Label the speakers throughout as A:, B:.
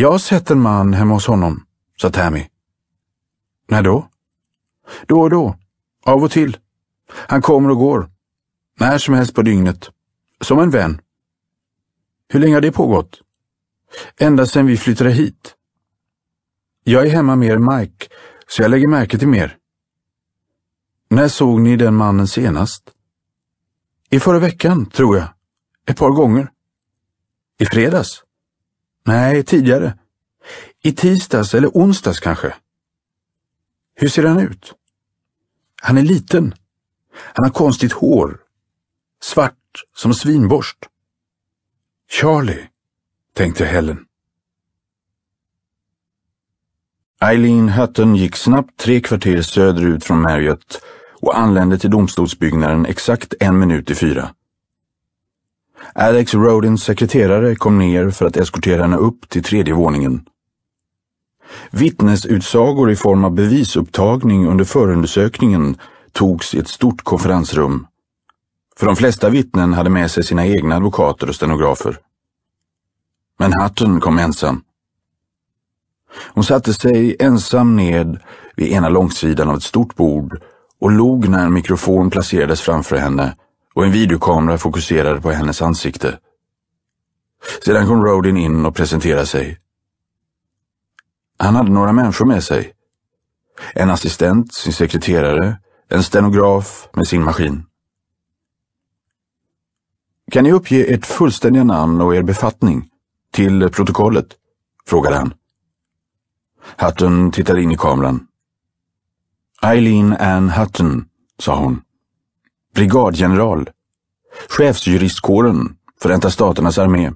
A: Jag har sett en man hemma hos honom, sa Tammy. När då? Då och då. Av och till. Han kommer och går. När som helst på dygnet. Som en vän. Hur länge har det pågått? Ända sedan vi flyttade hit. Jag är hemma mer än Mike, så jag lägger märke till mer. När såg ni den mannen senast? I förra veckan, tror jag. Ett par gånger. I fredags? Nej, tidigare. I tisdags eller onsdags kanske. Hur ser han ut? Han är liten. Han har konstigt hår. Svart som svinborst. Charlie, tänkte Helen. Eileen Hutton gick snabbt tre kvarter söderut från Marriott och anlände till domstolsbyggnaden exakt en minut i fyra. Alex Rodins sekreterare kom ner för att eskortera henne upp till tredje våningen. Vittnesutsagor i form av bevisupptagning under förundersökningen togs i ett stort konferensrum. För de flesta vittnen hade med sig sina egna advokater och stenografer. Men Hutton kom ensam. Hon satte sig ensam ned vid ena långsidan av ett stort bord och log när en mikrofon placerades framför henne och en videokamera fokuserade på hennes ansikte. Sedan kom Rodin in och presenterade sig. Han hade några människor med sig. En assistent, sin sekreterare, en stenograf med sin maskin. Kan ni uppge ert fullständiga namn och er befattning till protokollet? frågade han. Hutton tittade in i kameran. Eileen Ann Hutton, sa hon brigadgeneral, chefsjuristkåren, Förenta Staternas armé.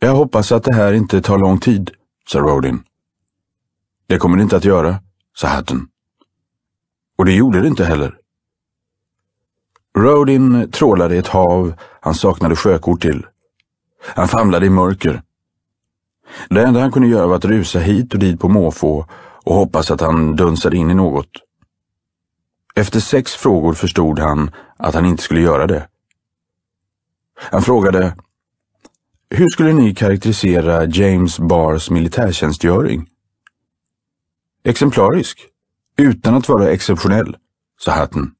A: Jag hoppas att det här inte tar lång tid, sa Rodin. Det kommer det inte att göra, sa Hatton. Och det gjorde det inte heller. Rodin trålade i ett hav han saknade sjökort till. Han famlade i mörker. Det enda han kunde göra var att rusa hit och dit på måfå och hoppas att han dunsade in i något. Efter sex frågor förstod han att han inte skulle göra det. Han frågade Hur skulle ni karaktärisera James Bars militärtjänstgöring? Exemplarisk, utan att vara exceptionell, sa Hatton.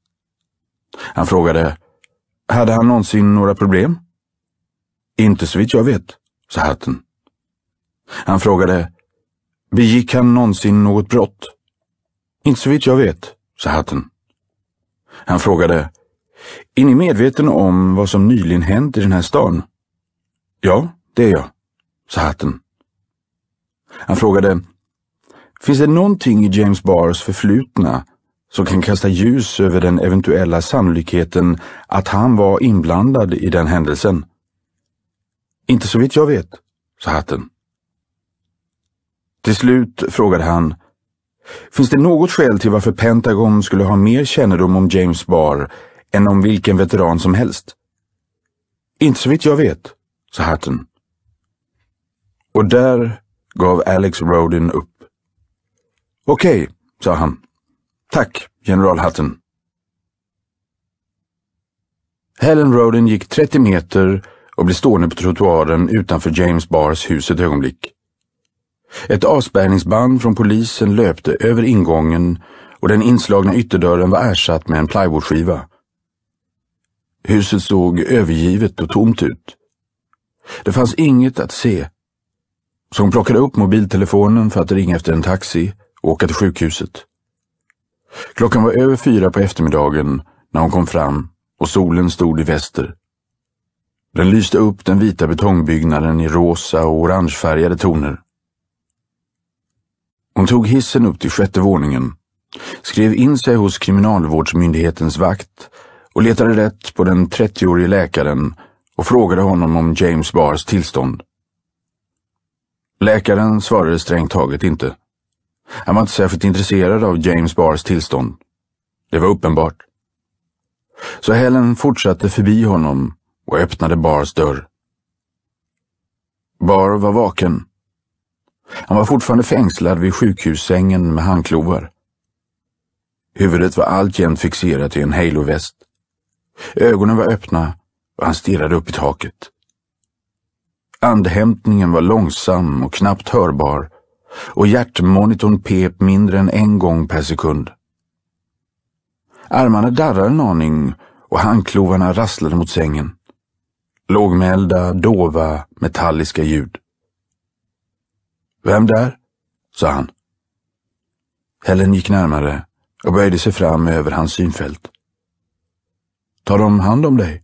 A: Han frågade Hade han någonsin några problem? Inte så vitt jag vet, sa Hatton. Han frågade Begick han någonsin något brott? Inte så vitt jag vet, sa Hatton. Han frågade. Är ni medveten om vad som nyligen hänt i den här stan? Ja, det är jag, sa hatten. Han frågade. Finns det någonting i James Bars förflutna som kan kasta ljus över den eventuella sannolikheten att han var inblandad i den händelsen? Inte så vitt jag vet, sa hatten. Till slut frågade han Finns det något skäl till varför Pentagon skulle ha mer kännedom om James Barr än om vilken veteran som helst? Inte så vitt jag vet, sa Hatton. Och där gav Alex Rodin upp. Okej, sa han. Tack, general Hatton. Helen Rodin gick 30 meter och blev stående på trottoaren utanför James Barrs hus ett ögonblick. Ett avspärrningsband från polisen löpte över ingången och den inslagna ytterdörren var ersatt med en plywoodskiva. Huset såg övergivet och tomt ut. Det fanns inget att se. Så hon plockade upp mobiltelefonen för att ringa efter en taxi och åka till sjukhuset. Klockan var över fyra på eftermiddagen när hon kom fram och solen stod i väster. Den lyste upp den vita betongbyggnaden i rosa och orangefärgade toner. Hon tog hissen upp till sjätte våningen, skrev in sig hos kriminalvårdsmyndighetens vakt och letade rätt på den 30-årige läkaren och frågade honom om James Bars tillstånd. Läkaren svarade strängt taget inte. Han var inte särskilt intresserad av James Bars tillstånd. Det var uppenbart. Så Helen fortsatte förbi honom och öppnade Bars dörr. Bar var vaken. Han var fortfarande fängslad vid sjukhussängen med handklovar. Huvudet var alltjämt fixerat i en halo-väst. Ögonen var öppna och han stirrade upp i taket. Andhämtningen var långsam och knappt hörbar och hjärtmonitorn pep mindre än en gång per sekund. Armarna darrade en aning och handklovarna rasslade mot sängen. Lågmälda, dova, metalliska ljud. Vem där? sa han. Helen gick närmare och böjde sig fram över hans synfält. Tar de hand om dig?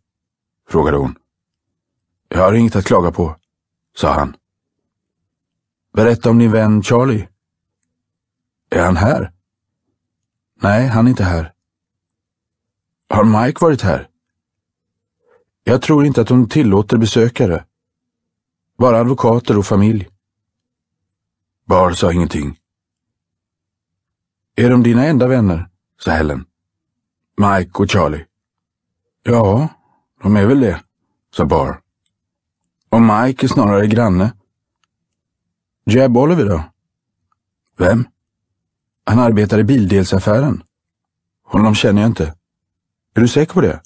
A: frågade hon. Jag har inget att klaga på, sa han. Berätta om din vän Charlie. Är han här? Nej, han är inte här. Har Mike varit här? Jag tror inte att de tillåter besökare. Bara advokater och familj. Bar sa ingenting. Är de dina enda vänner? sa Helen. Mike och Charlie. Ja, de är väl det, sa Bar. Och Mike är snarare granne. Jeb Oliver då? Vem? Han arbetar i bildelsaffären. Honom känner jag inte. Är du säker på det?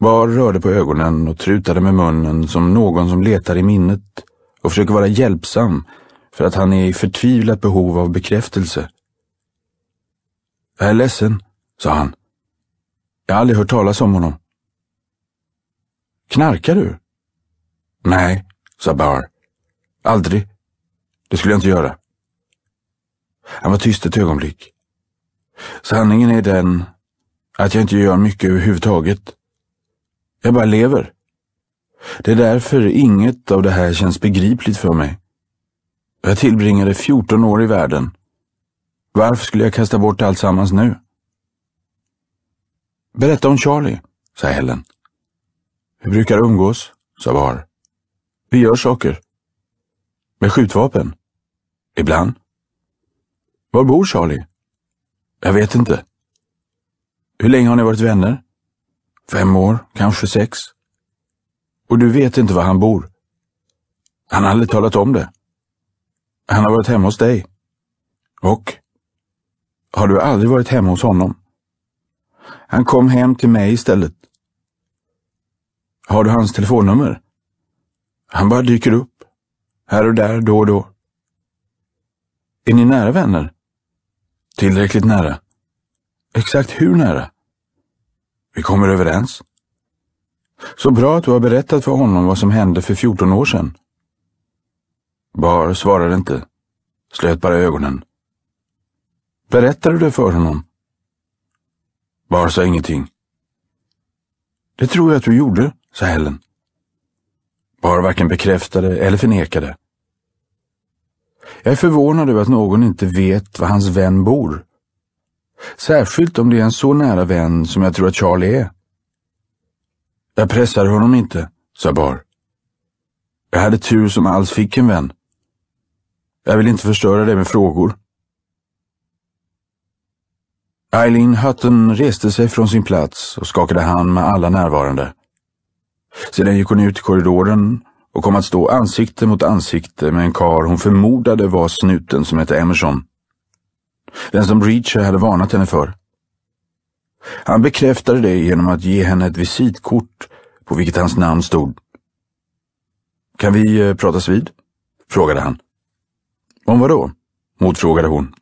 A: Bar rörde på ögonen och trutade med munnen som någon som letar i minnet och försöker vara hjälpsam för att han är i förtvivlat behov av bekräftelse. Jag är ledsen, sa han. Jag har aldrig hört talas om honom. Knarkar du? Nej, sa Barr. Aldrig. Det skulle jag inte göra. Han var tyst ett ögonblick. Sanningen är den att jag inte gör mycket överhuvudtaget. Jag bara lever. Det är därför inget av det här känns begripligt för mig. Jag tillbringade 14 år i världen. Varför skulle jag kasta bort alltsammans nu? Berätta om Charlie, sa Helen. Vi brukar umgås, sa Var. Vi gör saker. Med skjutvapen. Ibland. Var bor Charlie? Jag vet inte. Hur länge har ni varit vänner? Fem år, kanske sex. Och du vet inte var han bor? Han har aldrig talat om det. Han har varit hemma hos dig. Och? Har du aldrig varit hemma hos honom? Han kom hem till mig istället. Har du hans telefonnummer? Han bara dyker upp. Här och där, då och då. Är ni nära vänner? Tillräckligt nära. Exakt hur nära? Vi kommer överens. Så bra att du har berättat för honom vad som hände för 14 år sedan. Bar svarade inte, slöt bara ögonen. Berättade du för honom? Bar sa ingenting. Det tror jag att du gjorde, sa Helen. Bar varken bekräftade eller förnekade. Jag är förvånad över att någon inte vet var hans vän bor. Särskilt om det är en så nära vän som jag tror att Charlie är. Jag pressade honom inte, sa Bar. Jag hade tur som alls fick en vän. Jag vill inte förstöra dig med frågor. Eileen Hutton reste sig från sin plats och skakade hand med alla närvarande. Sedan gick hon ut i korridoren och kom att stå ansikte mot ansikte med en kar hon förmodade var snuten som hette Emerson. Den som Reacher hade varnat henne för. Han bekräftade det genom att ge henne ett visitkort på vilket hans namn stod. Kan vi eh, pratas vid? frågade han. Om vad då? motfrågade hon.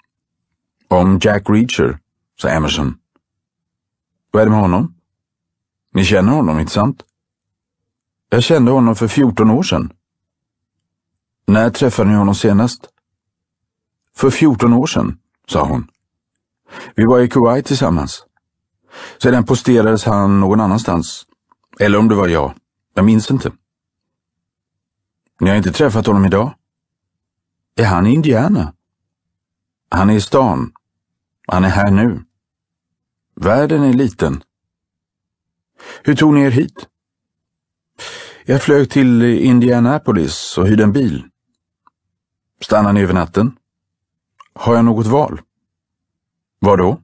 A: Om Jack Reacher, sa Emerson. Vad är det med honom? Ni känner honom, inte sant? Jag kände honom för 14 år sedan. När träffade ni honom senast? För 14 år sedan, sa hon. Vi var i Kuwait tillsammans. Sedan posterades han någon annanstans. Eller om det var jag. Jag minns inte. Ni har inte träffat honom idag? Är han indiana? Han är i stan. Han är här nu. Världen är liten. Hur tog ni er hit? Jag flög till Indianapolis och hyrde en bil. Stannar ni över natten? Har jag något val? Var då?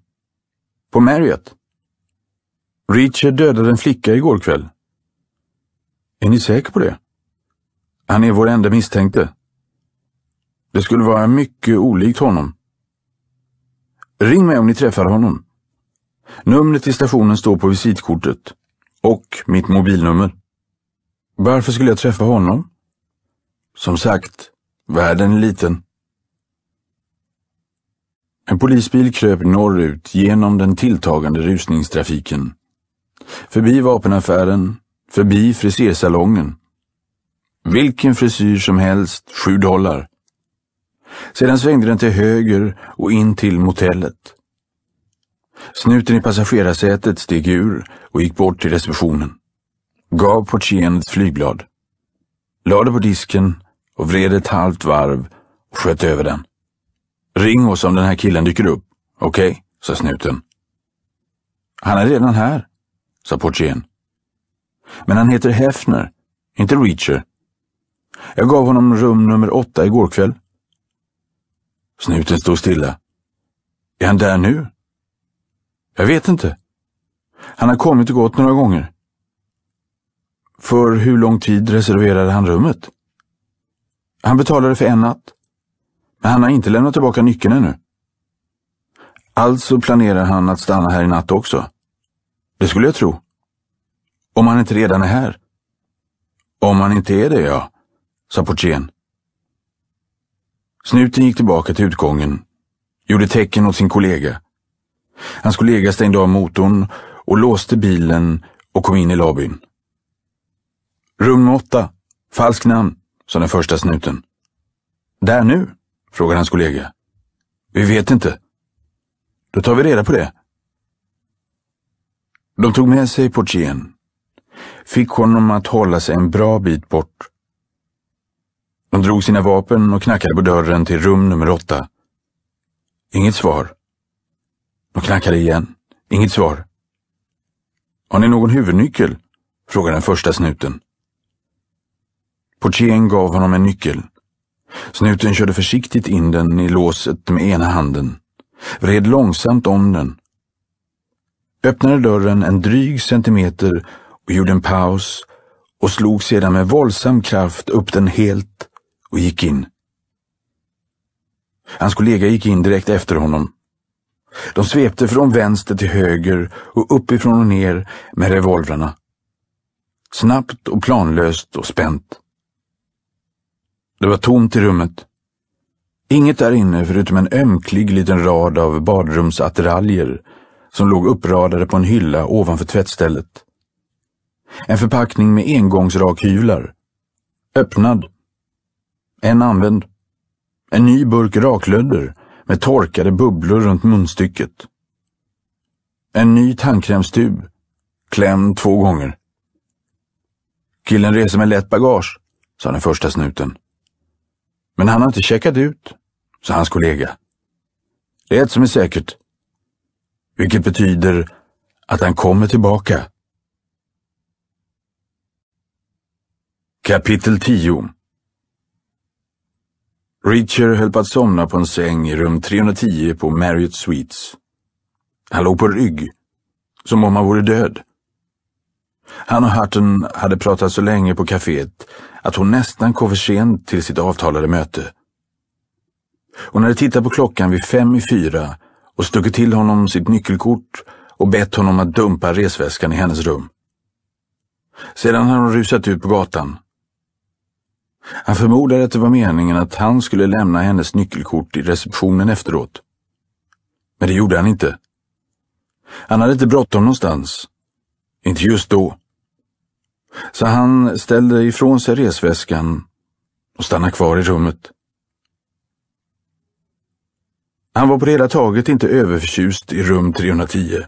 A: På Marriott. Richard dödade en flicka igår kväll. Är ni säker på det? Han är vår enda misstänkte. Det skulle vara mycket olikt honom. Ring mig om ni träffar honom. Numret till stationen står på visitkortet. Och mitt mobilnummer. Varför skulle jag träffa honom? Som sagt, världen är liten. En polisbil kröp norrut genom den tilltagande rusningstrafiken. Förbi vapenaffären, förbi frisersalongen. Vilken frisyr som helst, sju dollar. Sedan svängde den till höger och in till motellet. Snuten i passagerarsätet steg ur och gick bort till receptionen. Gav portieren ett flygblad. Lade på disken och vred ett halvt varv och sköt över den. Ring oss om den här killen dyker upp. Okej, okay, sa snuten. Han är redan här, sa portieren. Men han heter Hefner, inte Reacher. Jag gav honom rum nummer åtta igår kväll. Snuten stod stilla. Är han där nu? Jag vet inte. Han har kommit och gått några gånger. För hur lång tid reserverade han rummet? Han betalade för en natt. Men han har inte lämnat tillbaka nyckeln ännu. Alltså planerar han att stanna här i natt också. Det skulle jag tro. Om han inte redan är här. Om han inte är det, ja, sa portieren. Snuten gick tillbaka till utgången, gjorde tecken åt sin kollega. Hans kollega stängde av motorn och låste bilen och kom in i lobbyn. Rum åtta, falsk namn, sa den första snuten. Där nu? frågade hans kollega. Vi vet inte. Då tar vi reda på det. De tog med sig portieren, fick honom att hålla sig en bra bit bort de drog sina vapen och knackade på dörren till rum nummer åtta. Inget svar. De knackade igen. Inget svar. Har ni någon huvudnyckel? frågade den första snuten. Portieren gav honom en nyckel. Snuten körde försiktigt in den i låset med ena handen, vred långsamt om den, öppnade dörren en dryg centimeter och gjorde en paus och slog sedan med våldsam kraft upp den helt och gick in. Hans kollega gick in direkt efter honom. De svepte från vänster till höger och uppifrån och ner med revolvrarna. Snabbt och planlöst och spänt. Det var tomt i rummet. Inget där inne förutom en ömklig liten rad av badrumsattiraljer som låg uppradade på en hylla ovanför tvättstället. En förpackning med engångsrakhyvlar. Öppnad en använd. En ny burk raklödder med torkade bubblor runt munstycket. En ny tandkrämstub, klämd två gånger. Killen reser med lätt bagage, sa den första snuten. Men han har inte checkat ut, sa hans kollega. Det är ett som är säkert. Vilket betyder att han kommer tillbaka. Kapitel 10 Reacher höll på att somna på en säng i rum 310 på Marriott Suites. Han låg på rygg, som om han vore död. Han och Hutton hade pratat så länge på kaféet att hon nästan kom för sent till sitt avtalade möte. Hon hade tittat på klockan vid fem i fyra och stuckit till honom sitt nyckelkort och bett honom att dumpa resväskan i hennes rum. Sedan hade hon rusat ut på gatan. Han förmodade att det var meningen att han skulle lämna hennes nyckelkort i receptionen efteråt. Men det gjorde han inte. Han hade inte bråttom någonstans. Inte just då. Så han ställde ifrån sig resväskan och stannade kvar i rummet. Han var på det hela taget inte överförtjust i rum 310.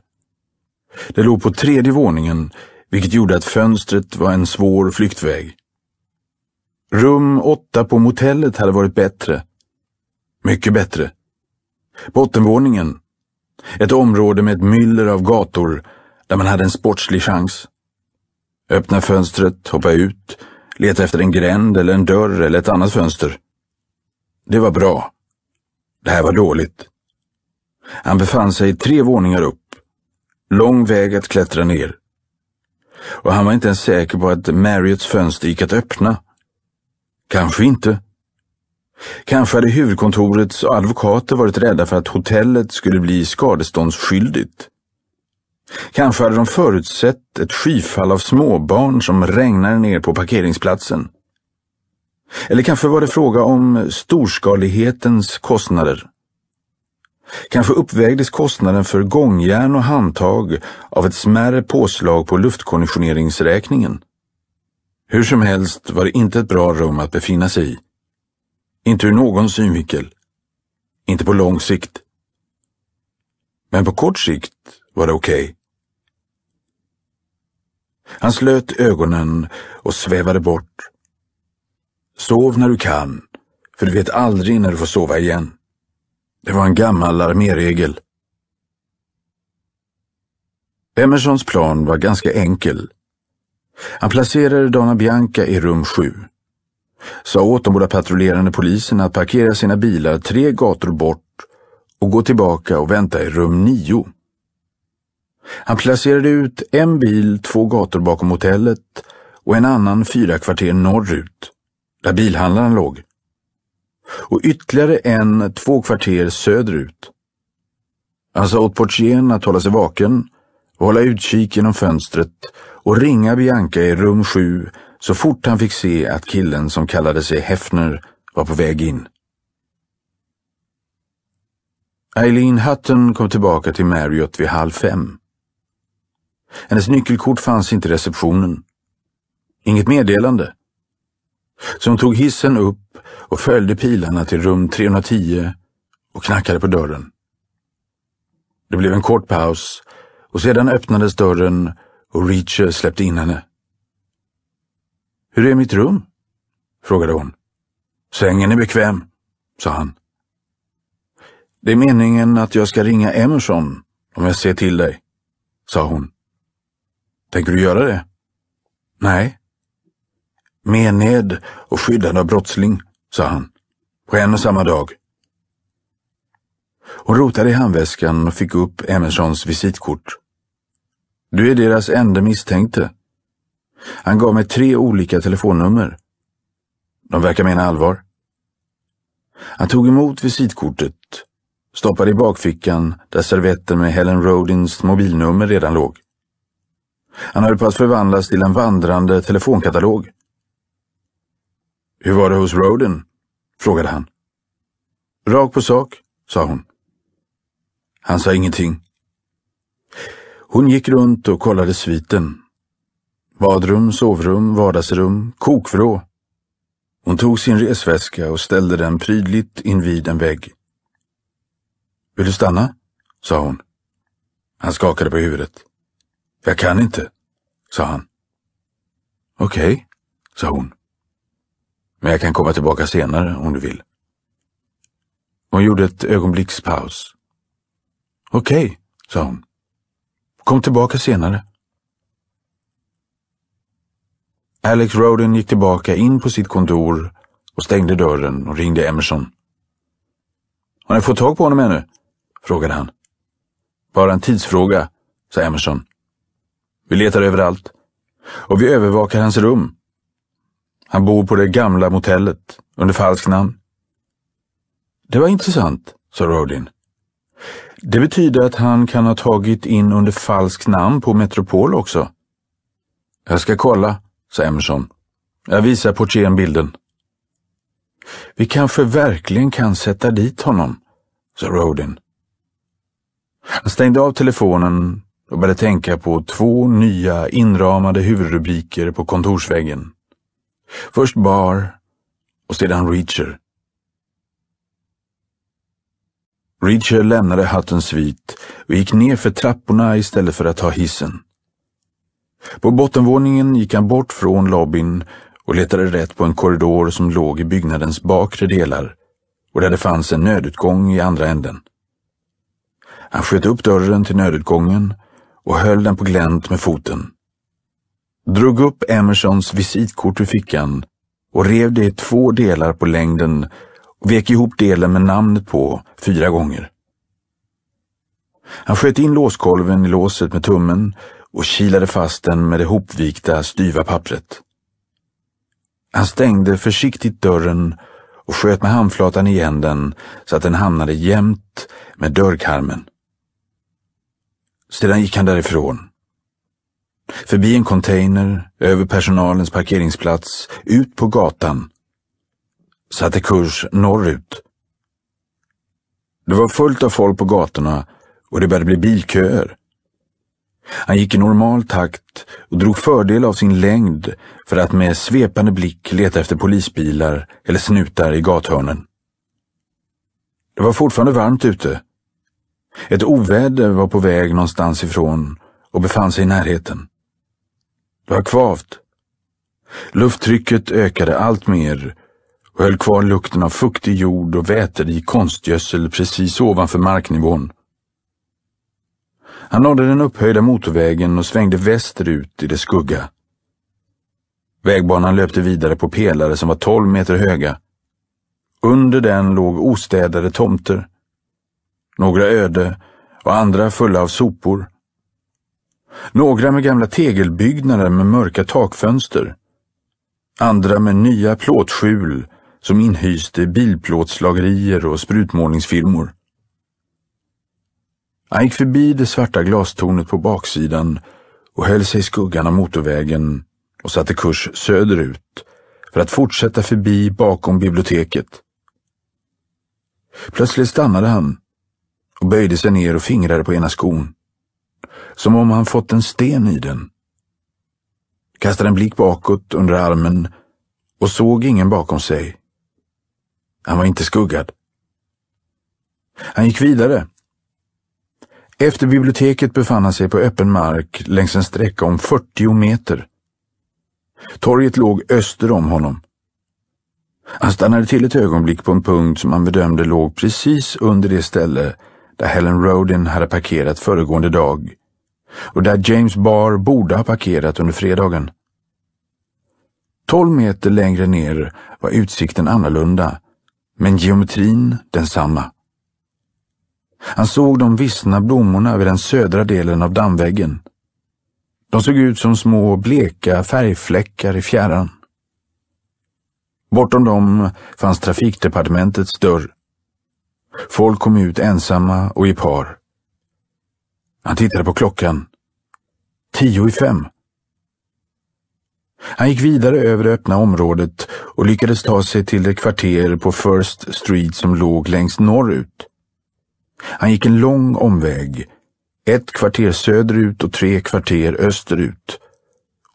A: Det låg på tredje våningen, vilket gjorde att fönstret var en svår flyktväg. Rum åtta på motellet hade varit bättre. Mycket bättre. Bottenvåningen. Ett område med ett myller av gator där man hade en sportslig chans. Öppna fönstret, hoppa ut, leta efter en gränd eller en dörr eller ett annat fönster. Det var bra. Det här var dåligt. Han befann sig tre våningar upp. Lång väg att klättra ner. Och han var inte ens säker på att Marriotts fönster gick att öppna. Kanske inte. Kanske hade huvudkontorets advokater varit rädda för att hotellet skulle bli skadeståndsskyldigt. Kanske hade de förutsett ett skyfall av småbarn som regnade ner på parkeringsplatsen. Eller kanske var det fråga om storskalighetens kostnader. Kanske uppvägdes kostnaden för gångjärn och handtag av ett smärre påslag på luftkonditioneringsräkningen. Hur som helst var det inte ett bra rum att befinna sig i. Inte ur någon synvinkel. Inte på lång sikt. Men på kort sikt var det okej. Okay. Han slöt ögonen och svävade bort. Sov när du kan, för du vet aldrig när du får sova igen. Det var en gammal arméregel. Emersons plan var ganska enkel. Han placerade Donna Bianca i rum sju. Sa åt de båda patrullerande poliserna att parkera sina bilar tre gator bort och gå tillbaka och vänta i rum nio. Han placerade ut en bil två gator bakom hotellet och en annan fyra kvarter norrut, där bilhandlaren låg. Och ytterligare en två kvarter söderut. Han sa åt portieren att hålla sig vaken och hålla utkik genom fönstret och ringa Bianca i rum sju så fort han fick se att killen som kallade sig Hefner var på väg in. Eileen Hutton kom tillbaka till Marriott vid halv fem. Hennes nyckelkort fanns inte i receptionen. Inget meddelande. Så hon tog hissen upp och följde pilarna till rum 310 och knackade på dörren. Det blev en kort paus och sedan öppnades dörren och Reacher eh, släppte in henne. Hur är mitt rum? frågade hon. Sängen är bekväm, sa han. Det är meningen att jag ska ringa Emerson om jag ser till dig, sa hon. Tänker du göra det? Nej. Mened och skyddad av brottsling, sa han. På en och samma dag. Hon rotade i handväskan och fick upp Emersons visitkort. Du är deras enda misstänkte. Han gav mig tre olika telefonnummer. De verkar mena allvar. Han tog emot visitkortet, stoppade i bakfickan där servetten med Helen Rodins mobilnummer redan låg. Han höll på att förvandlas till en vandrande telefonkatalog. Hur var det hos Rodin? frågade han. Rakt på sak, sa hon. Han sa ingenting. Hon gick runt och kollade sviten. Badrum, sovrum, vardagsrum, kokvrå. Hon tog sin resväska och ställde den prydligt invid en vägg. Vill du stanna? sa hon. Han skakade på huvudet. Jag kan inte, sa han. Okej, okay, sa hon. Men jag kan komma tillbaka senare om du vill. Hon gjorde ett ögonblicks paus. Okej, okay, sa hon. Kom tillbaka senare. Alex Roden gick tillbaka in på sitt kontor och stängde dörren och ringde Emerson. Har ni fått tag på honom ännu? frågade han. Bara en tidsfråga, sa Emerson. Vi letar överallt. Och vi övervakar hans rum. Han bor på det gamla motellet under falsk namn. Det var intressant, sa Rodin. Det betyder att han kan ha tagit in under falskt namn på Metropol också. Jag ska kolla, sa Emerson. Jag visar portieren bilden. Vi kanske verkligen kan sätta dit honom, sa Rodin. Han stängde av telefonen och började tänka på två nya inramade huvudrubriker på kontorsväggen. Först bar och sedan reacher. Reacher lämnade hattens svit och gick ner för trapporna istället för att ta hissen. På bottenvåningen gick han bort från lobbyn och letade rätt på en korridor som låg i byggnadens bakre delar och där det fanns en nödutgång i andra änden. Han sköt upp dörren till nödutgången och höll den på glänt med foten. Drog upp Emersons visitkort ur fickan och rev det i två delar på längden och vek ihop delen med namnet på fyra gånger. Han sköt in låskolven i låset med tummen och kilade fast den med det hopvikta, styva pappret. Han stängde försiktigt dörren och sköt med handflatan igen den så att den hamnade jämnt med dörrkarmen. Sedan gick han därifrån. Förbi en container, över personalens parkeringsplats, ut på gatan satte kurs norrut. Det var fullt av folk på gatorna och det började bli bilköer. Han gick i normal takt och drog fördel av sin längd för att med svepande blick leta efter polisbilar eller snutar i gathörnen. Det var fortfarande varmt ute. Ett oväder var på väg någonstans ifrån och befann sig i närheten. Det var kvavt. Lufttrycket ökade allt mer och höll kvar lukten av fuktig jord och väterik konstgödsel precis ovanför marknivån. Han nådde den upphöjda motorvägen och svängde västerut i dess skugga. Vägbanan löpte vidare på pelare som var 12 meter höga. Under den låg ostädade tomter. Några öde och andra fulla av sopor. Några med gamla tegelbyggnader med mörka takfönster. Andra med nya plåtskjul som inhyste bilplåtslagerier och sprutmålningsfirmor. Han gick förbi det svarta glastornet på baksidan och höll sig i skuggan av motorvägen och satte kurs söderut för att fortsätta förbi bakom biblioteket. Plötsligt stannade han och böjde sig ner och fingrade på ena skon. Som om han fått en sten i den. Kastade en blick bakåt under armen och såg ingen bakom sig. Han var inte skuggad. Han gick vidare. Efter biblioteket befann han sig på öppen mark längs en sträcka om 40 meter. Torget låg öster om honom. Han stannade till ett ögonblick på en punkt som han bedömde låg precis under det ställe där Helen Rodin hade parkerat föregående dag och där James Barr borde ha parkerat under fredagen. Tolv meter längre ner var utsikten annorlunda men geometrin densamma. Han såg de vissna blommorna vid den södra delen av dammväggen. De såg ut som små bleka färgfläckar i fjärran. Bortom dem fanns trafikdepartementets dörr. Folk kom ut ensamma och i par. Han tittade på klockan. Tio i fem. Han gick vidare över det öppna området och lyckades ta sig till det kvarter på First Street som låg längst norrut. Han gick en lång omväg, ett kvarter söderut och tre kvarter österut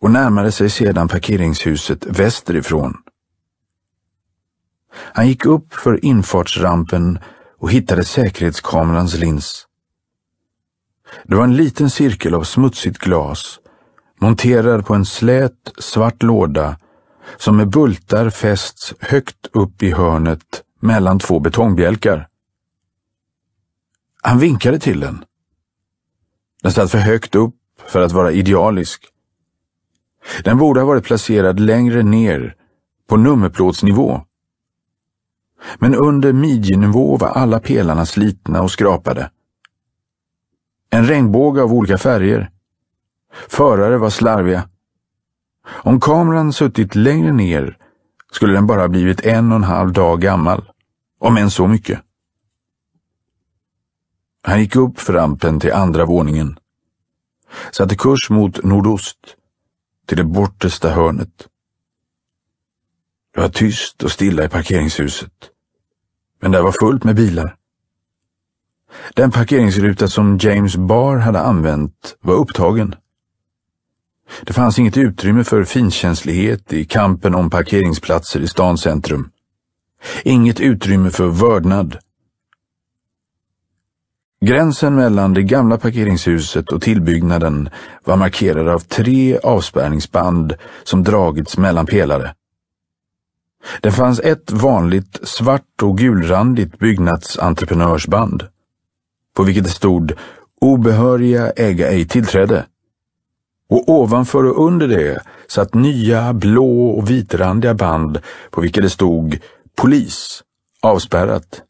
A: och närmade sig sedan parkeringshuset västerifrån. Han gick upp för infartsrampen och hittade säkerhetskamerans lins. Det var en liten cirkel av smutsigt glas monterad på en slät, svart låda som med bultar fästs högt upp i hörnet mellan två betongbjälkar. Han vinkade till den. Den satt för högt upp för att vara idealisk. Den borde ha varit placerad längre ner, på nummerplåtsnivå. Men under midjenivå var alla pelarna slitna och skrapade. En regnbåge av olika färger Förare var slarviga. Om kameran suttit längre ner skulle den bara blivit en och en halv dag gammal, om än så mycket. Han gick upp för rampen till andra våningen, satte kurs mot nordost, till det bortersta hörnet. Det var tyst och stilla i parkeringshuset, men där var fullt med bilar. Den parkeringsruta som James Barr hade använt var upptagen. Det fanns inget utrymme för finkänslighet i kampen om parkeringsplatser i stans centrum. Inget utrymme för vördnad. Gränsen mellan det gamla parkeringshuset och tillbyggnaden var markerad av tre avspärrningsband som dragits mellan pelare. Det fanns ett vanligt svart och gulrandigt byggnadsentreprenörsband på vilket det stod obehöriga äga ej tillträde och ovanför och under det satt nya blå och vitrandiga band på vilka det stod Polis, avspärrat.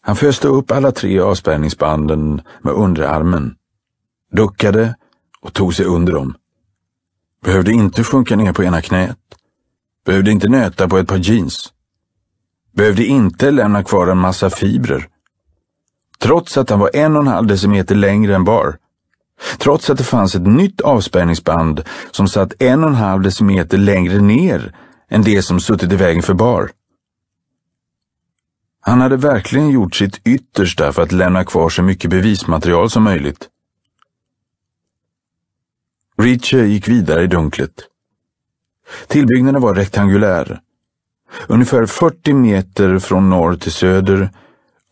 A: Han föste upp alla tre avspärrningsbanden med underarmen, duckade och tog sig under dem. Behövde inte sjunka ner på ena knät. Behövde inte nöta på ett par jeans. Behövde inte lämna kvar en massa fibrer. Trots att han var en och en halv decimeter längre än Bar Trots att det fanns ett nytt avspärrningsband som satt en och en halv decimeter längre ner än det som suttit i vägen för Bar. Han hade verkligen gjort sitt yttersta för att lämna kvar så mycket bevismaterial som möjligt. Reacher gick vidare i dunklet. Tillbyggnaden var rektangulär. Ungefär 40 meter från norr till söder,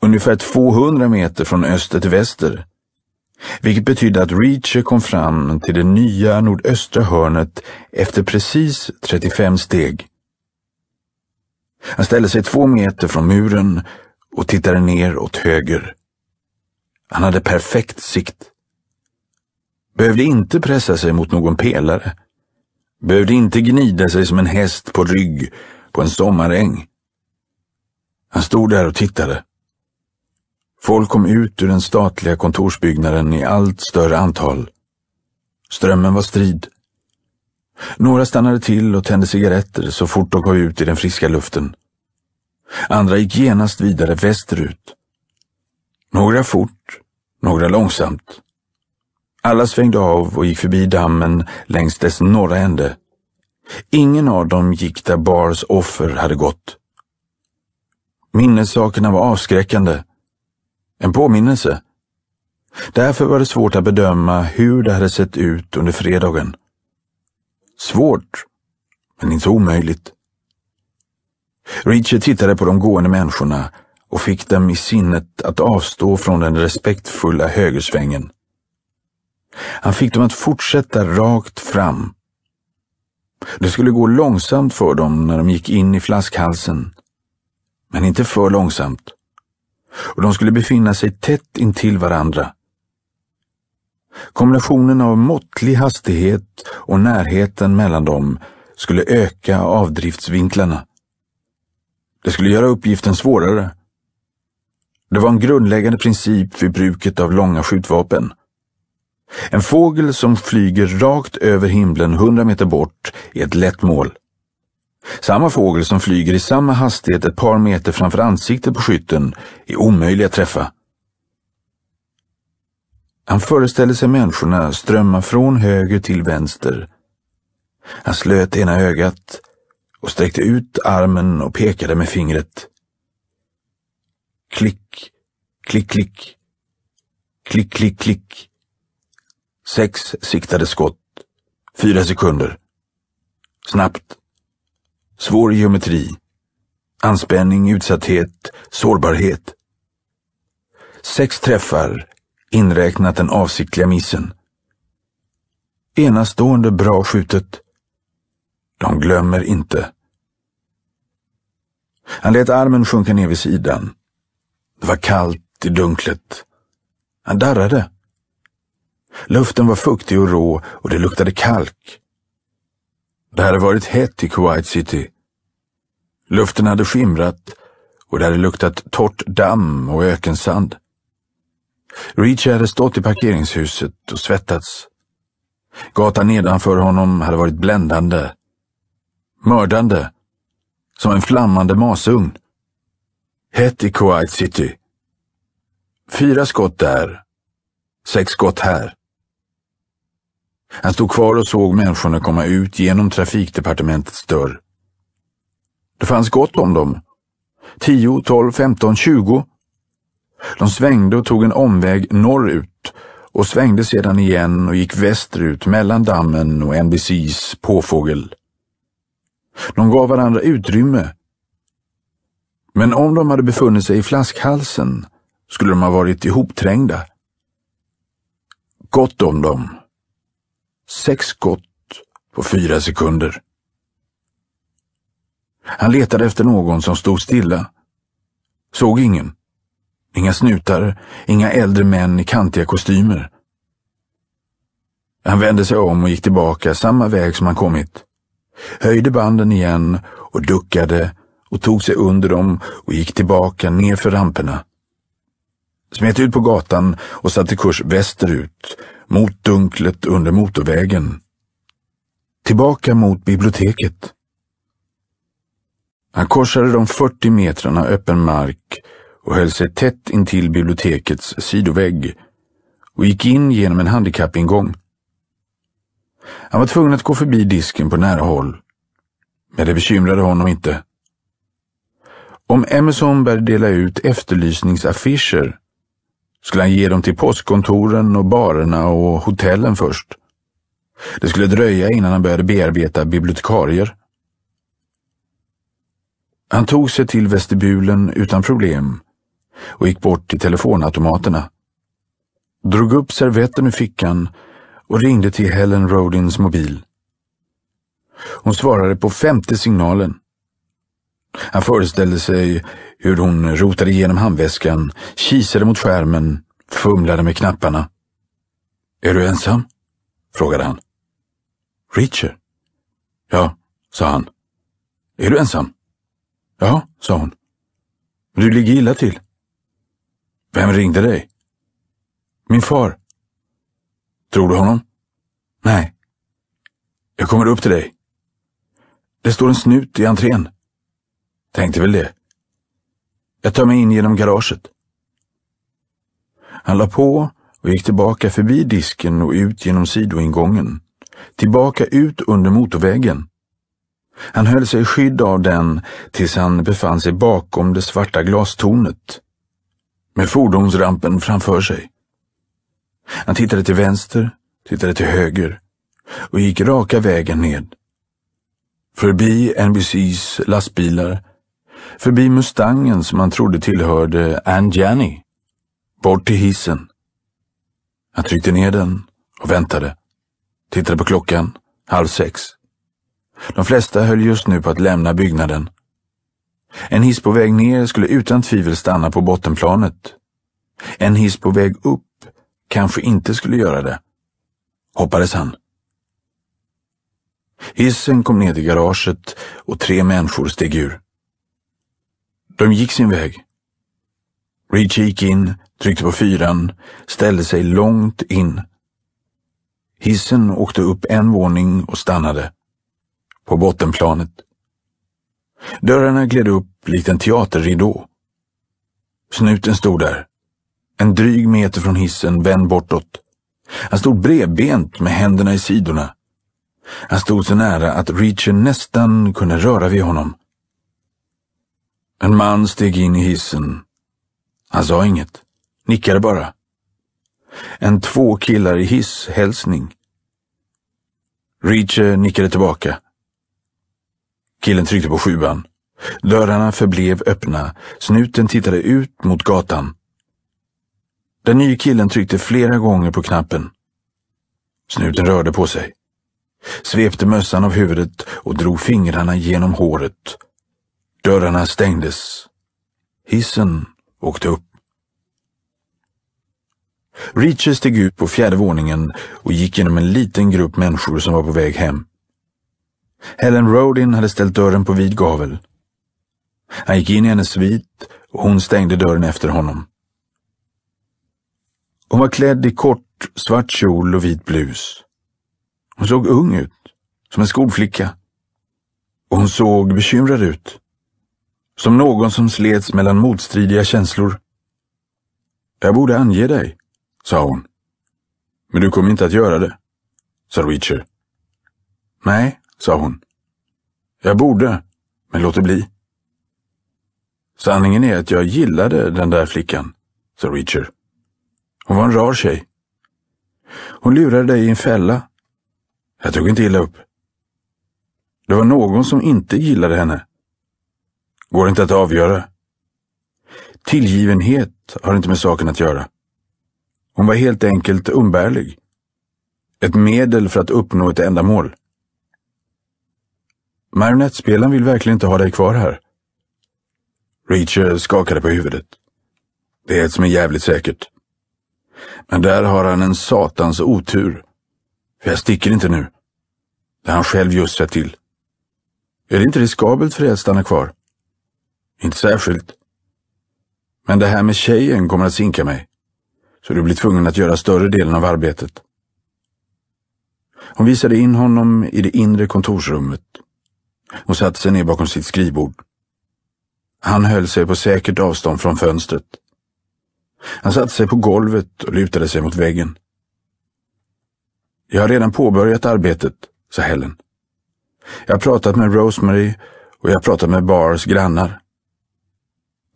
A: ungefär 200 meter från öster till väster vilket betydde att Reacher kom fram till det nya nordöstra hörnet efter precis 35 steg. Han ställde sig två meter från muren och tittade ner åt höger. Han hade perfekt sikt. Behövde inte pressa sig mot någon pelare. Behövde inte gnida sig som en häst på rygg på en sommaräng. Han stod där och tittade. Folk kom ut ur den statliga kontorsbyggnaden i allt större antal. Strömmen var strid. Några stannade till och tände cigaretter så fort de kom ut i den friska luften. Andra gick genast vidare västerut. Några fort, några långsamt. Alla svängde av och gick förbi dammen längs dess norra ände. Ingen av dem gick där Bars offer hade gått. Minnessakerna var avskräckande. En påminnelse. Därför var det svårt att bedöma hur det hade sett ut under fredagen. Svårt, men inte omöjligt. Richard tittade på de gående människorna och fick dem i sinnet att avstå från den respektfulla högersvängen. Han fick dem att fortsätta rakt fram. Det skulle gå långsamt för dem när de gick in i flaskhalsen. Men inte för långsamt och de skulle befinna sig tätt intill varandra. Kombinationen av måttlig hastighet och närheten mellan dem skulle öka avdriftsvinklarna. Det skulle göra uppgiften svårare. Det var en grundläggande princip vid bruket av långa skjutvapen. En fågel som flyger rakt över himlen hundra meter bort är ett lätt mål. Samma fågel som flyger i samma hastighet ett par meter framför ansiktet på skytten är omöjlig att träffa. Han föreställde sig människorna strömma från höger till vänster. Han slöt ena ögat och sträckte ut armen och pekade med fingret. Klick, klick, klick. Klick, klick, klick. Sex siktade skott. Fyra sekunder. Snabbt svår geometri, anspänning, utsatthet, sårbarhet. Sex träffar, inräknat den avsiktliga missen. Enastående bra skjutet. De glömmer inte. Han lät armen sjunka ner vid sidan. Det var kallt i dunklet. Han darrade. Luften var fuktig och rå och det luktade kalk. Det hade varit hett i Kuwait City. Luften hade skimrat och det hade luktat torrt damm och ökensand. Reach hade stått i parkeringshuset och svettats. Gatan nedanför honom hade varit bländande, mördande, som en flammande masugn. Hett i Kuwait City. Fyra skott där, sex skott här. Han stod kvar och såg människorna komma ut genom trafikdepartementets dörr. Det fanns gott om dem. 10, 12, 15, 20. De svängde och tog en omväg norrut och svängde sedan igen och gick västerut mellan dammen och NBCs påfågel. De gav varandra utrymme. Men om de hade befunnit sig i flaskhalsen skulle de ha varit ihopträngda. Gott om dem. Sex skott på fyra sekunder. Han letade efter någon som stod stilla. Såg ingen. Inga snutar, inga äldre män i kantiga kostymer. Han vände sig om och gick tillbaka samma väg som han kommit. Höjde banden igen och duckade och tog sig under dem och gick tillbaka nerför ramperna. Smet ut på gatan och satte kurs västerut mot dunklet under motorvägen, tillbaka mot biblioteket. Han korsade de 40 metrarna öppen mark och höll sig tätt intill bibliotekets sidovägg och gick in genom en handikappingång. Han var tvungen att gå förbi disken på nära håll, men det bekymrade honom inte. Om Emerson började dela ut efterlysningsaffischer skulle han ge dem till postkontoren och barerna och hotellen först. Det skulle dröja innan han började bearbeta bibliotekarier. Han tog sig till vestibulen utan problem och gick bort till telefonautomaterna. Drog upp servetten ur fickan och ringde till Helen Rodins mobil. Hon svarade på femte signalen. Han föreställde sig hur hon rotade igenom handväskan, kisade mot skärmen, fumlade med knapparna. Är du ensam? frågade han. Richard? Ja, sa han. Är du ensam? Ja, sa hon. Du ligger illa till. Vem ringde dig? Min far. Tror du honom? Nej. Jag kommer upp till dig. Det står en snut i entrén. Tänkte väl det. Jag tar mig in genom garaget. Han la på och gick tillbaka förbi disken och ut genom sidoingången. Tillbaka ut under motorvägen. Han höll sig i skydd av den tills han befann sig bakom det svarta glastornet med fordonsrampen framför sig. Han tittade till vänster, tittade till höger och gick raka vägen ned. Förbi NBCs lastbilar, förbi Mustangen som han trodde tillhörde Ann Janny. Bort till hissen. Han tryckte ner den och väntade. Tittade på klockan. Halv sex. De flesta höll just nu på att lämna byggnaden. En hiss på väg ner skulle utan tvivel stanna på bottenplanet. En hiss på väg upp kanske inte skulle göra det, hoppades han. Hissen kom ner till garaget och tre människor steg ur. De gick sin väg. Reach gick in, tryckte på fyran, ställde sig långt in. Hissen åkte upp en våning och stannade. På bottenplanet. Dörrarna gled upp likt en teaterridå. Snuten stod där, en dryg meter från hissen, vänd bortåt. Han stod bredbent med händerna i sidorna. Han stod så nära att Reacher nästan kunde röra vid honom. En man steg in i hissen. Han sa inget, nickade bara. En två killar i hiss-hälsning. Reacher nickade tillbaka. Killen tryckte på sjuan. Dörrarna förblev öppna. Snuten tittade ut mot gatan. Den nye killen tryckte flera gånger på knappen. Snuten rörde på sig, svepte mössan av huvudet och drog fingrarna genom håret Dörrarna stängdes. Hissen åkte upp. Reacher steg ut på fjärde våningen och gick genom en liten grupp människor som var på väg hem. Helen Rodin hade ställt dörren på vid gavel. Han gick in i hennes svit och hon stängde dörren efter honom. Hon var klädd i kort, svart kjol och vit blus. Hon såg ung ut, som en skolflicka. Och hon såg bekymrad ut. Som någon som slets mellan motstridiga känslor. Jag borde ange dig, sa hon. Men du kommer inte att göra det, sa Reacher. Nej, sa hon. Jag borde, men låter bli. Sanningen är att jag gillade den där flickan, sa Reacher. Hon var en rar tjej. Hon lurade dig i en fälla. Jag tog inte illa upp. Det var någon som inte gillade henne. Går inte att avgöra. Tillgivenhet har inte med saken att göra. Hon var helt enkelt umbärlig. Ett medel för att uppnå ett ändamål. Marionettspelaren vill verkligen inte ha dig kvar här. Reacher skakade på huvudet. Det är ett som är jävligt säkert. Men där har han en satans otur. För jag sticker inte nu. Det har han själv just sett till. Är det inte riskabelt för dig att stanna kvar? Inte särskilt. Men det här med tjejen kommer att sinka mig. Så du blir tvungen att göra större delen av arbetet. Hon visade in honom i det inre kontorsrummet och satte sig ner bakom sitt skrivbord. Han höll sig på säkert avstånd från fönstret. Han satte sig på golvet och lutade sig mot väggen. Jag har redan påbörjat arbetet, sa Helen. Jag har pratat med Rosemary och jag har pratat med Bars grannar.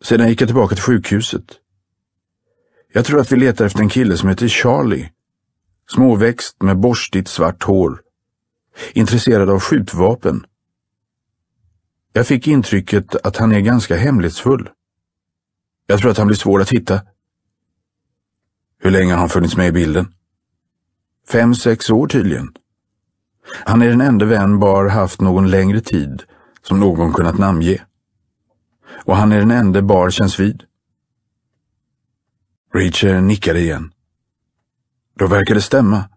A: Sedan gick jag tillbaka till sjukhuset. Jag tror att vi letar efter en kille som heter Charlie. Småväxt med borstigt svart hår. Intresserad av skjutvapen. Jag fick intrycket att han är ganska hemlighetsfull. Jag tror att han blir svår att hitta. Hur länge har han funnits med i bilden? Fem, sex år tydligen. Han är den enda vän Bar haft någon längre tid som någon kunnat namnge och han är den enda Bar känns vid. Reacher nickade igen. Då verkar det stämma.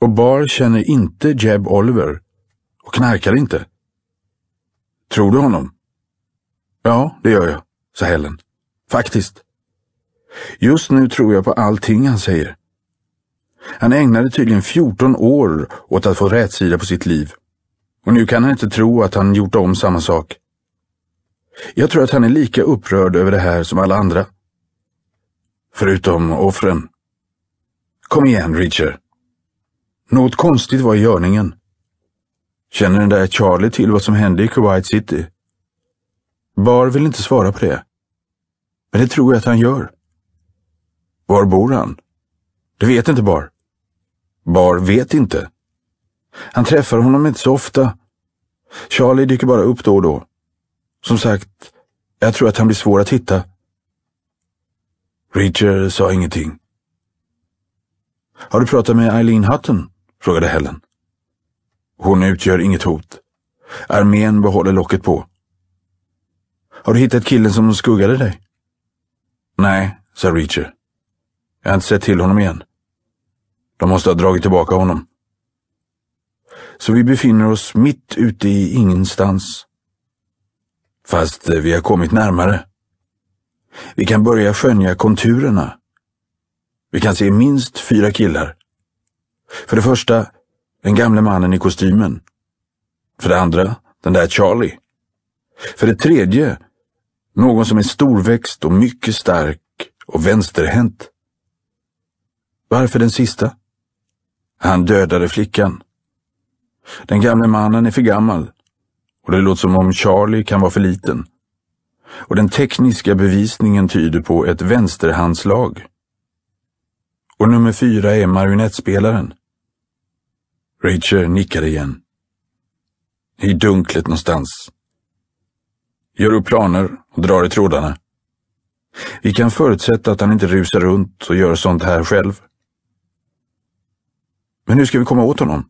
A: Och Bar känner inte Jeb Oliver och knarkar inte. Tror du honom? Ja, det gör jag, sa Helen. Faktiskt. Just nu tror jag på allting han säger. Han ägnade tydligen 14 år åt att få rätsida på sitt liv. Och nu kan han inte tro att han gjort om samma sak. Jag tror att han är lika upprörd över det här som alla andra. Förutom offren. Kom igen, Richard. Något konstigt var i görningen. Känner den där Charlie till vad som hände i Kuwait City? Bar vill inte svara på det. Men det tror jag att han gör. Var bor han? Det vet inte Bar. Bar vet inte. Han träffar honom inte så ofta. Charlie dyker bara upp då och då. Som sagt, jag tror att han blir svår att hitta. Reacher sa ingenting. Har du pratat med Eileen Hutton? frågade Helen. Hon utgör inget hot. Armén behåller locket på. Har du hittat killen som skuggade dig? Nej, sa Reacher. Jag har inte sett till honom igen. De måste ha dragit tillbaka honom. Så vi befinner oss mitt ute i ingenstans Fast vi har kommit närmare. Vi kan börja skönja konturerna. Vi kan se minst fyra killar. För det första, den gamle mannen i kostymen. För det andra, den där Charlie. För det tredje, någon som är storväxt och mycket stark och vänsterhänt. Varför den sista? Han dödade flickan. Den gamle mannen är för gammal och det låter som om Charlie kan vara för liten. Och den tekniska bevisningen tyder på ett vänsterhandslag. Och nummer fyra är marionettspelaren. Rachel nickar igen. I dunklet någonstans. Gör upp planer och drar i trådarna. Vi kan förutsätta att han inte rusar runt och gör sånt här själv. Men hur ska vi komma åt honom?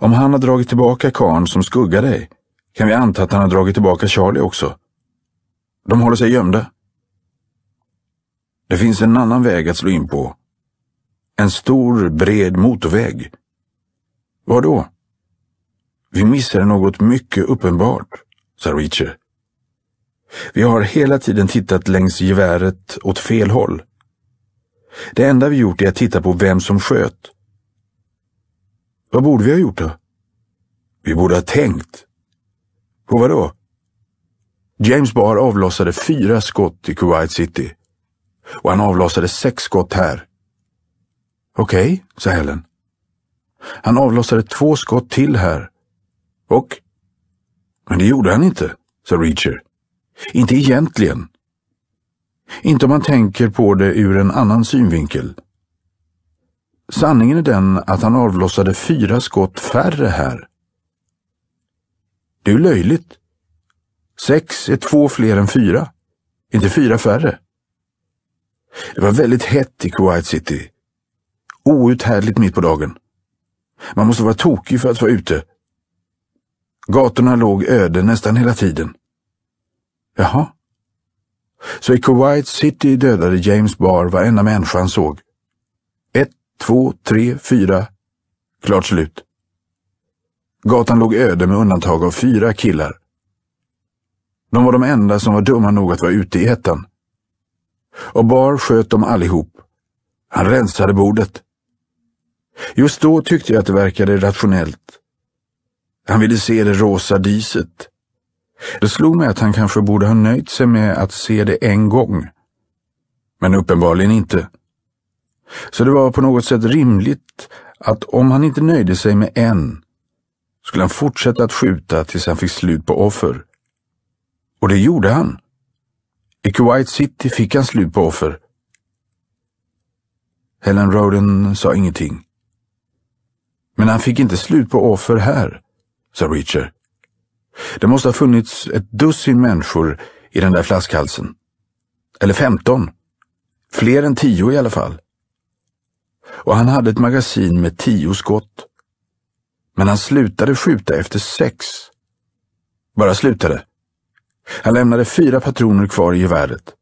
A: Om han har dragit tillbaka karn som skuggar dig kan vi anta att han har dragit tillbaka Charlie också. De håller sig gömda. Det finns en annan väg att slå in på. En stor, bred motorväg. Var då? Vi missade något mycket uppenbart, sa Reacher. Vi har hela tiden tittat längs geväret åt fel håll. Det enda vi gjort är att titta på vem som sköt vad borde vi ha gjort då? Vi borde ha tänkt. På vad då? James Barr avlossade fyra skott i Kuwait City. Och han avlossade sex skott här. Okej, okay, sa Helen. Han avlossade två skott till här. Och? Men det gjorde han inte, sa Reacher. Inte egentligen. Inte om man tänker på det ur en annan synvinkel. Sanningen är den att han avlossade fyra skott färre här. Det är löjligt. Sex är två fler än fyra, inte fyra färre. Det var väldigt hett i Kuwait City. Outhärdligt mitt på dagen. Man måste vara tokig för att vara ute. Gatorna låg öde nästan hela tiden. Jaha. Så i Kuwait City dödade James Barr varenda människa han såg två, tre, fyra. Klart slut. Gatan låg öde med undantag av fyra killar. De var de enda som var dumma nog att vara ute i hettan. Och Bar sköt dem allihop. Han rensade bordet. Just då tyckte jag att det verkade rationellt. Han ville se det rosa diset. Det slog mig att han kanske borde ha nöjt sig med att se det en gång. Men uppenbarligen inte. Så det var på något sätt rimligt att om han inte nöjde sig med en skulle han fortsätta att skjuta tills han fick slut på offer. Och det gjorde han. I Kuwait City fick han slut på offer. Helen Roden sa ingenting. Men han fick inte slut på offer här, sa Richard. Det måste ha funnits ett dussin människor i den där flaskhalsen. Eller femton. Fler än tio i alla fall och han hade ett magasin med tio skott. Men han slutade skjuta efter sex. Bara slutade. Han lämnade fyra patroner kvar i geväret.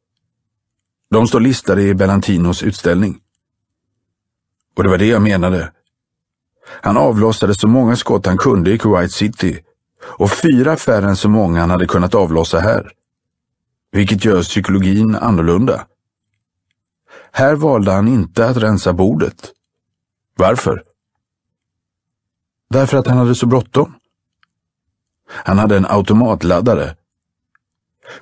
A: De står listade i Bellantinos utställning. Och det var det jag menade. Han avlossade så många skott han kunde i Kuwait City och fyra färre än så många han hade kunnat avlossa här. Vilket gör psykologin annorlunda. Här valde han inte att rensa bordet. Varför? Därför att han hade så bråttom. Han hade en automatladdare.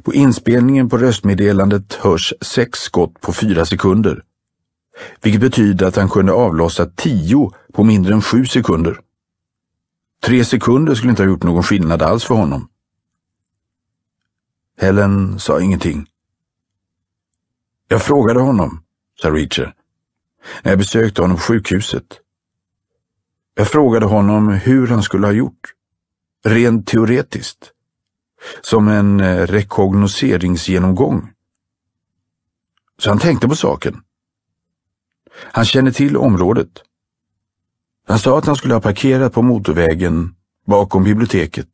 A: På inspelningen på röstmeddelandet hörs sex skott på fyra sekunder. Vilket betyder att han kunde avlossa tio på mindre än sju sekunder. Tre sekunder skulle inte ha gjort någon skillnad alls för honom. Helen sa ingenting. Jag frågade honom sa Reacher, när jag besökte honom på sjukhuset. Jag frågade honom hur han skulle ha gjort, rent teoretiskt, som en eh, rekognoseringsgenomgång. Så han tänkte på saken. Han känner till området. Han sa att han skulle ha parkerat på motorvägen bakom biblioteket.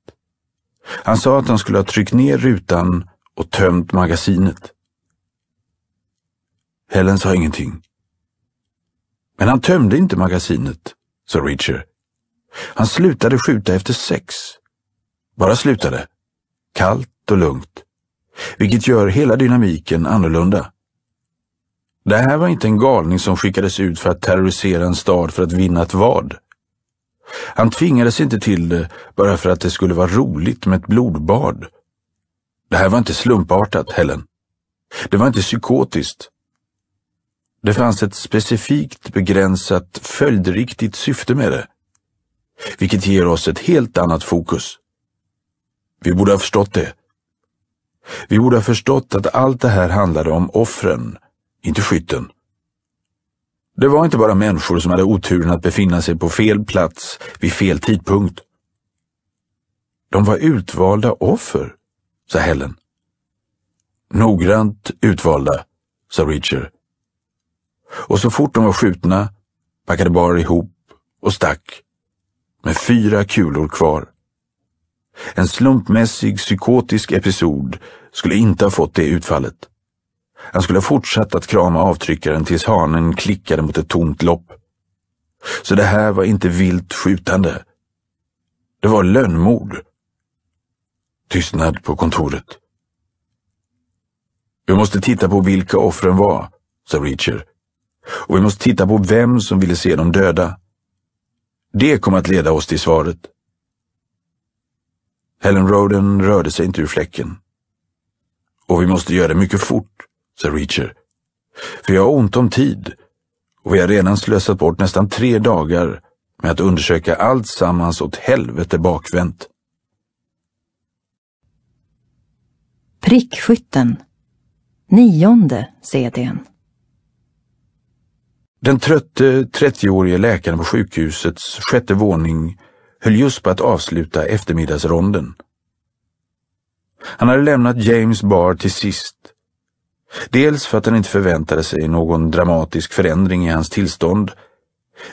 A: Han sa att han skulle ha tryckt ner rutan och tömt magasinet. Helen sa ingenting. Men han tömde inte magasinet, sa Richard. Han slutade skjuta efter sex. Bara slutade. Kallt och lugnt. Vilket gör hela dynamiken annorlunda. Det här var inte en galning som skickades ut för att terrorisera en stad för att vinna ett vad. Han tvingades inte till det bara för att det skulle vara roligt med ett blodbad. Det här var inte slumpartat, Helen. Det var inte psykotiskt. Det fanns ett specifikt begränsat följdriktigt syfte med det, vilket ger oss ett helt annat fokus. Vi borde ha förstått det. Vi borde ha förstått att allt det här handlade om offren, inte skytten. Det var inte bara människor som hade oturen att befinna sig på fel plats vid fel tidpunkt. De var utvalda offer, sa Helen. Noggrant utvalda, sa Richard och så fort de var skjutna packade Bar ihop och stack med fyra kulor kvar. En slumpmässig psykotisk episod skulle inte ha fått det utfallet. Han skulle ha fortsatt att krama avtryckaren tills hanen klickade mot ett tomt lopp. Så det här var inte vilt skjutande. Det var lönnmord. Tystnad på kontoret. Vi måste titta på vilka offren var, sa Reacher och vi måste titta på vem som ville se dem döda. Det kom att leda oss till svaret. Helen Roden rörde sig inte ur fläcken. Och vi måste göra det mycket fort, sa Reacher. För jag har ont om tid och vi har redan slösat bort nästan tre dagar med att undersöka allt sammans åt helvete bakvänt.
B: Prickskytten Nionde CDn
A: den trötte 30-årige läkaren på sjukhusets sjätte våning höll just på att avsluta eftermiddagsronden. Han hade lämnat James Barr till sist. Dels för att han inte förväntade sig någon dramatisk förändring i hans tillstånd,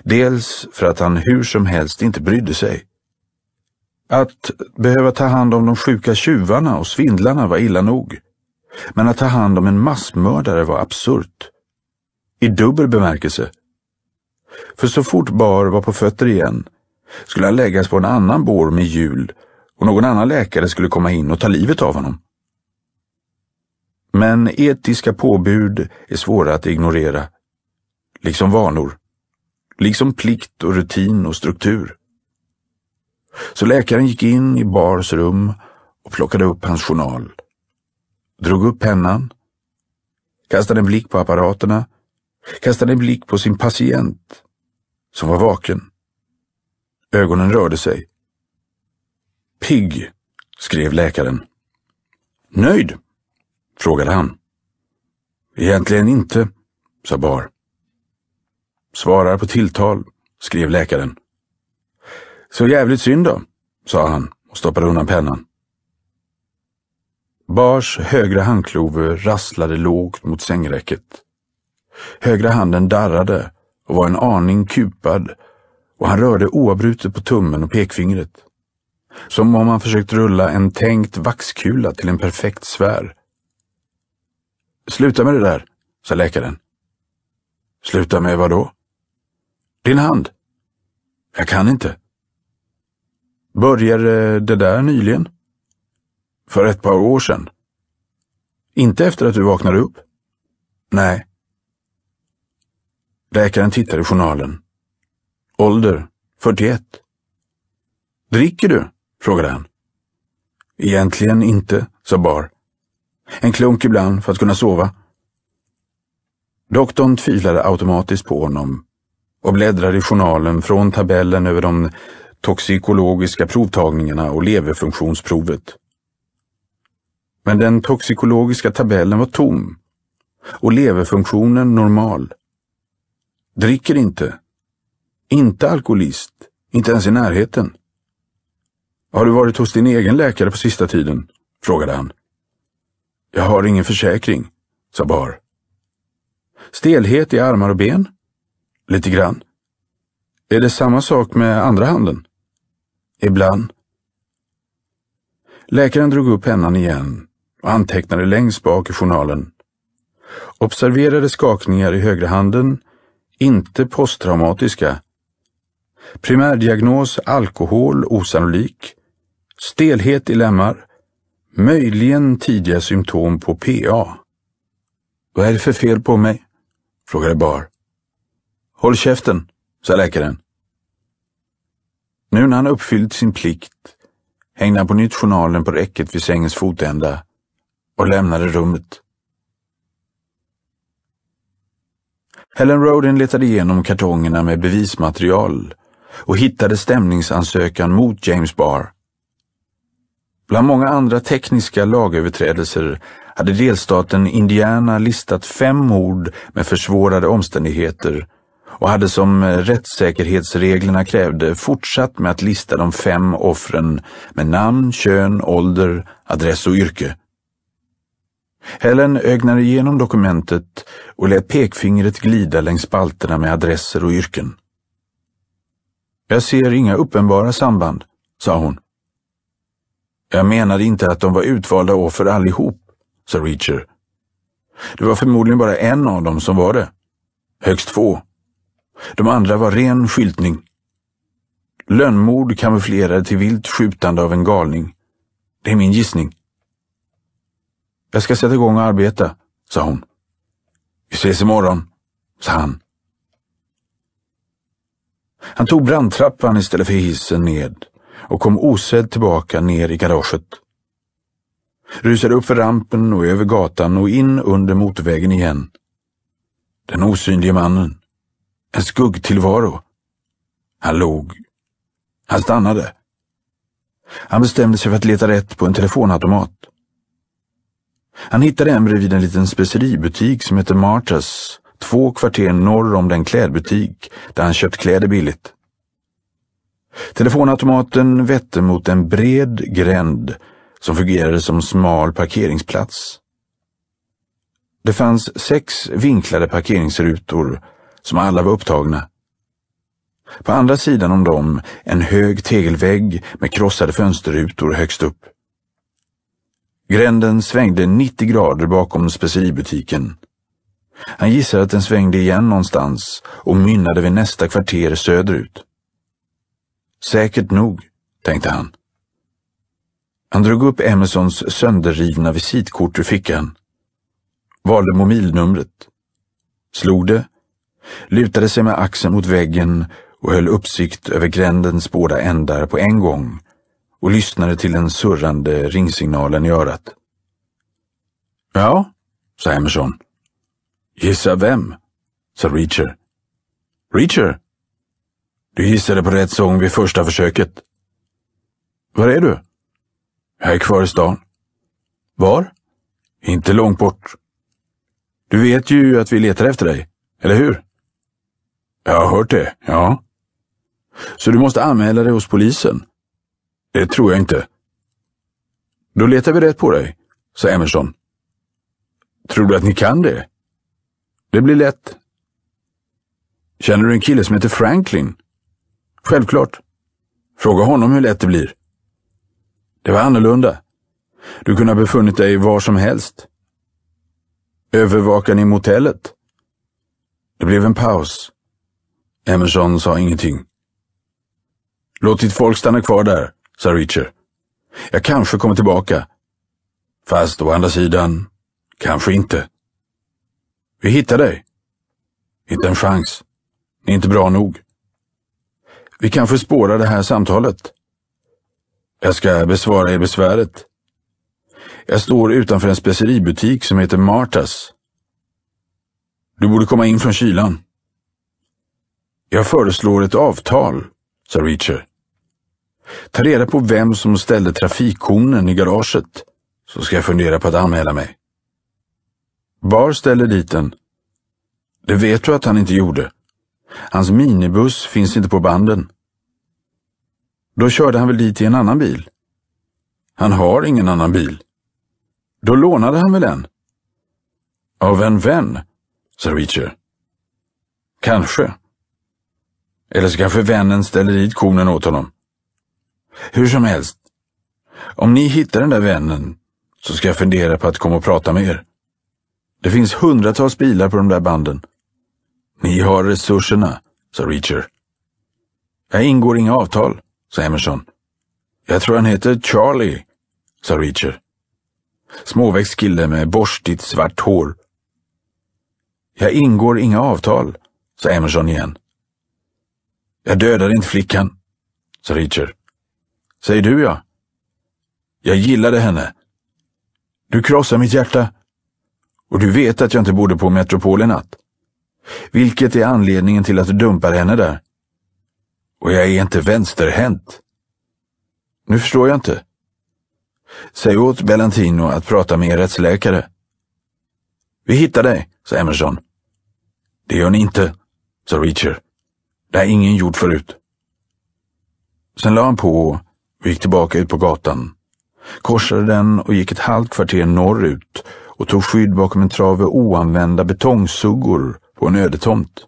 A: dels för att han hur som helst inte brydde sig. Att behöva ta hand om de sjuka tjuvarna och svindlarna var illa nog, men att ta hand om en massmördare var absurt. I dubbel bemärkelse. För så fort Bar var på fötter igen skulle han läggas på en annan bår med hjul och någon annan läkare skulle komma in och ta livet av honom. Men etiska påbud är svåra att ignorera. Liksom vanor. Liksom plikt och rutin och struktur. Så läkaren gick in i Bars rum och plockade upp hans journal. Drog upp pennan, kastade en blick på apparaterna kastade en blick på sin patient, som var vaken. Ögonen rörde sig. Pigg, skrev läkaren. Nöjd? frågade han. Egentligen inte, sa Bar. Svarar på tilltal, skrev läkaren. Så jävligt synd då, sa han och stoppade undan pennan. Bars högra handklove rasslade lågt mot sängräcket. Högra handen darrade och var en aning kupad och han rörde oavbrutet på tummen och pekfingret. Som om han försökt rulla en tänkt vaxkula till en perfekt sfär. Sluta med det där, sa läkaren. Sluta med vad då? Din hand. Jag kan inte. Började det där nyligen? För ett par år sedan. Inte efter att du vaknade upp? Nej. Läkaren tittar i journalen. Ålder 41. Dricker du? frågade han. Egentligen inte, sa Bar. En klunk ibland för att kunna sova. Doktorn tvivlade automatiskt på honom och bläddrade i journalen från tabellen över de toxikologiska provtagningarna och leverfunktionsprovet. Men den toxikologiska tabellen var tom och leverfunktionen normal. Dricker inte. Inte alkoholist. Inte ens i närheten. Har du varit hos din egen läkare på sista tiden? frågade han. Jag har ingen försäkring, sa Bar. Stelhet i armar och ben? Lite grann. Är det samma sak med andra handen? Ibland. Läkaren drog upp pennan igen och antecknade längst bak i journalen. Observerade skakningar i högra handen, inte posttraumatiska. Primärdiagnos alkohol osannolik. Stelhet i lemmar. Möjligen tidiga symptom på PA. Vad är det för fel på mig? frågade Bar. Håll käften, sa läkaren. Nu när han uppfyllt sin plikt hängde han på nytt journalen på räcket vid sängens fotända och lämnade rummet. Helen Rodin letade igenom kartongerna med bevismaterial och hittade stämningsansökan mot James Barr. Bland många andra tekniska lagöverträdelser hade delstaten Indiana listat fem mord med försvårade omständigheter och hade som eh, rättssäkerhetsreglerna krävde fortsatt med att lista de fem offren med namn, kön, ålder, adress och yrke. Helen ögnade igenom dokumentet och lät pekfingret glida längs spalterna med adresser och yrken. Jag ser inga uppenbara samband, sa hon. Jag menade inte att de var utvalda offer allihop, sa Reacher. Det var förmodligen bara en av dem som var det. Högst två. De andra var ren skyltning. Lönnmord kamouflerade till vilt skjutande av en galning. Det är min gissning. Jag ska sätta igång och arbeta, sa hon. Vi ses imorgon, sa han. Han tog brandtrappan istället för hissen ned och kom osedd tillbaka ner i garaget. Rusade upp för rampen och över gatan och in under motorvägen igen. Den osynlige mannen. En skuggtillvaro. Han log. Han stannade. Han bestämde sig för att leta rätt på en telefonautomat. Han hittade Emre vid en liten speceributik som hette Martas, två kvarter norr om den klädbutik där han köpt kläder billigt. Telefonautomaten vette mot en bred gränd som fungerade som smal parkeringsplats. Det fanns sex vinklade parkeringsrutor som alla var upptagna. På andra sidan om dem en hög tegelvägg med krossade fönsterrutor högst upp. Gränden svängde 90 grader bakom speceributiken. Han gissar att den svängde igen någonstans och mynnade vid nästa kvarter söderut. Säkert nog, tänkte han. Han drog upp Emersons sönderrivna visitkort ur fickan, valde mobilnumret, slog det, lutade sig med axeln mot väggen och höll uppsikt över grändens båda ändar på en gång och lyssnade till den surrande ringsignalen i örat. Ja, sa Emerson. Gissa vem? sa Reacher. Reacher? Du gissade på rätt sång vid första försöket. Var är du? Jag är kvar i stan. Var? Inte långt bort. Du vet ju att vi letar efter dig, eller hur? Jag har hört det, ja. Så du måste anmäla dig hos polisen. Det tror jag inte. Då letar vi rätt på dig, sa Emerson. Tror du att ni kan det? Det blir lätt. Känner du en kille som heter Franklin? Självklart. Fråga honom hur lätt det blir. Det var annorlunda. Du kunde ha befunnit dig var som helst. Övervakar ni motellet? Det blev en paus. Emerson sa ingenting. Låt ditt folk stanna kvar där, sa Reacher. Jag kanske kommer tillbaka. Fast å andra sidan, kanske inte. Vi hittar dig. Inte en chans. Ni är inte bra nog. Vi kanske spårar det här samtalet. Jag ska besvara er besväret. Jag står utanför en speceributik som heter Martas. Du borde komma in från kylan. Jag föreslår ett avtal, sa Reacher. Ta reda på vem som ställde trafikkonen i garaget, så ska jag fundera på att anmäla mig. Bar ställer dit den. Det vet du att han inte gjorde. Hans minibuss finns inte på banden. Då körde han väl dit i en annan bil? Han har ingen annan bil. Då lånade han väl en? Av en vän, sa Reacher. Kanske. Eller så kanske vännen ställer dit konen åt honom. Hur som helst, om ni hittar den där vännen så ska jag fundera på att komma och prata med er. Det finns hundratals bilar på de där banden. Ni har resurserna, sa Reacher. Jag ingår inga avtal, sa Emerson. Jag tror han heter Charlie, sa Reacher. Småväxt kille med borstigt svart hår. Jag ingår inga avtal, sa Emerson igen. Jag dödar inte flickan, sa Reacher. Säger du ja. Jag gillade henne. Du krossar mitt hjärta. Och du vet att jag inte bodde på Metropol i natt. Vilket är anledningen till att du dumpar henne där. Och jag är inte vänsterhänt. Nu förstår jag inte. Säg åt Bellantino att prata med er rättsläkare. Vi hittar dig, sa Emerson. Det gör ni inte, sa Reacher. Det har ingen gjort förut. Sen la han på och gick tillbaka ut på gatan. Korsade den och gick ett halvt kvarter norrut och tog skydd bakom en trave oanvända betongsuggor på en ödetomt.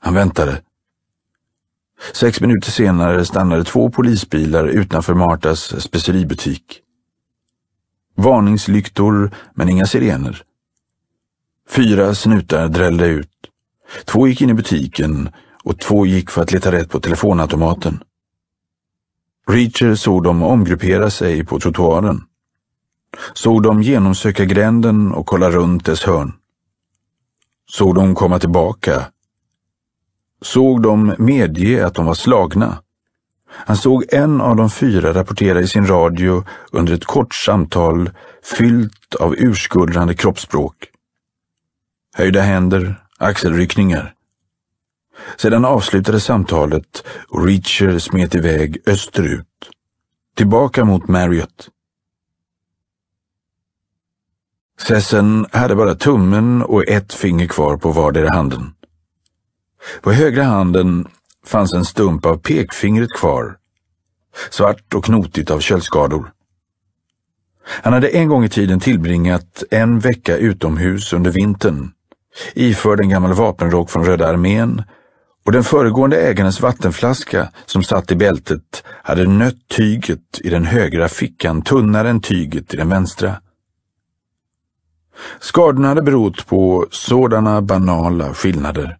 A: Han väntade. Sex minuter senare stannade två polisbilar utanför Martas speceributik. Varningslyktor, men inga sirener. Fyra snutar drällde ut. Två gick in i butiken och två gick för att leta rätt på telefonautomaten. Reacher såg dem omgruppera sig på trottoaren. Såg dem genomsöka gränden och kolla runt dess hörn. Såg dem komma tillbaka. Såg dem medge att de var slagna. Han såg en av de fyra rapportera i sin radio under ett kort samtal fyllt av urskuldrande kroppsspråk. Höjda händer, axelryckningar. Sedan avslutades samtalet och Reacher smet iväg österut, tillbaka mot Marriott. Sessen hade bara tummen och ett finger kvar på vardera handen. På högra handen fanns en stump av pekfingret kvar, svart och knotigt av köldskador. Han hade en gång i tiden tillbringat en vecka utomhus under vintern, iförd en gammal vapenrock från Röda armén och den föregående ägarens vattenflaska som satt i bältet hade nött tyget i den högra fickan tunnare än tyget i den vänstra. Skadorna hade berott på sådana banala skillnader.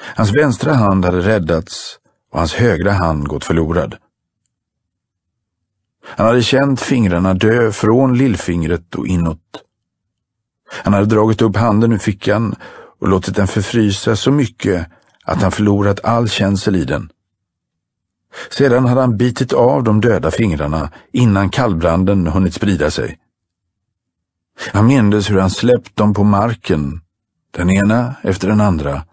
A: Hans vänstra hand hade räddats och hans högra hand gått förlorad. Han hade känt fingrarna dö från lillfingret och inåt. Han hade dragit upp handen ur fickan och låtit den förfrysa så mycket att han förlorat all känsel i den. Sedan hade han bitit av de döda fingrarna innan kallbranden hunnit sprida sig. Han mindes hur han släppt dem på marken, den ena efter den andra,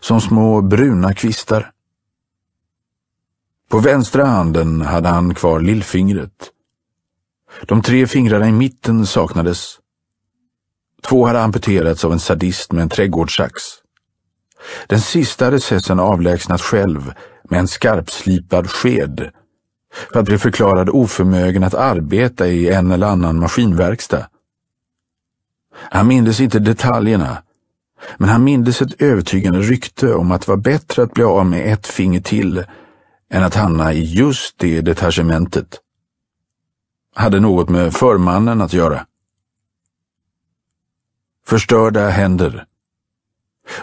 A: som små bruna kvistar. På vänstra handen hade han kvar lillfingret. De tre fingrarna i mitten saknades. Två hade amputerats av en sadist med en trädgårdssax. Den sista recessen avlägsnas själv med en skarpslipad sked för att bli förklarad oförmögen att arbeta i en eller annan maskinverkstad. Han mindes inte detaljerna, men han mindes ett övertygande rykte om att det var bättre att bli av med ett finger till än att hamna i just det detachementet. Hade något med förmannen att göra. Förstörda händer.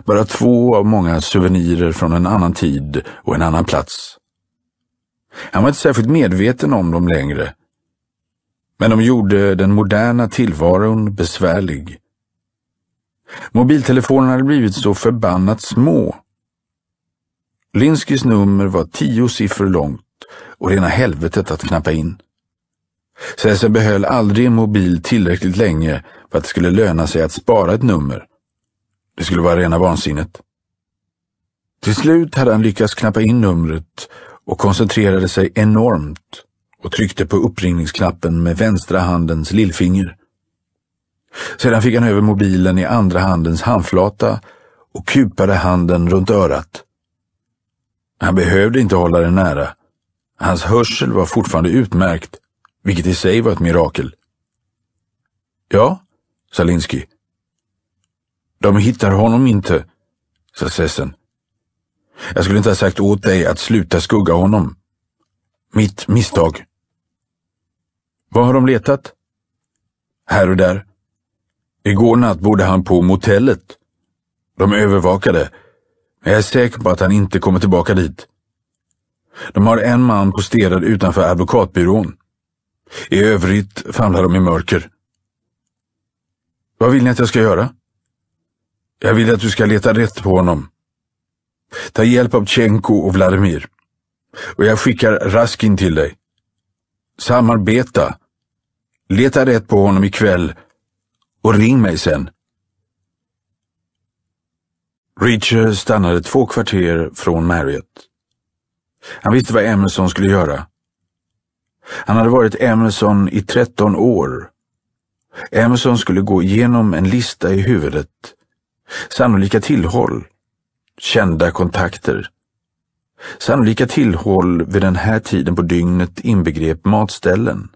A: Bara två av många souvenirer från en annan tid och en annan plats. Han var inte särskilt medveten om dem längre. Men de gjorde den moderna tillvaron besvärlig. Mobiltelefonerna hade blivit så förbannat små. Linskys nummer var tio siffror långt och rena helvetet att knappa in. Sesse behöll aldrig en mobil tillräckligt länge för att det skulle löna sig att spara ett nummer. Det skulle vara rena vansinnet. Till slut hade han lyckats knappa in numret och koncentrerade sig enormt och tryckte på uppringningsknappen med vänstra handens lillfinger. Sedan fick han över mobilen i andra handens handflata och kupade handen runt örat. Han behövde inte hålla den nära. Hans hörsel var fortfarande utmärkt, vilket i sig var ett mirakel. Ja, sa Linsky. De hittar honom inte, sa Sessen. Jag skulle inte ha sagt åt dig att sluta skugga honom. Mitt misstag. Vad har de letat? Här och där. Igår natt bodde han på motellet. De är övervakade. Jag är säker på att han inte kommer tillbaka dit. De har en man posterad utanför advokatbyrån. I övrigt famlar de i mörker. Vad vill ni att jag ska göra? Jag vill att du ska leta rätt på honom. Ta hjälp av Tjenko och Vladimir. Och jag skickar Raskin till dig. Samarbeta. Leta rätt på honom ikväll och ring mig sen. Reacher stannade två kvarter från Marriott. Han visste vad Emerson skulle göra. Han hade varit Emerson i 13 år. Emerson skulle gå igenom en lista i huvudet Sannolika tillhåll. Kända kontakter. Sannolika tillhåll vid den här tiden på dygnet inbegrep matställen.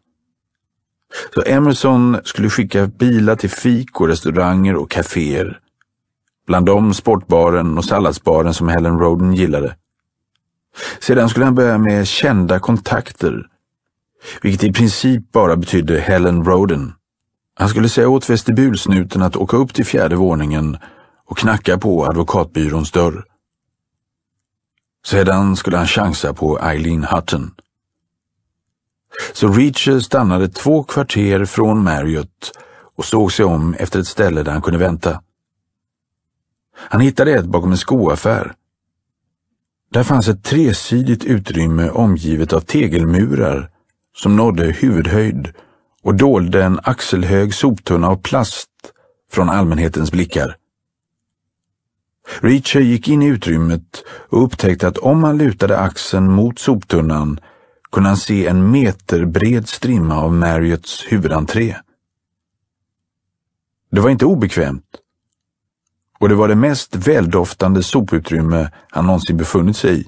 A: Så Emerson skulle skicka bilar till fik och restauranger och kaféer. Bland dem sportbaren och salladsbaren som Helen Roden gillade. Sedan skulle han börja med kända kontakter, vilket i princip bara betydde Helen Roden. Han skulle säga åt vestibulsnuten att åka upp till fjärde våningen och knacka på advokatbyråns dörr. Sedan skulle han chansa på Eileen Hutton. Så Reacher stannade två kvarter från Marriott och såg sig om efter ett ställe där han kunde vänta. Han hittade ett bakom en skoaffär. Där fanns ett tresidigt utrymme omgivet av tegelmurar som nådde huvudhöjd och dolde en axelhög soptunna av plast från allmänhetens blickar. Reacher gick in i utrymmet och upptäckte att om han lutade axeln mot soptunnan kunde han se en meterbred strimma av Marriotts huvudentré. Det var inte obekvämt och det var det mest väldoftande soputrymme han någonsin befunnit sig i.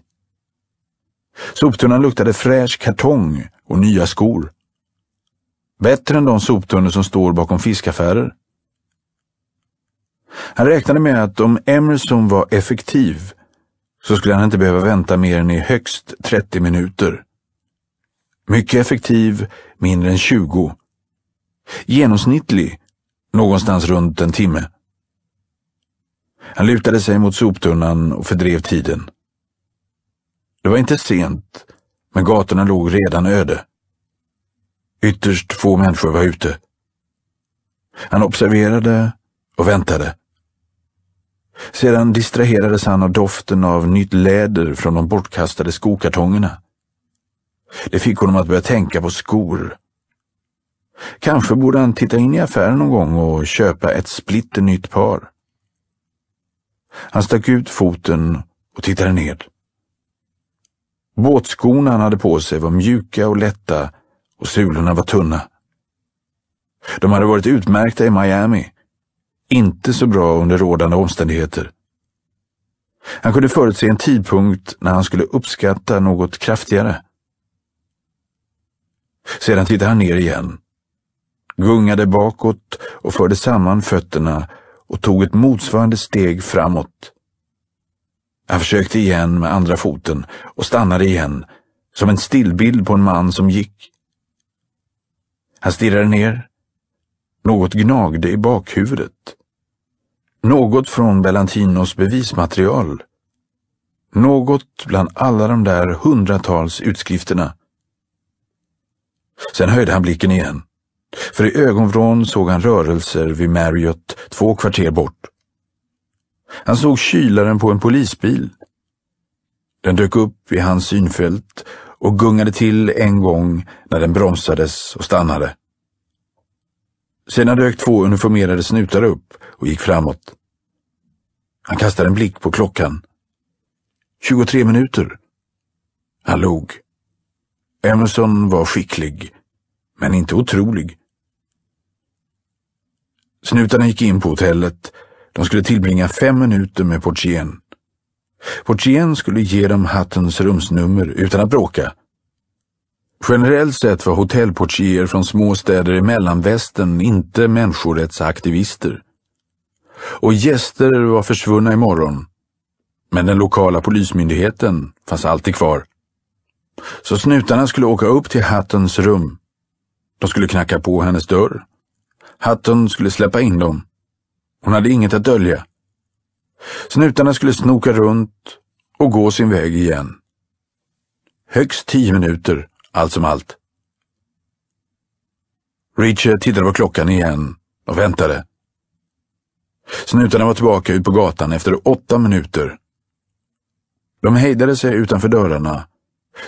A: Soptunnan luktade fräsch kartong och nya skor. Bättre än de soptunnor som står bakom fiskaffärer. Han räknade med att om Emerson var effektiv så skulle han inte behöva vänta mer än i högst 30 minuter. Mycket effektiv, mindre än 20. Genomsnittlig, någonstans runt en timme. Han lutade sig mot soptunnan och fördrev tiden. Det var inte sent, men gatorna låg redan öde. Ytterst få människor var ute. Han observerade och väntade. Sedan distraherades han av doften av nytt läder från de bortkastade skokartongerna. Det fick honom att börja tänka på skor. Kanske borde han titta in i affären någon gång och köpa ett splitternytt par. Han stack ut foten och tittade ned. Båtskorna han hade på sig var mjuka och lätta och sulorna var tunna. De hade varit utmärkta i Miami inte så bra under rådande omständigheter. Han kunde förutse en tidpunkt när han skulle uppskatta något kraftigare. Sedan tittade han ner igen, gungade bakåt och förde samman fötterna och tog ett motsvarande steg framåt. Han försökte igen med andra foten och stannade igen, som en stillbild på en man som gick. Han stirrade ner, något gnagde i bakhuvudet. Något från Bellantinos bevismaterial. Något bland alla de där hundratals utskrifterna. Sen höjde han blicken igen. För i ögonvrån såg han rörelser vid Marriott två kvarter bort. Han såg kylaren på en polisbil. Den dök upp i hans synfält och gungade till en gång när den bromsades och stannade. Sedan dök två uniformerade snutar upp och gick framåt. Han kastade en blick på klockan. 23 minuter. Han log. Emerson var skicklig, men inte otrolig. Snutarna gick in på hotellet. De skulle tillbringa fem minuter med portieren. Portieren skulle ge dem hattens rumsnummer utan att bråka. Generellt sett var hotellportier från småstäder i mellanvästern inte människorättsaktivister. Och gäster var försvunna imorgon. Men den lokala polismyndigheten fanns alltid kvar. Så snutarna skulle åka upp till Hattons rum. De skulle knacka på hennes dörr. Hatton skulle släppa in dem. Hon hade inget att dölja. Snutarna skulle snoka runt och gå sin väg igen. Högst tio minuter allt som allt. Reacher tittade på klockan igen och väntade. Snutarna var tillbaka ut på gatan efter åtta minuter. De hejdade sig utanför dörrarna,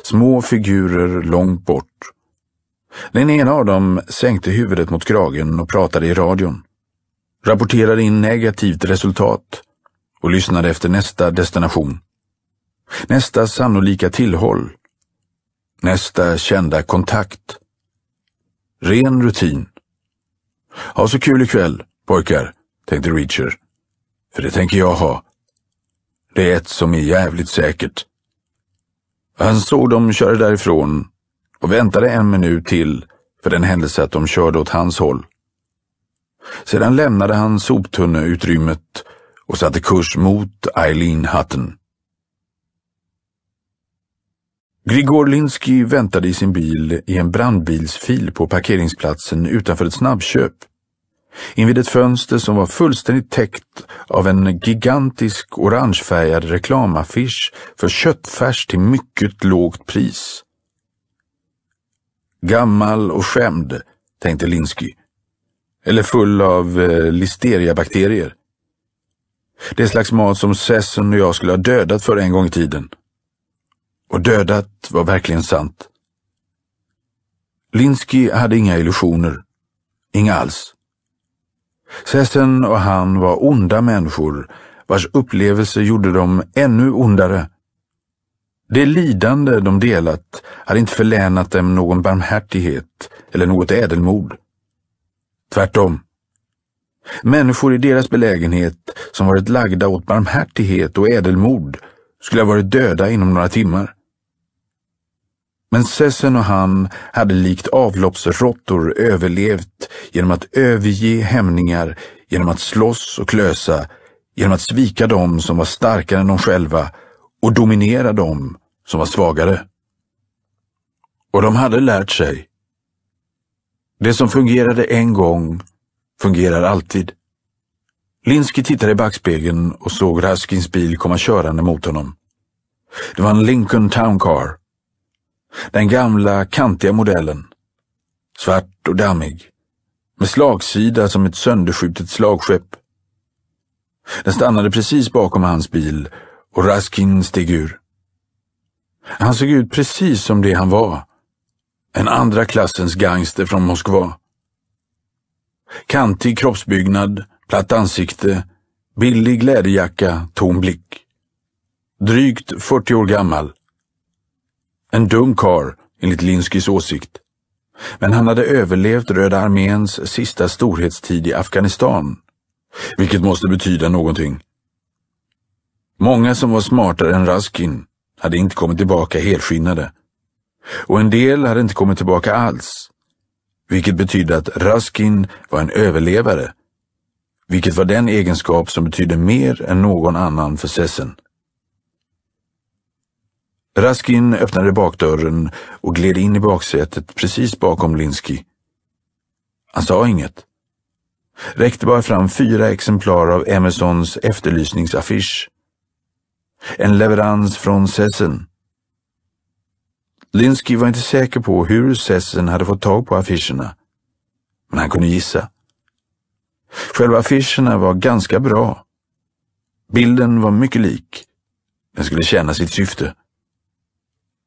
A: små figurer långt bort. Den ena av dem sänkte huvudet mot kragen och pratade i radion, rapporterade in negativt resultat och lyssnade efter nästa destination. Nästa sannolika tillhåll Nästa kända kontakt. Ren rutin. Ha så kul ikväll, pojkar, tänkte Reacher. För det tänker jag ha. Det är ett som är jävligt säkert. Han såg dem köra därifrån och väntade en minut till för den händelse att de körde åt hans håll. Sedan lämnade han soptunneutrymmet och satte kurs mot Eileen Hutton. Grigor Linsky väntade i sin bil i en brandbilsfil på parkeringsplatsen utanför ett snabbköp. Invid ett fönster som var fullständigt täckt av en gigantisk orangefärgad reklamaffisch för köttfärs till mycket lågt pris. Gammal och skämd, tänkte Linsky. Eller full av eh, listeriabakterier. Det slags mat som Sesson och jag skulle ha dödat för en gång i tiden. Och dödat var verkligen sant. Linsky hade inga illusioner. Inga alls. Sessen och han var onda människor vars upplevelse gjorde dem ännu ondare. Det lidande de delat hade inte förlänat dem någon barmhärtighet eller något ädelmod. Tvärtom. Människor i deras belägenhet, som varit lagda åt barmhärtighet och ädelmod, skulle ha varit döda inom några timmar. Men Sessen och han hade likt avloppsråttor överlevt genom att överge hämningar, genom att slåss och klösa, genom att svika dem som var starkare än de själva och dominera dem som var svagare. Och de hade lärt sig. Det som fungerade en gång fungerar alltid. Linsky tittade i backspegeln och såg Raskins bil komma körande mot honom. Det var en Lincoln Town Car den gamla kantiga modellen. Svart och dammig. Med slagsida som ett sönderskjutet slagskepp. Den stannade precis bakom hans bil och Raskin steg ur. Han såg ut precis som det han var. En andra klassens gangster från Moskva. Kantig kroppsbyggnad, platt ansikte, billig läderjacka, tom blick. Drygt 40 år gammal. En dum kar, enligt Linskys åsikt. Men han hade överlevt Röda arméns sista storhetstid i Afghanistan, vilket måste betyda någonting. Många som var smartare än Raskin hade inte kommit tillbaka helskinnade. Och en del hade inte kommit tillbaka alls, vilket betydde att Raskin var en överlevare, vilket var den egenskap som betydde mer än någon annan för Sessen. Raskin öppnade bakdörren och gled in i baksätet precis bakom Linsky. Han sa inget. Räckte bara fram fyra exemplar av Emersons efterlysningsaffisch. En leverans från Sessen. Linsky var inte säker på hur Sessen hade fått tag på affischerna, men han kunde gissa. Själva affischerna var ganska bra. Bilden var mycket lik. Den skulle tjäna sitt syfte.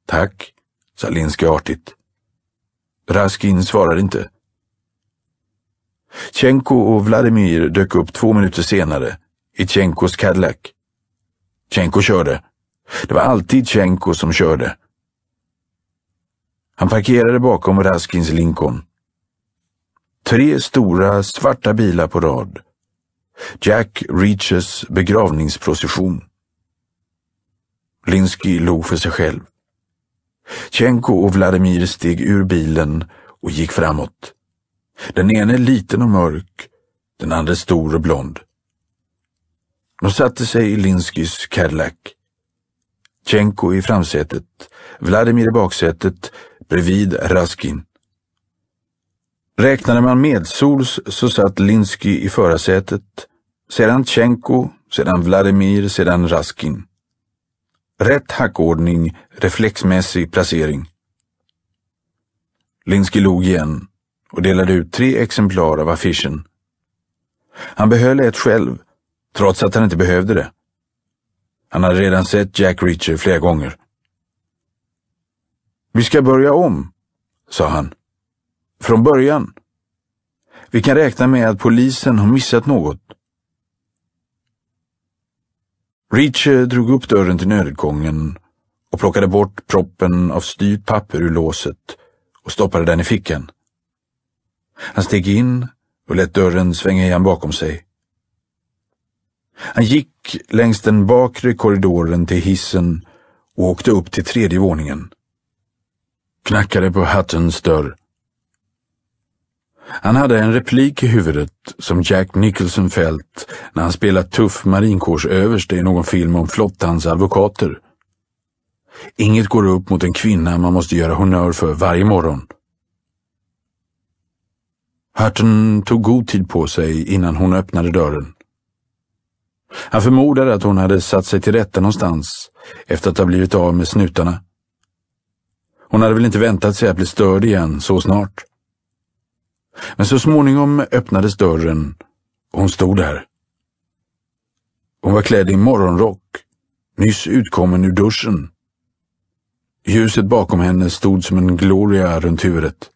A: Tack, sa Linsky artigt. Raskin svarade inte. Tjenko och Vladimir dök upp två minuter senare, i Tjenkos Cadillac. Tjenko körde. Det var alltid Tjenko som körde. Han parkerade bakom Raskins Lincoln. Tre stora svarta bilar på rad. Jack Reaches begravningsprocession. Linsky log för sig själv. Tjenko och Vladimir steg ur bilen och gick framåt. Den ene liten och mörk, den andra stor och blond. De satte sig i Linskys Cadillac. Tjenko i framsätet, Vladimir i baksätet, bredvid Raskin. Räknade man medsols så satt Linsky i förarsätet, sedan Tjenko, sedan Vladimir, sedan Raskin. Rätt hackordning, reflexmässig placering. Linsky log igen och delade ut tre exemplar av affischen. Han behöll ett själv, trots att han inte behövde det. Han hade redan sett Jack Reacher flera gånger. Vi ska börja om, sa han. Från början. Vi kan räkna med att polisen har missat något. Reacher drog upp dörren till nödutgången och plockade bort proppen av styrt papper ur låset och stoppade den i fickan. Han steg in och lät dörren svänga igen bakom sig. Han gick längs den bakre korridoren till hissen och åkte upp till tredje våningen. Knackade på Hattons dörr han hade en replik i huvudet som Jack Nicholson fällt när han spelat tuff marinkårsöverste i någon film om flottans advokater. Inget går upp mot en kvinna man måste göra honnör för varje morgon. Hurton tog god tid på sig innan hon öppnade dörren. Han förmodade att hon hade satt sig till rätta någonstans efter att ha blivit av med snutarna. Hon hade väl inte väntat sig att bli störd igen så snart. Men så småningom öppnades dörren och hon stod där. Hon var klädd i morgonrock, nyss utkommen ur duschen. Ljuset bakom henne stod som en gloria runt huvudet.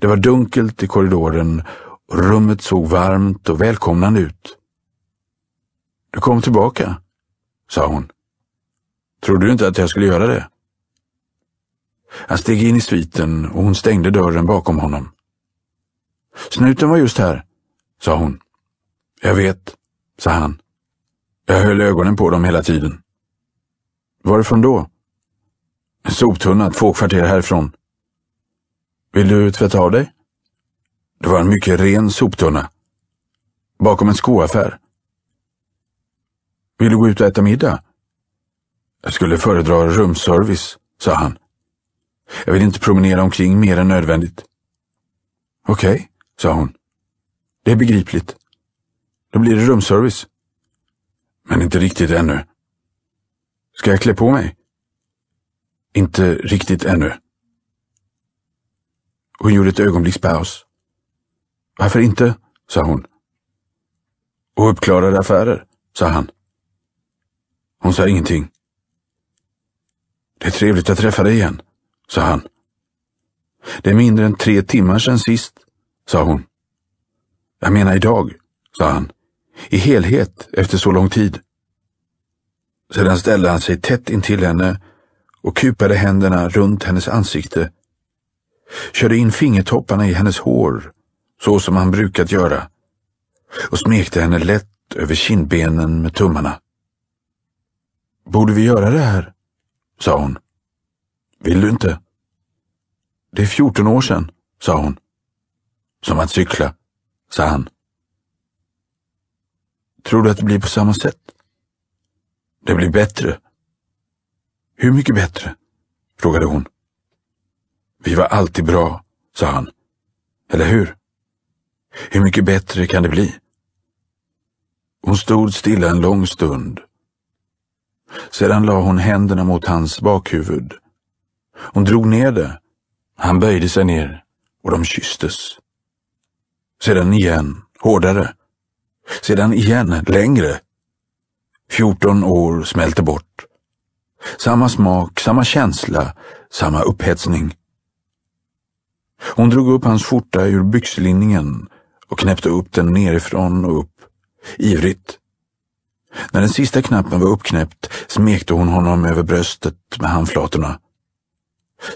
A: Det var dunkelt i korridoren och rummet såg varmt och välkomnande ut. Du kom tillbaka, sa hon. Tror du inte att jag skulle göra det? Han steg in i sviten och hon stängde dörren bakom honom. Snuten var just här, sa hon. Jag vet, sa han. Jag höll ögonen på dem hela tiden. Varifrån då? En soptunna två kvarter härifrån. Vill du tvätta av dig? Det var en mycket ren soptunna. Bakom en skoaffär. Vill du gå ut och äta middag? Jag skulle föredra rumsservice, sa han. Jag vill inte promenera omkring mer än nödvändigt. Okej, okay, sa hon. Det är begripligt. Då blir det rumsservice. Men inte riktigt ännu. Ska jag klä på mig? Inte riktigt ännu. Hon gjorde ett ögonblicks paus. Varför inte? sa hon. Och uppklarade affärer, sa han. Hon sa ingenting. Det är trevligt att träffa dig igen, sa han. Det är mindre än tre timmar sedan sist, sa hon. Jag menar idag, sa han. I helhet efter så lång tid. Sedan ställde han sig tätt intill henne och kupade händerna runt hennes ansikte. Körde in fingertopparna i hennes hår, så som han brukat göra, och smekte henne lätt över kindbenen med tummarna. Borde vi göra det här? sa hon. Vill du inte? Det är 14 år sedan, sa hon. Som att cykla, sa han. Tror du att det blir på samma sätt? Det blir bättre. Hur mycket bättre? frågade hon. Vi var alltid bra, sa han. Eller hur? Hur mycket bättre kan det bli? Hon stod stilla en lång stund. Sedan la hon händerna mot hans bakhuvud. Hon drog ner det han böjde sig ner och de kysstes. Sedan igen, hårdare. Sedan igen, längre. 14 år smälte bort. Samma smak, samma känsla, samma upphetsning. Hon drog upp hans skjorta ur byxlinningen och knäppte upp den nerifrån och upp, ivrigt. När den sista knappen var uppknäppt smekte hon honom över bröstet med handflatorna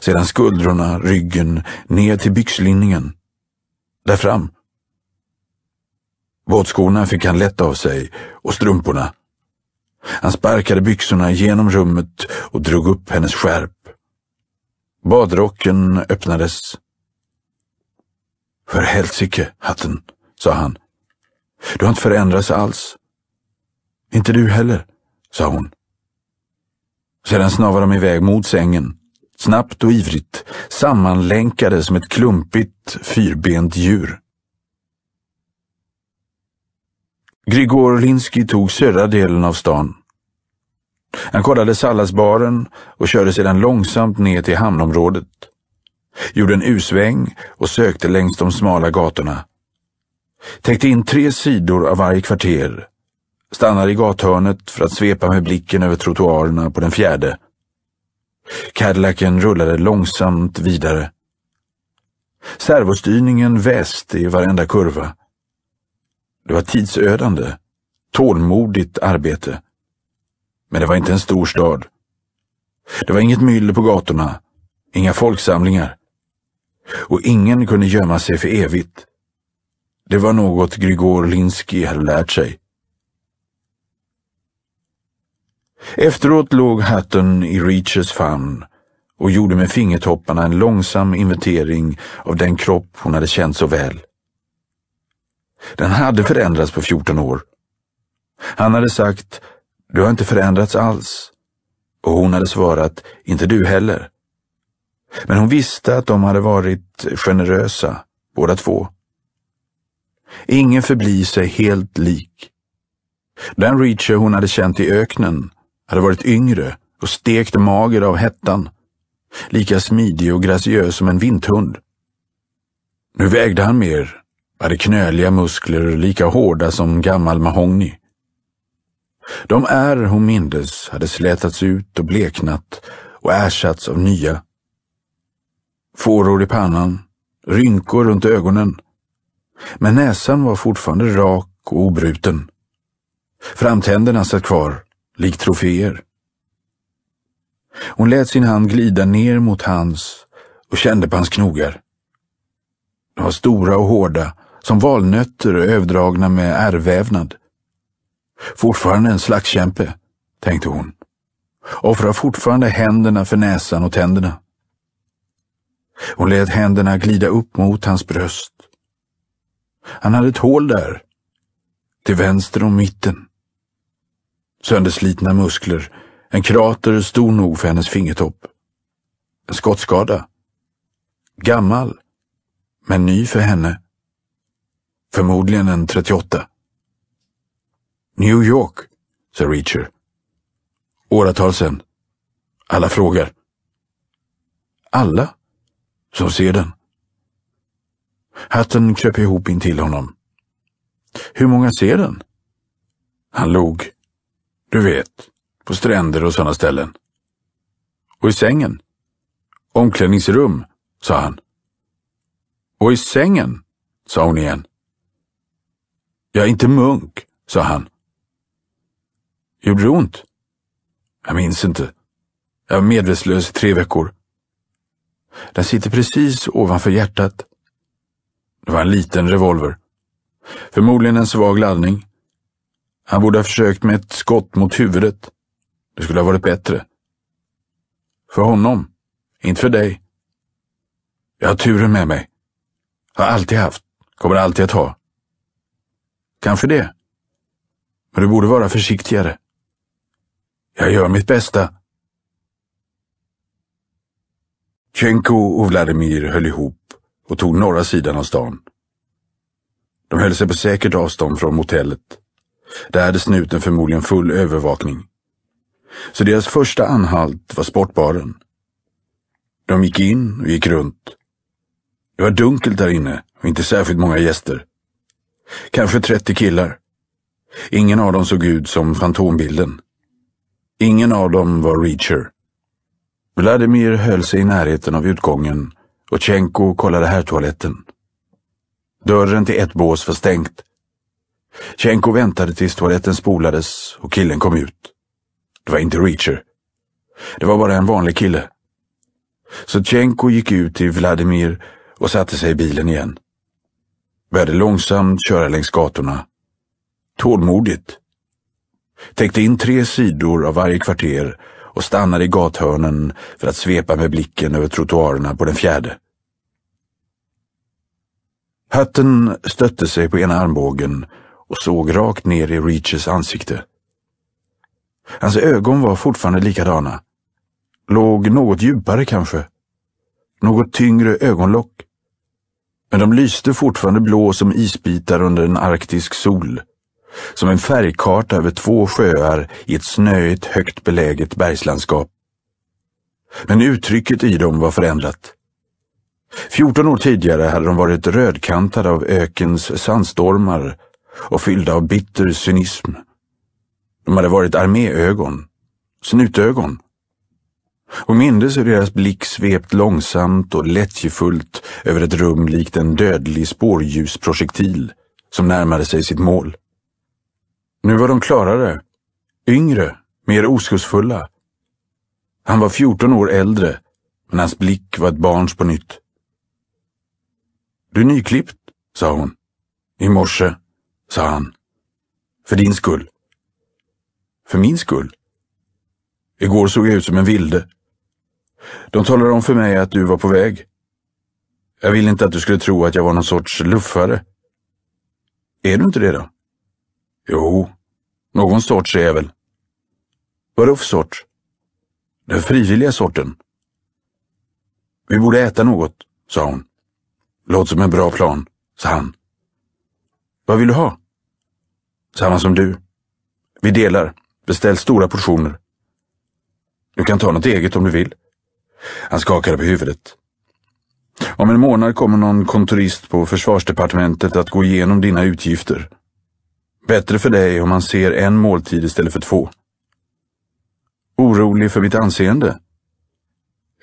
A: sedan skuldrorna, ryggen, ner till byxlinningen. Där fram. Båtskorna fick han lätt av sig och strumporna. Han sparkade byxorna genom rummet och drog upp hennes skärp. Badrocken öppnades. För helsike, hatten, sa han. Du har inte förändrats alls. Inte du heller, sa hon. Sedan snavade de iväg mot sängen snabbt och ivrigt, sammanlänkade som ett klumpigt, fyrbent djur. Grigor Linsky tog södra delen av stan. Han kollade salladsbaren och körde sedan långsamt ner till hamnområdet. Gjorde en usväng och sökte längs de smala gatorna. Täckte in tre sidor av varje kvarter. Stannade i gathörnet för att svepa med blicken över trottoarerna på den fjärde Cadillacen rullade långsamt vidare. Servostyrningen väste i varenda kurva. Det var tidsödande, tålmodigt arbete. Men det var inte en stor stad. Det var inget myller på gatorna, inga folksamlingar. Och ingen kunde gömma sig för evigt. Det var något Grigor Linsky hade lärt sig. Efteråt låg hatten i Reachers famn och gjorde med fingertopparna en långsam inventering av den kropp hon hade känt så väl. Den hade förändrats på 14 år. Han hade sagt, du har inte förändrats alls. Och hon hade svarat, inte du heller. Men hon visste att de hade varit generösa, båda två. Ingen förblir sig helt lik. Den Reacher hon hade känt i öknen hade varit yngre och stekt mager av hettan, lika smidig och graciös som en vinthund. Nu vägde han mer, hade knöliga muskler lika hårda som gammal mahogny. De är hon mindes hade slätats ut och bleknat och ersatts av nya. Fåror i pannan, rynkor runt ögonen. Men näsan var fortfarande rak och obruten. Framtänderna satt kvar lik troféer. Hon lät sin hand glida ner mot hans och kände på hans knogar. De var stora och hårda, som valnötter överdragna med ärrvävnad. Fortfarande en slagskämpe, tänkte hon. Offrar fortfarande händerna för näsan och tänderna. Hon lät händerna glida upp mot hans bröst. Han hade ett hål där, till vänster om mitten. Sönderslitna muskler, en krater stor nog för hennes fingertopp. En skottskada. Gammal, men ny för henne. Förmodligen en 38. New York, sa Reacher. Åratal sen. Alla frågar. Alla som ser den. Hatten kröp ihop in till honom. Hur många ser den? Han log. Du vet, på stränder och sådana ställen. Och i sängen. Omklädningsrum, sa han. Och i sängen, sa hon igen. Jag är inte munk, sa han. Gjorde det ont? Jag minns inte. Jag var medvetslös i tre veckor. Den sitter precis ovanför hjärtat. Det var en liten revolver. Förmodligen en svag laddning. Han borde ha försökt med ett skott mot huvudet. Det skulle ha varit bättre. För honom, inte för dig. Jag har turen med mig. Har alltid haft, kommer alltid att ha. Kanske det. Men du borde vara försiktigare. Jag gör mitt bästa. Tjenko och Vladimir höll ihop och tog norra sidan av stan. De höll sig på säkert avstånd från motellet. Där hade snuten förmodligen full övervakning. Så deras första anhalt var sportbaren. De gick in och gick runt. Det var dunkelt där inne och inte särskilt många gäster. Kanske 30 killar. Ingen av dem såg ut som Fantombilden. Ingen av dem var Reacher. Vladimir höll sig i närheten av utgången och Tjenko kollade herrtoaletten. Dörren till ett bås var stängt Tjenko väntade tills toaletten spolades och killen kom ut. Det var inte Reacher. Det var bara en vanlig kille. Så Tjenko gick ut till Vladimir och satte sig i bilen igen. Började långsamt köra längs gatorna. Tålmodigt. Täckte in tre sidor av varje kvarter och stannade i gathörnen för att svepa med blicken över trottoarerna på den fjärde. Hatten stötte sig på ena armbågen och såg rakt ner i Reaches ansikte. Hans ögon var fortfarande likadana. Låg något djupare kanske. Något tyngre ögonlock. Men de lyste fortfarande blå som isbitar under en arktisk sol. Som en färgkarta över två sjöar i ett snöigt högt beläget bergslandskap. Men uttrycket i dem var förändrat. 14 år tidigare hade de varit rödkantade av ökens sandstormar och fyllda av bitter cynism. De hade varit arméögon, snutögon Hon mindes hur deras blick svept långsamt och lättjefullt över ett rum likt en dödlig spårljusprojektil som närmade sig sitt mål. Nu var de klarare, yngre, mer oskuldsfulla. Han var 14 år äldre, men hans blick var ett barns på nytt. Du är nyklippt, sa hon. I morse sa han. För din skull. För min skull. Igår såg jag ut som en vilde. De talade om för mig att du var på väg. Jag ville inte att du skulle tro att jag var någon sorts luffare. Är du inte det då? Jo, någon sorts är jag väl. Vadå för sorts? Den frivilliga sorten. Vi borde äta något, sa hon. Låter som en bra plan, sa han. Vad vill du ha? Samma som du. Vi delar. Beställ stora portioner. Du kan ta något eget om du vill. Han skakade på huvudet. Om en månad kommer någon kontorist på försvarsdepartementet att gå igenom dina utgifter. Bättre för dig om man ser en måltid istället för två. Orolig för mitt anseende?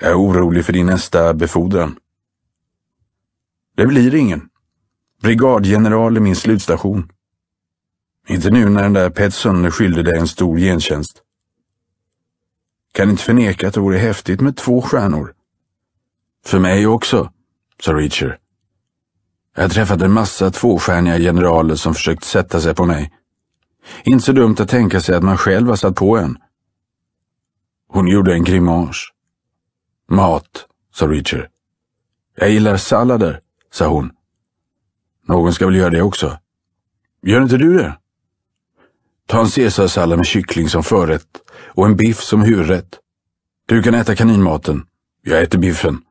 A: Jag är orolig för din nästa befordran. Det blir ingen. Brigadgeneral är min slutstation. Inte nu när den där Petson skyllde dig en stor gentjänst. Kan inte förneka att det vore häftigt med två stjärnor. För mig också, sa Reacher. Jag har träffat en massa tvåstjärniga generaler som försökt sätta sig på mig. Inte så dumt att tänka sig att man själv har satt på en. Hon gjorde en grimas. Mat, sa Reacher. Jag gillar sallader, sa hon. Någon ska väl göra det också. Gör inte du det? Ta en caesarsallad med kyckling som förrätt och en biff som huvudrätt. Du kan äta kaninmaten. Jag äter biffen.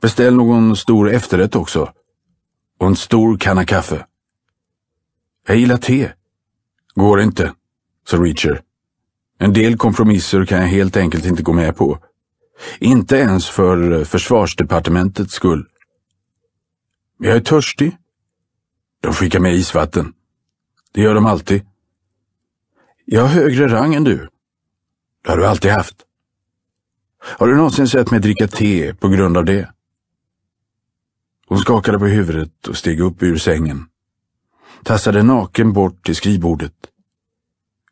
A: Beställ någon stor efterrätt också. Och en stor kanna kaffe. Jag gillar te. Går inte, sa Reacher. En del kompromisser kan jag helt enkelt inte gå med på. Inte ens för försvarsdepartementets skull. Jag är törstig. De skickar med isvatten. Det gör de alltid. Jag har högre rang än du. Det har du alltid haft. Har du någonsin sett mig dricka te på grund av det? Hon skakade på huvudet och steg upp ur sängen. Tassade naken bort till skrivbordet.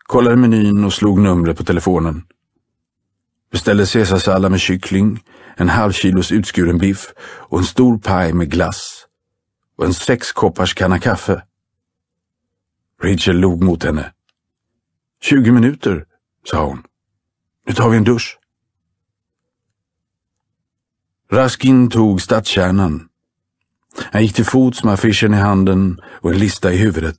A: Kollade menyn och slog numret på telefonen. Beställde caesarsallad med kyckling, en halv kilos utskuren biff och en stor paj med glass. Och en sexkoppars kanna kaffe. Rachel log mot henne. Tjugo minuter, sa hon. Nu tar vi en dusch. Raskin tog stadskärnan. Han gick till fots med affischen i handen och en lista i huvudet.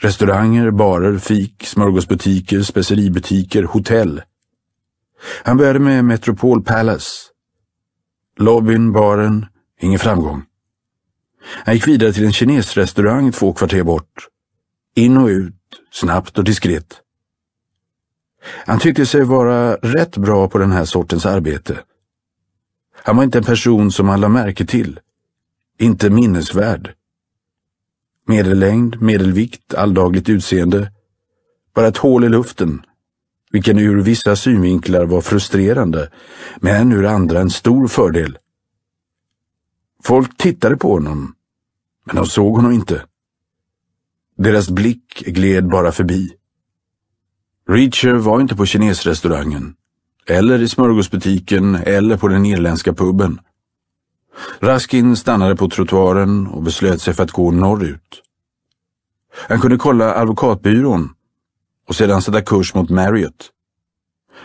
A: Restauranger, barer, fik, smörgåsbutiker, speceributiker, hotell. Han började med Metropol Palace. Lobbyn, baren, ingen framgång. Han gick vidare till en kinesrestaurang två kvarter bort in och ut, snabbt och diskret. Han tyckte sig vara rätt bra på den här sortens arbete. Han var inte en person som man lade märke till. Inte minnesvärd. Medellängd, medelvikt, alldagligt utseende. Bara ett hål i luften, vilken ur vissa synvinklar var frustrerande, men ur andra en stor fördel. Folk tittade på honom, men de såg honom inte. Deras blick gled bara förbi. Reacher var inte på kinesrestaurangen, eller i smörgåsbutiken eller på den irländska puben. Raskin stannade på trottoaren och beslöt sig för att gå norrut. Han kunde kolla advokatbyrån och sedan sätta kurs mot Marriott.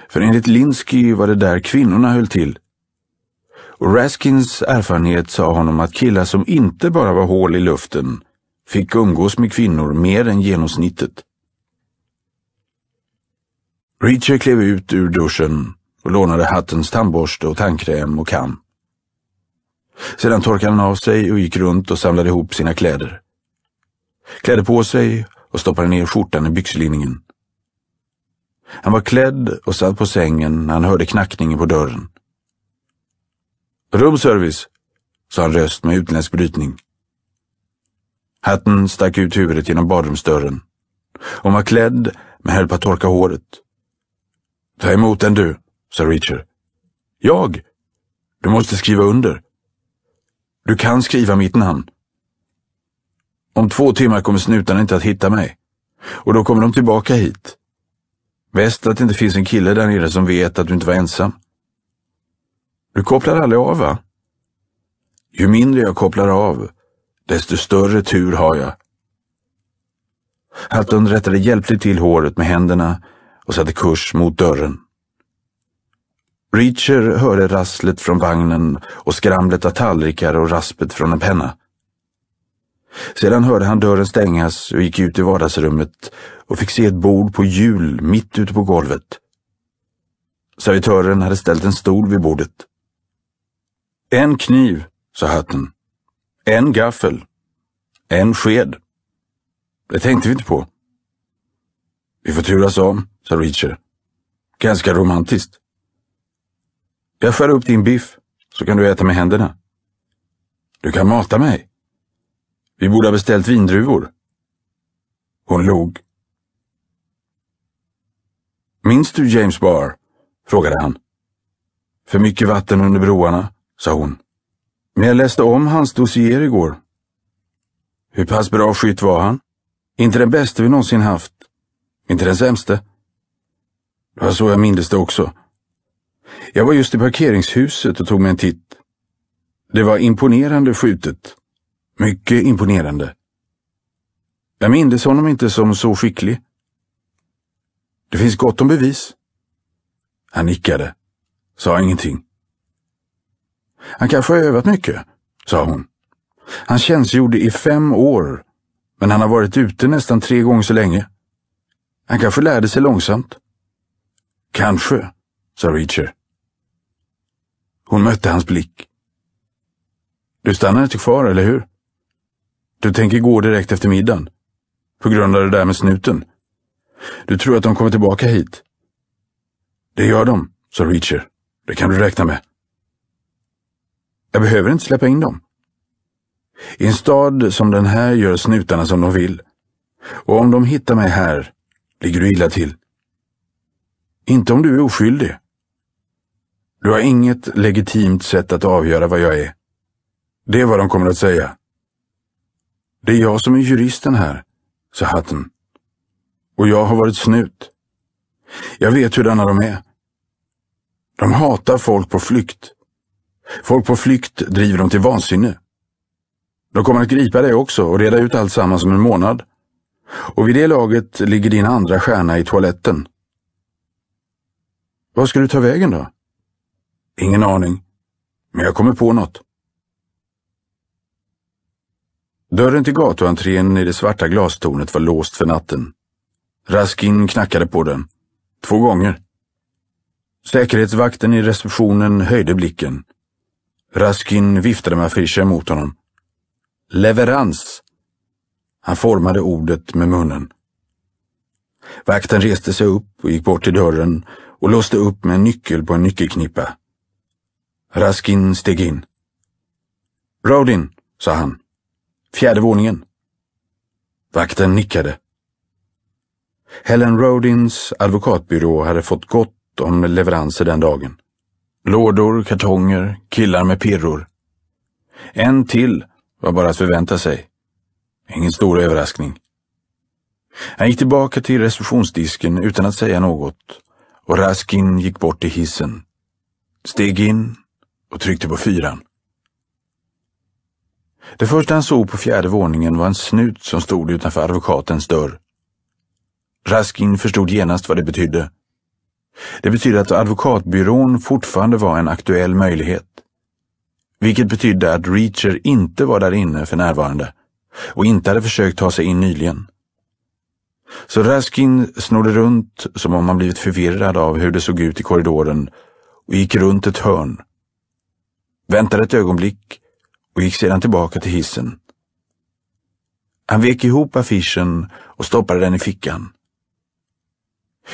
A: För enligt Linsky var det där kvinnorna höll till. Och Raskins erfarenhet sa honom att killar som inte bara var hål i luften fick umgås med kvinnor mer än genomsnittet. Reacher klev ut ur duschen och lånade hattens tandborste och tandkräm och kam. Sedan torkade han av sig och gick runt och samlade ihop sina kläder. Klädde på sig och stoppade ner skjortan i byxlinningen. Han var klädd och satt på sängen när han hörde knackningen på dörren. Rumservice, sa en röst med utländsk brytning. Hatten stack ut huvudet genom badrumsdörren. Hon var klädd, men höll på att torka håret. Ta emot den du, sa Richard. Jag? Du måste skriva under. Du kan skriva mitt namn. Om två timmar kommer snutarna inte att hitta mig. Och då kommer de tillbaka hit. Bäst att det inte finns en kille där nere som vet att du inte var ensam. Du kopplar aldrig av va? Ju mindre jag kopplar av, desto större tur har jag. Halton rättade hjälpligt till håret med händerna och satte kurs mot dörren. Reacher hörde rasslet från vagnen och skramlet av tallrikar och raspet från en penna. Sedan hörde han dörren stängas och gick ut i vardagsrummet och fick se ett bord på hjul mitt ute på golvet. Servitören hade ställt en stol vid bordet. En kniv, sa hatten. En gaffel. En sked. Det tänkte vi inte på. Vi får turas om, sa Reacher. Ganska romantiskt. Jag skär upp din biff, så kan du äta med händerna. Du kan mata mig. Vi borde ha beställt vindruvor. Hon log. Minns du James Barr? frågade han. För mycket vatten under broarna, sa hon. Men jag läste om hans dossier igår. Hur pass bra skytt var han? Inte den bästa vi någonsin haft. Inte den sämste. Det var så jag mindes det också. Jag var just i parkeringshuset och tog mig en titt. Det var imponerande skjutet. Mycket imponerande. Jag mindes honom inte som så skicklig. Det finns gott om bevis. Han nickade, sa ingenting. Han kanske har övat mycket, sa hon. Han tjänstgjorde i fem år, men han har varit ute nästan tre gånger så länge. Han kanske lärde sig långsamt. Kanske, sa Reacher. Hon mötte hans blick. Du stannar inte kvar, eller hur? Du tänker gå direkt efter middagen. På grund av det där med snuten. Du tror att de kommer tillbaka hit. Det gör de, sa Reacher. Det kan du räkna med. Jag behöver inte släppa in dem. I en stad som den här gör snutarna som de vill. Och om de hittar mig här ligger du illa till. Inte om du är oskyldig. Du har inget legitimt sätt att avgöra vad jag är. Det är vad de kommer att säga. Det är jag som är juristen här, sa hatten. Och jag har varit snut. Jag vet hurdana de är. De hatar folk på flykt. Folk på flykt driver dem till vansinne. De kommer att gripa dig också och reda ut allt sammans om en månad. Och vid det laget ligger din andra stjärna i toaletten. Vad ska du ta vägen då? Ingen aning, men jag kommer på något. Dörren till gatuentrén i det svarta glastornet var låst för natten. Raskin knackade på den. Två gånger. Säkerhetsvakten i receptionen höjde blicken. Raskin viftade med affischer mot honom. Leverans! Han formade ordet med munnen. Vakten reste sig upp och gick bort till dörren och låste upp med en nyckel på en nyckelknippa. Raskin steg in. Rodin, sa han. Fjärde våningen. Vakten nickade. Helen Rodins advokatbyrå hade fått gott om leveranser den dagen. Lådor, kartonger, killar med pirror. En till var bara att förvänta sig. Ingen stor överraskning. Han gick tillbaka till receptionsdisken utan att säga något och Raskin gick bort till hissen, steg in och tryckte på fyran. Det första han såg på fjärde våningen var en snut som stod utanför advokatens dörr. Raskin förstod genast vad det betydde. Det betyder att advokatbyrån fortfarande var en aktuell möjlighet. Vilket betydde att Reacher inte var där inne för närvarande och inte hade försökt ta sig in nyligen. Så Raskin snodde runt som om han blivit förvirrad av hur det såg ut i korridoren och gick runt ett hörn. Väntade ett ögonblick och gick sedan tillbaka till hissen. Han vek ihop affischen och stoppade den i fickan.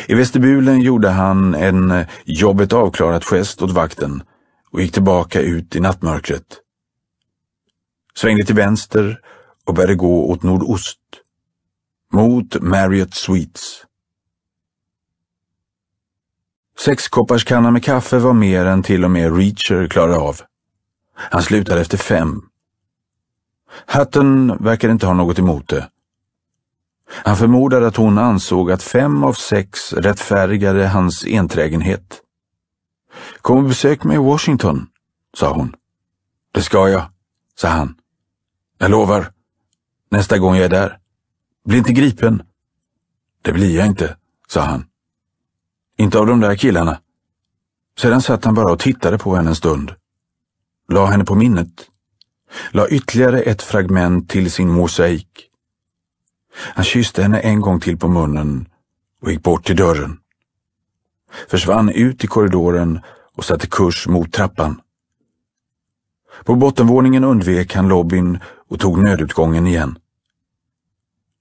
A: I vestibulen gjorde han en eh, jobbet avklarat gest åt vakten och gick tillbaka ut i nattmörkret. Svängde till vänster och började gå åt nordost, mot Marriott Sweets. Sexkopparskannan med kaffe var mer än till och med Reacher klarade av. Han slutade efter fem. Hatten verkade inte ha något emot det. Han förmodar att hon ansåg att fem av sex rättfärdigade hans enträgenhet. Kom och besök mig i Washington, sa hon. Det ska jag, sa han. Jag lovar. Nästa gång jag är där. Bli inte gripen. Det blir jag inte, sa han. Inte av de där killarna. Sedan satt han bara och tittade på henne en stund. La henne på minnet. La ytterligare ett fragment till sin mosaik. Han kysste henne en gång till på munnen och gick bort till dörren. Försvann ut i korridoren och satte kurs mot trappan. På bottenvåningen undvek han lobbyn och tog nödutgången igen.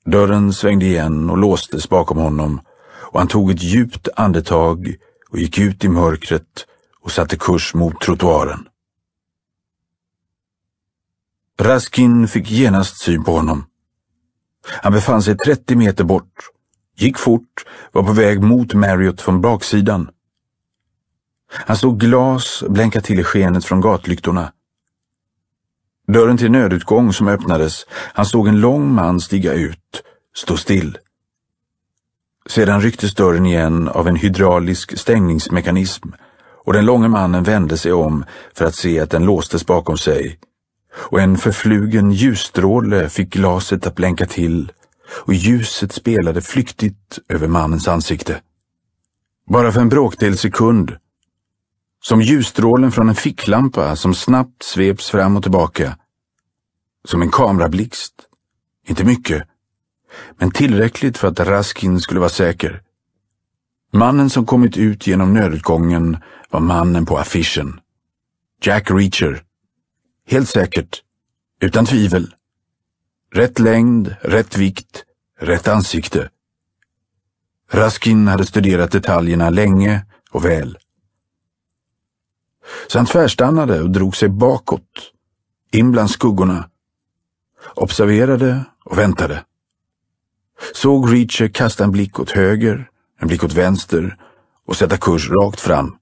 A: Dörren svängde igen och låstes bakom honom och han tog ett djupt andetag och gick ut i mörkret och satte kurs mot trottoaren. Raskin fick genast syn på honom. Han befann sig 30 meter bort, gick fort, var på väg mot Marriott från baksidan. Han såg glas blänka till i skenet från gatlyktorna. Dörren till nödutgång som öppnades, han såg en lång man stiga ut, stå still. Sedan rycktes dörren igen av en hydraulisk stängningsmekanism och den långe mannen vände sig om för att se att den låstes bakom sig och en förflugen ljusstråle fick glaset att blänka till och ljuset spelade flyktigt över mannens ansikte. Bara för en bråkdel sekund. Som ljusstrålen från en ficklampa som snabbt sveps fram och tillbaka. Som en kamerablixt. Inte mycket, men tillräckligt för att Raskin skulle vara säker. Mannen som kommit ut genom nödutgången var mannen på affischen. Jack Reacher. Helt säkert. Utan tvivel. Rätt längd, rätt vikt, rätt ansikte. Raskin hade studerat detaljerna länge och väl. Så han tvärstannade och drog sig bakåt, in bland skuggorna. Observerade och väntade. Såg Reacher kasta en blick åt höger, en blick åt vänster och sätta kurs rakt fram.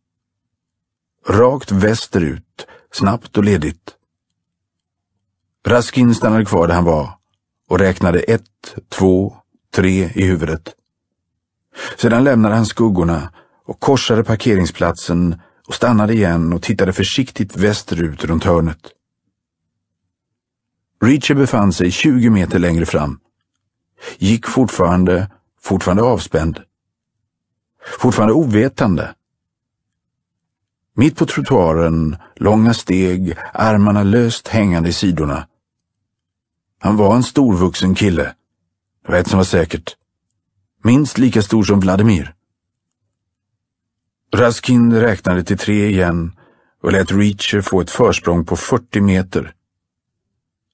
A: Rakt västerut, snabbt och ledigt. Raskin stannade kvar där han var och räknade ett, två, tre i huvudet. Sedan lämnade han skuggorna och korsade parkeringsplatsen och stannade igen och tittade försiktigt västerut runt hörnet. Reacher befann sig 20 meter längre fram. Gick fortfarande, fortfarande avspänd. Fortfarande ovetande. Mitt på trottoaren, långa steg, armarna löst hängande i sidorna. Han var en storvuxen kille. Det var ett som var säkert. Minst lika stor som Vladimir. Raskin räknade till tre igen och lät Reacher få ett försprång på 40 meter.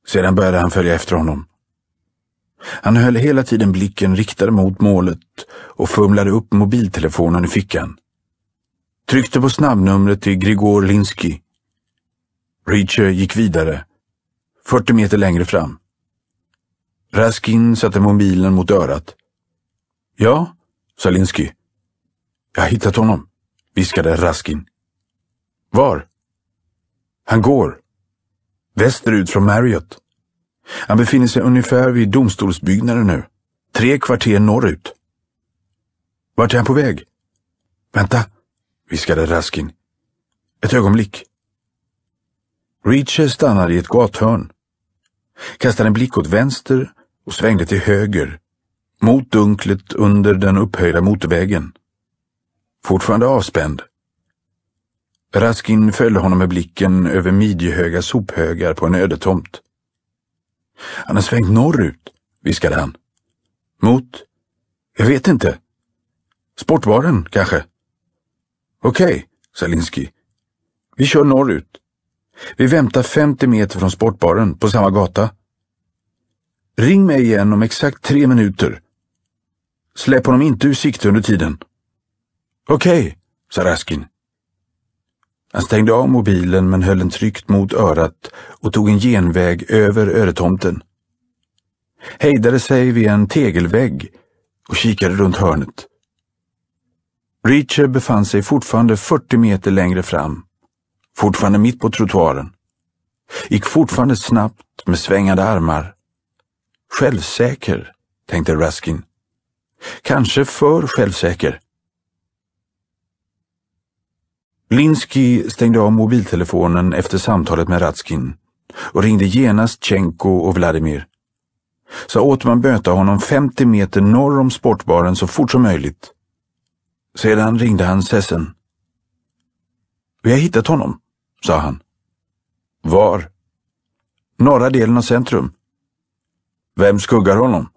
A: Sedan började han följa efter honom. Han höll hela tiden blicken riktad mot målet och fumlade upp mobiltelefonen i fickan. Tryckte på snabbnumret till Grigor Linsky. Reacher gick vidare, 40 meter längre fram. Raskin satte mobilen mot örat. Ja, sa Linsky. Jag har hittat honom, viskade Raskin. Var? Han går. Västerut från Marriott. Han befinner sig ungefär vid domstolsbyggnaden nu. Tre kvarter norrut. Vart är han på väg? Vänta, viskade Raskin. Ett ögonblick. Reacher stannade i ett gathörn, kastade en blick åt vänster och svängde till höger, mot dunklet under den upphöjda motorvägen. Fortfarande avspänd. Raskin följde honom med blicken över midjehöga sophögar på en ödetomt. Han har svängt norrut, viskade han. Mot? Jag vet inte. Sportbaren, kanske? Okej, okay, Linsky. Vi kör norrut. Vi väntar 50 meter från sportbaren, på samma gata. Ring mig igen om exakt tre minuter. Släpp honom inte ur sikte under tiden. Okej, okay, sa Raskin. Han stängde av mobilen men höll den tryckt mot örat och tog en genväg över öretomten. Hejdade sig vid en tegelvägg och kikade runt hörnet. Reacher befann sig fortfarande 40 meter längre fram, fortfarande mitt på trottoaren. Gick fortfarande snabbt med svängande armar Självsäker, tänkte Raskin. Kanske för självsäker. Linsky stängde av mobiltelefonen efter samtalet med Ratskin och ringde genast Tjenko och Vladimir. Sa åt man möta honom 50 meter norr om sportbaren så fort som möjligt. Sedan ringde han Sessen. Vi har hittat honom, sa han. Var? Norra delen av centrum. Vem skuggar honom?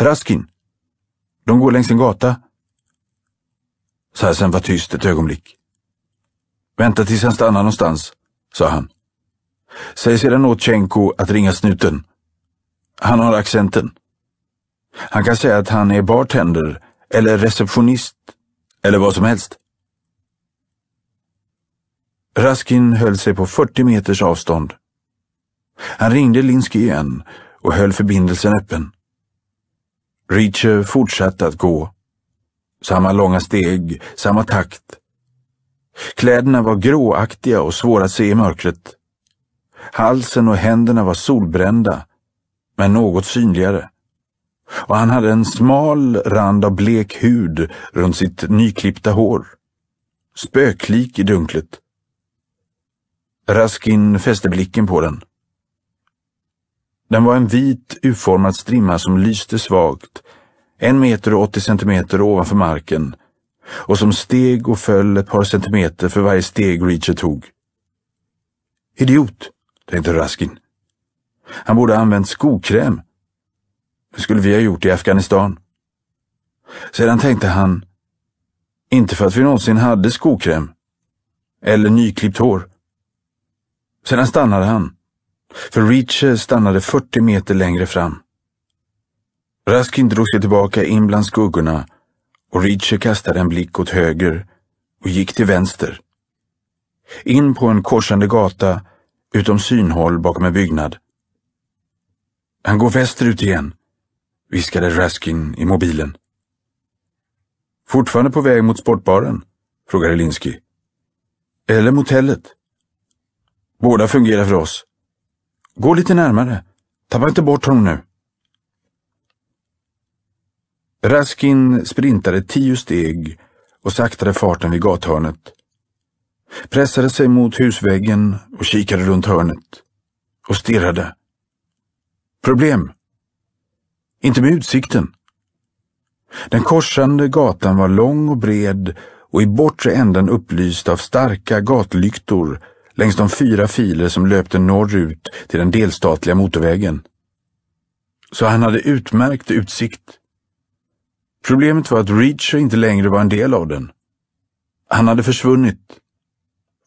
A: Raskin. De går längs en gata. Sassen var tyst ett ögonblick. Vänta tills han stannar någonstans, sa han. Säg sedan åt Tjenko att ringa snuten. Han har accenten. Han kan säga att han är bartender eller receptionist eller vad som helst. Raskin höll sig på 40 meters avstånd. Han ringde Linsky igen och höll förbindelsen öppen. Reacher fortsatte att gå. Samma långa steg, samma takt. Kläderna var gråaktiga och svåra att se i mörkret. Halsen och händerna var solbrända, men något synligare. Och han hade en smal rand av blek hud runt sitt nyklippta hår. Spöklik i dunklet. Raskin fäste blicken på den. Den var en vit, u strimma som lyste svagt, en meter och 80 centimeter ovanför marken och som steg och föll ett par centimeter för varje steg Reacher tog. Idiot, tänkte Raskin. Han borde ha använt skokräm. Det skulle vi ha gjort i Afghanistan. Sedan tänkte han, inte för att vi någonsin hade skokräm eller nyklippt hår. Sedan stannade han för Reacher eh, stannade 40 meter längre fram. Raskin drog sig tillbaka in bland skuggorna och Reacher kastade en blick åt höger och gick till vänster. In på en korsande gata utom synhåll bakom en byggnad. Han går västerut igen, viskade Raskin i mobilen. Fortfarande på väg mot sportbaren? frågade Linsky. Eller motellet? Båda fungerar för oss. Gå lite närmare. Tappa inte bort honom nu. Raskin sprintade tio steg och saktade farten vid gathörnet. Pressade sig mot husväggen och kikade runt hörnet. Och stirrade. Problem. Inte med utsikten. Den korsande gatan var lång och bred och i bortre änden upplyst av starka gatlyktor längs de fyra filer som löpte norrut till den delstatliga motorvägen. Så han hade utmärkt utsikt. Problemet var att Reacher inte längre var en del av den. Han hade försvunnit.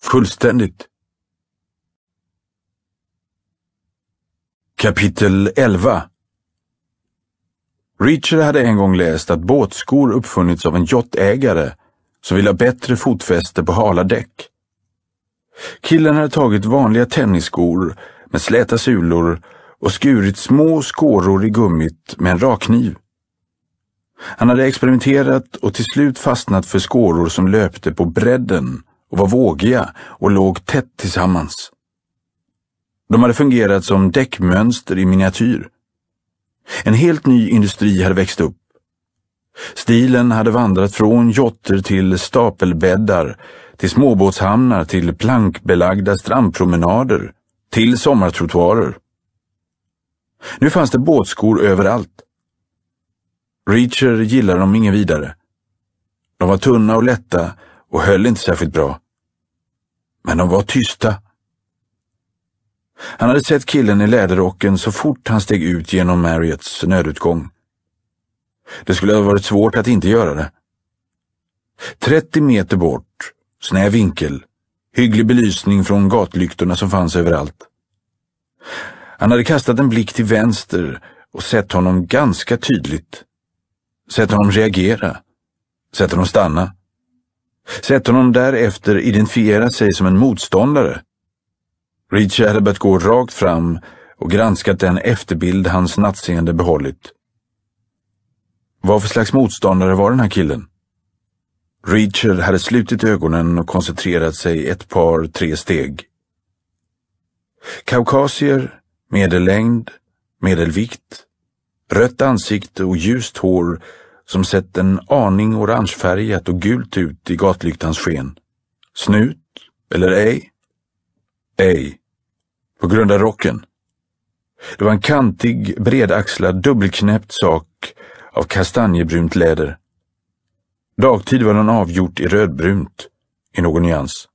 A: Fullständigt. Kapitel 11 Reacher hade en gång läst att båtskor uppfunnits av en jottägare som ville ha bättre fotfäste på hala däck. Killen hade tagit vanliga tennisskor med släta sulor och skurit små skåror i gummit med en rakkniv. Han hade experimenterat och till slut fastnat för skåror som löpte på bredden och var vågiga och låg tätt tillsammans. De hade fungerat som däckmönster i miniatyr. En helt ny industri hade växt upp. Stilen hade vandrat från jotter till stapelbäddar till småbåtshamnar, till plankbelagda strandpromenader, till sommartrottoarer. Nu fanns det båtskor överallt. Reacher gillade dem ingen vidare. De var tunna och lätta och höll inte särskilt bra. Men de var tysta. Han hade sett killen i läderrocken så fort han steg ut genom Marriotts nödutgång. Det skulle ha varit svårt att inte göra det. 30 meter bort Snäv vinkel. Hygglig belysning från gatlyktorna som fanns överallt. Han hade kastat en blick till vänster och sett honom ganska tydligt. Sett honom reagera. Sett honom stanna. Sett honom därefter identifiera sig som en motståndare. Reacher hade börjat gå rakt fram och granskat den efterbild hans nattseende behållit. Vad för slags motståndare var den här killen? Reacher hade slutit ögonen och koncentrerat sig ett par, tre steg. Kaukasier, medellängd, medelvikt, rött ansikte och ljust hår som sett en aning orangefärgat och gult ut i gatlyktans sken. Snut, eller ej? Ej. På grund av rocken. Det var en kantig, bredaxlad, dubbelknäppt sak av kastanjebrunt läder. Dagtid var den avgjort i rödbrunt, i någon nyans.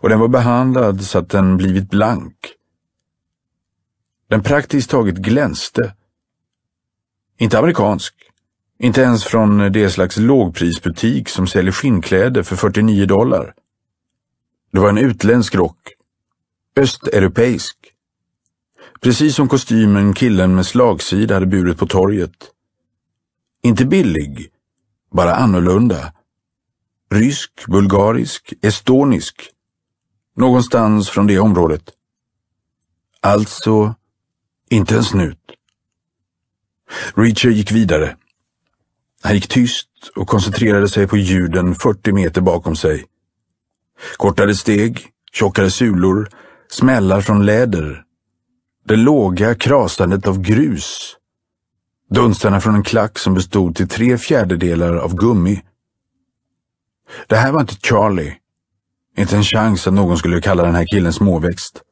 A: Och den var behandlad så att den blivit blank. Den praktiskt taget glänste. Inte amerikansk. Inte ens från det slags lågprisbutik som säljer skinnkläder för 49 dollar. Det var en utländsk rock. Östeuropeisk. Precis som kostymen killen med slagsida hade burit på torget. Inte billig, bara annorlunda. Rysk, bulgarisk, estonisk. Någonstans från det området. Alltså, inte en snut. Reacher gick vidare. Han gick tyst och koncentrerade sig på ljuden 40 meter bakom sig. Kortare steg, tjockare sulor, smällar från läder. Det låga krasandet av grus Dunstarna från en klack som bestod till tre fjärdedelar av gummi. Det här var inte Charlie. Inte en chans att någon skulle kalla den här killen småväxt.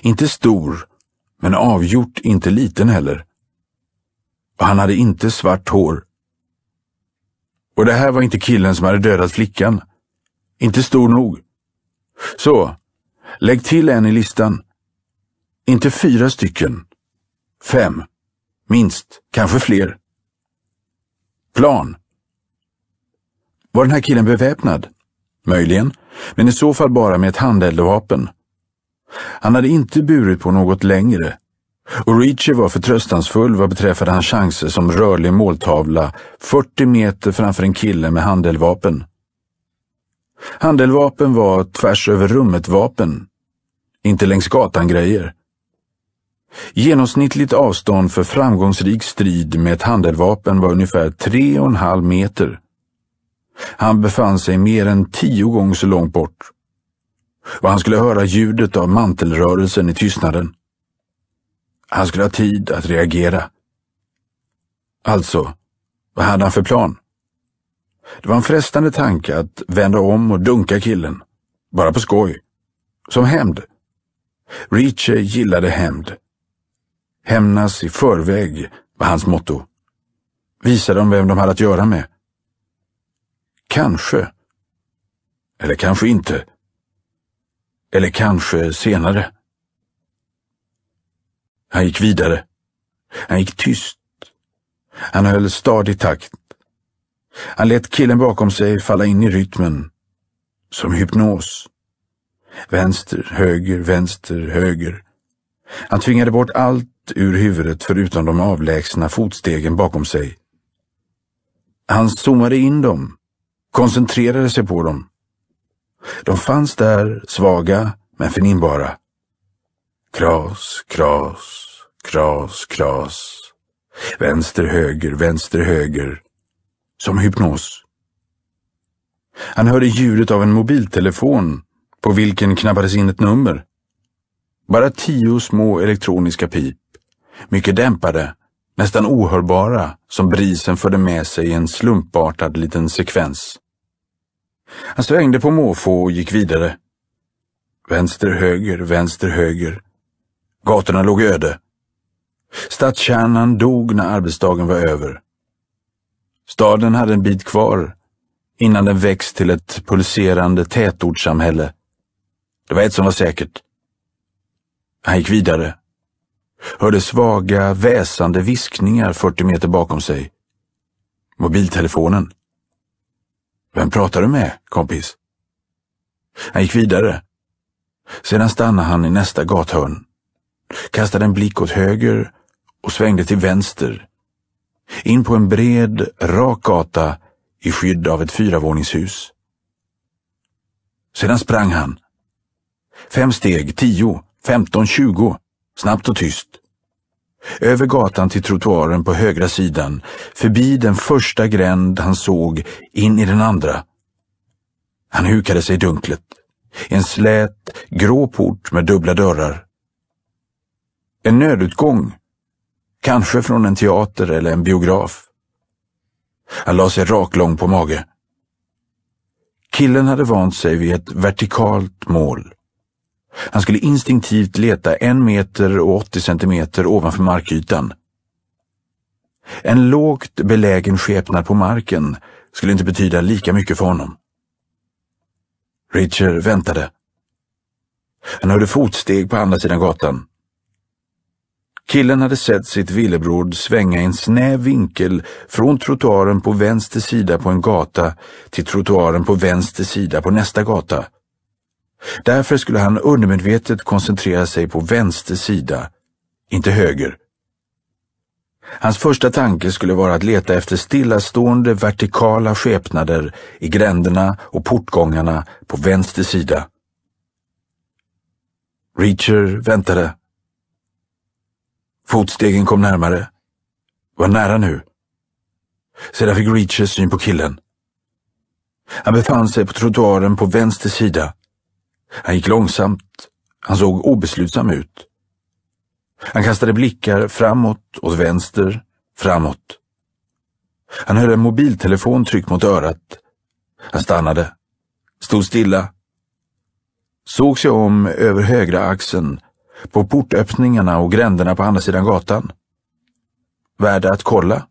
A: Inte stor, men avgjort inte liten heller. Och han hade inte svart hår. Och det här var inte killen som hade dödat flickan. Inte stor nog. Så, lägg till en i listan. Inte fyra stycken. Fem. Minst, kanske fler. Plan. Var den här killen beväpnad? Möjligen, men i så fall bara med ett handeldvapen. Han hade inte burit på något längre och Reacher var förtröstansfull vad beträffade hans chanser som rörlig måltavla 40 meter framför en kille med handeldvapen. Handeldvapen var tvärs över rummet-vapen, inte längs gatan-grejer. Genomsnittligt avstånd för framgångsrik strid med ett handeldvapen var ungefär tre och en halv meter. Han befann sig mer än tio gånger så långt bort och han skulle höra ljudet av mantelrörelsen i tystnaden. Han skulle ha tid att reagera. Alltså, vad hade han för plan? Det var en frestande tanke att vända om och dunka killen. Bara på skoj. Som hämnd. Reacher gillade hämnd. Hämnas i förväg var hans motto. Visa dem vem de hade att göra med. Kanske. Eller kanske inte. Eller kanske senare. Han gick vidare. Han gick tyst. Han höll stadig takt. Han lät killen bakom sig falla in i rytmen. Som hypnos. Vänster, höger, vänster, höger. Han tvingade bort allt ur huvudet förutom de avlägsna fotstegen bakom sig. Han zoomade in dem, koncentrerade sig på dem. De fanns där, svaga men förnimbara. Kras, kras, kras, kras. Vänster, höger, vänster, höger. Som hypnos. Han hörde ljudet av en mobiltelefon på vilken knappades in ett nummer. Bara tio små elektroniska pip, mycket dämpade, nästan ohörbara, som brisen förde med sig i en slumpartad liten sekvens. Han svängde på måfå och gick vidare. Vänster, höger, vänster, höger. Gatorna låg öde. Stadskärnan dog när arbetsdagen var över. Staden hade en bit kvar innan den växt till ett pulserande tätortssamhälle. Det var ett som var säkert. Han gick vidare. Hörde svaga, väsande viskningar 40 meter bakom sig. Mobiltelefonen. Vem pratar du med, kompis? Han gick vidare. Sedan stannade han i nästa gathörn, kastade en blick åt höger och svängde till vänster. In på en bred, rak gata i skydd av ett fyravåningshus. Sedan sprang han. Fem steg, tio, 15.20, snabbt och tyst. Över gatan till trottoaren på högra sidan, förbi den första gränd han såg, in i den andra. Han hukade sig i dunklet. En slät, grå port med dubbla dörrar. En nödutgång. Kanske från en teater eller en biograf. Han la sig raklång på mage. Killen hade vant sig vid ett vertikalt mål. Han skulle instinktivt leta en meter och 80 centimeter ovanför markytan. En lågt belägen skepnad på marken skulle inte betyda lika mycket för honom. Richard väntade. Han hörde fotsteg på andra sidan gatan. Killen hade sett sitt villebror svänga i en snäv vinkel från trottoaren på vänster sida på en gata till trottoaren på vänster sida på nästa gata Därför skulle han undermedvetet koncentrera sig på vänster sida, inte höger. Hans första tanke skulle vara att leta efter stillastående vertikala skepnader i gränderna och portgångarna på vänster sida. Reacher väntade. Fotstegen kom närmare. Var nära nu. Sedan fick Reacher syn på killen. Han befann sig på trottoaren på vänster sida. Han gick långsamt. Han såg obeslutsam ut. Han kastade blickar framåt, åt vänster, framåt. Han höll en mobiltelefon tryckt mot örat. Han stannade, stod stilla, såg sig om över högra axeln, på portöppningarna och gränderna på andra sidan gatan. Värda att kolla?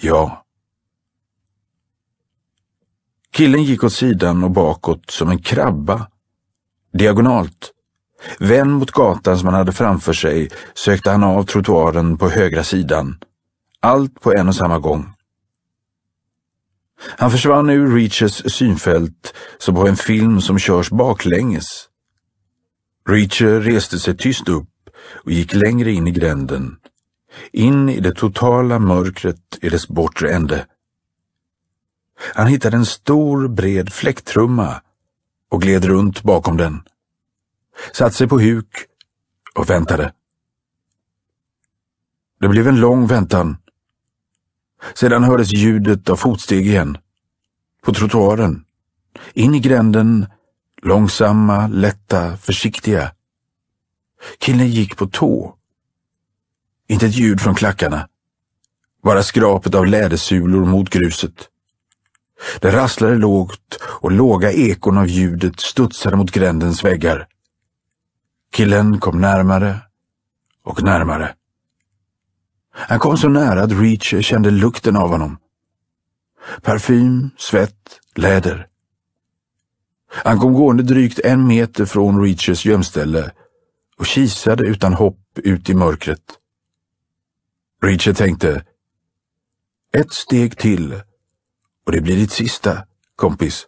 A: Ja. Killen gick åt sidan och bakåt som en krabba. Diagonalt. Vänd mot gatan som han hade framför sig sökte han av trottoaren på högra sidan. Allt på en och samma gång. Han försvann ur Reachers synfält som på en film som körs baklänges. Reacher reste sig tyst upp och gick längre in i gränden. In i det totala mörkret i dess bortre ände. Han hittade en stor bred fläkttrumma och gled runt bakom den. Satt sig på huk och väntade. Det blev en lång väntan. Sedan hördes ljudet av fotsteg igen. På trottoaren. In i gränden. Långsamma, lätta, försiktiga. Killen gick på tå. Inte ett ljud från klackarna. Bara skrapet av lädersulor mot gruset. Det rasslade lågt och låga ekon av ljudet studsade mot grändens väggar. Killen kom närmare och närmare. Han kom så nära att Reach kände lukten av honom. Parfym, svett, läder. Han kom gående drygt en meter från Reachers gömställe och kisade utan hopp ut i mörkret. Reacher tänkte, ett steg till och det blir ditt sista, kompis.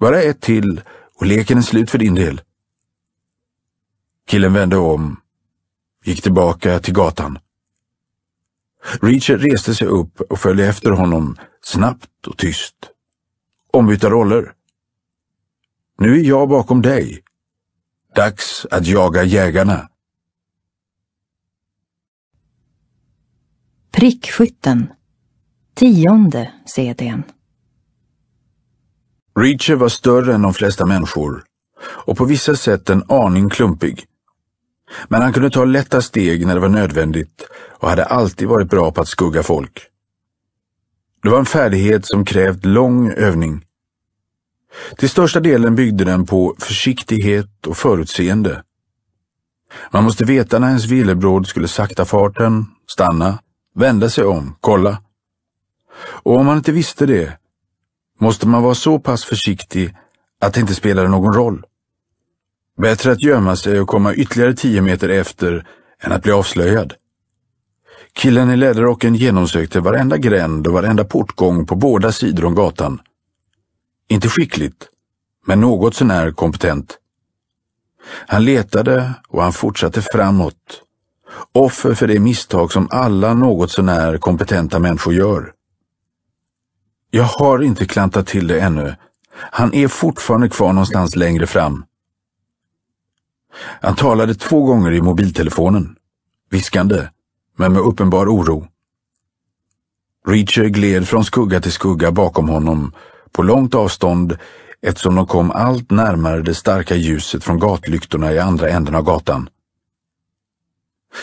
A: Bara ett till och leken är slut för din del. Killen vände om, gick tillbaka till gatan. Reacher reste sig upp och följde efter honom, snabbt och tyst. Ombytta roller. Nu är jag bakom dig. Dags att jaga jägarna.
B: Prickskytten Tionde CDn.
A: Reacher var större än de flesta människor och på vissa sätt en aning klumpig. Men han kunde ta lätta steg när det var nödvändigt och hade alltid varit bra på att skugga folk. Det var en färdighet som krävt lång övning. Till största delen byggde den på försiktighet och förutseende. Man måste veta när ens villebråd skulle sakta farten, stanna, vända sig om, kolla. Och om man inte visste det måste man vara så pass försiktig att det inte spelade någon roll. Bättre att gömma sig och komma ytterligare tio meter efter än att bli avslöjad. Killen i läderrocken genomsökte varenda gränd och varenda portgång på båda sidor om gatan. Inte skickligt, men något sånär kompetent. Han letade och han fortsatte framåt. Offer för det misstag som alla något sånär kompetenta människor gör. Jag har inte klantat till det ännu. Han är fortfarande kvar någonstans längre fram. Han talade två gånger i mobiltelefonen. Viskande, men med uppenbar oro. Reacher gled från skugga till skugga bakom honom, på långt avstånd eftersom de kom allt närmare det starka ljuset från gatlyktorna i andra änden av gatan.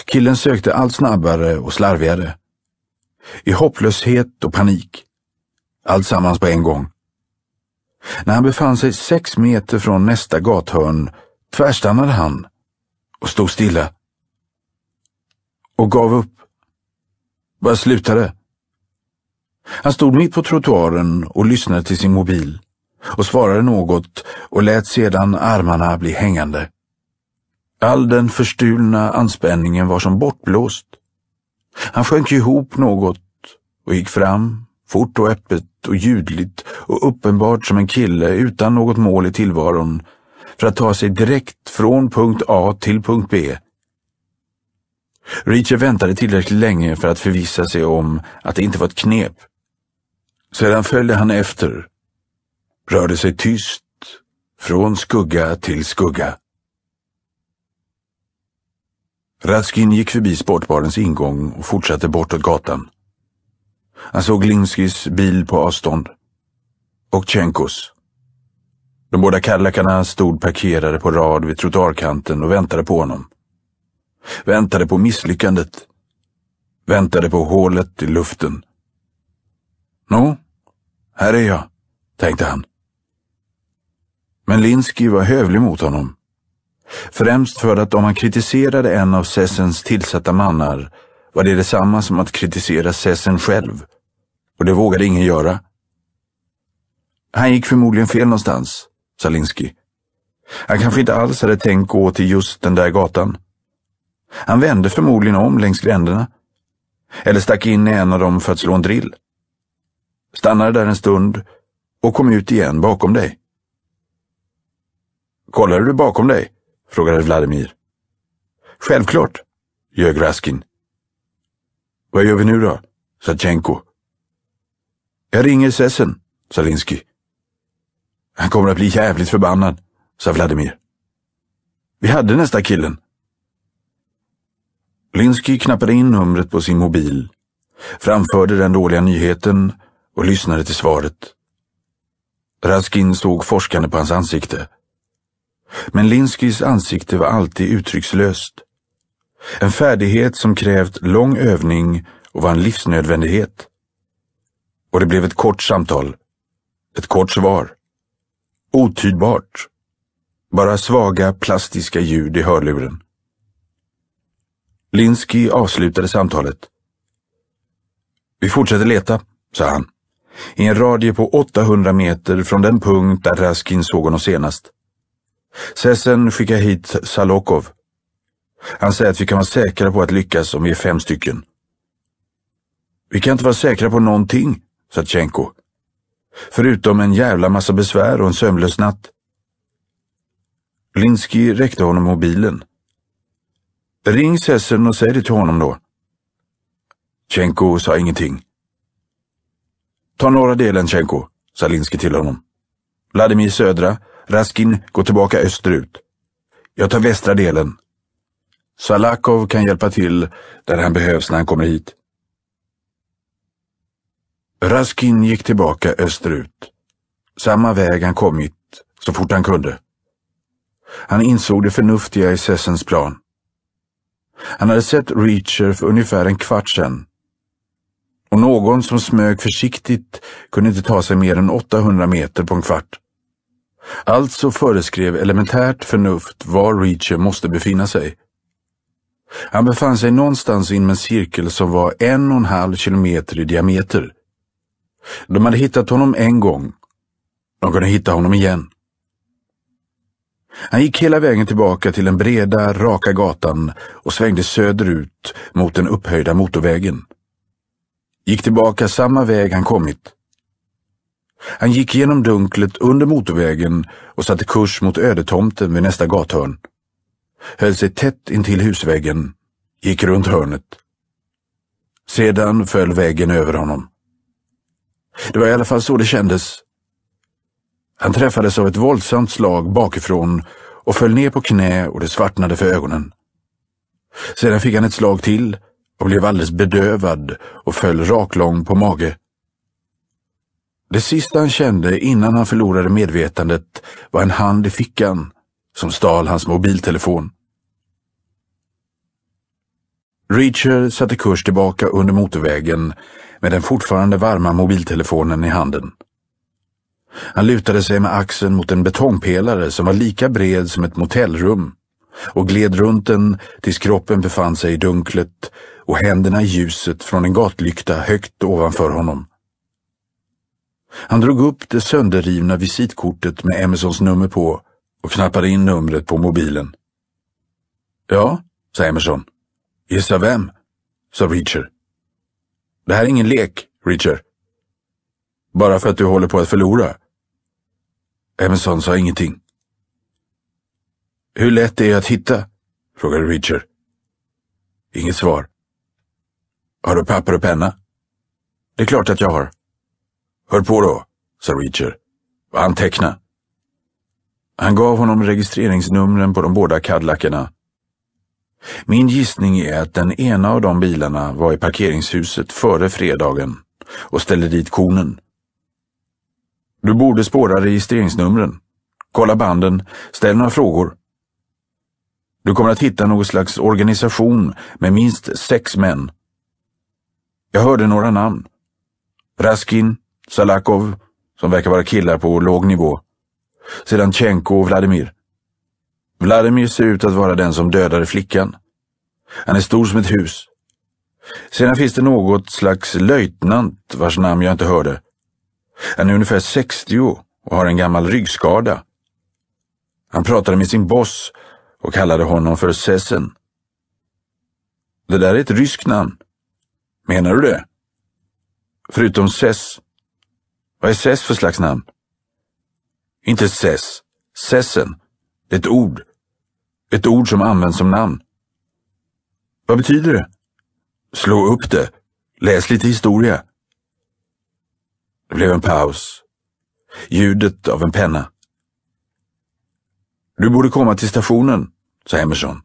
A: Killen sökte allt snabbare och slarvigare. I hopplöshet och panik Alltsammans på en gång. När han befann sig sex meter från nästa gathörn tvärstannade han och stod stilla. Och gav upp. Bara slutade. Han stod mitt på trottoaren och lyssnade till sin mobil och svarade något och lät sedan armarna bli hängande. All den förstulna anspänningen var som bortblåst. Han sjönk ihop något och gick fram Fort och öppet och ljudligt och uppenbart som en kille utan något mål i tillvaron för att ta sig direkt från punkt A till punkt B. Reacher väntade tillräckligt länge för att förvissa sig om att det inte var ett knep. Sedan följde han efter, rörde sig tyst från skugga till skugga. Raskin gick förbi sportbarens ingång och fortsatte bortåt gatan. Han såg Glinskys bil på avstånd. Och Tjenkos. De båda kallakarna stod parkerade på rad vid trottoarkanten och väntade på honom. Väntade på misslyckandet. Väntade på hålet i luften. Nå, här är jag, tänkte han. Men Linsky var hövlig mot honom. Främst för att om han kritiserade en av Sessens tillsatta mannar var det detsamma som att kritisera Sessen själv och det vågade ingen göra. Han gick förmodligen fel någonstans, sa Linsky. Han kanske inte alls hade tänkt gå till just den där gatan. Han vände förmodligen om längs gränderna. Eller stack in i en av dem för att slå en drill. Stannade där en stund och kom ut igen bakom dig. Kollade du bakom dig? frågade Vladimir. Självklart, ljög Raskin. Vad gör vi nu då? sa Tjenko. Jag ringer Sessen, sa Linsky. Han kommer att bli jävligt förbannad, sa Vladimir. Vi hade nästa killen. Linsky knappade in numret på sin mobil, framförde den dåliga nyheten och lyssnade till svaret. Raskin stod forskande på hans ansikte. Men Linskys ansikte var alltid uttryckslöst. En färdighet som krävt lång övning och var en livsnödvändighet. Och det blev ett kort samtal. Ett kort svar. Otydbart. Bara svaga plastiska ljud i hörluren. Linsky avslutade samtalet. Vi fortsätter leta, sa han. I en radie på 800 meter från den punkt där Raskin såg honom senast. Sessen skickar hit Salokov. Han säger att vi kan vara säkra på att lyckas om vi är fem stycken. Vi kan inte vara säkra på någonting, Satchenko. Förutom en jävla massa besvär och en sömnlös natt. Linsky räckte honom mobilen. Ring Sessen och säg det till honom då. Tjenko sa ingenting. Ta norra delen, Tjenko, sa Linsky till honom. Vladimir södra, Raskin går tillbaka österut. Jag tar västra delen. Salakov kan hjälpa till där han behövs när han kommer hit. Raskin gick tillbaka österut, samma väg han kommit så fort han kunde. Han insåg det förnuftiga i Sessens plan. Han hade sett Reacher för ungefär en kvart sedan. Och någon som smög försiktigt kunde inte ta sig mer än 800 meter på en kvart. Alltså föreskrev elementärt förnuft var Reacher måste befinna sig. Han befann sig någonstans inom en cirkel som var en och en halv kilometer i diameter de hade hittat honom en gång. De kunde hitta honom igen. Han gick hela vägen tillbaka till den breda, raka gatan och svängde söderut mot den upphöjda motorvägen. Gick tillbaka samma väg han kommit. Han gick genom dunklet under motorvägen och satte kurs mot ödetomten vid nästa gathörn. Höll sig tätt intill husväggen, gick runt hörnet. Sedan föll vägen över honom. Det var i alla fall så det kändes. Han träffades av ett våldsamt slag bakifrån och föll ner på knä och det svartnade för ögonen. Sedan fick han ett slag till och blev alldeles bedövad och föll raklång på mage. Det sista han kände innan han förlorade medvetandet var en hand i fickan som stal hans mobiltelefon. Reacher satte kurs tillbaka under motorvägen med den fortfarande varma mobiltelefonen i handen. Han lutade sig med axeln mot en betongpelare som var lika bred som ett motellrum och gled runt den tills kroppen befann sig i dunklet och händerna i ljuset från en gatlykta högt ovanför honom. Han drog upp det sönderrivna visitkortet med Emersons nummer på och knappade in numret på mobilen. Ja, sa Emerson. Gissa vem? sa Richard. Det här är ingen lek, Richard. Bara för att du håller på att förlora. Emerson sa ingenting. Hur lätt är det att hitta? frågade Richard. Inget svar. Har du papper och penna? Det är klart att jag har. Hör på då, sa Richard. Anteckna. Han gav honom registreringsnumren på de båda Cadillacarna. Min gissning är att den ena av de bilarna var i parkeringshuset före fredagen och ställde dit konen. Du borde spåra registreringsnumren, kolla banden, ställ några frågor. Du kommer att hitta någon slags organisation med minst sex män. Jag hörde några namn. Raskin, Salakov, som verkar vara killar på låg nivå. Sedan Tjenko och Vladimir. Vladimir ser ut att vara den som dödade flickan. Han är stor som ett hus. Sedan finns det något slags löjtnant vars namn jag inte hörde. Han är ungefär 60 och har en gammal ryggskada. Han pratade med sin boss och kallade honom för Sessen. Det där är ett ryskt namn. Menar du det? Förutom Sess. Vad är Sess för slags namn? Inte Sess. Sessen. Det är ett ord. Ett ord som används som namn. Vad betyder det? Slå upp det. Läs lite historia. Det blev en paus. Ljudet av en penna. Du borde komma till stationen, sa Emerson.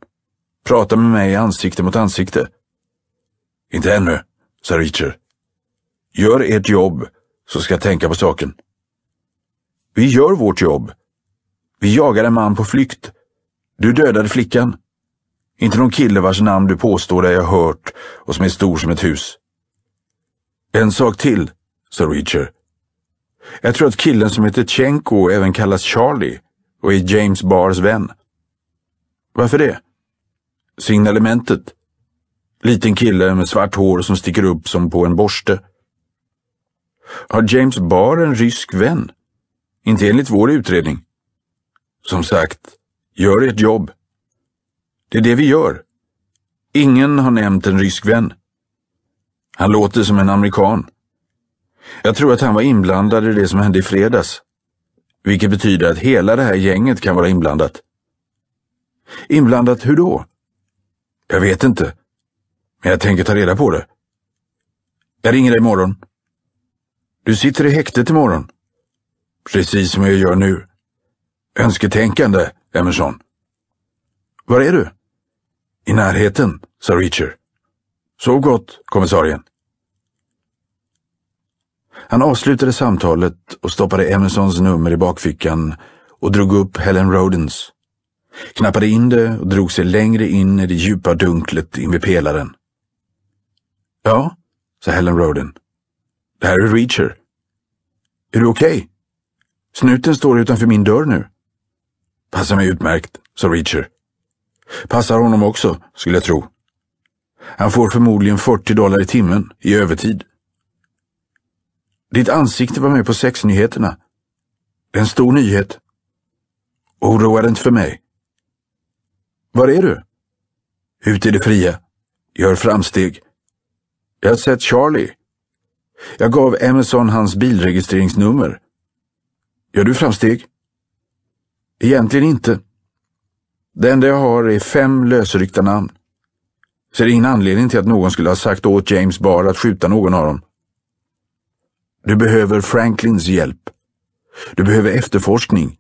A: Prata med mig ansikte mot ansikte. Inte ännu, sa Richard. Gör ert jobb, så ska jag tänka på saken. Vi gör vårt jobb. Vi jagar en man på flykt du dödade flickan. Inte någon kille vars namn du påstår dig ha hört och som är stor som ett hus. En sak till, sa Reacher. Jag tror att killen som heter Tjenko även kallas Charlie och är James Bars vän. Varför det? Signalementet. Liten kille med svart hår som sticker upp som på en borste. Har James Barr en rysk vän? Inte enligt vår utredning. Som sagt, Gör ert jobb. Det är det vi gör. Ingen har nämnt en rysk vän. Han låter som en amerikan. Jag tror att han var inblandad i det som hände i fredags. Vilket betyder att hela det här gänget kan vara inblandat. Inblandat hur då? Jag vet inte. Men jag tänker ta reda på det. Jag ringer dig imorgon. Du sitter i häktet imorgon. Precis som jag gör nu. Önsketänkande. Emerson. Var är du? I närheten, sa Reacher. Sov gott, kommissarien. Han avslutade samtalet och stoppade Emersons nummer i bakfickan och drog upp Helen Rodens. Knappade in det och drog sig längre in i det djupa dunklet invid pelaren. Ja, sa Helen Roden. Det här är Reacher. Är du okej? Okay? Snuten står utanför min dörr nu. Passar mig utmärkt, sa Reacher. Passar honom också, skulle jag tro. Han får förmodligen 40 dollar i timmen i övertid. Ditt ansikte var med på sexnyheterna. en stor nyhet. Oroa dig inte för mig. Var är du? Ute i det fria. Gör framsteg. Jag har sett Charlie. Jag gav Emerson hans bilregistreringsnummer. Gör du framsteg? Egentligen inte. Det enda jag har är fem lösryckta namn. Ser ingen anledning till att någon skulle ha sagt åt James Barr att skjuta någon av dem. Du behöver Franklins hjälp. Du behöver efterforskning.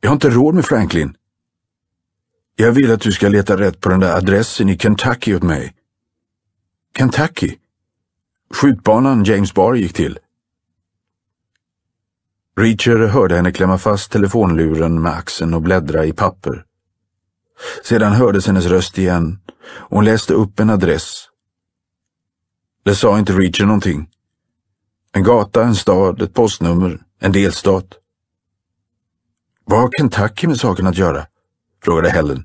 A: Jag har inte råd med Franklin. Jag vill att du ska leta rätt på den där adressen i Kentucky åt mig. Kentucky? Skjutbanan James Barr gick till. Reacher hörde henne klämma fast telefonluren med axeln och bläddra i papper. Sedan hördes hennes röst igen och hon läste upp en adress. Det sa inte Reacher någonting. En gata, en stad, ett postnummer, en delstat. Vad har Kentucky med saken att göra? frågade Helen.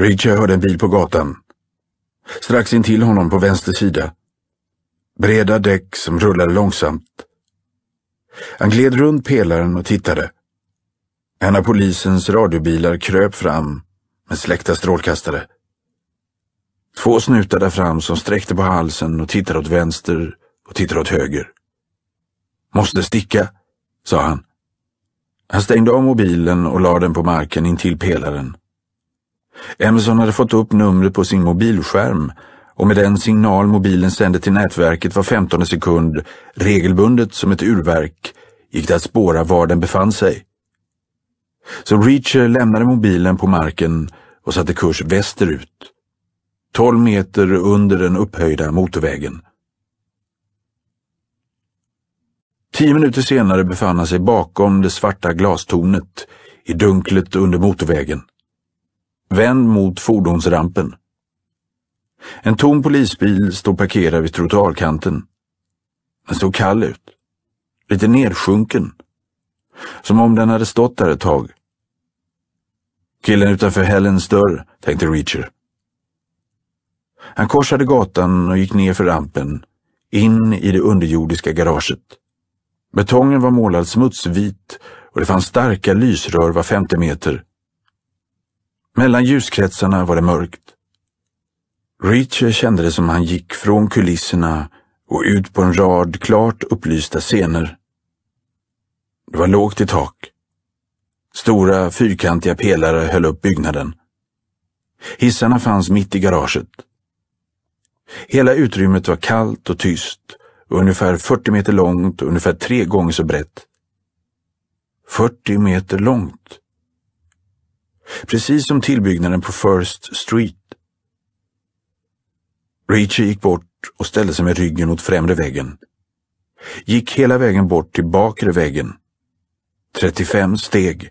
A: Reacher hörde en bil på gatan. Strax intill honom på vänster sida. Breda däck som rullade långsamt. Han gled runt pelaren och tittade. En av polisens radiobilar kröp fram med släckta strålkastare. Två snutar där fram som sträckte på halsen och tittade åt vänster och tittade åt höger. Måste sticka, sa han. Han stängde av mobilen och lade den på marken intill pelaren. Emerson hade fått upp numret på sin mobilskärm och med den signal mobilen sände till nätverket var 15 sekund, regelbundet som ett urverk, gick det att spåra var den befann sig. Så Reacher lämnade mobilen på marken och satte kurs västerut, 12 meter under den upphöjda motorvägen. Tio minuter senare befann han sig bakom det svarta glastornet i dunklet under motorvägen, vänd mot fordonsrampen. En tom polisbil står parkerad vid trottoarkanten. Den såg kall ut, lite nedsjunken, som om den hade stått där ett tag. Killen utanför Helens dörr, tänkte Reacher. Han korsade gatan och gick ner för rampen, in i det underjordiska garaget. Betongen var målad smutsvit och det fanns starka lysrör var femte meter. Mellan ljuskretsarna var det mörkt. Reacher kände det som han gick från kulisserna och ut på en rad klart upplysta scener. Det var lågt i tak. Stora, fyrkantiga pelare höll upp byggnaden. Hissarna fanns mitt i garaget. Hela utrymmet var kallt och tyst, och ungefär 40 meter långt och ungefär tre gånger så brett. 40 meter långt. Precis som tillbyggnaden på First Street Reacher gick bort och ställde sig med ryggen mot främre väggen. Gick hela vägen bort till bakre väggen. 35 steg.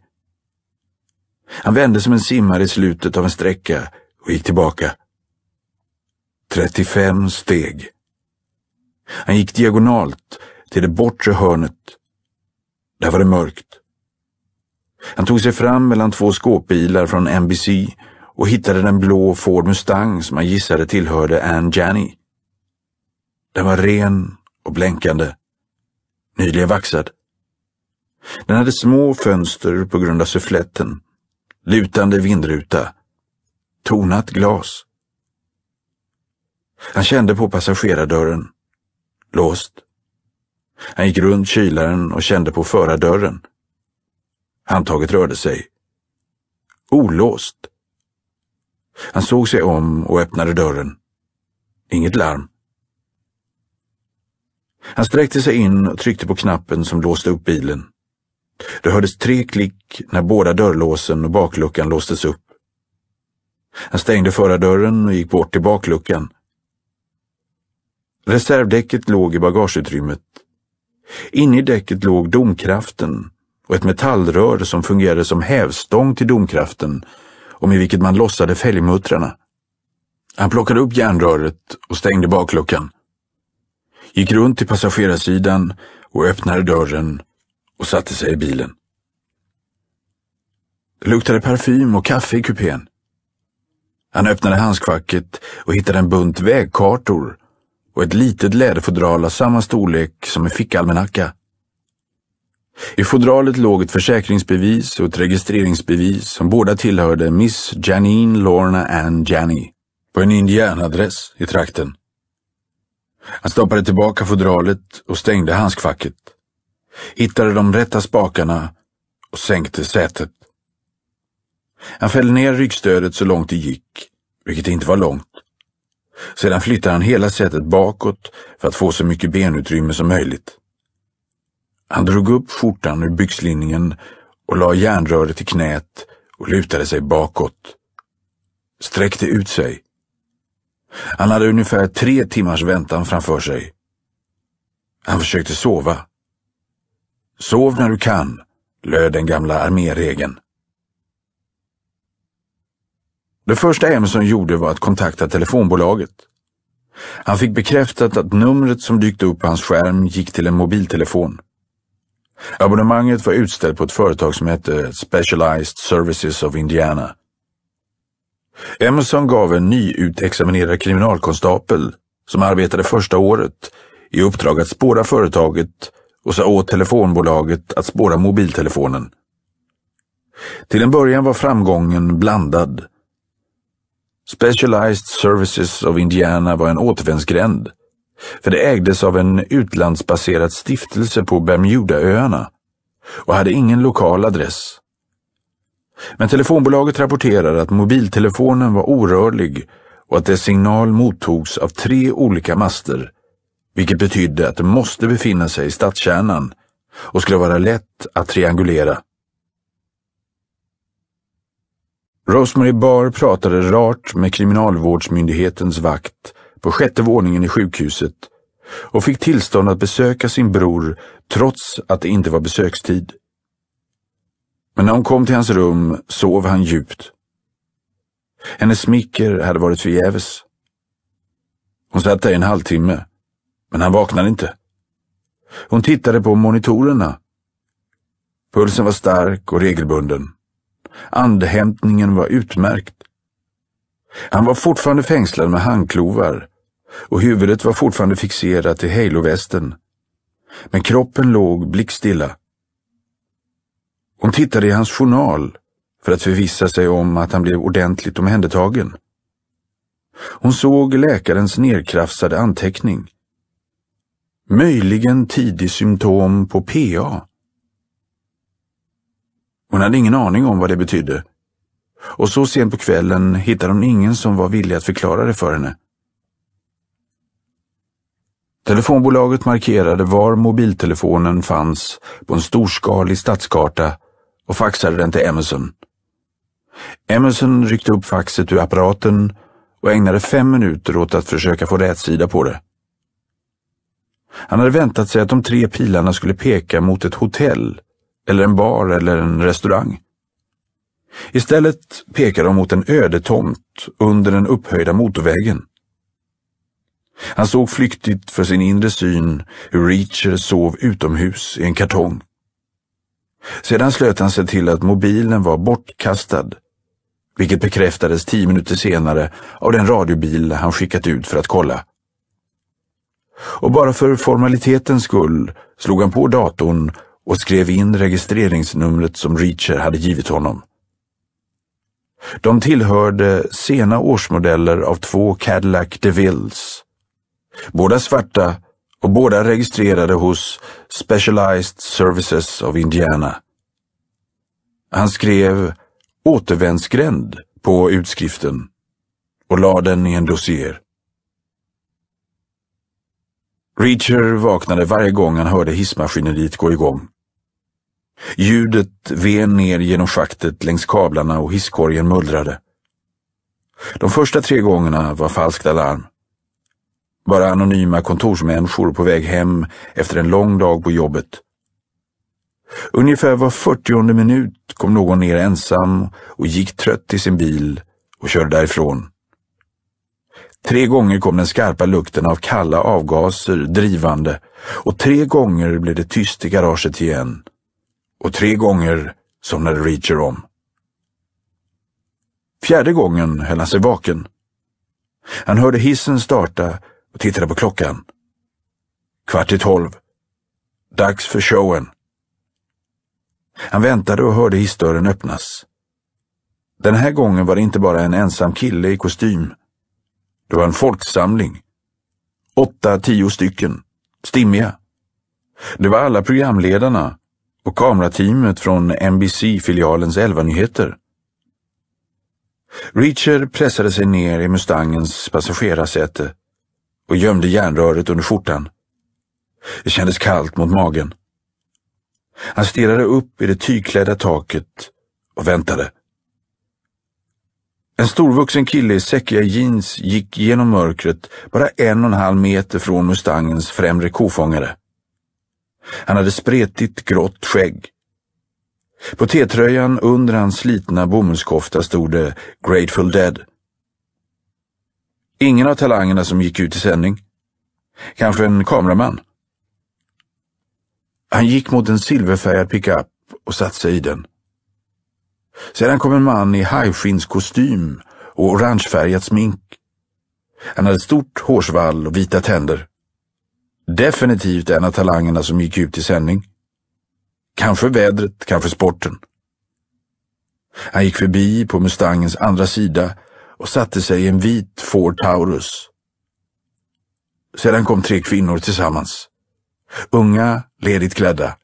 A: Han vände som en simmare i slutet av en sträcka och gick tillbaka. 35 steg. Han gick diagonalt till det bortre hörnet. Där var det mörkt. Han tog sig fram mellan två skåpbilar från NBC och hittade den blå Ford Mustang som han gissade tillhörde Ann Janney. Den var ren och blänkande, nyligen vaxad. Den hade små fönster på grund av suffletten, lutande vindruta, tonat glas. Han kände på passagerardörren. Låst. Han gick runt kylaren och kände på förardörren. Handtaget rörde sig. Olåst. Han såg sig om och öppnade dörren. Inget larm. Han sträckte sig in och tryckte på knappen som låste upp bilen. Det hördes tre klick när båda dörrlåsen och bakluckan låstes upp. Han stängde förardörren och gick bort till bakluckan. Reservdäcket låg i bagageutrymmet. Inne i däcket låg domkraften och ett metallrör som fungerade som hävstång till domkraften och med vilket man lossade fälgmuttrarna. Han plockade upp järnröret och stängde bakluckan. Gick runt till passagerarsidan och öppnade dörren och satte sig i bilen. Det luktade parfym och kaffe i kupén. Han öppnade handskfacket och hittade en bunt vägkartor och ett litet läderfodral av samma storlek som en fickalmanacka. I fodralet låg ett försäkringsbevis och ett registreringsbevis som båda tillhörde Miss Janine Lorna Ann Janny på en indianadress i trakten. Han stoppade tillbaka fodralet och stängde handskfacket, hittade de rätta spakarna och sänkte sätet. Han fällde ner ryggstödet så långt det gick, vilket inte var långt. Sedan flyttade han hela sätet bakåt för att få så mycket benutrymme som möjligt. Han drog upp skjortan ur byxlinningen och la järnröret i knät och lutade sig bakåt. Sträckte ut sig. Han hade ungefär tre timmars väntan framför sig. Han försökte sova. Sov när du kan, löd den gamla arméregeln. Det första Emerson gjorde var att kontakta telefonbolaget. Han fick bekräftat att numret som dykt upp på hans skärm gick till en mobiltelefon. Abonnemanget var utställt på ett företag som hette Specialized Services of Indiana. Emerson gav en nyutexaminerad kriminalkonstapel som arbetade första året i uppdrag att spåra företaget och sa åt telefonbolaget att spåra mobiltelefonen. Till en början var framgången blandad. Specialized Services of Indiana var en återvändsgränd för det ägdes av en utlandsbaserad stiftelse på Bermudaöarna och hade ingen lokal adress. Men telefonbolaget rapporterade att mobiltelefonen var orörlig och att dess signal mottogs av tre olika master, vilket betydde att den måste befinna sig i stadskärnan och skulle vara lätt att triangulera. Rosemary Barr pratade rart med kriminalvårdsmyndighetens vakt på sjätte våningen i sjukhuset och fick tillstånd att besöka sin bror trots att det inte var besökstid. Men när hon kom till hans rum sov han djupt. Hennes smicker hade varit förgäves. Hon satt där i en halvtimme, men han vaknade inte. Hon tittade på monitorerna. Pulsen var stark och regelbunden. Andhämtningen var utmärkt. Han var fortfarande fängslad med handklovar och huvudet var fortfarande fixerat i halovästen. Men kroppen låg blickstilla. Hon tittade i hans journal för att förvissa sig om att han blev ordentligt omhändertagen. Hon såg läkarens nedkrafsade anteckning. Möjligen tidig symptom på PA. Hon hade ingen aning om vad det betydde. Och så sent på kvällen hittade hon ingen som var villig att förklara det för henne. Telefonbolaget markerade var mobiltelefonen fanns på en storskalig stadskarta och faxade den till Emerson. Emerson ryckte upp faxet ur apparaten och ägnade fem minuter åt att försöka få rätsida på det. Han hade väntat sig att de tre pilarna skulle peka mot ett hotell eller en bar eller en restaurang. Istället pekade de mot en ödetomt under den upphöjda motorvägen. Han såg flyktigt för sin inre syn hur Reacher sov utomhus i en kartong. Sedan slöt han sig till att mobilen var bortkastad, vilket bekräftades tio minuter senare av den radiobil han skickat ut för att kolla. Och bara för formalitetens skull slog han på datorn och skrev in registreringsnumret som Reacher hade givit honom. De tillhörde sena årsmodeller av två Cadillac DeVilles Båda svarta och båda registrerade hos Specialized Services of Indiana. Han skrev återvändsgränd på utskriften och lade den i en dossier. Reacher vaknade varje gång han hörde hissmaskineriet gå igång. Ljudet ven ner genom schaktet längs kablarna och hisskorgen mullrade. De första tre gångerna var falskt alarm. Bara anonyma kontorsmänniskor på väg hem efter en lång dag på jobbet. Ungefär var fyrtionde minut kom någon ner ensam och gick trött i sin bil och körde därifrån. Tre gånger kom den skarpa lukten av kalla avgaser drivande och tre gånger blev det tyst i garaget igen. Och tre gånger somnade Reacher om. Fjärde gången höll han sig vaken. Han hörde hissen starta och tittade på klockan. Kvart i tolv. Dags för showen. Han väntade och hörde hissdörren öppnas. Den här gången var det inte bara en ensam kille i kostym. Det var en folksamling. Åtta, tio stycken. Stimmiga. Det var alla programledarna och kamerateamet från NBC-filialens 11 nyheter. Reacher pressade sig ner i Mustangens passagerarsäte och gömde järnröret under skjortan. Det kändes kallt mot magen. Han stirrade upp i det tygklädda taket och väntade. En storvuxen kille i säckiga jeans gick genom mörkret bara en och en halv meter från Mustangens främre kofångare. Han hade spretigt grått skägg. På T-tröjan under hans slitna bomullskofta stod det Grateful Dead. Ingen av talangerna som gick ut i sändning. Kanske en kameraman. Han gick mot en silverfärgad pickup och satte sig i den. Sedan kom en man i hajskinnskostym och orangefärgat smink. Han hade stort hårsvall och vita tänder. Definitivt en av talangerna som gick ut i sändning. Kanske vädret, kanske sporten. Han gick förbi på Mustangens andra sida och satte sig i en vit Ford Taurus. Sedan kom tre kvinnor tillsammans. Unga, ledigt klädda.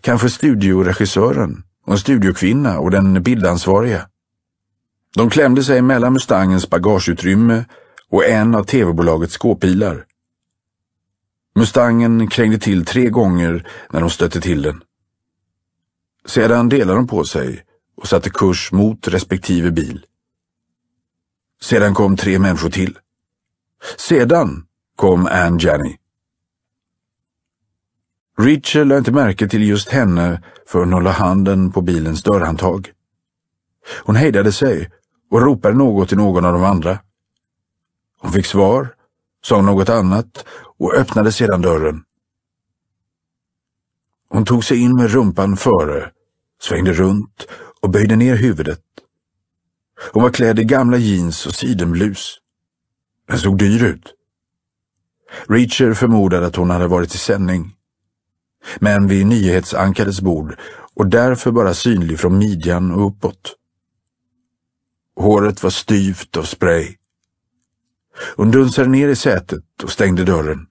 A: Kanske studioregissören och en studiokvinna och den bildansvariga. De klämde sig mellan Mustangens bagageutrymme och en av tv-bolagets skåpbilar. Mustangen krängde till tre gånger när de stötte till den. Sedan delade de på sig och satte kurs mot respektive bil. Sedan kom tre människor till. Sedan kom Ann Janny. Rachel lade inte märke till just henne förrän hon la handen på bilens dörrhandtag. Hon hejdade sig och ropade något till någon av de andra. Hon fick svar, sa något annat och öppnade sedan dörren. Hon tog sig in med rumpan före, svängde runt och böjde ner huvudet hon var klädd i gamla jeans och sidenblus. Den såg dyr ut. Reacher förmodade att hon hade varit i sändning. Men vid nyhetsankarets bord och därför bara synlig från midjan och uppåt. Håret var styvt av spray. Hon dunsade ner i sätet och stängde dörren.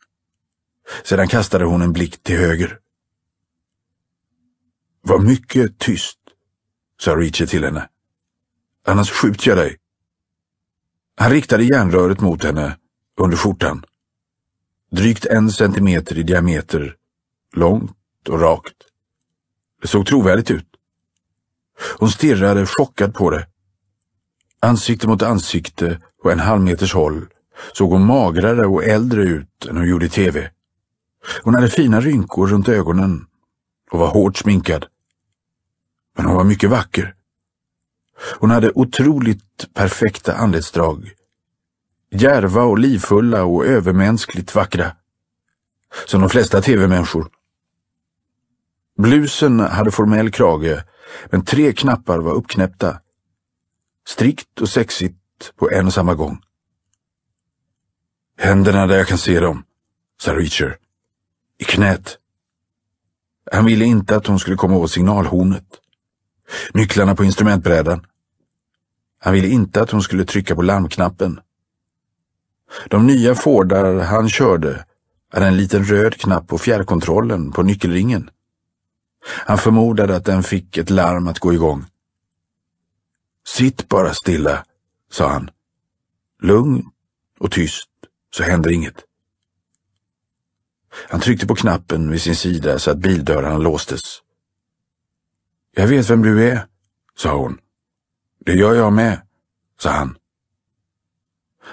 A: Sedan kastade hon en blick till höger. Var mycket tyst, sa Reacher till henne annars skjuter jag dig. Han riktade järnröret mot henne under skjortan. Drygt en centimeter i diameter, långt och rakt. Det såg trovärdigt ut. Hon stirrade chockad på det. Ansikte mot ansikte och en halv meters håll såg hon magrare och äldre ut än hon gjorde i tv. Hon hade fina rynkor runt ögonen och var hårt sminkad. Men hon var mycket vacker. Hon hade otroligt perfekta anletsdrag. Djärva och livfulla och övermänskligt vackra. Som de flesta tv-människor. Blusen hade formell krage, men tre knappar var uppknäppta. Strikt och sexigt på en och samma gång. Händerna där jag kan se dem, sa Reacher. I knät. Han ville inte att hon skulle komma åt signalhornet. Nycklarna på instrumentbrädan. Han ville inte att hon skulle trycka på larmknappen. De nya Fordar han körde hade en liten röd knapp på fjärrkontrollen på nyckelringen. Han förmodade att den fick ett larm att gå igång. Sitt bara stilla, sa han. Lugn och tyst så händer inget. Han tryckte på knappen vid sin sida så att bildörrarna låstes. Jag vet vem du är, sa hon. Det gör jag med, sa han.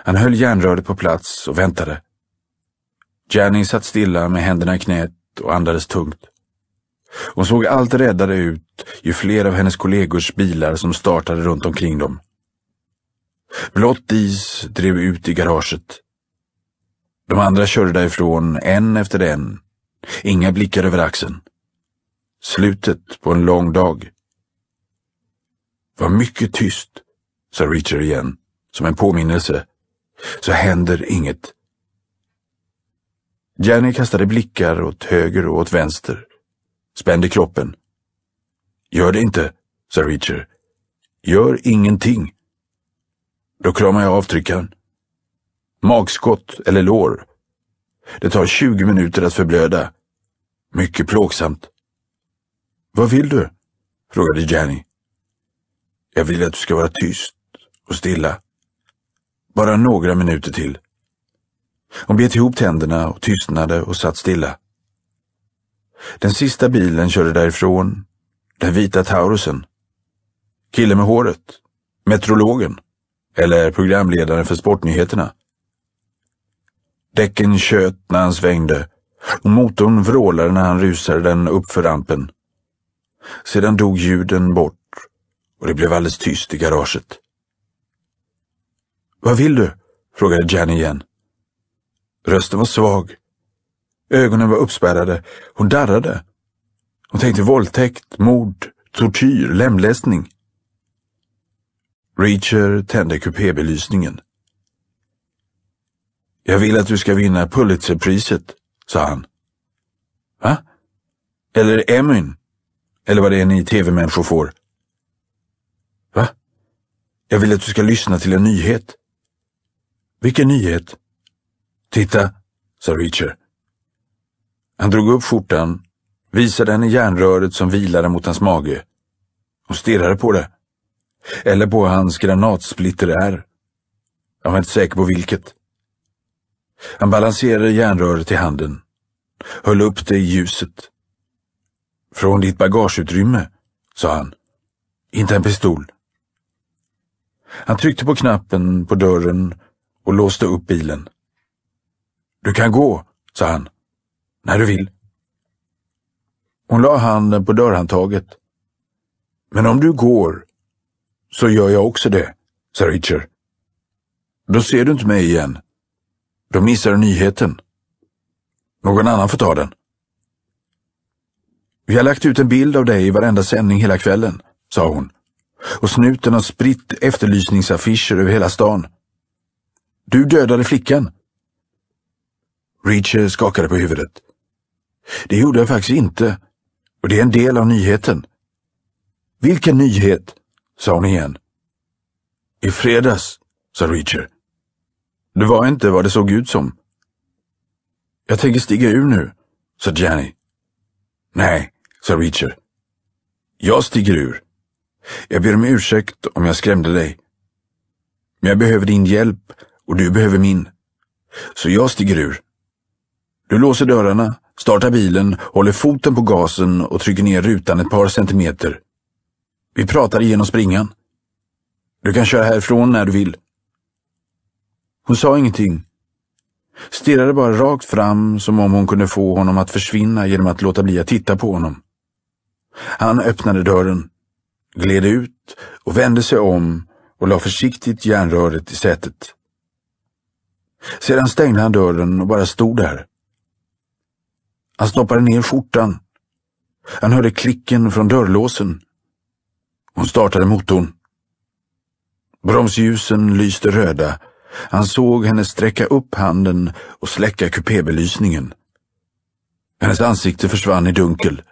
A: Han höll järnröret på plats och väntade. Jenny satt stilla med händerna i knät och andades tungt. Hon såg allt räddare ut ju fler av hennes kollegors bilar som startade runt omkring dem. Blått is drev ut i garaget. De andra körde därifrån en efter en. Inga blickar över axeln. Slutet på en lång dag var mycket tyst, sa Richard igen, som en påminnelse. Så händer inget. Jenny kastade blickar åt höger och åt vänster. Spände kroppen. Gör det inte, sa Richard. Gör ingenting. Då kramar jag avtryckaren. Magskott eller lår. Det tar 20 minuter att förblöda. Mycket plågsamt. Vad vill du? frågade Jenny. Jag vill att du ska vara tyst och stilla. Bara några minuter till. Hon bet ihop tänderna och tystnade och satt stilla. Den sista bilen körde därifrån. Den vita taurusen. Killen med håret. Metrologen. Eller programledaren för Sportnyheterna. Däcken tjöt när han svängde och motorn vrålade när han rusade den uppför rampen. Sedan dog ljuden bort och det blev alldeles tyst i garaget. Vad vill du? frågade Jan igen. Rösten var svag. Ögonen var uppspärrade. Hon darrade. Hon tänkte våldtäkt, mord, tortyr, lemlästning. Reacher tände kupébelysningen. Jag vill att du ska vinna Pulitzerpriset, sa han. Va? Eller Emmyn? Eller vad det är ni tv-människor får. Va? Jag vill att du ska lyssna till en nyhet. Vilken nyhet? Titta, sa Reacher. Han drog upp skjortan, visade henne järnröret som vilade mot hans mage. Hon stirrade på det. Eller på hans granatsplitterär. Jag var inte säker på vilket. Han balanserade järnröret i handen, höll upp det i ljuset. Från ditt bagageutrymme, sa han. Inte en pistol. Han tryckte på knappen på dörren och låste upp bilen. Du kan gå, sa han, när du vill. Hon la handen på dörrhandtaget. Men om du går så gör jag också det, sa Richard. Då ser du inte mig igen. Då missar du nyheten. Någon annan får ta den. Vi har lagt ut en bild av dig i varenda sändning hela kvällen, sa hon och snuten har spritt efterlysningsaffischer över hela stan. Du dödade flickan. Reacher skakade på huvudet. Det gjorde jag faktiskt inte och det är en del av nyheten. Vilken nyhet? sa hon igen. I fredags, sa Reacher. Det var inte vad det såg ut som. Jag tänker stiga ur nu, sa Janny. Nej, sa Reacher. Jag stiger ur. Jag ber om ursäkt om jag skrämde dig. Men jag behöver din hjälp och du behöver min. Så jag stiger ur. Du låser dörrarna, startar bilen, håller foten på gasen och trycker ner rutan ett par centimeter. Vi pratar igenom springan. Du kan köra härifrån när du vill. Hon sa ingenting. Stirrade bara rakt fram som om hon kunde få honom att försvinna genom att låta bli att titta på honom. Han öppnade dörren gled ut och vände sig om och la försiktigt järnröret i sätet. Sedan stängde han dörren och bara stod där. Han stoppade ner skjortan. Han hörde klicken från dörrlåsen. Hon startade motorn. Bromsljusen lyste röda. Han såg henne sträcka upp handen och släcka kupébelysningen. Hennes ansikte försvann i dunkel.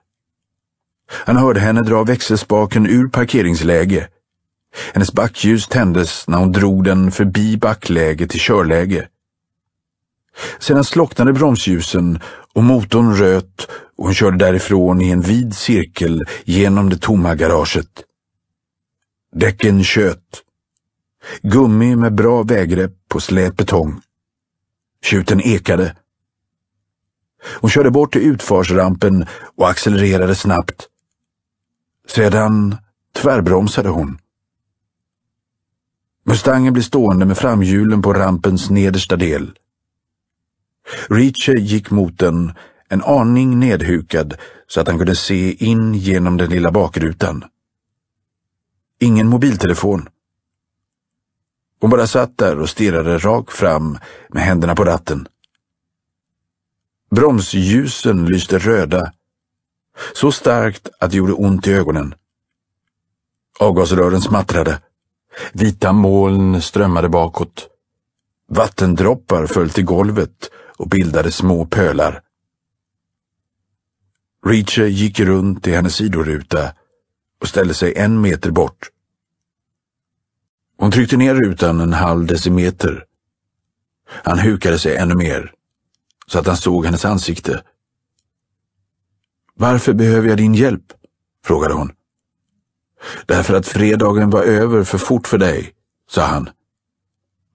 A: Han hörde henne dra växelspaken ur parkeringsläge. Hennes backljus tändes när hon drog den förbi backläge till körläge. Sedan slocknade bromsljusen och motorn röt och hon körde därifrån i en vid cirkel genom det tomma garaget. Däcken tjöt. Gummi med bra väggrepp på slät betong. Tjuten ekade. Hon körde bort till utfartsrampen och accelererade snabbt. Sedan tvärbromsade hon. Mustangen blev stående med framhjulen på rampens nedersta del. Reacher gick mot den, en aning nedhukad så att han kunde se in genom den lilla bakrutan. Ingen mobiltelefon. Hon bara satt där och stirrade rakt fram med händerna på ratten. Bromsljusen lyste röda så starkt att det gjorde ont i ögonen. Avgasrören smattrade. Vita moln strömmade bakåt. Vattendroppar föll till golvet och bildade små pölar. Reacher gick runt i hennes sidoruta och ställde sig en meter bort. Hon tryckte ner rutan en halv decimeter. Han hukade sig ännu mer, så att han såg hennes ansikte. Varför behöver jag din hjälp? frågade hon. Därför att fredagen var över för fort för dig, sa han.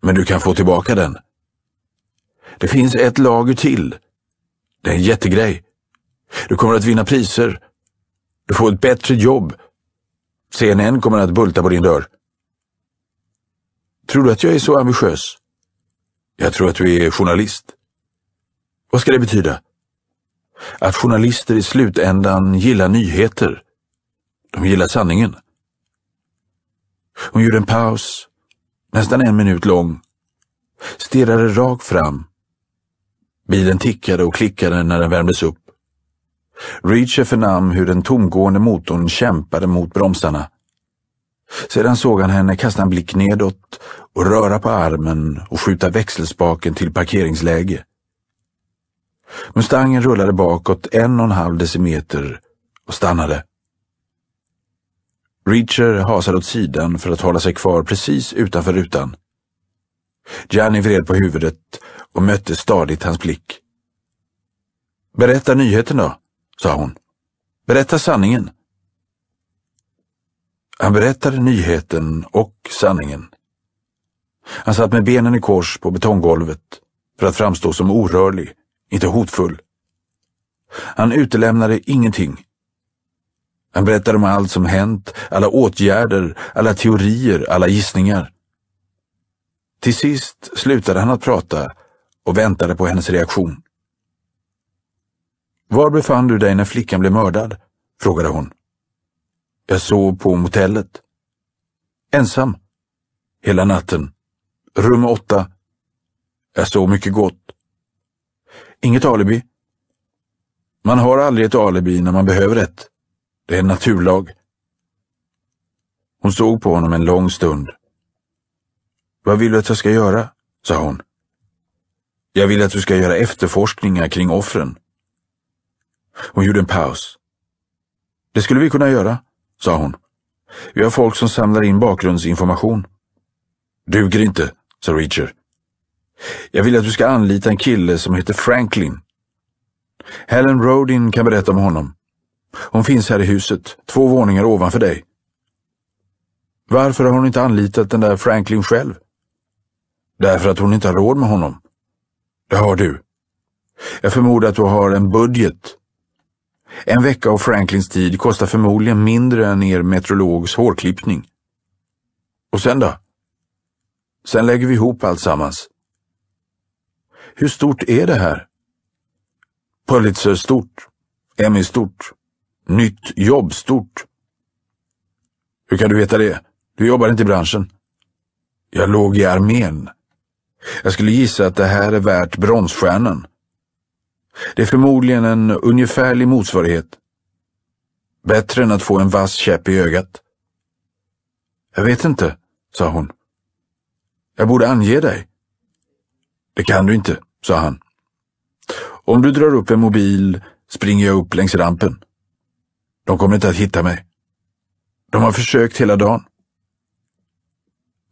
A: Men du kan få tillbaka den. Det finns ett lager till. Det är en jättegrej. Du kommer att vinna priser. Du får ett bättre jobb. CNN kommer att bulta på din dörr. Tror du att jag är så ambitiös? Jag tror att du är journalist. Vad ska det betyda? att journalister i slutändan gillar nyheter. De gillar sanningen. Hon gjorde en paus, nästan en minut lång, stirrade rakt fram. Bilen tickade och klickade när den värmdes upp. Reacher förnam hur den tomgående motorn kämpade mot bromsarna. Sedan såg han henne kasta en blick nedåt och röra på armen och skjuta växelspaken till parkeringsläge. Mustangen rullade bakåt en och en halv decimeter och stannade. Reacher hasade åt sidan för att hålla sig kvar precis utanför rutan. Gianni vred på huvudet och mötte stadigt hans blick. Berätta nyheten då, sa hon. Berätta sanningen. Han berättade nyheten och sanningen. Han satt med benen i kors på betonggolvet för att framstå som orörlig inte hotfull. Han utelämnade ingenting. Han berättade om allt som hänt, alla åtgärder, alla teorier, alla gissningar. Till sist slutade han att prata och väntade på hennes reaktion. Var befann du dig när flickan blev mördad? frågade hon. Jag sov på motellet. Ensam. Hela natten. Rum åtta. Jag sov mycket gott. Inget alibi. Man har aldrig ett alibi när man behöver ett. Det är en naturlag. Hon stod på honom en lång stund. Vad vill du att jag ska göra? sa hon. Jag vill att du ska göra efterforskningar kring offren. Hon gjorde en paus. Det skulle vi kunna göra, sa hon. Vi har folk som samlar in bakgrundsinformation. Duger inte, sa Reacher. Jag vill att du ska anlita en kille som heter Franklin. Helen Rodin kan berätta om honom. Hon finns här i huset, två våningar ovanför dig. Varför har hon inte anlitat den där Franklin själv? Därför att hon inte har råd med honom. Det har du. Jag förmodar att du har en budget. En vecka av Franklins tid kostar förmodligen mindre än er meteorologs hårklippning. Och sen då? Sen lägger vi ihop alltsammans. Hur stort är det här? Pulitzer stort. Emmy stort. Nytt jobb stort. Hur kan du veta det? Du jobbar inte i branschen. Jag låg i armén. Jag skulle gissa att det här är värt Bronsstjärnan. Det är förmodligen en ungefärlig motsvarighet. Bättre än att få en vass käpp i ögat. Jag vet inte, sa hon. Jag borde ange dig. Det kan du inte, sa han. Om du drar upp en mobil springer jag upp längs rampen. De kommer inte att hitta mig. De har försökt hela dagen.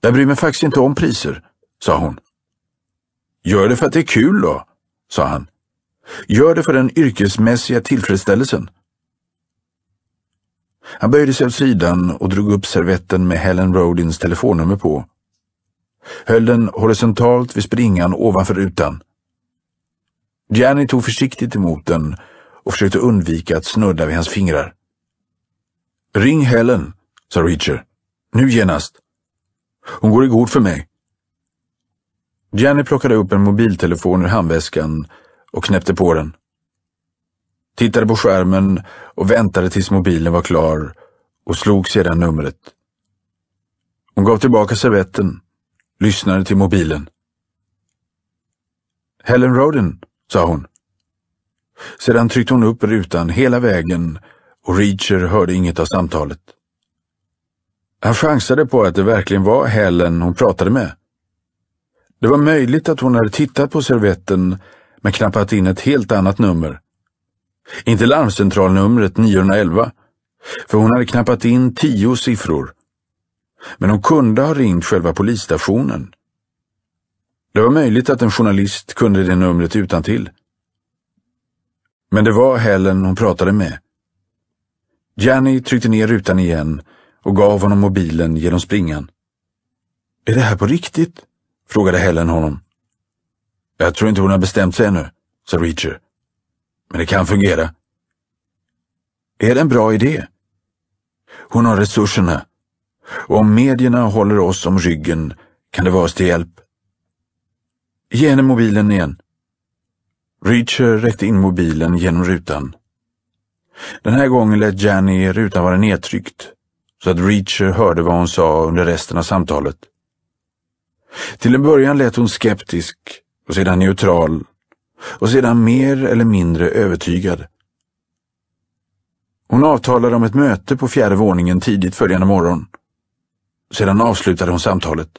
A: Jag bryr mig faktiskt inte om priser, sa hon. Gör det för att det är kul då, sa han. Gör det för den yrkesmässiga tillfredsställelsen. Han böjde sig åt sidan och drog upp servetten med Helen Rodins telefonnummer på höll den horisontalt vid springan ovanför rutan. Gianni tog försiktigt emot den och försökte undvika att snudda vid hans fingrar. Ring Helen, sa Reacher. Nu genast. Hon går i god för mig. Gianni plockade upp en mobiltelefon ur handväskan och knäppte på den. Tittade på skärmen och väntade tills mobilen var klar och slog sedan numret. Hon gav tillbaka servetten lyssnade till mobilen. Helen Roden, sa hon. Sedan tryckte hon upp rutan hela vägen och Reacher hörde inget av samtalet. Han chansade på att det verkligen var Helen hon pratade med. Det var möjligt att hon hade tittat på servetten men knappat in ett helt annat nummer. Inte larmcentralnumret 911, för hon hade knappat in tio siffror men hon kunde ha ringt själva polisstationen. Det var möjligt att en journalist kunde det numret utan till. Men det var Helen hon pratade med. Janny tryckte ner rutan igen och gav honom mobilen genom springan. Är det här på riktigt? frågade Helen honom. Jag tror inte hon har bestämt sig ännu, sa Reacher. Men det kan fungera. Är det en bra idé? Hon har resurserna och om medierna håller oss om ryggen kan det vara oss till hjälp. Ge henne mobilen igen. Reacher räckte in mobilen genom rutan. Den här gången lät Janny rutan vara nedtryckt så att Reacher hörde vad hon sa under resten av samtalet. Till en början lät hon skeptisk och sedan neutral och sedan mer eller mindre övertygad. Hon avtalade om ett möte på fjärde våningen tidigt följande morgon. Sedan avslutade hon samtalet.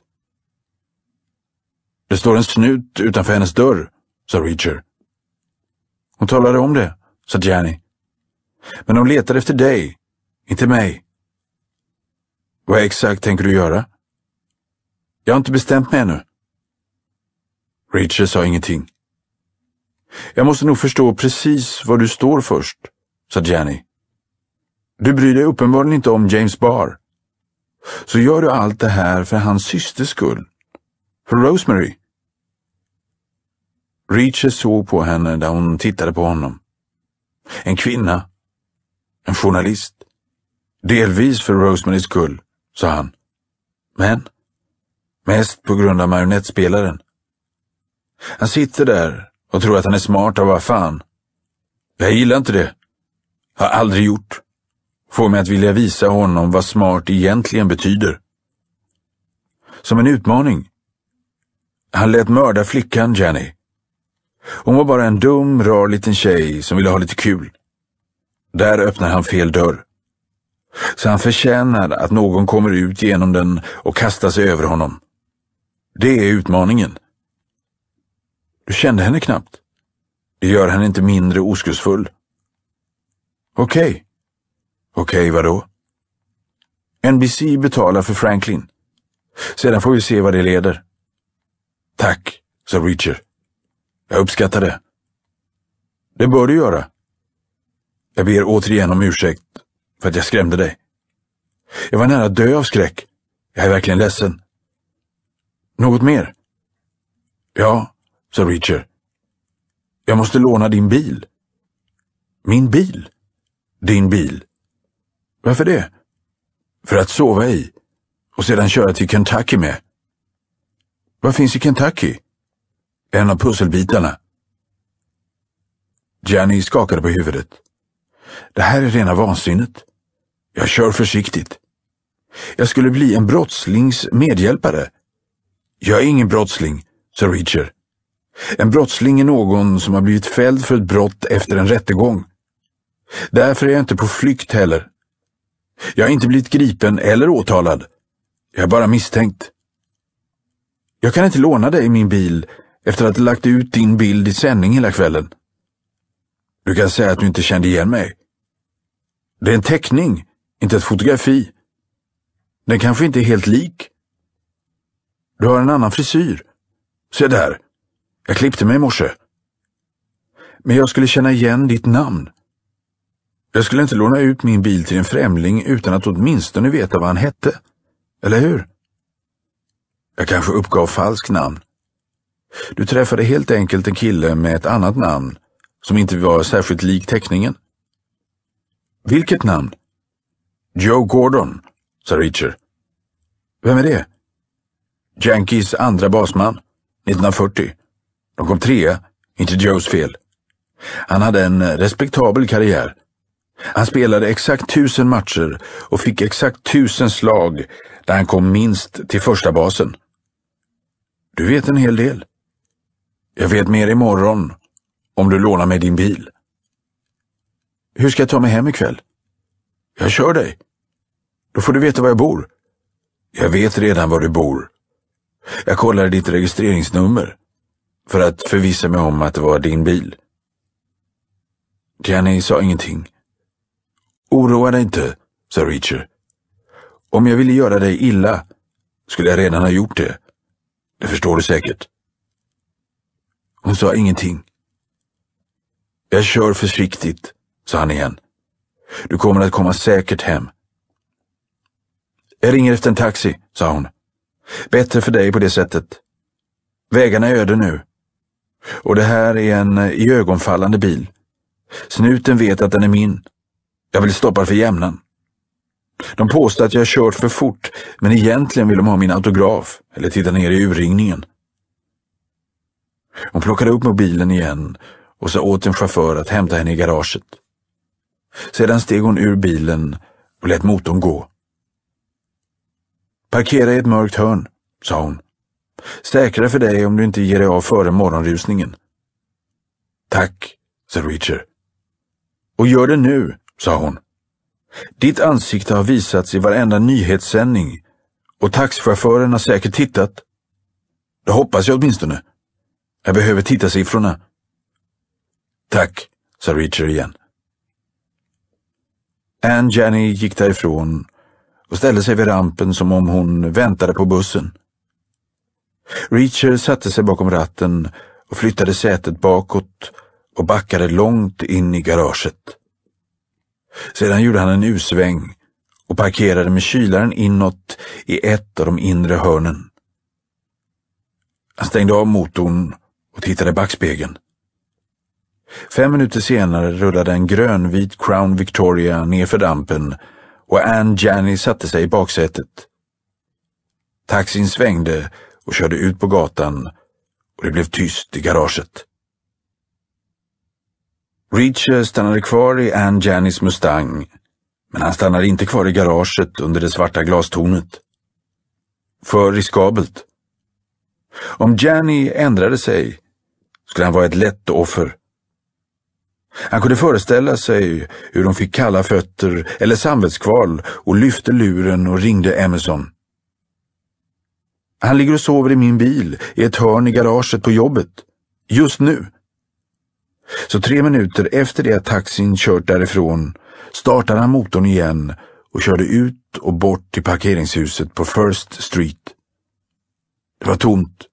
A: Det står en snut utanför hennes dörr, sa Reacher. Hon talade om det, sa Gianni. Men de letar efter dig, inte mig. Vad exakt tänker du göra? Jag har inte bestämt mig ännu. Reacher sa ingenting. Jag måste nog förstå precis var du står först, sa Gianni. Du bryr dig uppenbarligen inte om James Barr så gör du allt det här för hans systers skull. För Rosemary. Reacher såg på henne där hon tittade på honom. En kvinna. En journalist. Delvis för Rosemarys skull, sa han. Men mest på grund av marionettspelaren. Han sitter där och tror att han är smart av vad fan. Jag gillar inte det. Har aldrig gjort får mig att vilja visa honom vad smart egentligen betyder. Som en utmaning. Han lät mörda flickan Jenny. Hon var bara en dum, rar liten tjej som ville ha lite kul. Där öppnar han fel dörr. Så han förtjänar att någon kommer ut genom den och kastar sig över honom. Det är utmaningen. Du kände henne knappt. Det gör henne inte mindre oskuldsfull. Okej. Okay. Okej, okay, vadå? NBC betalar för Franklin. Sedan får vi se vad det leder. Tack, sa Reacher. Jag uppskattar det. Det bör du göra. Jag ber återigen om ursäkt för att jag skrämde dig. Jag var nära att dö av skräck. Jag är verkligen ledsen. Något mer? Ja, sa Reacher. Jag måste låna din bil. Min bil? Din bil. Varför det? För att sova i och sedan köra till Kentucky med. Vad finns i Kentucky? En av pusselbitarna. Gianni skakade på huvudet. Det här är rena vansinnet. Jag kör försiktigt. Jag skulle bli en brottslings medhjälpare. Jag är ingen brottsling, sa Richard. En brottsling är någon som har blivit fälld för ett brott efter en rättegång. Därför är jag inte på flykt heller. Jag har inte blivit gripen eller åtalad. Jag är bara misstänkt. Jag kan inte låna dig min bil efter att ha lagt ut din bild i sändning hela kvällen. Du kan säga att du inte kände igen mig. Det är en teckning, inte ett fotografi. Den kanske inte är helt lik. Du har en annan frisyr. Se där, jag klippte mig i morse. Men jag skulle känna igen ditt namn. Jag skulle inte låna ut min bil till en främling utan att åtminstone veta vad han hette. Eller hur? Jag kanske uppgav falskt namn. Du träffade helt enkelt en kille med ett annat namn som inte var särskilt lik teckningen. Vilket namn? Joe Gordon, sa Richard. Vem är det? Yankees andra basman, 1940. De kom trea, inte Joes fel. Han hade en respektabel karriär han spelade exakt tusen matcher och fick exakt tusen slag där han kom minst till första basen. Du vet en hel del. Jag vet mer imorgon om du lånar mig din bil. Hur ska jag ta mig hem ikväll? Jag kör dig. Då får du veta var jag bor. Jag vet redan var du bor. Jag kollade ditt registreringsnummer för att förvissa mig om att det var din bil. Jenny sa ingenting. Oroa dig inte, sa Reacher. Om jag ville göra dig illa skulle jag redan ha gjort det. Det förstår du säkert. Hon sa ingenting. Jag kör försiktigt, sa han igen. Du kommer att komma säkert hem. Jag ringer efter en taxi, sa hon. Bättre för dig på det sättet. Vägarna är öde nu. Och det här är en eh, iögonfallande bil. Snuten vet att den är min. Jag vill stoppa för jämnan. De påstår att jag kört för fort, men egentligen vill de ha min autograf eller titta ner i urringningen. Hon plockade upp mobilen igen och sa åt en chaufför att hämta henne i garaget. Sedan steg hon ur bilen och lät motorn gå. Parkera i ett mörkt hörn, sa hon. Säkrare för dig om du inte ger dig av före morgonrusningen. Tack, sa Richard. Och gör det nu, sa hon. Ditt ansikte har visats i varenda nyhetssändning och taxichauffören har säkert tittat. Det hoppas jag åtminstone. Jag behöver titta siffrorna. Tack, sa Richard igen. Ann Jenny gick därifrån och ställde sig vid rampen som om hon väntade på bussen. Richard satte sig bakom ratten och flyttade sätet bakåt och backade långt in i garaget. Sedan gjorde han en usväng och parkerade med kylaren inåt i ett av de inre hörnen. Han stängde av motorn och tittade i backspegeln. Fem minuter senare rullade en grönvit Crown Victoria nerför dampen och Ann Janney satte sig i baksätet. Taxin svängde och körde ut på gatan och det blev tyst i garaget. Reacher stannade kvar i Ann Jannys Mustang, men han stannade inte kvar i garaget under det svarta glastornet. För riskabelt. Om Janny ändrade sig skulle han vara ett lätt offer. Han kunde föreställa sig hur de fick kalla fötter eller samvetskval och lyfte luren och ringde Emerson. Han ligger och sover i min bil i ett hörn i garaget på jobbet. Just nu. Så tre minuter efter det att taxin kört därifrån startade han motorn igen och körde ut och bort till parkeringshuset på First Street. Det var tomt.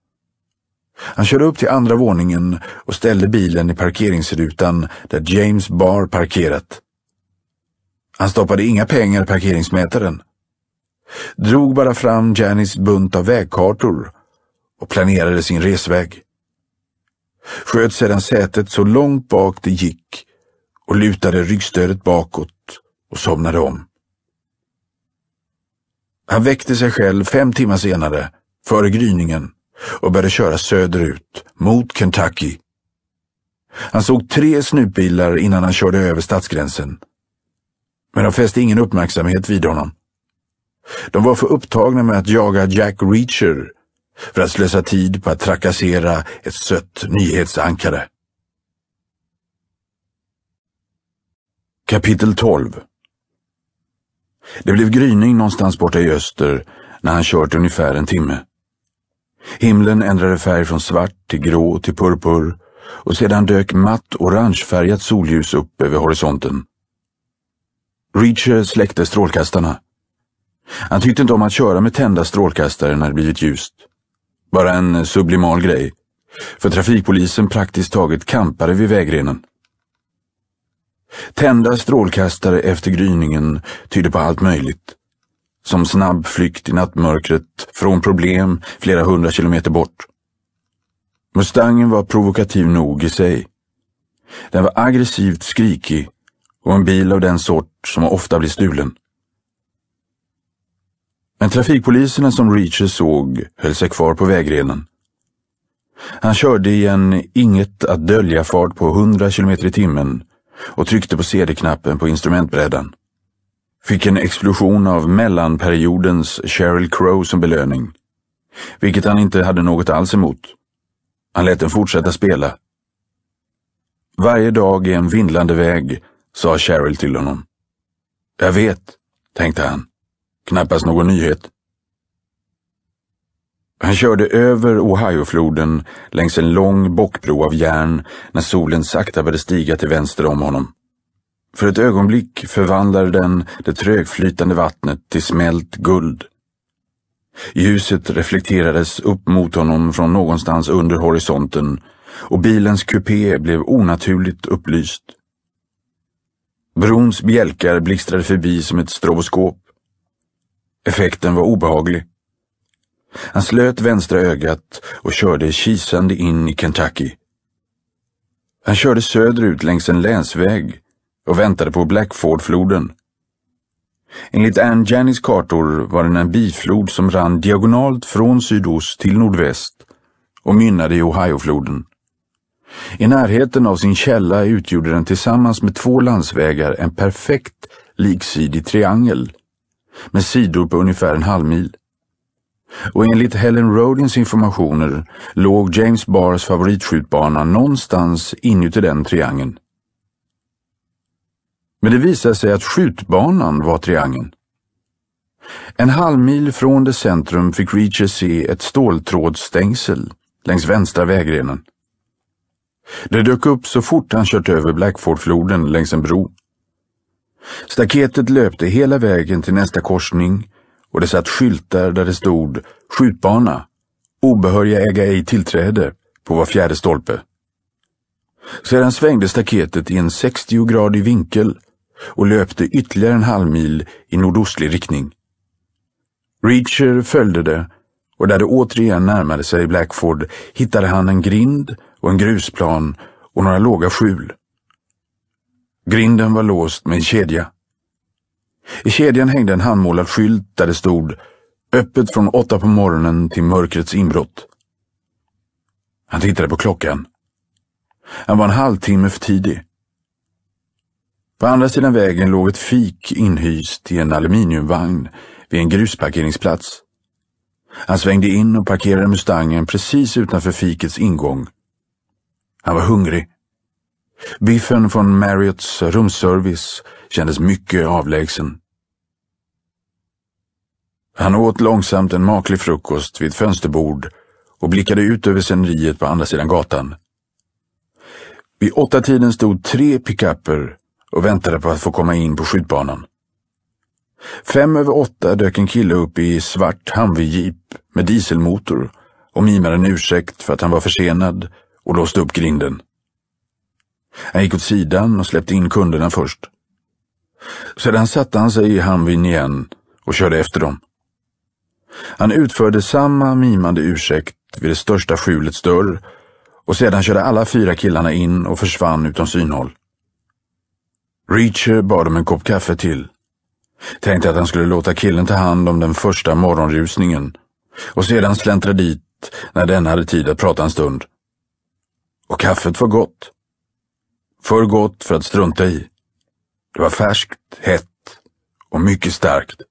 A: Han körde upp till andra våningen och ställde bilen i parkeringsrutan där James Barr parkerat. Han stoppade inga pengar i parkeringsmätaren. Drog bara fram Janis bunt av vägkartor och planerade sin resväg sköt sedan sätet så långt bak det gick och lutade ryggstödet bakåt och somnade om. Han väckte sig själv fem timmar senare, före gryningen, och började köra söderut, mot Kentucky. Han såg tre snutbilar innan han körde över stadsgränsen. Men de fäste ingen uppmärksamhet vid honom. De var för upptagna med att jaga Jack Reacher för att slösa tid på att trakassera ett sött nyhetsankare. Kapitel 12 Det blev gryning någonstans borta i öster när han kört ungefär en timme. Himlen ändrade färg från svart till grå till purpur och sedan dök matt orangefärgat solljus upp över horisonten. Reacher släckte strålkastarna. Han tyckte inte om att köra med tända strålkastare när det blivit ljust. Bara en sublimal grej. För trafikpolisen praktiskt taget kampade vid vägrenen. Tända strålkastare efter gryningen tydde på allt möjligt. Som snabb flykt i nattmörkret, från problem flera hundra kilometer bort. Mustangen var provokativ nog i sig. Den var aggressivt skrikig och en bil av den sort som ofta blir stulen. Men trafikpoliserna som Reacher såg höll sig kvar på vägrenen. Han körde i en inget att dölja-fart på 100 km i timmen och tryckte på CD-knappen på instrumentbrädan. Fick en explosion av mellanperiodens Sheryl Crow som belöning, vilket han inte hade något alls emot. Han lät den fortsätta spela. Varje dag är en vindlande väg, sa Sheryl till honom. Jag vet, tänkte han. Knappast någon nyhet. Han körde över Ohiofloden längs en lång bockbro av järn när solen sakta började stiga till vänster om honom. För ett ögonblick förvandlade den det trögflytande vattnet till smält guld. Ljuset reflekterades upp mot honom från någonstans under horisonten och bilens kupé blev onaturligt upplyst. Brons bjälkar blixtrade förbi som ett stroboskop Effekten var obehaglig. Han slöt vänstra ögat och körde kisande in i Kentucky. Han körde söderut längs en länsväg och väntade på Blackfordfloden. Enligt Ann Jannys kartor var den en biflod som rann diagonalt från sydost till nordväst och mynnade i Ohiofloden. I närheten av sin källa utgjorde den tillsammans med två landsvägar en perfekt liksidig triangel med sidor på ungefär en halv mil. Och enligt Helen Rodins informationer låg James Barrs favoritskjutbana någonstans inuti den triangeln. Men det visade sig att skjutbanan var triangeln. En halv mil från det centrum fick Reacher se ett ståltrådsstängsel längs vänstra vägrenen. Det dök upp så fort han kört över Blackfordfloden längs en bro. Staketet löpte hela vägen till nästa korsning och det satt skyltar där det stod skjutbana, obehöriga äga ej tillträde på var fjärde stolpe. Sedan svängde staketet i en 60-gradig vinkel och löpte ytterligare en halv mil i nordostlig riktning. Reacher följde det och där det återigen närmade sig Blackford hittade han en grind och en grusplan och några låga skjul. Grinden var låst med en kedja. I kedjan hängde en handmålad skylt där det stod Öppet från åtta på morgonen till mörkrets inbrott. Han tittade på klockan. Han var en halvtimme för tidig. På andra sidan vägen låg ett fik inhyst i en aluminiumvagn vid en grusparkeringsplats. Han svängde in och parkerade Mustangen precis utanför fikets ingång. Han var hungrig. Biffen från Marriotts rumsservice kändes mycket avlägsen. Han åt långsamt en maklig frukost vid ett fönsterbord och blickade ut över sceneriet på andra sidan gatan. Vid åtta tiden stod tre pickuper och väntade på att få komma in på skjutbanan. Fem över åtta dök en kille upp i svart Humvee-jeep med dieselmotor och mimade en ursäkt för att han var försenad och låste upp grinden. Han gick åt sidan och släppte in kunderna först. Sedan satte han sig i hamnvin igen och körde efter dem. Han utförde samma mimande ursäkt vid det största skjulets dörr och sedan körde alla fyra killarna in och försvann utom synhåll. Reacher bad om en kopp kaffe till. Tänkte att han skulle låta killen ta hand om den första morgonrusningen och sedan släntra dit när den hade tid att prata en stund. Och kaffet var gott. För gott för att strunta i. Det var färskt, hett och mycket starkt.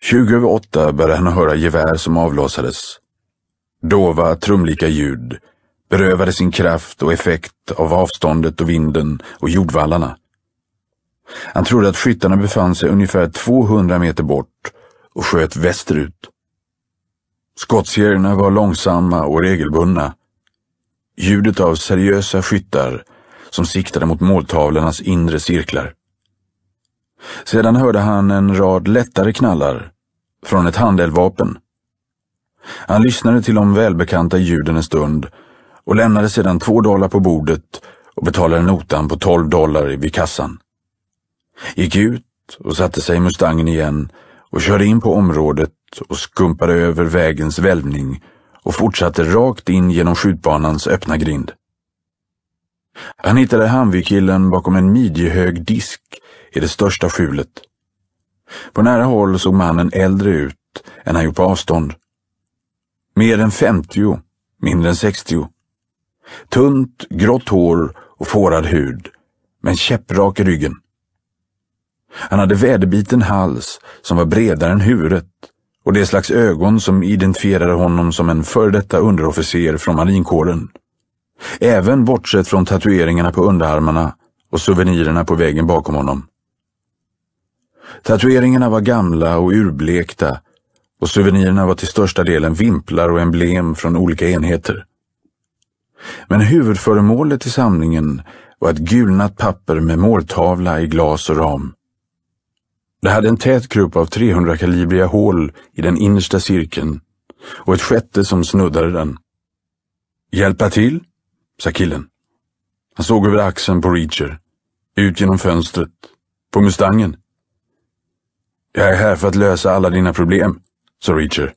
A: Tjugo över åtta började han höra gevär som avlossades. Dova, trumlika ljud berövade sin kraft och effekt av avståndet och vinden och jordvallarna. Han trodde att skyttarna befann sig ungefär 200 meter bort och sköt västerut. Skottserierna var långsamma och regelbundna. Ljudet av seriösa skyttar som siktade mot måltavlornas inre cirklar. Sedan hörde han en rad lättare knallar från ett handeldvapen. Han lyssnade till de välbekanta ljuden en stund och lämnade sedan två dollar på bordet och betalade notan på tolv dollar vid kassan. Gick ut och satte sig i Mustangen igen och körde in på området och skumpade över vägens välvning och fortsatte rakt in genom skjutbanans öppna grind. Han hittade Hamvikillen bakom en midjehög disk i det största skjulet. På nära håll såg mannen äldre ut än han gjort på avstånd. Mer än 50, mindre än 60. Tunt, grått hår och fårad hud, men käpprak i ryggen. Han hade väderbiten hals som var bredare än huvudet och det slags ögon som identifierade honom som en före detta underofficer från marinkåren. Även bortsett från tatueringarna på underarmarna och souvenirerna på väggen bakom honom. Tatueringarna var gamla och urblekta och souvenirerna var till största delen vimplar och emblem från olika enheter. Men huvudföremålet i samlingen var ett gulnat papper med måltavla i glas och ram. Det hade en tät krupp av 300-kalibriga hål i den innersta cirkeln och ett sjätte som snuddade den. Hjälpa till? sa killen. Han såg över axeln på Reacher, ut genom fönstret, på Mustangen. Jag är här för att lösa alla dina problem, sa Reacher.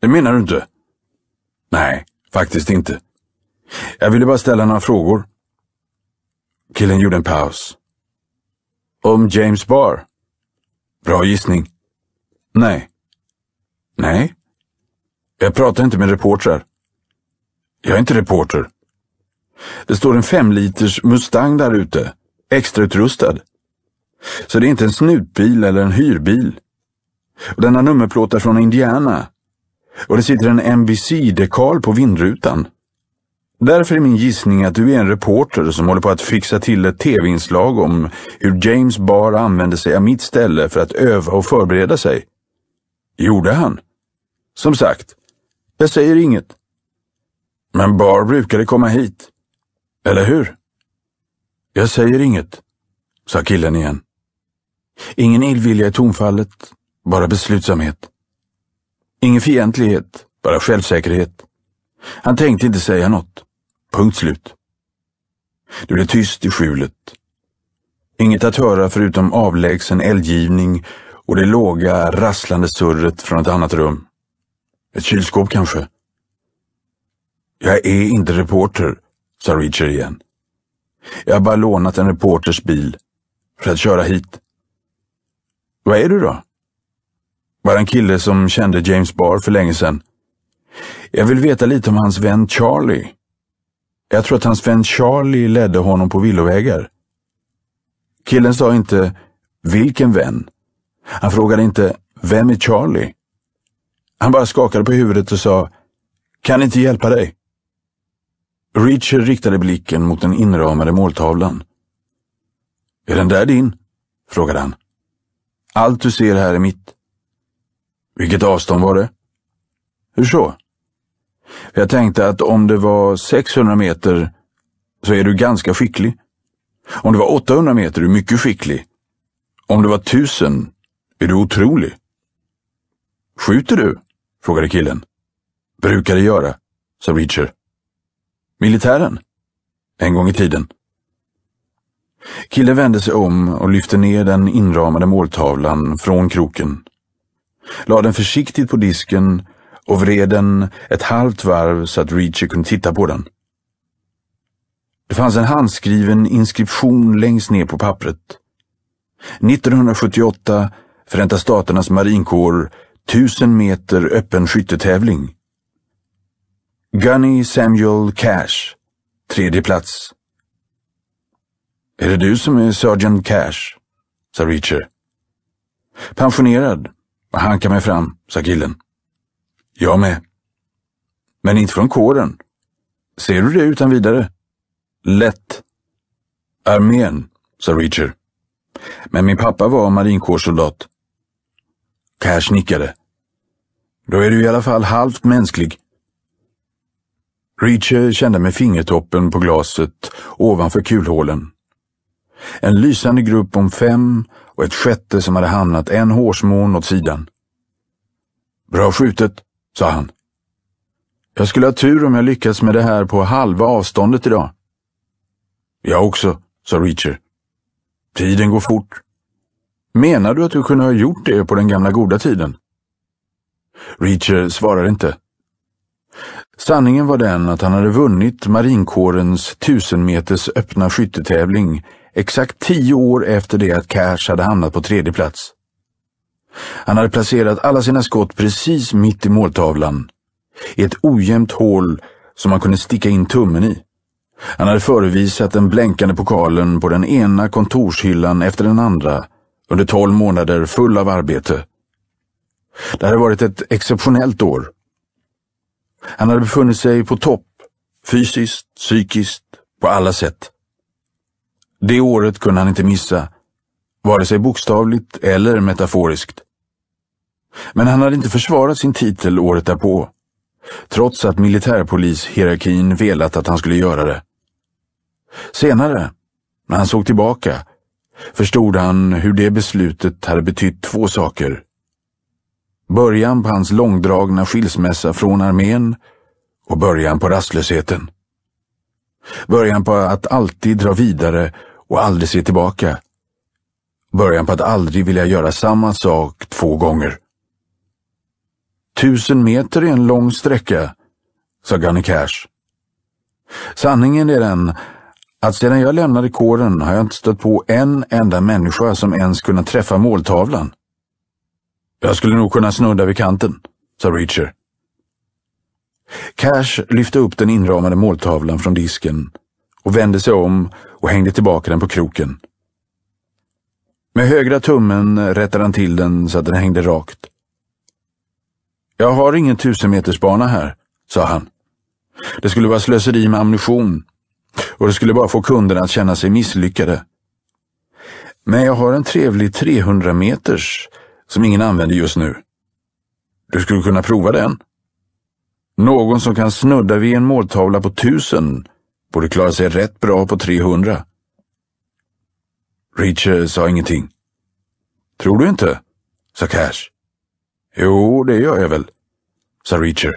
A: Det menar du inte? Nej, faktiskt inte. Jag ville bara ställa några frågor. Killen gjorde en paus. Om James Barr? Bra gissning. Nej. Nej? Jag pratar inte med reportrar. Jag är inte reporter. Det står en femliters Mustang där ute, extrautrustad. Så det är inte en snutbil eller en hyrbil. Och den har nummerplåtar från Indiana. Och det sitter en NBC-dekal på vindrutan. Därför är min gissning att du är en reporter som håller på att fixa till ett tv-inslag om hur James Barr använde sig av mitt ställe för att öva och förbereda sig. Gjorde han? Som sagt, jag säger inget. Men Barr brukade komma hit. Eller hur? Jag säger inget, sa killen igen. Ingen illvilja i tonfallet, bara beslutsamhet. Ingen fientlighet, bara självsäkerhet. Han tänkte inte säga något. Punkt slut. Det blev tyst i skjulet. Inget att höra förutom avlägsen eldgivning och det låga, rasslande surret från ett annat rum. Ett kylskåp kanske? Jag är inte reporter, sa Reacher igen. Jag har bara lånat en reporters bil för att köra hit. Vad är du då? Bara en kille som kände James Barr för länge sedan. Jag vill veta lite om hans vän Charlie. Jag tror att hans vän Charlie ledde honom på villovägar. Killen sa inte ”Vilken vän?” Han frågade inte ”Vem är Charlie?” Han bara skakade på huvudet och sa ”Kan inte hjälpa dig?” Reacher riktade blicken mot den inramade måltavlan. Är den där din? frågade han. Allt du ser här är mitt. Vilket avstånd var det? Hur så? Jag tänkte att om det var 600 meter så är du ganska skicklig. Om det var 800 meter är du mycket skicklig. Om det var 1000 är du otrolig. Skjuter du? frågade killen. Brukar det göra, sa Reacher. Militären? En gång i tiden. Killen vände sig om och lyfte ner den inramade måltavlan från kroken. Lade den försiktigt på disken och vred den ett halvt varv så att Reacher kunde titta på den. Det fanns en handskriven inskription längst ner på pappret. 1978, Förenta Staternas marinkår, 1000 meter öppen skyttetävling. Gunny Samuel Cash, tredje plats. Är det du som är Sergeant Cash? sa Reacher. Pensionerad, hankar mig fram, sa killen. Jag med. Men inte från kåren. Ser du det utan vidare? Lätt. Armén, sa Reacher. Men min pappa var marinkårssoldat. Cash nickade. Då är du i alla fall halvt mänsklig. Reacher kände med fingertoppen på glaset ovanför kulhålen. En lysande grupp om fem och ett sjätte som hade hamnat en hårsmån åt sidan. Bra skjutet, sa han. Jag skulle ha tur om jag lyckats med det här på halva avståndet idag. Jag också, sa Reacher. Tiden går fort. Menar du att du kunde ha gjort det på den gamla goda tiden? Reacher svarade inte. Sanningen var den att han hade vunnit marinkårens tusenmeters öppna skyttetävling exakt tio år efter det att Cash hade hamnat på tredje plats. Han hade placerat alla sina skott precis mitt i måltavlan, i ett ojämnt hål som man kunde sticka in tummen i. Han hade förevisat den blänkande pokalen på den ena kontorshyllan efter den andra under tolv månader full av arbete. Det hade varit ett exceptionellt år han hade befunnit sig på topp, fysiskt, psykiskt, på alla sätt. Det året kunde han inte missa, vare sig bokstavligt eller metaforiskt. Men han hade inte försvarat sin titel året därpå, trots att militärpolishierarkin velat att han skulle göra det. Senare, när han såg tillbaka, förstod han hur det beslutet hade betytt två saker. Början på hans långdragna skilsmässa från armén och början på rastlösheten. Början på att alltid dra vidare och aldrig se tillbaka. Början på att aldrig vilja göra samma sak två gånger. Tusen meter är en lång sträcka, sa Gunny Cash. Sanningen är den att sedan jag lämnade kåren har jag inte stött på en enda människa som ens kunnat träffa måltavlan. Jag skulle nog kunna snudda vid kanten, sa Reacher. Cash lyfte upp den inramade måltavlan från disken och vände sig om och hängde tillbaka den på kroken. Med högra tummen rättade han till den så att den hängde rakt. Jag har ingen tusenmetersbana här, sa han. Det skulle vara slöseri med ammunition och det skulle bara få kunderna att känna sig misslyckade. Men jag har en trevlig 300 meters som ingen använder just nu. Du skulle kunna prova den. Någon som kan snudda vid en måltavla på tusen borde klara sig rätt bra på 300. Reacher sa ingenting. Tror du inte? sa Cash. Jo, det gör jag väl, sa Reacher.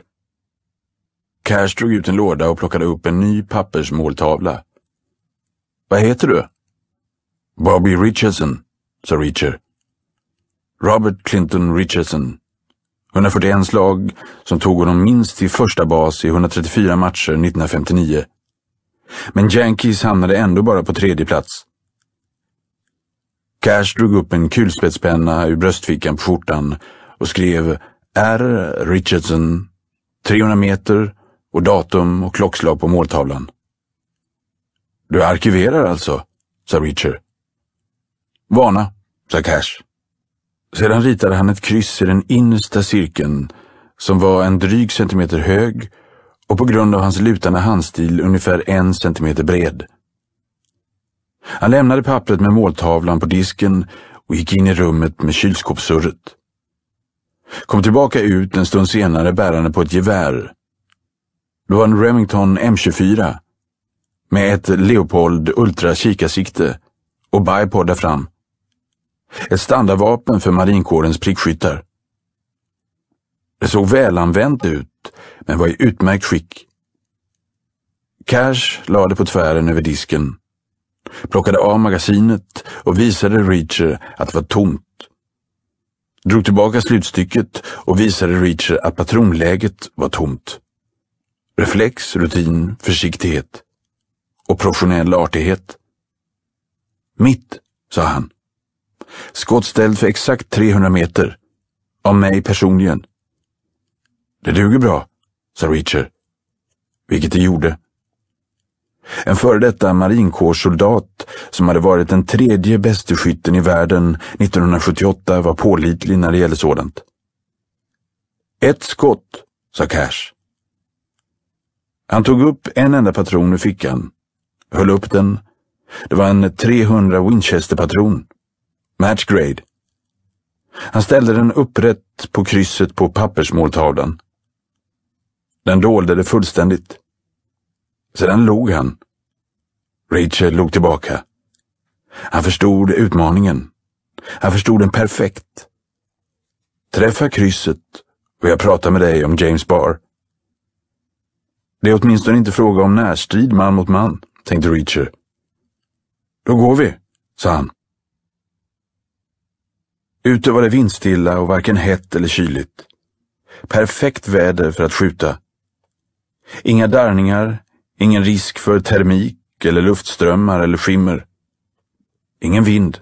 A: Cash drog ut en låda och plockade upp en ny pappersmåltavla. Vad heter du? Bobby Richardson, sa Reacher. Robert Clinton Richardson. 141 slag som tog honom minst till första bas i 134 matcher 1959. Men Yankees hamnade ändå bara på tredje plats. Cash drog upp en kulspetspenna ur bröstfickan på skjortan och skrev R. Richardson, 300 meter och datum och klockslag på måltavlan. Du arkiverar alltså, sa Richard. Vana, sa Cash. Sedan ritade han ett kryss i den innersta cirkeln som var en dryg centimeter hög och på grund av hans lutande handstil ungefär en centimeter bred. Han lämnade pappret med måltavlan på disken och gick in i rummet med kylskåpssurret. Kom tillbaka ut en stund senare bärande på ett gevär. Det var en Remington M24 med ett Leopold Ultra kikarsikte och bipod där fram. Ett standardvapen för marinkårens prickskyttar. Det såg välanvänt ut, men var i utmärkt skick. Cash lade på tvären över disken, plockade av magasinet och visade Reacher att det var tomt. Drog tillbaka slutstycket och visade Reacher att patronläget var tomt. Reflex, rutin, försiktighet och professionell artighet. Mitt, sa han. Skottställd för exakt 300 meter. Av mig personligen. Det duger bra, sa Reacher. Vilket det gjorde. En före detta marinkårssoldat som hade varit den tredje bäste skytten i världen 1978 var pålitlig när det gällde sådant. Ett skott, sa Cash. Han tog upp en enda patron ur fickan, höll upp den. Det var en 300 Winchester-patron. Matchgrade. Han ställde den upprätt på krysset på pappersmåltavlan. Den dolde det fullständigt. Sedan log han. Rachel log tillbaka. Han förstod utmaningen. Han förstod den perfekt. Träffa krysset och jag pratar med dig om James Barr. Det är åtminstone inte fråga om närstrid man mot man, tänkte Reacher. Då går vi, sa han. Ute var det vindstilla och varken hett eller kyligt. Perfekt väder för att skjuta. Inga darrningar, ingen risk för termik eller luftströmmar eller skimmer. Ingen vind.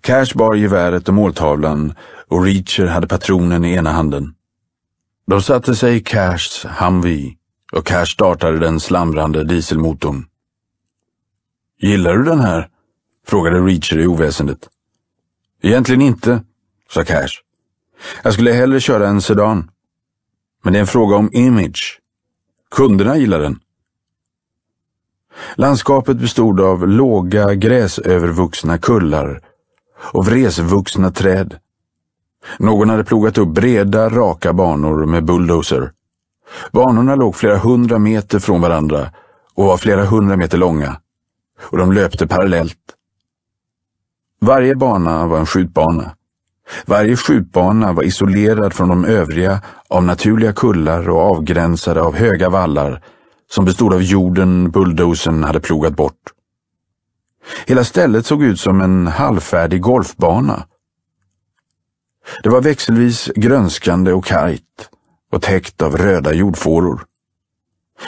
A: Cash bar geväret och måltavlan och Reacher hade patronen i ena handen. De satte sig i Cashs Humvee och Cash startade den slamrande dieselmotorn. Gillar du den här? frågade Reacher i oväsendet. Egentligen inte, sa Cash. Jag skulle hellre köra en sedan. Men det är en fråga om image. Kunderna gillar den. Landskapet bestod av låga gräsövervuxna kullar och vresvuxna träd. Någon hade plogat upp breda, raka banor med bulldozer. Banorna låg flera hundra meter från varandra och var flera hundra meter långa och de löpte parallellt. Varje bana var en skjutbana. Varje skjutbana var isolerad från de övriga av naturliga kullar och avgränsade av höga vallar som bestod av jorden bulldozern hade plogat bort. Hela stället såg ut som en halvfärdig golfbana. Det var växelvis grönskande och kargt och täckt av röda jordfåror.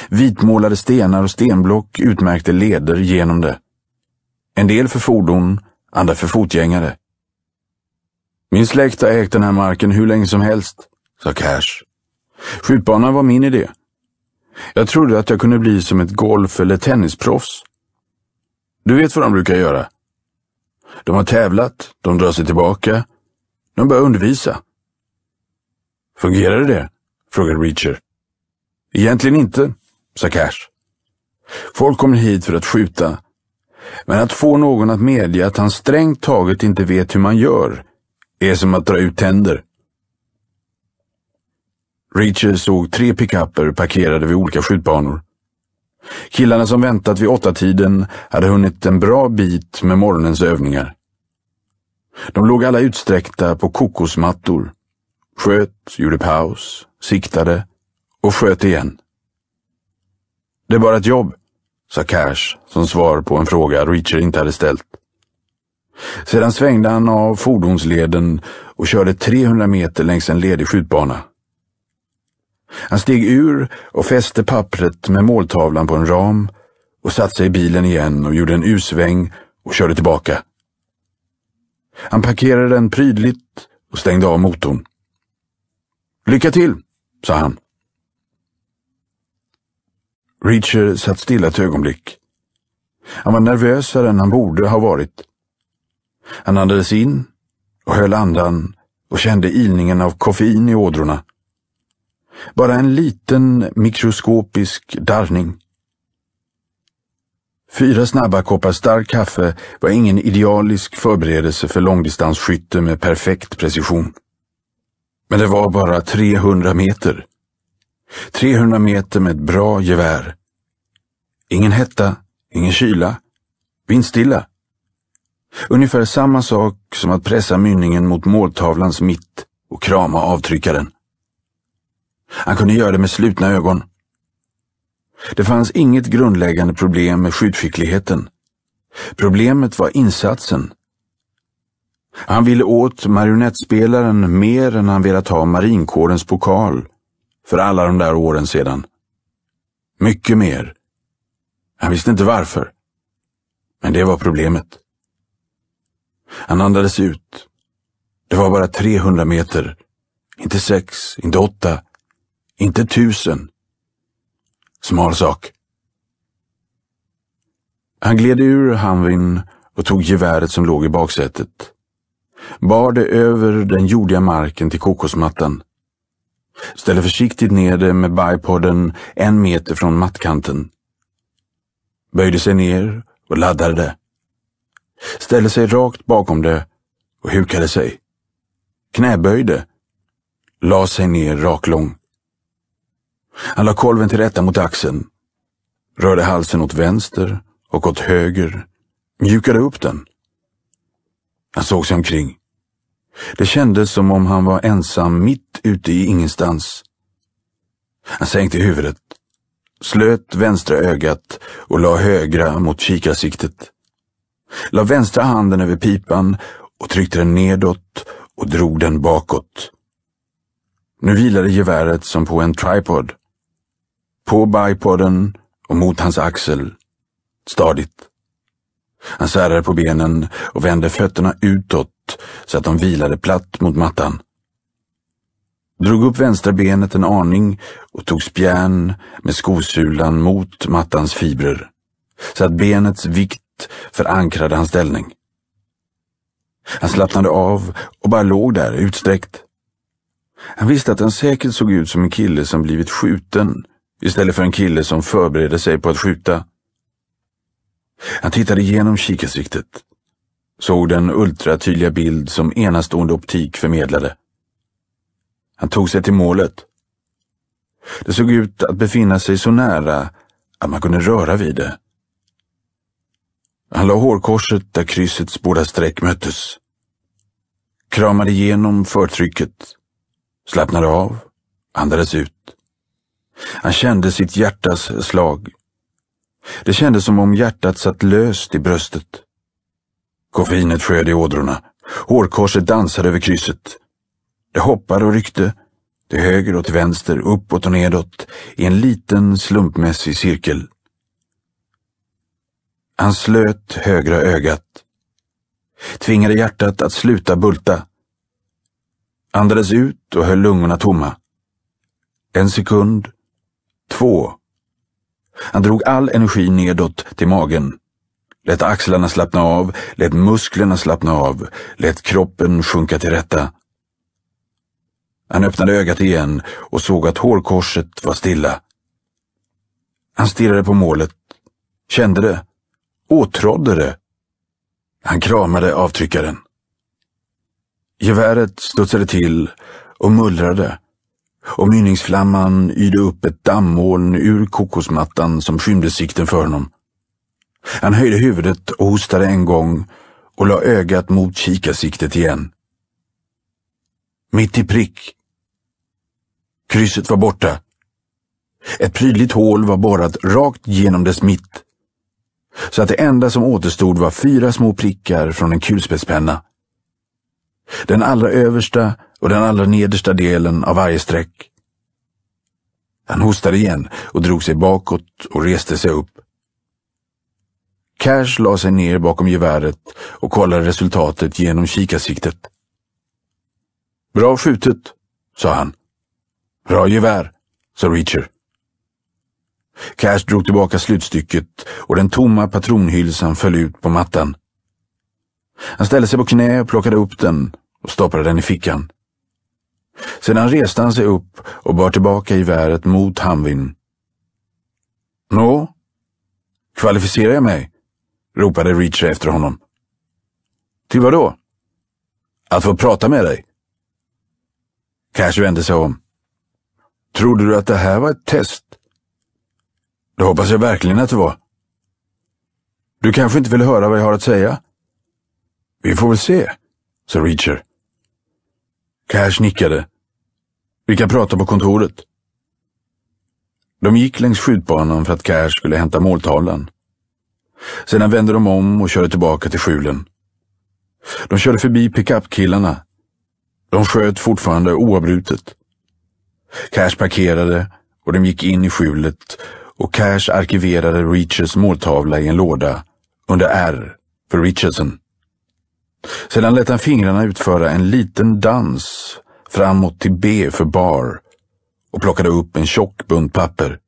A: Vitmålade stenar och stenblock utmärkte leder genom det. En del för fordon, Andra för fotgängare. Min släkt har ägt den här marken hur länge som helst, sa Cash. Skjutbanan var min idé. Jag trodde att jag kunde bli som ett golf eller tennisproffs. Du vet vad de brukar göra? De har tävlat, de drar sig tillbaka, de börjar undervisa. Fungerade det? frågade Reacher. Egentligen inte, sa Cash. Folk kommer hit för att skjuta, men att få någon att medge att han strängt taget inte vet hur man gör är som att dra ut tänder. Reacher såg tre pickuper parkerade vid olika skjutbanor. Killarna som väntat vid åttatiden hade hunnit en bra bit med morgonens övningar. De låg alla utsträckta på kokosmattor. Sköt, gjorde paus, siktade och sköt igen. Det är bara ett jobb, sa Cash som svar på en fråga Reacher inte hade ställt. Sedan svängde han av fordonsleden och körde 300 meter längs en ledig skjutbana. Han steg ur och fäste pappret med måltavlan på en ram och satte sig i bilen igen och gjorde en usväng och körde tillbaka. Han parkerade den prydligt och stängde av motorn. Lycka till, sa han. Reacher satt stilla ett ögonblick. Han var nervösare än han borde ha varit. Han andades in och höll andan och kände ilningen av koffein i ådrorna. Bara en liten mikroskopisk darrning. Fyra snabba koppar stark kaffe var ingen idealisk förberedelse för långdistansskytte med perfekt precision. Men det var bara 300 meter 300 meter med ett bra gevär. Ingen hetta, ingen kyla, vindstilla. Ungefär samma sak som att pressa mynningen mot måltavlans mitt och krama avtryckaren. Han kunde göra det med slutna ögon. Det fanns inget grundläggande problem med skjutskickligheten. Problemet var insatsen. Han ville åt marionettspelaren mer än han velat ha marinkårens pokal för alla de där åren sedan. Mycket mer. Han visste inte varför. Men det var problemet. Han andades ut. Det var bara 300 meter. Inte sex, inte åtta, inte tusen. Smal sak. Han gled ur handvin och tog geväret som låg i baksätet. Bar det över den jordiga marken till kokosmattan. Ställer försiktigt ner det med bipoden en meter från mattkanten. Böjde sig ner och laddade det. Ställde sig rakt bakom det och hukade sig. Knäböjde. La sig ner raklång. Han la kolven till rätta mot axeln. Rörde halsen åt vänster och åt höger. Mjukade upp den. Han såg sig omkring. Det kändes som om han var ensam mitt ute i ingenstans. Han sänkte huvudet, slöt vänstra ögat och la högra mot kikarsiktet. La vänstra handen över pipan och tryckte den nedåt och drog den bakåt. Nu vilade geväret som på en tripod. På bipoden och mot hans axel. Stadigt. Han särade på benen och vände fötterna utåt så att de vilade platt mot mattan. Drog upp vänstra benet en aning och tog spjärn med skosulan mot mattans fibrer så att benets vikt förankrade hans ställning. Han slappnade av och bara låg där utsträckt. Han visste att han säkert såg ut som en kille som blivit skjuten istället för en kille som förberedde sig på att skjuta. Han tittade igenom kikarsiktet, såg den ultratydliga bild som enastående optik förmedlade. Han tog sig till målet. Det såg ut att befinna sig så nära att man kunde röra vid det. Han la hårkorset där kryssets båda streck möttes. Kramade igenom förtrycket. Slappnade av. Andades ut. Han kände sitt hjärtas slag. Det kändes som om hjärtat satt löst i bröstet. Koffeinet sjöd i ådrorna. Hårkorset dansade över krysset. Det hoppade och ryckte, till höger och till vänster, uppåt och nedåt, i en liten slumpmässig cirkel. Han slöt högra ögat, tvingade hjärtat att sluta bulta, andades ut och höll lungorna tomma. En sekund, två, han drog all energi nedåt till magen. Lät axlarna slappna av, lät musklerna slappna av, lät kroppen sjunka till rätta. Han öppnade ögat igen och såg att hårkorset var stilla. Han stirrade på målet, kände det, åtrådde det. Han kramade avtryckaren. Geväret studsade till och mullrade och mynningsflamman yrde upp ett dammoln ur kokosmattan som skymde sikten för honom. Han höjde huvudet och hostade en gång och la ögat mot kikarsiktet igen. Mitt i prick. Krysset var borta. Ett prydligt hål var borrat rakt genom dess mitt, så att det enda som återstod var fyra små prickar från en kulspetspenna. Den allra översta och den allra nedersta delen av varje streck. Han hostade igen och drog sig bakåt och reste sig upp. Cash la sig ner bakom geväret och kollade resultatet genom kikarsiktet. Bra skjutet, sa han. Bra gevär, sa Reacher. Cash drog tillbaka slutstycket och den tomma patronhylsan föll ut på mattan. Han ställde sig på knä, och plockade upp den och stoppade den i fickan. Sedan reste han sig upp och bar tillbaka geväret mot Hamvin. Nå, kvalificerar jag mig? ropade Reacher efter honom. Till vad då? Att få prata med dig? Cash vände sig om. Trodde du att det här var ett test? Det hoppas jag verkligen att det var. Du kanske inte vill höra vad jag har att säga? Vi får väl se, sa Reacher. Cash nickade. Vi kan prata på kontoret. De gick längs skjutbanan för att Cash skulle hämta måltavlan. Sedan vände de om och körde tillbaka till skjulen. De körde förbi pickup-killarna. De sköt fortfarande oavbrutet. Cash parkerade och de gick in i skjulet och Cash arkiverade Reachers måltavla i en låda under R för Richardson. Sedan lät han fingrarna utföra en liten dans framåt till B för bar och plockade upp en tjock bunt papper.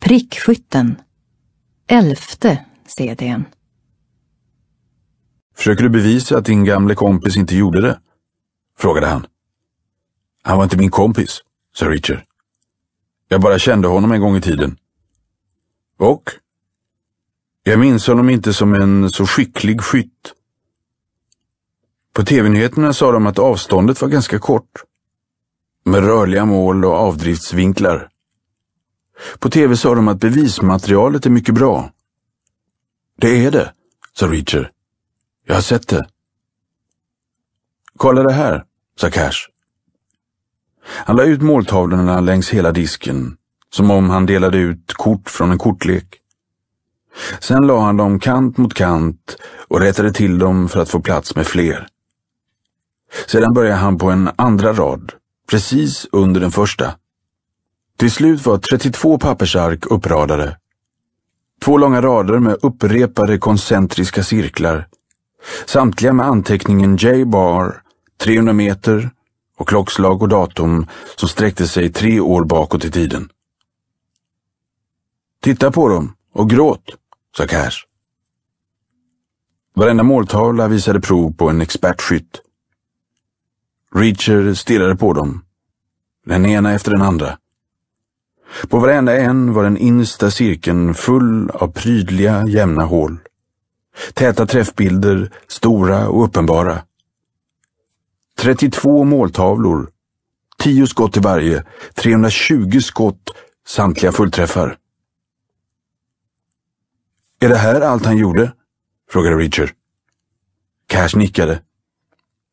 B: Prickskytten. Elfte CDn.
A: Försöker du bevisa att din gamle kompis inte gjorde det? frågade han. Han var inte min kompis, sa Richard. Jag bara kände honom en gång i tiden. Och? Jag minns honom inte som en så skicklig skytt. På TV-nyheterna sa de att avståndet var ganska kort. Med rörliga mål och avdriftsvinklar. På TV sa de att bevismaterialet är mycket bra. Det är det, sa Reacher. Jag har sett det. Kolla det här, sa Cash. Han la ut måltavlorna längs hela disken, som om han delade ut kort från en kortlek. Sen la han dem kant mot kant och rättade till dem för att få plats med fler. Sedan började han på en andra rad, precis under den första. Till slut var 32 pappersark uppradade. Två långa rader med upprepade koncentriska cirklar. Samtliga med anteckningen J. Bar, 300 meter och klockslag och datum som sträckte sig tre år bakåt i tiden. Titta på dem och gråt sa Cash. Varenda måltavla visade prov på en expertskytt. Reacher stirrade på dem, den ena efter den andra. På varenda en var den innersta cirkeln full av prydliga, jämna hål. Täta träffbilder, stora och uppenbara. 32 måltavlor, 10 skott i varje, 320 skott, samtliga fullträffar. Är det här allt han gjorde? frågade Richard. Cash nickade.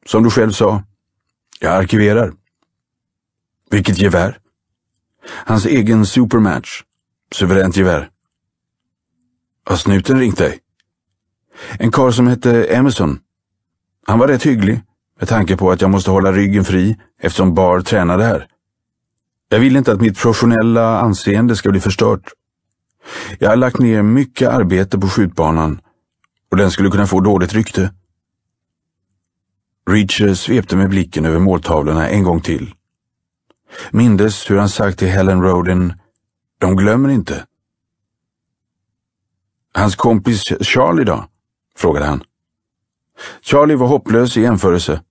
A: Som du själv sa, jag arkiverar. Vilket gevär? Hans egen supermatch. Suveränt gevär. Har snuten ringt dig? En karl som hette Emerson. Han var rätt hygglig med tanke på att jag måste hålla ryggen fri eftersom Bar tränade här. Jag vill inte att mitt professionella anseende ska bli förstört. Jag har lagt ner mycket arbete på skjutbanan och den skulle kunna få dåligt rykte. Reacher svepte med blicken över måltavlorna en gång till. Mindes hur han sagt till Helen Rodin, de glömmer inte. Hans kompis Charlie då? frågade han. Charlie var hopplös i jämförelse.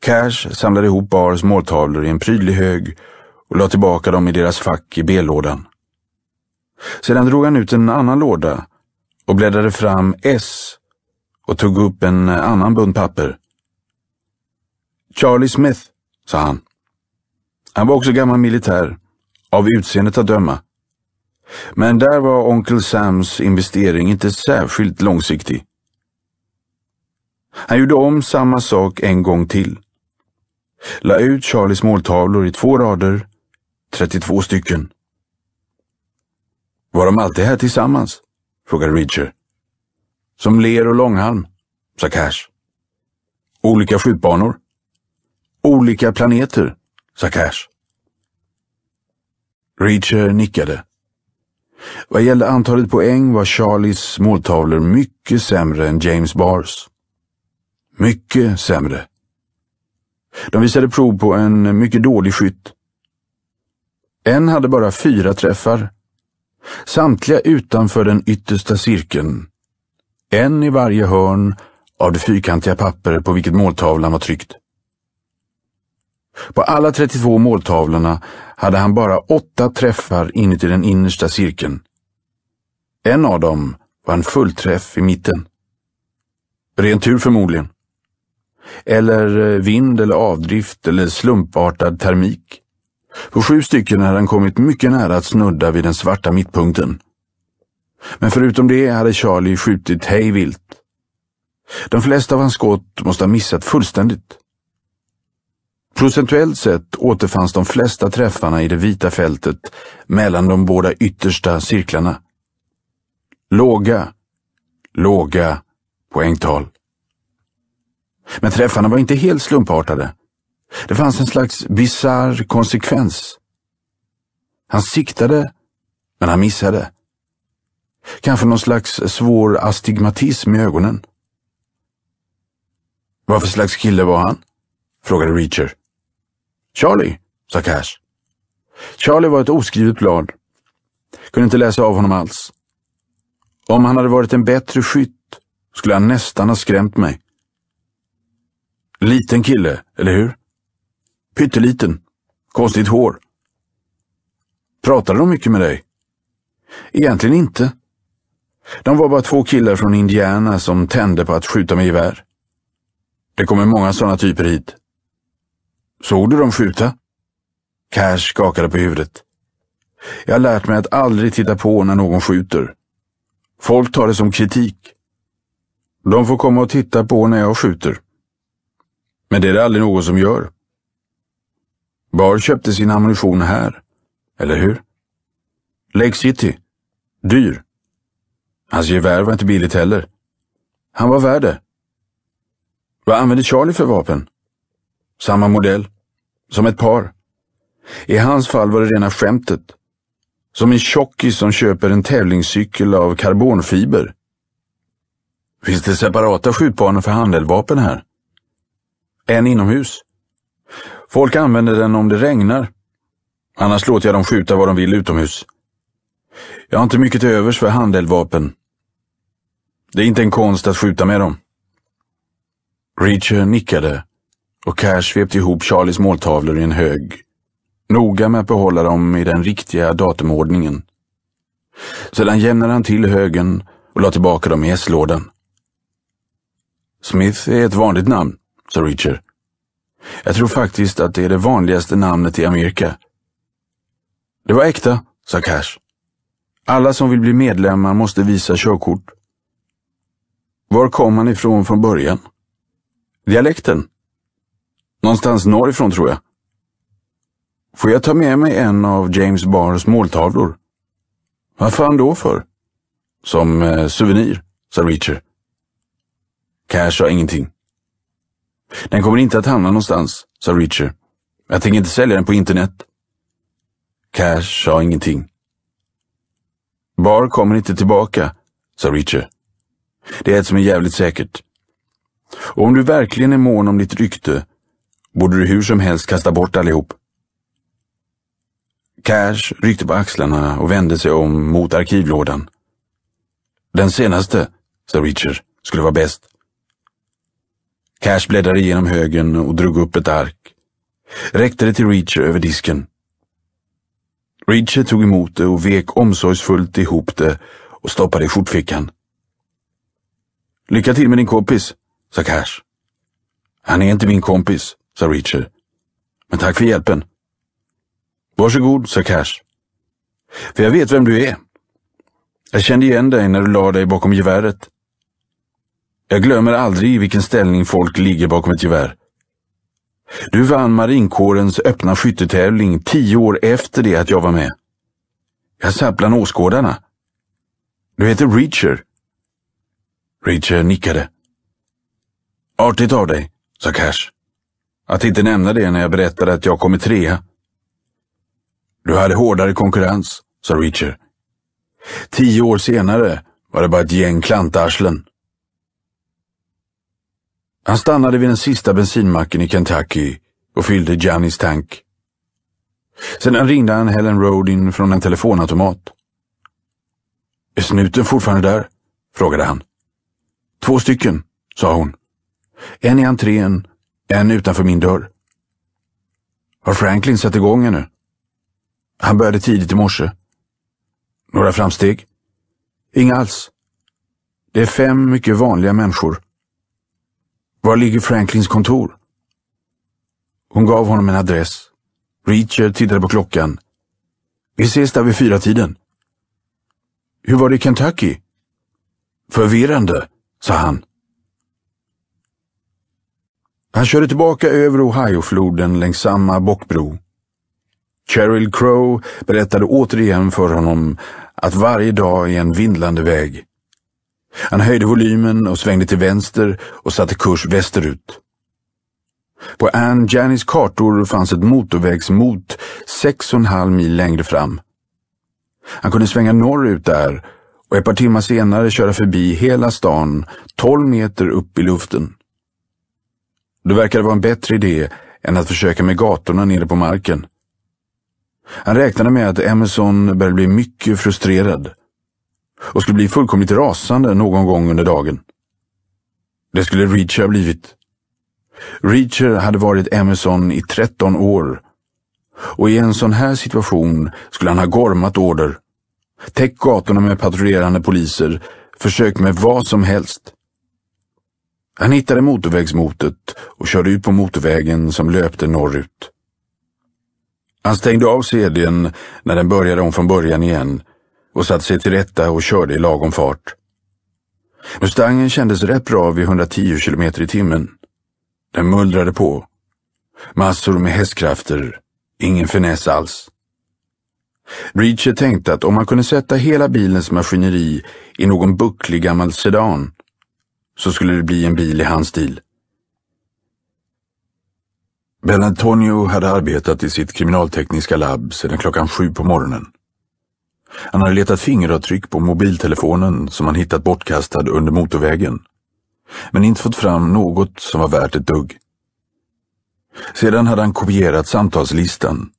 A: Cash samlade ihop Bars måltavlor i en prydlig hög och la tillbaka dem i deras fack i B-lådan. Sedan drog han ut en annan låda och bläddrade fram S och tog upp en annan bunt papper. Charlie Smith, sa han. Han var också gammal militär, av utseendet att döma. Men där var onkel Sams investering inte särskilt långsiktig. Han gjorde om samma sak en gång till. La ut Charlies måltavlor i två rader, 32 stycken. Var de alltid här tillsammans? frågade Reacher. Som Ler och Långhalm, sa Cash. Olika skjutbanor? Olika planeter, sa Cash. Reacher nickade. Vad gällde antalet poäng var Charlies måltavlor mycket sämre än James Bars. Mycket sämre. De visade prov på en mycket dålig skytt. En hade bara fyra träffar samtliga utanför den yttersta cirkeln, en i varje hörn av det fyrkantiga papper på vilket måltavlan var tryckt. På alla 32 måltavlorna hade han bara åtta träffar inuti den innersta cirkeln. En av dem var en fullträff i mitten. Ren tur förmodligen. Eller eh, vind eller avdrift eller slumpartad termik. På sju stycken hade han kommit mycket nära att snudda vid den svarta mittpunkten. Men förutom det hade Charlie skjutit hejvilt. De flesta av hans skott måste ha missat fullständigt. Procentuellt sett återfanns de flesta träffarna i det vita fältet mellan de båda yttersta cirklarna. Låga, låga poängtal. Men träffarna var inte helt slumpartade. Det fanns en slags bizarr konsekvens. Han siktade, men han missade. Kanske någon slags svår astigmatism i ögonen. Vad för slags kille var han? frågade Reacher. Charlie, sa Cash. Charlie var ett oskrivet blad. Kunde inte läsa av honom alls. Om han hade varit en bättre skytt skulle han nästan ha skrämt mig. Liten kille, eller hur? Pytteliten. Konstigt hår. Pratade de mycket med dig? Egentligen inte. De var bara två killar från Indiana som tände på att skjuta med gevär. Det kommer många sådana typer hit. Såg du dem skjuta? Cash skakade på huvudet. Jag har lärt mig att aldrig titta på när någon skjuter. Folk tar det som kritik. De får komma och titta på när jag skjuter. Men det är det aldrig någon som gör. Bar köpte sin ammunition här, eller hur? Lake City. Dyr. Hans gevär var inte billigt heller. Han var värd det. Vad använde Charlie för vapen? Samma modell. Som ett par. I hans fall var det rena skämtet. Som en tjockis som köper en tävlingscykel av karbonfiber. Finns det separata skjutbanor för handeldvapen här? En inomhus. Folk använder den om det regnar. Annars låter jag dem skjuta vad de vill utomhus. Jag har inte mycket till övers för handeldvapen. Det är inte en konst att skjuta med dem. Reacher nickade och Cash svepte ihop Charlies måltavlor i en hög, noga med att behålla dem i den riktiga datumordningen. Sedan jämnade han till högen och la tillbaka dem i S-lådan. Smith är ett vanligt namn, sa Reacher. Jag tror faktiskt att det är det vanligaste namnet i Amerika. Det var äkta, sa Cash. Alla som vill bli medlemmar måste visa körkort. Var kom han ifrån från början? Dialekten? Någonstans norrifrån, tror jag. Får jag ta med mig en av James Barrs måltavlor? Vad fan då för? Som eh, souvenir, sa Reacher. Cash sa ingenting. Den kommer inte att hamna någonstans, sa Richard. Jag tänker inte sälja den på internet. Cash sa ingenting. Bar kommer inte tillbaka, sa Richard. Det är ett som är jävligt säkert. Och om du verkligen är mån om ditt rykte borde du hur som helst kasta bort allihop. Cash ryckte på axlarna och vände sig om mot arkivlådan. Den senaste, sa Richard, skulle vara bäst. Cash bläddrade igenom högen och drog upp ett ark. Räckte det till Reacher över disken. Reacher tog emot det och vek omsorgsfullt ihop det och stoppade i skjortfickan. Lycka till med din kompis, sa Cash. Han är inte min kompis, sa Reacher. Men tack för hjälpen. Varsågod, sa Cash. För jag vet vem du är. Jag kände igen dig när du la dig bakom geväret. Jag glömmer aldrig i vilken ställning folk ligger bakom ett gevär. Du vann marinkårens öppna skyttetävling tio år efter det att jag var med. Jag satt bland åskådarna. Du heter Reacher. Reacher nickade. Artigt av dig, sa Cash. Att inte nämna det när jag berättade att jag kommit trea. Du hade hårdare konkurrens, sa Reacher. Tio år senare var det bara ett gäng klantarslen. Han stannade vid den sista bensinmacken i Kentucky och fyllde Giannis tank. Sedan ringde han Helen Rodin från en telefonautomat. Är snuten fortfarande där? frågade han. Två stycken, sa hon. En i entrén, en utanför min dörr. Har Franklin satt igång ännu? Han började tidigt i morse. Några framsteg? Inga alls. Det är fem mycket vanliga människor var ligger Franklins kontor? Hon gav honom en adress. Richard tittade på klockan. Vi ses där vid fyratiden. Hur var det i Kentucky? Förvirrande, sa han. Han körde tillbaka över Ohiofloden längs samma bockbro. Cheryl Crow berättade återigen för honom att varje dag är en vindlande väg. Han höjde volymen och svängde till vänster och satte kurs västerut. På Ann Janis kartor fanns ett motorvägsmot 6,5 mil längre fram. Han kunde svänga norrut där och ett par timmar senare köra förbi hela stan, 12 meter upp i luften. Det verkade vara en bättre idé än att försöka med gatorna nere på marken. Han räknade med att Emerson började bli mycket frustrerad och skulle bli fullkomligt rasande någon gång under dagen. Det skulle Reacher ha blivit. Reacher hade varit Amazon i 13 år och i en sån här situation skulle han ha gormat order. Täck gatorna med patrullerande poliser, försök med vad som helst. Han hittade motorvägsmotet och körde ut på motorvägen som löpte norrut. Han stängde av CDn när den började om från början igen och satte sig till rätta och körde i lagom fart. Mustangen kändes rätt bra vid 110 kilometer i timmen. Den mullrade på. Massor med hästkrafter, ingen finess alls. Reacher tänkte att om man kunde sätta hela bilens maskineri i någon bucklig gammal sedan så skulle det bli en bil i hans stil. Antonio hade arbetat i sitt kriminaltekniska labb sedan klockan sju på morgonen. Han hade letat fingeravtryck på mobiltelefonen som han hittat bortkastad under motorvägen. Men inte fått fram något som var värt ett dugg. Sedan hade han kopierat samtalslistan.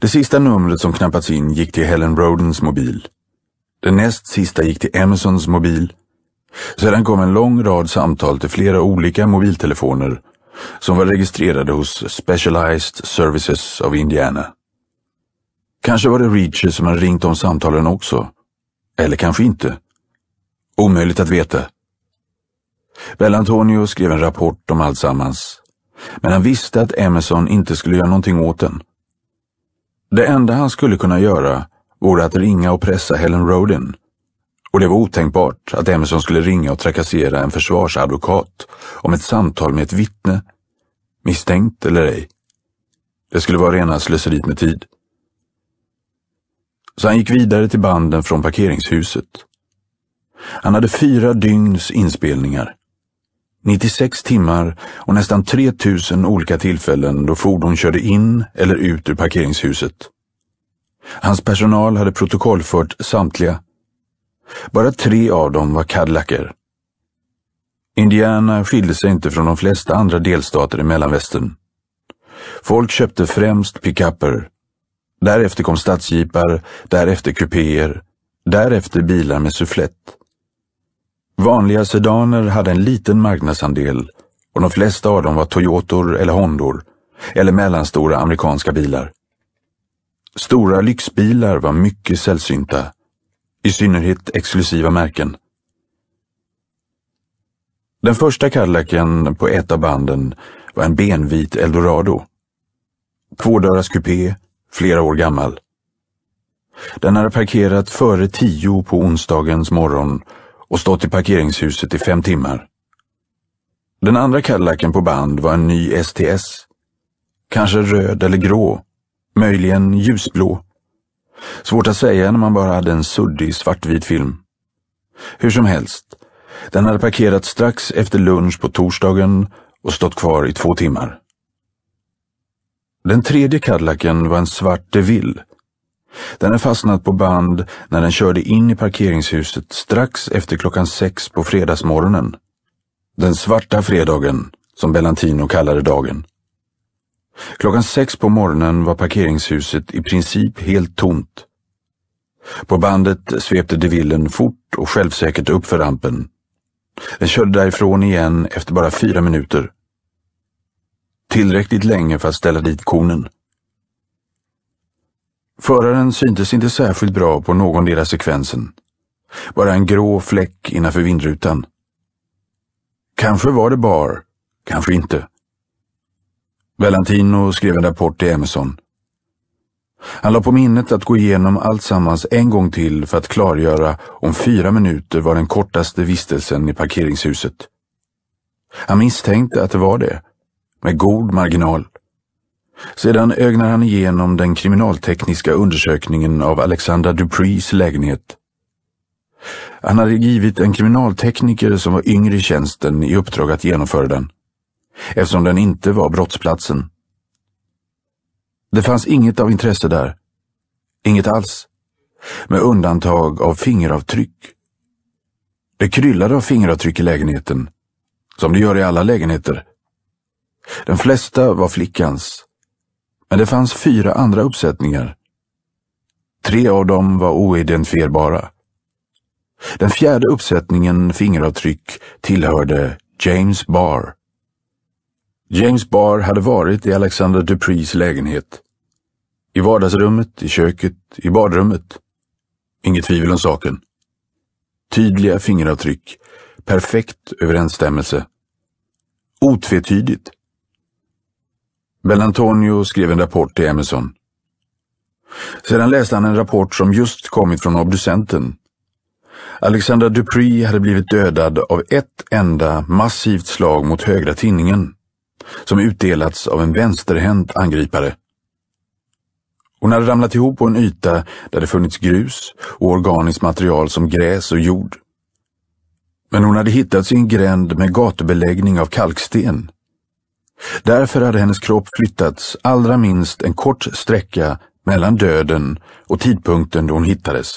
A: Det sista numret som knappats in gick till Helen Rodens mobil. Det näst sista gick till Emersons mobil. Sedan kom en lång rad samtal till flera olika mobiltelefoner som var registrerade hos Specialized Services of Indiana. Kanske var det Reacher som hade ringt de samtalen också. Eller kanske inte. Omöjligt att veta. Bellantonio skrev en rapport om alltsammans. Men han visste att Emerson inte skulle göra någonting åt den. Det enda han skulle kunna göra vore att ringa och pressa Helen Rodin. Och det var otänkbart att Emerson skulle ringa och trakassera en försvarsadvokat om ett samtal med ett vittne, misstänkt eller ej. Det skulle vara rena slöseriet med tid så han gick vidare till banden från parkeringshuset. Han hade fyra dygns inspelningar. 96 timmar och nästan 3000 olika tillfällen då fordon körde in eller ut ur parkeringshuset. Hans personal hade protokollfört samtliga. Bara tre av dem var Cadillacer. Indiana skilde sig inte från de flesta andra delstater i mellanvästern. Folk köpte främst pickuper, Därefter kom stadsjeepar, därefter kupéer, därefter bilar med sufflett. Vanliga sedaner hade en liten marknadsandel och de flesta av dem var Toyotor eller Hondor eller mellanstora amerikanska bilar. Stora lyxbilar var mycket sällsynta, i synnerhet exklusiva märken. Den första Cadillacen på ett av banden var en benvit eldorado. Tvådörrars kupé flera år gammal. Den hade parkerat före tio på onsdagens morgon och stått i parkeringshuset i fem timmar. Den andra Cadillacen på band var en ny STS. Kanske röd eller grå, möjligen ljusblå. Svårt att säga när man bara hade en suddig svartvit film. Hur som helst, den hade parkerat strax efter lunch på torsdagen och stått kvar i två timmar. Den tredje Cadillacen var en svart DeVille. Den hade fastnat på band när den körde in i parkeringshuset strax efter klockan sex på fredagsmorgonen. Den svarta fredagen, som Bellantino kallade dagen. Klockan sex på morgonen var parkeringshuset i princip helt tomt. På bandet svepte DeVillen fort och självsäkert upp för rampen. Den körde därifrån igen efter bara fyra minuter. Tillräckligt länge för att ställa dit konen. Föraren syntes inte särskilt bra på någondera sekvensen. Bara en grå fläck innanför vindrutan. Kanske var det bar, kanske inte. Valentino skrev en rapport till Emerson. Han la på minnet att gå igenom alltsammans en gång till för att klargöra om fyra minuter var den kortaste vistelsen i parkeringshuset. Han misstänkte att det var det, med god marginal. Sedan ögnar han igenom den kriminaltekniska undersökningen av Alexandra Duprees lägenhet. Han hade givit en kriminaltekniker som var yngre i tjänsten i uppdrag att genomföra den, eftersom den inte var brottsplatsen. Det fanns inget av intresse där. Inget alls. Med undantag av fingeravtryck. Det kryllade av fingeravtryck i lägenheten. Som det gör i alla lägenheter. Den flesta var flickans, men det fanns fyra andra uppsättningar. Tre av dem var oidentifierbara. Den fjärde uppsättningen fingeravtryck tillhörde James Barr. James Barr hade varit i Alexander Duprees lägenhet. I vardagsrummet, i köket, i badrummet. Inget tvivel om saken. Tydliga fingeravtryck. Perfekt överensstämmelse. Otvetydigt. Bellantonio skrev en rapport till Emerson. Sedan läste han en rapport som just kommit från obducenten. Alexandra Dupree hade blivit dödad av ett enda massivt slag mot högra tinningen, som utdelats av en vänsterhänt angripare. Hon hade ramlat ihop på en yta där det funnits grus och organiskt material som gräs och jord. Men hon hade hittats i en gränd med gatubeläggning av kalksten Därför hade hennes kropp flyttats allra minst en kort sträcka mellan döden och tidpunkten då hon hittades.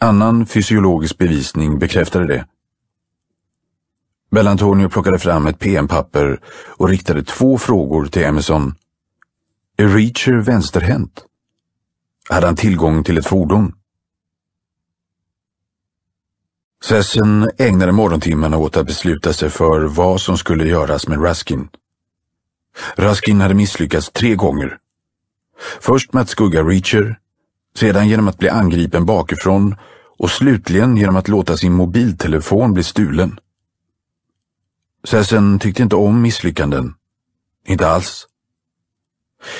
A: Annan fysiologisk bevisning bekräftade det. Bellantonio plockade fram ett PM-papper och riktade två frågor till Emerson. Är Reacher vänsterhänt? Hade han tillgång till ett fordon? Sessen ägnade morgontimmarna åt att besluta sig för vad som skulle göras med Raskin. Raskin hade misslyckats tre gånger. Först med att skugga Reacher, sedan genom att bli angripen bakifrån och slutligen genom att låta sin mobiltelefon bli stulen. Sessen tyckte inte om misslyckanden. Inte alls.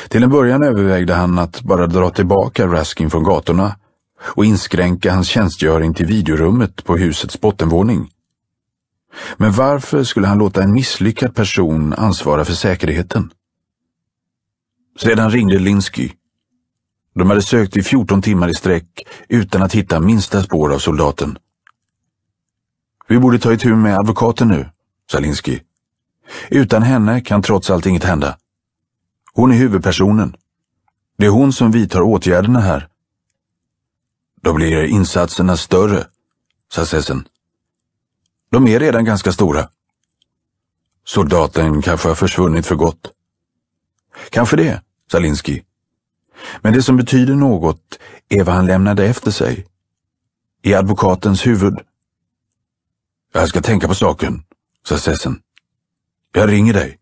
A: Till en början övervägde han att bara dra tillbaka Raskin från gatorna och inskränka hans tjänstgöring till videorummet på husets bottenvåning. Men varför skulle han låta en misslyckad person ansvara för säkerheten? Sedan ringde Linsky. De hade sökt i 14 timmar i sträck utan att hitta minsta spår av soldaten. Vi borde ta itu med advokaten nu, sa Linsky. Utan henne kan trots allt inget hända. Hon är huvudpersonen. Det är hon som vidtar åtgärderna här. Då blir insatserna större, sa Sessen. De är redan ganska stora. Soldaten kanske har försvunnit för gott. Kanske det, sa Linsky. Men det som betyder något är vad han lämnade efter sig. I advokatens huvud. Jag ska tänka på saken, sa Sessen. Jag ringer dig.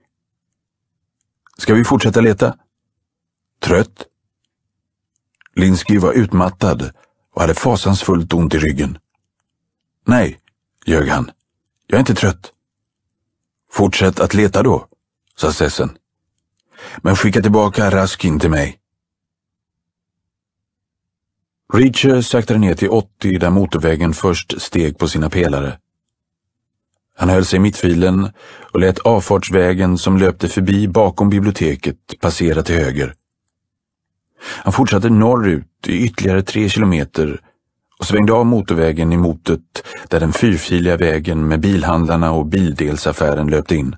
A: Ska vi fortsätta leta? Trött? Linsky var utmattad och hade fasansfullt ont i ryggen. Nej, ljög han. Jag är inte trött. Fortsätt att leta då, sa Sessen. Men skicka tillbaka Raskin till mig. Reacher saktade ner till 80 där motorvägen först steg på sina pelare. Han höll sig i mittfilen och lät avfartsvägen som löpte förbi bakom biblioteket passera till höger. Han fortsatte norrut i ytterligare tre kilometer och svängde av motorvägen i motet där den fyrfiliga vägen med bilhandlarna och bildelsaffären löpte in.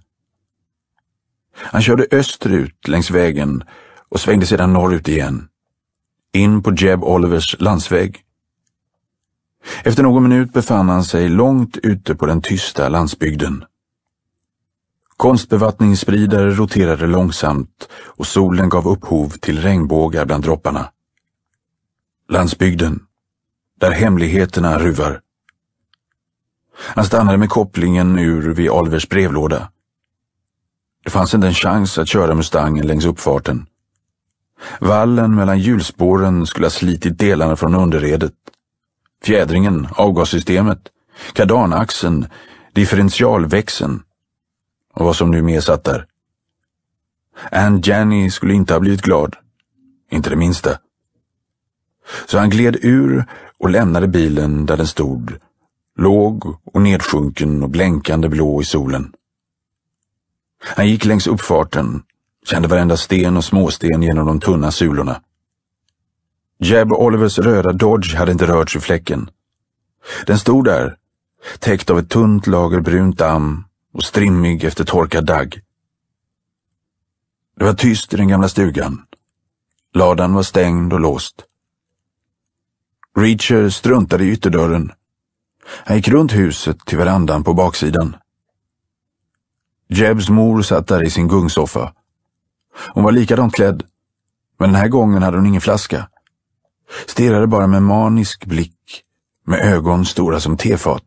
A: Han körde österut längs vägen och svängde sedan norrut igen. In på Jeb Olivers landsväg. Efter någon minut befann han sig långt ute på den tysta landsbygden. Konstbevattningsspridare roterade långsamt och solen gav upphov till regnbågar bland dropparna. Landsbygden, där hemligheterna ruvar. Han stannade med kopplingen ur vid Alvers brevlåda. Det fanns inte en chans att köra Mustangen längs uppfarten. Vallen mellan hjulspåren skulle ha slitit delarna från underredet. Fjädringen, avgassystemet, kardanaxeln, differentialväxeln och vad som nu mer satt där. Aunt Jenny skulle inte ha blivit glad. Inte det minsta. Så han gled ur och lämnade bilen där den stod, låg och nedsjunken och blänkande blå i solen. Han gick längs uppfarten, kände varenda sten och småsten genom de tunna sulorna. Jeb Olivers röda Dodge hade inte rört sig fläcken. Den stod där, täckt av ett tunt lager brunt damm och strimmig efter torkad dagg. Det var tyst i den gamla stugan. Ladan var stängd och låst. Reacher struntade i ytterdörren. Han gick runt huset till verandan på baksidan. Jebs mor satt där i sin gungsoffa. Hon var likadant klädd, men den här gången hade hon ingen flaska. Stirrade bara med manisk blick, med ögon stora som tefat.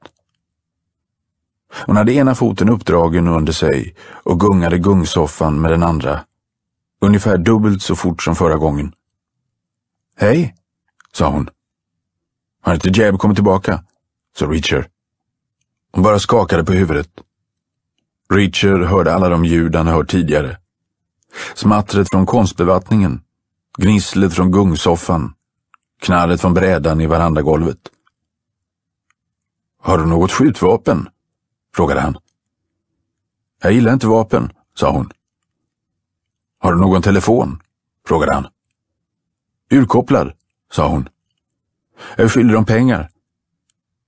A: Hon hade ena foten uppdragen under sig och gungade gungsoffan med den andra, ungefär dubbelt så fort som förra gången. Hej, sa hon. Har inte Jeb kommit tillbaka? sa Reacher. Hon bara skakade på huvudet. Reacher hörde alla de ljud han hört tidigare. Smattret från konstbevattningen, gnisslet från gungsoffan, knarret från brädan i varandra golvet. Har du något skjutvapen? frågade han. Jag gillar inte vapen, sa hon. Har du någon telefon? frågade han. Urkopplad, sa hon. Jag skyller dem pengar.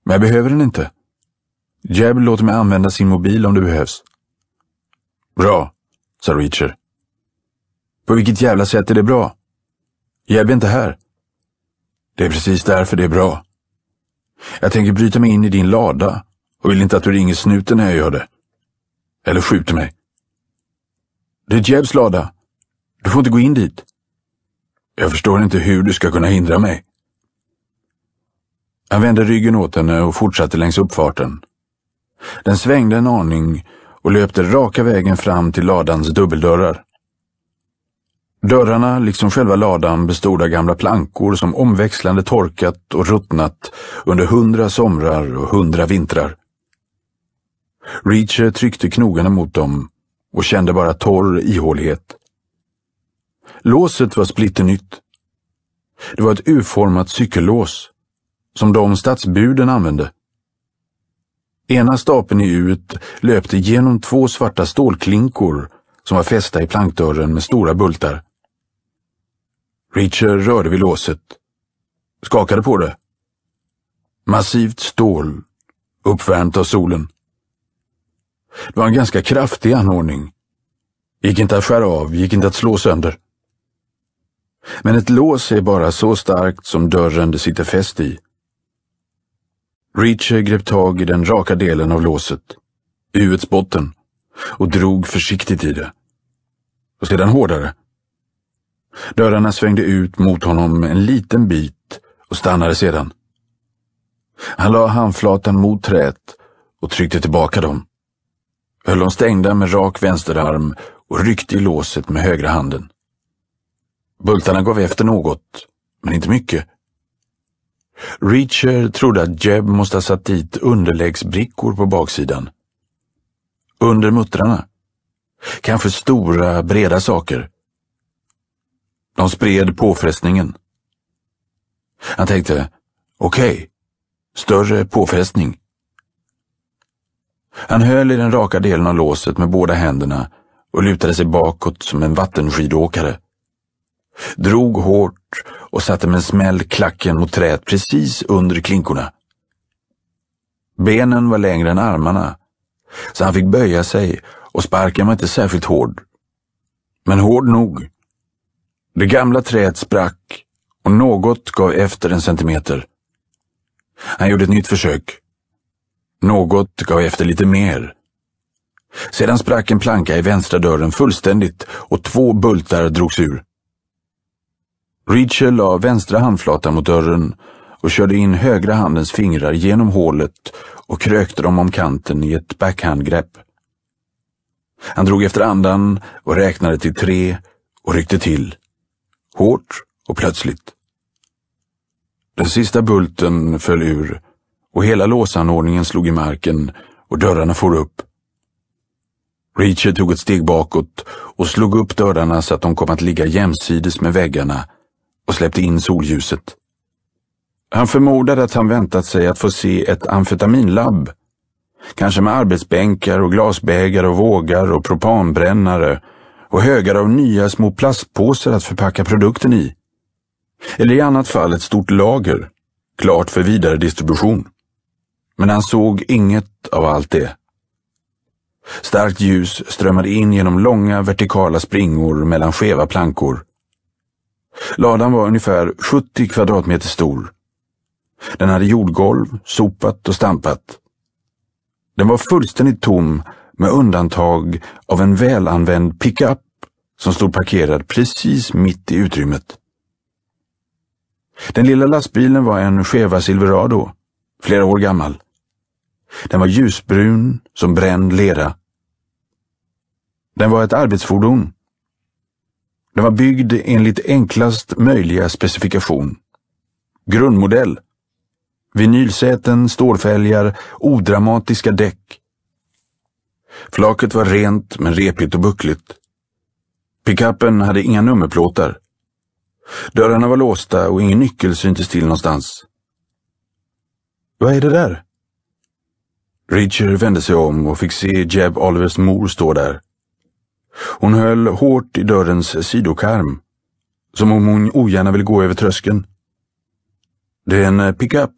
A: Men jag behöver den inte. Jeb låter mig använda sin mobil om det behövs. Bra, sa Reacher. På vilket jävla sätt är det bra? Jeb är inte här. Det är precis därför det är bra. Jag tänker bryta mig in i din lada och vill inte att du ringer snuten när jag gör det. Eller skjuter mig. Det är Jebs lada. Du får inte gå in dit. Jag förstår inte hur du ska kunna hindra mig. Han vände ryggen åt henne och fortsatte längs uppfarten. Den svängde en aning och löpte raka vägen fram till ladans dubbeldörrar. Dörrarna, liksom själva ladan, bestod av gamla plankor som omväxlande torkat och ruttnat under hundra somrar och hundra vintrar. Reacher tryckte knogarna mot dem och kände bara torr ihålighet. Låset var splitternytt. Det var ett U-format cykellås, som de stadsbuden använde. Ena stapeln i ut löpte genom två svarta stålklinkor som var fästa i plankdörren med stora bultar. Reacher rörde vid låset, skakade på det. Massivt stål, uppvärmt av solen. Det var en ganska kraftig anordning. Gick inte att skära av, gick inte att slå sönder. Men ett lås är bara så starkt som dörren det sitter fäst i. Reacher grep tag i den raka delen av låset, uets botten, och drog försiktigt i det. Och sedan hårdare. Dörrarna svängde ut mot honom en liten bit och stannade sedan. Han la handflatan mot träet och tryckte tillbaka dem höll de stängda med rak vänsterarm och ryckte i låset med högra handen. Bultarna gav efter något, men inte mycket. Reacher trodde att Jeb måste ha satt dit underläggsbrickor på baksidan. Under muttrarna. Kanske stora, breda saker. De spred påfrestningen. Han tänkte, okej, okay, större påfrestning. Han höll i den raka delen av låset med båda händerna och lutade sig bakåt som en vattenskidåkare. Drog hårt och satte med en smäll klacken mot träet precis under klinkorna. Benen var längre än armarna, så han fick böja sig och sparken var inte särskilt hård. Men hård nog. Det gamla träet sprack och något gav efter en centimeter. Han gjorde ett nytt försök något gav efter lite mer. Sedan sprack en planka i vänstra dörren fullständigt och två bultar drogs ur. Rachel la vänstra handflatan mot dörren och körde in högra handens fingrar genom hålet och krökte dem om kanten i ett backhandgrepp. Han drog efter andan och räknade till tre och ryckte till. Hårt och plötsligt. Den sista bulten föll ur och hela låsanordningen slog i marken och dörrarna for upp. Reacher tog ett steg bakåt och slog upp dörrarna så att de kom att ligga jämsides med väggarna och släppte in solljuset. Han förmodade att han väntat sig att få se ett amfetaminlabb, kanske med arbetsbänkar och glasbägare och vågar och propanbrännare och högar av nya små plastpåsar att förpacka produkten i. Eller i annat fall ett stort lager, klart för vidare distribution. Men han såg inget av allt det. Starkt ljus strömmade in genom långa vertikala springor mellan skeva plankor. Ladan var ungefär 70 kvadratmeter stor. Den hade jordgolv, sopat och stampat. Den var fullständigt tom med undantag av en välanvänd pickup som stod parkerad precis mitt i utrymmet. Den lilla lastbilen var en Cheva Silverado, flera år gammal. Den var ljusbrun som bränd lera. Den var ett arbetsfordon. Den var byggd enligt enklast möjliga specifikation. Grundmodell. Vinylsäten, stålfälgar, odramatiska däck. Flaket var rent men repigt och buckligt. Pickuppen hade inga nummerplåtar. Dörrarna var låsta och ingen nyckel syntes till någonstans. Vad är det där? Richard vände sig om och fick se Jeb Olivers mor stå där. Hon höll hårt i dörrens sidokarm, som om hon ogärna ville gå över tröskeln. Det är en eh, pickup,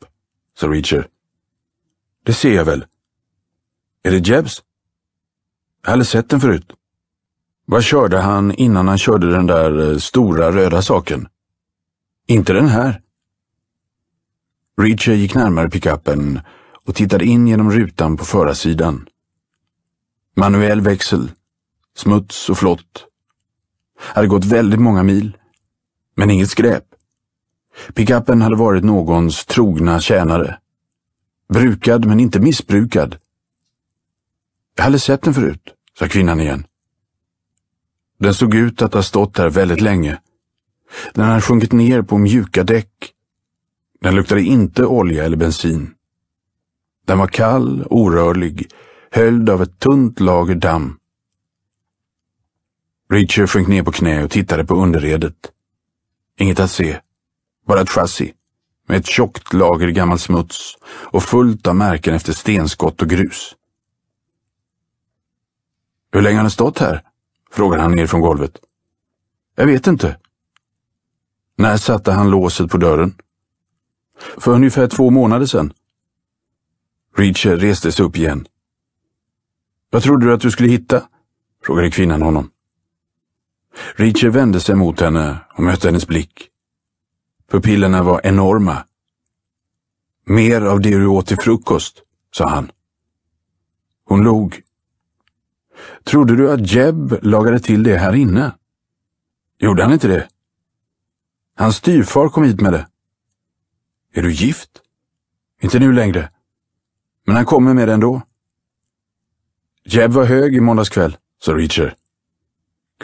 A: sa Richard. Det ser jag väl. Är det Jebs? Jag hade sett den förut. Vad körde han innan han körde den där eh, stora röda saken? Inte den här. Richard gick närmare pickupen och tittade in genom rutan på förarsidan. Manuell växel, smuts och flott. Hade gått väldigt många mil, men inget skräp. Pickuppen hade varit någons trogna tjänare. Brukad men inte missbrukad. Jag hade sett den förut, sa kvinnan igen. Den såg ut att ha stått här väldigt länge. Den hade sjunkit ner på mjuka däck. Den luktade inte olja eller bensin. Den var kall, orörlig, höljd av ett tunt lager damm. Richard sjönk ner på knä och tittade på underredet. Inget att se, bara ett chassi med ett tjockt lager gammal smuts och fullt av märken efter stenskott och grus. Hur länge har den stått här? frågade han ner från golvet. Jag vet inte. När satte han låset på dörren? För ungefär två månader sedan. Reacher reste sig upp igen. Vad trodde du att du skulle hitta? frågade kvinnan honom. Reacher vände sig mot henne och mötte hennes blick. Pupillerna var enorma. Mer av det du åt till frukost, sa han. Hon log. Trodde du att Jeb lagade till det här inne? Gjorde han inte det? Hans styvfar kom hit med det. Är du gift? Inte nu längre men han kommer med det ändå. Jeb var hög i måndags kväll, sa Reacher.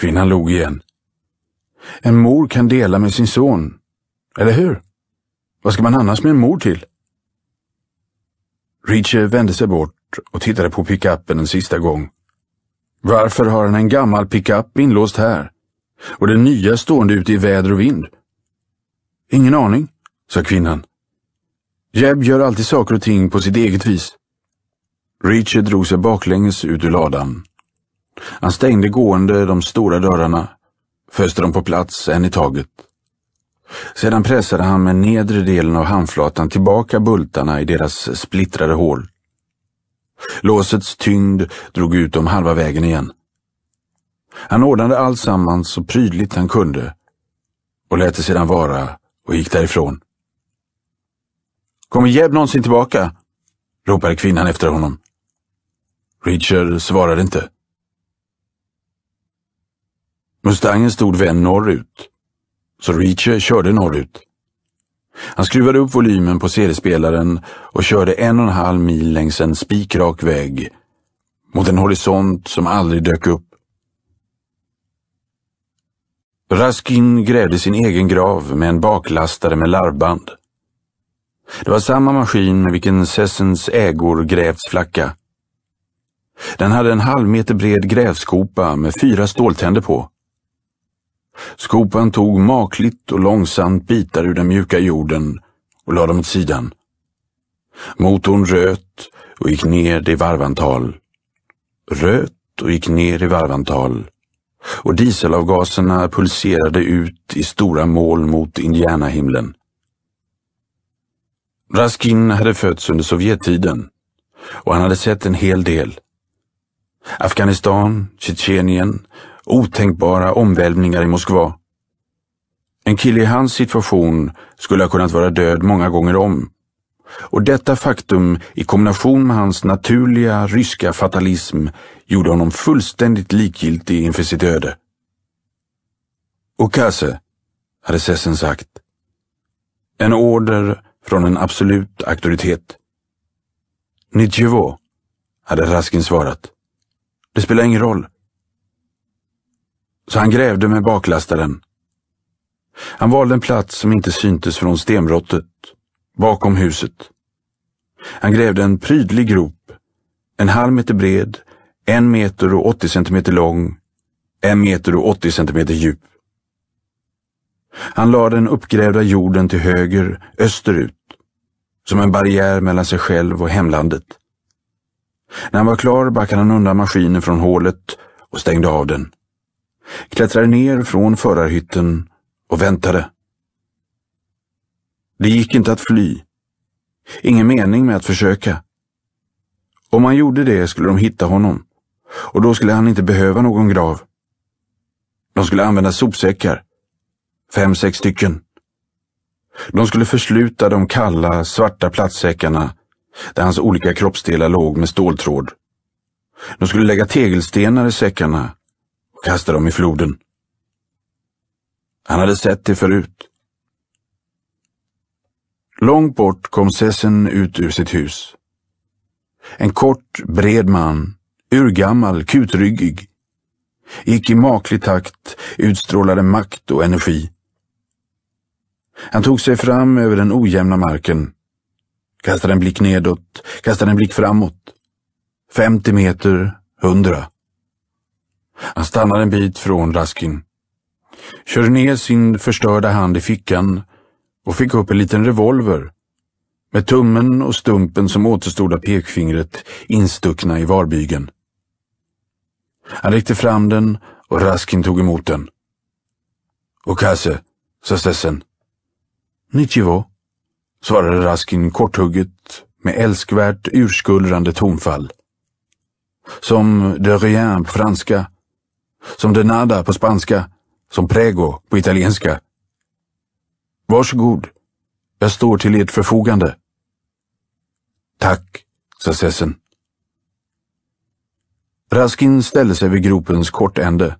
A: Kvinnan log igen. En mor kan dela med sin son, eller hur? Vad ska man annars med en mor till? Reacher vände sig bort och tittade på pickuppen en sista gång. Varför har han en gammal pickup inlåst här? Och den nya stående ute i väder och vind? Ingen aning, sa kvinnan. Jeb gör alltid saker och ting på sitt eget vis. Richard drog sig baklänges ut ur ladan. Han stängde gående de stora dörrarna, föste dem på plats en i taget. Sedan pressade han med nedre delen av handflatan tillbaka bultarna i deras splittrade hål. Låsets tyngd drog ut dem halva vägen igen. Han ordnade alltsammans så prydligt han kunde och lät det sedan vara och gick därifrån. Kommer Jeb någonsin tillbaka? ropade kvinnan efter honom. Reacher svarade inte. Mustangen stod vänd norrut, så Reacher körde norrut. Han skruvade upp volymen på CD-spelaren och körde en och en halv mil längs en spikrak väg mot en horisont som aldrig dök upp. Raskin grävde sin egen grav med en baklastare med larvband. Det var samma maskin med vilken Sessens ägor grävts flacka. Den hade en halv meter bred grävskopa med fyra ståltänder på. Skopan tog makligt och långsamt bitar ur den mjuka jorden och lade dem åt sidan. Motorn röt och gick ner i varvantal. Röt och gick ner i varvantal. Och dieselavgaserna pulserade ut i stora mål mot Indianahimlen. Raskin hade fötts under Sovjettiden och han hade sett en hel del. Afghanistan, Tjetjenien, otänkbara omvälvningar i Moskva. En kille i hans situation skulle ha kunnat vara död många gånger om. Och detta faktum i kombination med hans naturliga ryska fatalism gjorde honom fullständigt likgiltig inför sitt öde. Okase, hade Sessen sagt. En order från en absolut auktoritet. Nitjevo, hade Raskin svarat. Det spelar ingen roll. Så han grävde med baklastaren. Han valde en plats som inte syntes från stenbrottet, bakom huset. Han grävde en prydlig grop, en halv meter bred, en meter och 80 centimeter lång, en meter och 80 centimeter djup. Han lade den uppgrävda jorden till höger, österut, som en barriär mellan sig själv och hemlandet. När han var klar backade han undan maskinen från hålet och stängde av den. Klättrade ner från förarhytten och väntade. Det gick inte att fly. Ingen mening med att försöka. Om han gjorde det skulle de hitta honom och då skulle han inte behöva någon grav. De skulle använda sopsäckar. Fem, sex stycken. De skulle försluta de kalla, svarta plattsäckarna där hans olika kroppsdelar låg med ståltråd. De skulle lägga tegelstenar i säckarna och kasta dem i floden. Han hade sett det förut. Långt bort kom Sessen ut ur sitt hus. En kort, bred man, urgammal, kutryggig. Gick i maklig takt, utstrålade makt och energi. Han tog sig fram över den ojämna marken. Kastade en blick nedåt, kastade en blick framåt. 50 meter, 100. Han stannade en bit från Raskin. Körde ner sin förstörda hand i fickan och fick upp en liten revolver med tummen och stumpen som återstod av pekfingret instuckna i varbygen. Han räckte fram den och Raskin tog emot den. Och Kasse, sa Stessen. Nitjevo, svarade Raskin korthugget med älskvärt urskullrande tonfall. Som de rien på franska, som de nada på spanska, som prego på italienska. Varsågod, jag står till ert förfogande. Tack, sa Sessen. Raskin ställde sig vid gropens kortände,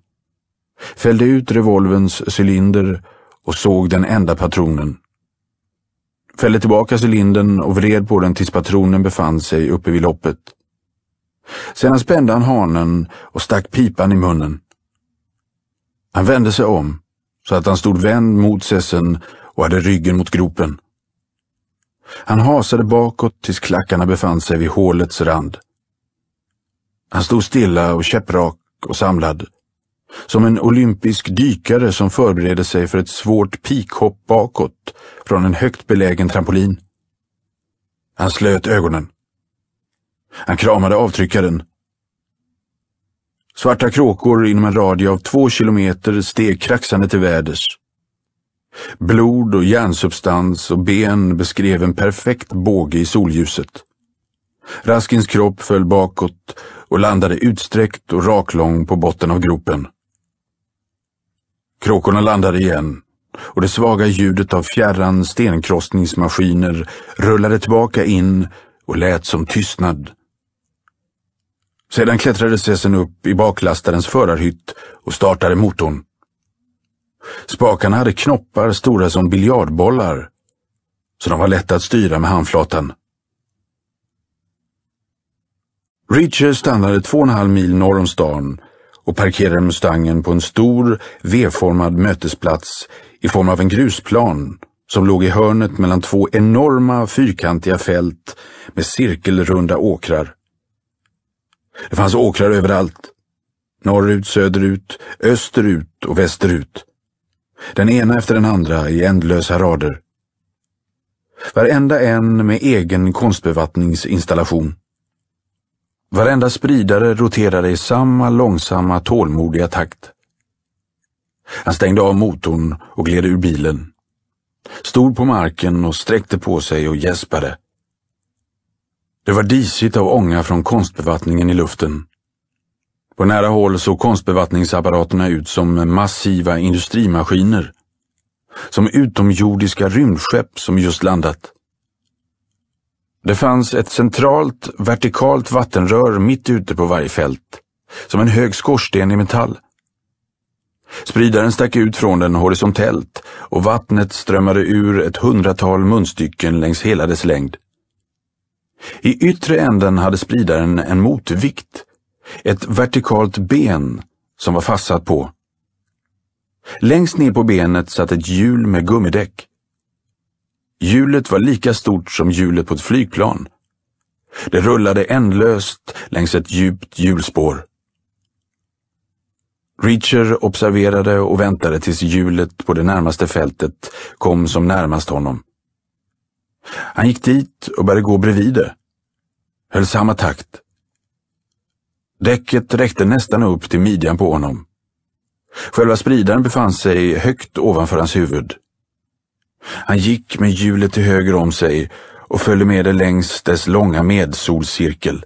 A: fällde ut revolvens cylinder och såg den enda patronen fällde tillbaka cylindern och vred på den tills patronen befann sig uppe vid loppet. Sedan spände han hanen och stack pipan i munnen. Han vände sig om så att han stod vänd mot sessen och hade ryggen mot gropen. Han hasade bakåt tills klackarna befann sig vid hålets rand. Han stod stilla och käpprak och samlad som en olympisk dykare som förbereder sig för ett svårt pikhopp bakåt från en högt belägen trampolin. Han slöt ögonen. Han kramade avtryckaren. Svarta kråkor inom en radie av två kilometer steg kraxande till väders. Blod och järnsubstans och ben beskrev en perfekt båge i solljuset. Raskins kropp föll bakåt och landade utsträckt och raklång på botten av gropen. Kråkorna landade igen och det svaga ljudet av fjärran stenkrossningsmaskiner rullade tillbaka in och lät som tystnad. Sedan klättrade Sessen upp i baklastarens förarhytt och startade motorn. Spakarna hade knoppar stora som biljardbollar, så de var lätta att styra med handflatan. Reacher stannade två och en halv mil norr om stan och parkerade Mustangen på en stor, V-formad mötesplats i form av en grusplan som låg i hörnet mellan två enorma fyrkantiga fält med cirkelrunda åkrar. Det fanns åkrar överallt. Norrut, söderut, österut och västerut. Den ena efter den andra i ändlösa rader. Varenda en med egen konstbevattningsinstallation. Varenda spridare roterade i samma långsamma, tålmodiga takt. Han stängde av motorn och gled ur bilen. Stod på marken och sträckte på sig och gäspade. Det var disigt av ånga från konstbevattningen i luften. På nära håll såg konstbevattningsapparaterna ut som massiva industrimaskiner. Som utomjordiska rymdskepp som just landat. Det fanns ett centralt, vertikalt vattenrör mitt ute på varje fält, som en hög skorsten i metall. Spridaren stack ut från den horisontellt och vattnet strömmade ur ett hundratal munstycken längs hela dess längd. I yttre änden hade spridaren en motvikt, ett vertikalt ben som var fastsatt på. Längst ner på benet satt ett hjul med gummidäck. Hjulet var lika stort som hjulet på ett flygplan. Det rullade ändlöst längs ett djupt hjulspår. Reacher observerade och väntade tills hjulet på det närmaste fältet kom som närmast honom. Han gick dit och började gå bredvid det. Höll samma takt. Däcket räckte nästan upp till midjan på honom. Själva spridaren befann sig högt ovanför hans huvud. Han gick med hjulet till höger om sig och följde med det längs dess långa medsolcirkel.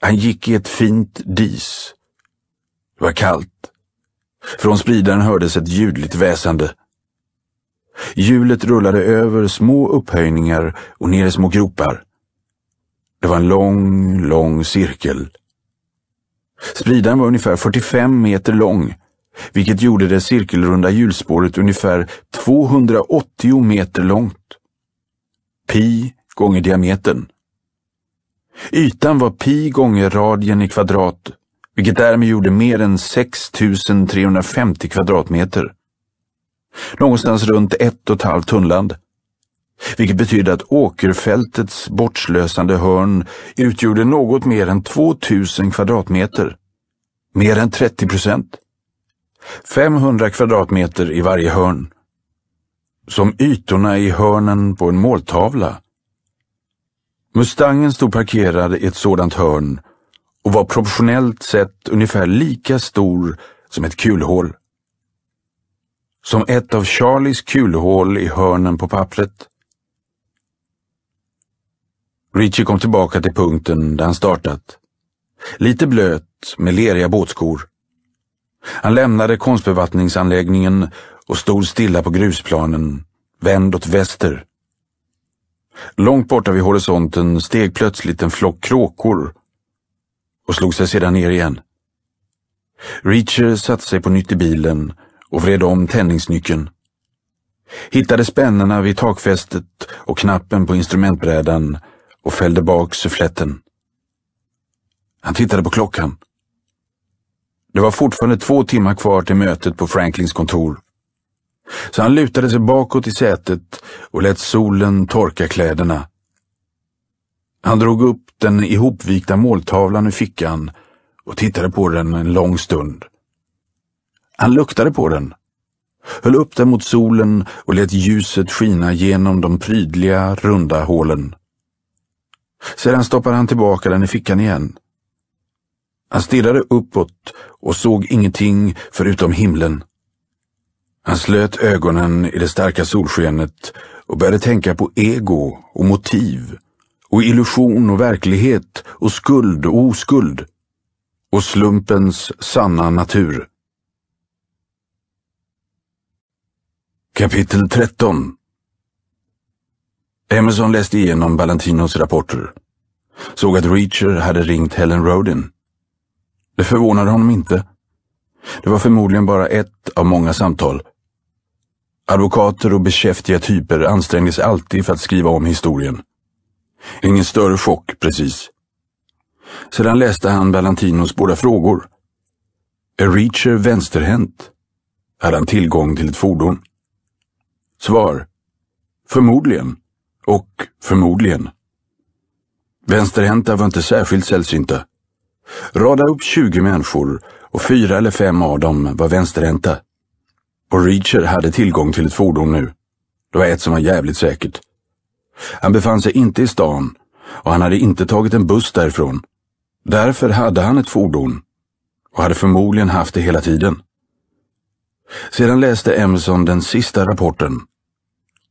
A: Han gick i ett fint dis. Det var kallt. Från spridaren hördes ett ljudligt väsande. Hjulet rullade över små upphöjningar och ner i små gropar. Det var en lång, lång cirkel. Spridaren var ungefär 45 meter lång vilket gjorde det cirkelrunda hjulspåret ungefär 280 meter långt. Pi gånger diametern. Ytan var pi gånger radien i kvadrat, vilket därmed gjorde mer än 6350 kvadratmeter. Någonstans runt ett och ett halvt tunnland. Vilket betydde att åkerfältets bortslösande hörn utgjorde något mer än 2000 kvadratmeter. Mer än 30 procent. 500 kvadratmeter i varje hörn. Som ytorna i hörnen på en måltavla. Mustangen stod parkerad i ett sådant hörn och var proportionellt sett ungefär lika stor som ett kulhål. Som ett av Charlies kulhål i hörnen på pappret. Richie kom tillbaka till punkten där han startat. Lite blöt med leriga båtskor. Han lämnade konstbevattningsanläggningen och stod stilla på grusplanen, vänd åt väster. Långt borta vid horisonten steg plötsligt en flock kråkor och slog sig sedan ner igen. Reacher satte sig på nytt i bilen och vred om tändningsnyckeln. Hittade spännena vid takfästet och knappen på instrumentbrädan och fällde bak suffletten. Han tittade på klockan. Det var fortfarande två timmar kvar till mötet på Franklins kontor. Så han lutade sig bakåt i sätet och lät solen torka kläderna. Han drog upp den ihopvikta måltavlan ur fickan och tittade på den en lång stund. Han luktade på den, höll upp den mot solen och lät ljuset skina genom de prydliga, runda hålen. Sedan stoppade han tillbaka den i fickan igen. Han stirrade uppåt och såg ingenting förutom himlen. Han slöt ögonen i det starka solskenet och började tänka på ego och motiv och illusion och verklighet och skuld och oskuld och slumpens sanna natur. Kapitel 13 Emerson läste igenom Valentinos rapporter. Såg att Reacher hade ringt Helen Rodin. Det förvånade honom inte. Det var förmodligen bara ett av många samtal. Advokater och beskäftiga typer ansträngde sig alltid för att skriva om historien. Ingen större chock precis. Sedan läste han Valentinos båda frågor. Är Reacher vänsterhänt? Hade han tillgång till ett fordon? Svar. Förmodligen. Och förmodligen. Vänsterhänta var inte särskilt sällsynta. Rada upp 20 människor och fyra eller fem av dem var vänsterhänta. Och Reacher hade tillgång till ett fordon nu. Det var ett som var jävligt säkert. Han befann sig inte i stan och han hade inte tagit en buss därifrån. Därför hade han ett fordon och hade förmodligen haft det hela tiden. Sedan läste Emerson den sista rapporten.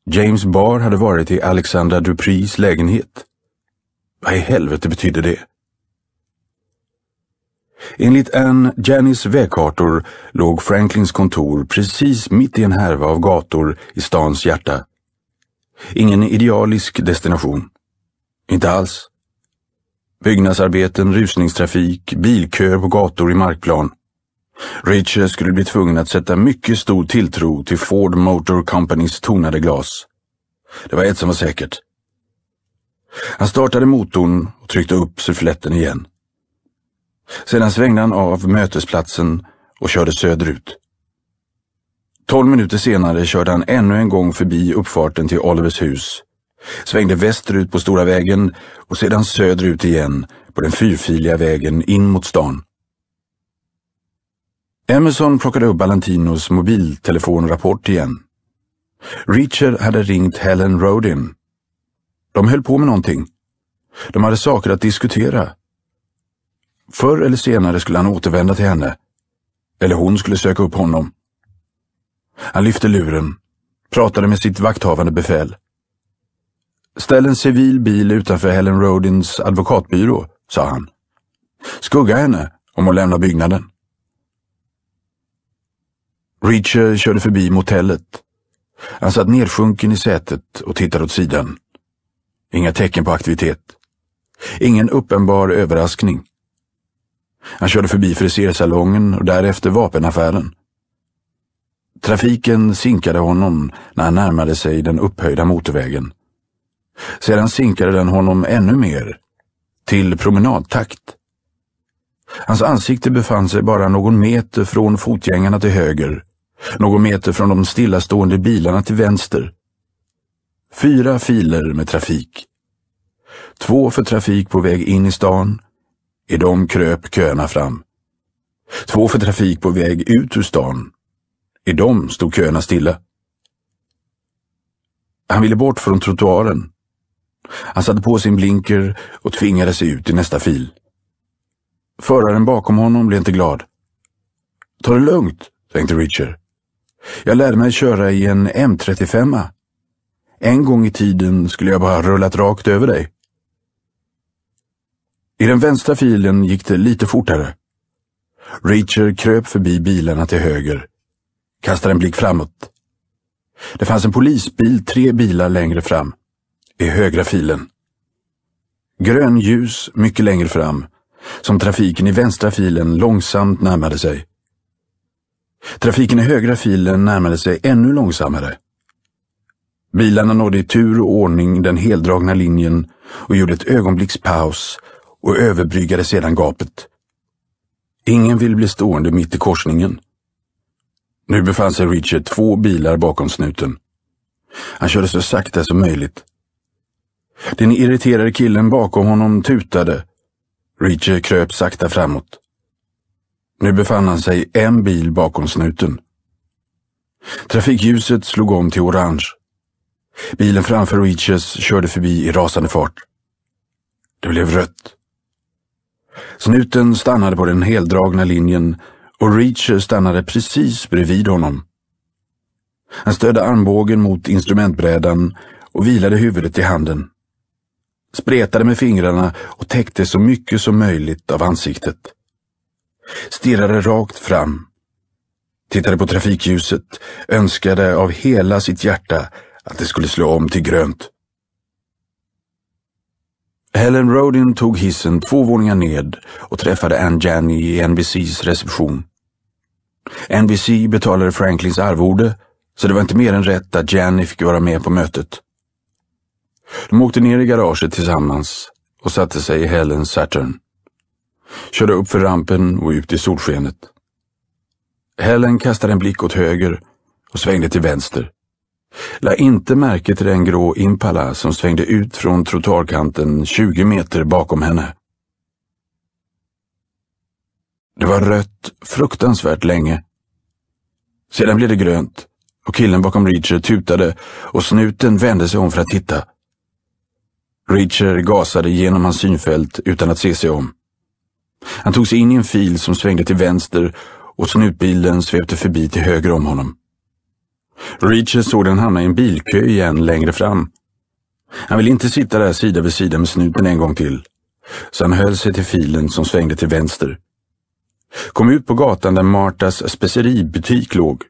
A: James Barr hade varit i Alexandra Dupris lägenhet. Vad i helvete betydde det? Enligt Ann Janis vägkartor låg Franklins kontor precis mitt i en härva av gator i stans hjärta. Ingen idealisk destination. Inte alls. Byggnadsarbeten, rusningstrafik, bilköer på gator i markplan. Rachel skulle bli tvungen att sätta mycket stor tilltro till Ford Motor Companys tonade glas. Det var ett som var säkert. Han startade motorn och tryckte upp suffletten igen. Sedan svängde han av mötesplatsen och körde söderut. Tolv minuter senare körde han ännu en gång förbi uppfarten till Olivers hus, svängde västerut på Stora vägen och sedan söderut igen på den fyrfiliga vägen in mot stan. Emerson plockade upp Valentinos mobiltelefonrapport igen. Richard hade ringt Helen Rodin. De höll på med någonting. De hade saker att diskutera. Förr eller senare skulle han återvända till henne. Eller hon skulle söka upp honom. Han lyfte luren, pratade med sitt vakthavande befäl. Ställ en civil bil utanför Helen Rodins advokatbyrå, sa han. Skugga henne om hon lämnar byggnaden. Reacher körde förbi motellet. Han satt nedsjunken i sätet och tittade åt sidan. Inga tecken på aktivitet. Ingen uppenbar överraskning. Han körde förbi frisersalongen och därefter vapenaffären. Trafiken sinkade honom när han närmade sig den upphöjda motorvägen. Sedan sinkade den honom ännu mer, till promenadtakt. Hans ansikte befann sig bara någon meter från fotgängarna till höger, någon meter från de stillastående bilarna till vänster. Fyra filer med trafik. Två för trafik på väg in i stan, i dem kröp köerna fram. Två för trafik på väg ut ur stan. I dem stod köerna stilla. Han ville bort från trottoaren. Han satte på sin blinker och tvingade sig ut i nästa fil. Föraren bakom honom blev inte glad. Ta det lugnt, tänkte Richard. Jag lärde mig köra i en M35. En gång i tiden skulle jag bara rullat rakt över dig. I den vänstra filen gick det lite fortare. Reacher kröp förbi bilarna till höger, kastade en blick framåt. Det fanns en polisbil tre bilar längre fram, i högra filen. Grön ljus mycket längre fram, som trafiken i vänstra filen långsamt närmade sig. Trafiken i högra filen närmade sig ännu långsammare. Bilarna nådde i tur och ordning den heldragna linjen och gjorde ett ögonblicks paus och överbryggade sedan gapet. Ingen vill bli stående mitt i korsningen. Nu befann sig Richard två bilar bakom snuten. Han körde så sakta som möjligt. Den irriterade killen bakom honom tutade. Richard kröp sakta framåt. Nu befann han sig en bil bakom snuten. Trafikljuset slog om till orange. Bilen framför Reaches körde förbi i rasande fart. Det blev rött. Snuten stannade på den heldragna linjen och Reacher stannade precis bredvid honom. Han stödde armbågen mot instrumentbrädan och vilade huvudet i handen. Spretade med fingrarna och täckte så mycket som möjligt av ansiktet. Stirrade rakt fram. Tittade på trafikljuset, önskade av hela sitt hjärta att det skulle slå om till grönt. Helen Rodin tog hissen två våningar ned och träffade Ann Janney i NBCs reception. NBC betalade Franklins arvode, så det var inte mer än rätt att Janney fick vara med på mötet. De åkte ner i garaget tillsammans och satte sig i Helens Saturn. Körde upp för rampen och ut i solskenet. Helen kastade en blick åt höger och svängde till vänster la inte märke till den grå Impala som svängde ut från trottoarkanten 20 meter bakom henne. Det var rött fruktansvärt länge. Sedan blev det grönt och killen bakom Reacher tutade och snuten vände sig om för att titta. Reacher gasade genom hans synfält utan att se sig om. Han tog sig in i en fil som svängde till vänster och snutbilen svepte förbi till höger om honom. Reacher såg den hamna i en bilkö igen längre fram. Han ville inte sitta där sida vid sida med snuten en gång till, så han höll sig till filen som svängde till vänster. Kom ut på gatan där Martas speceributik låg.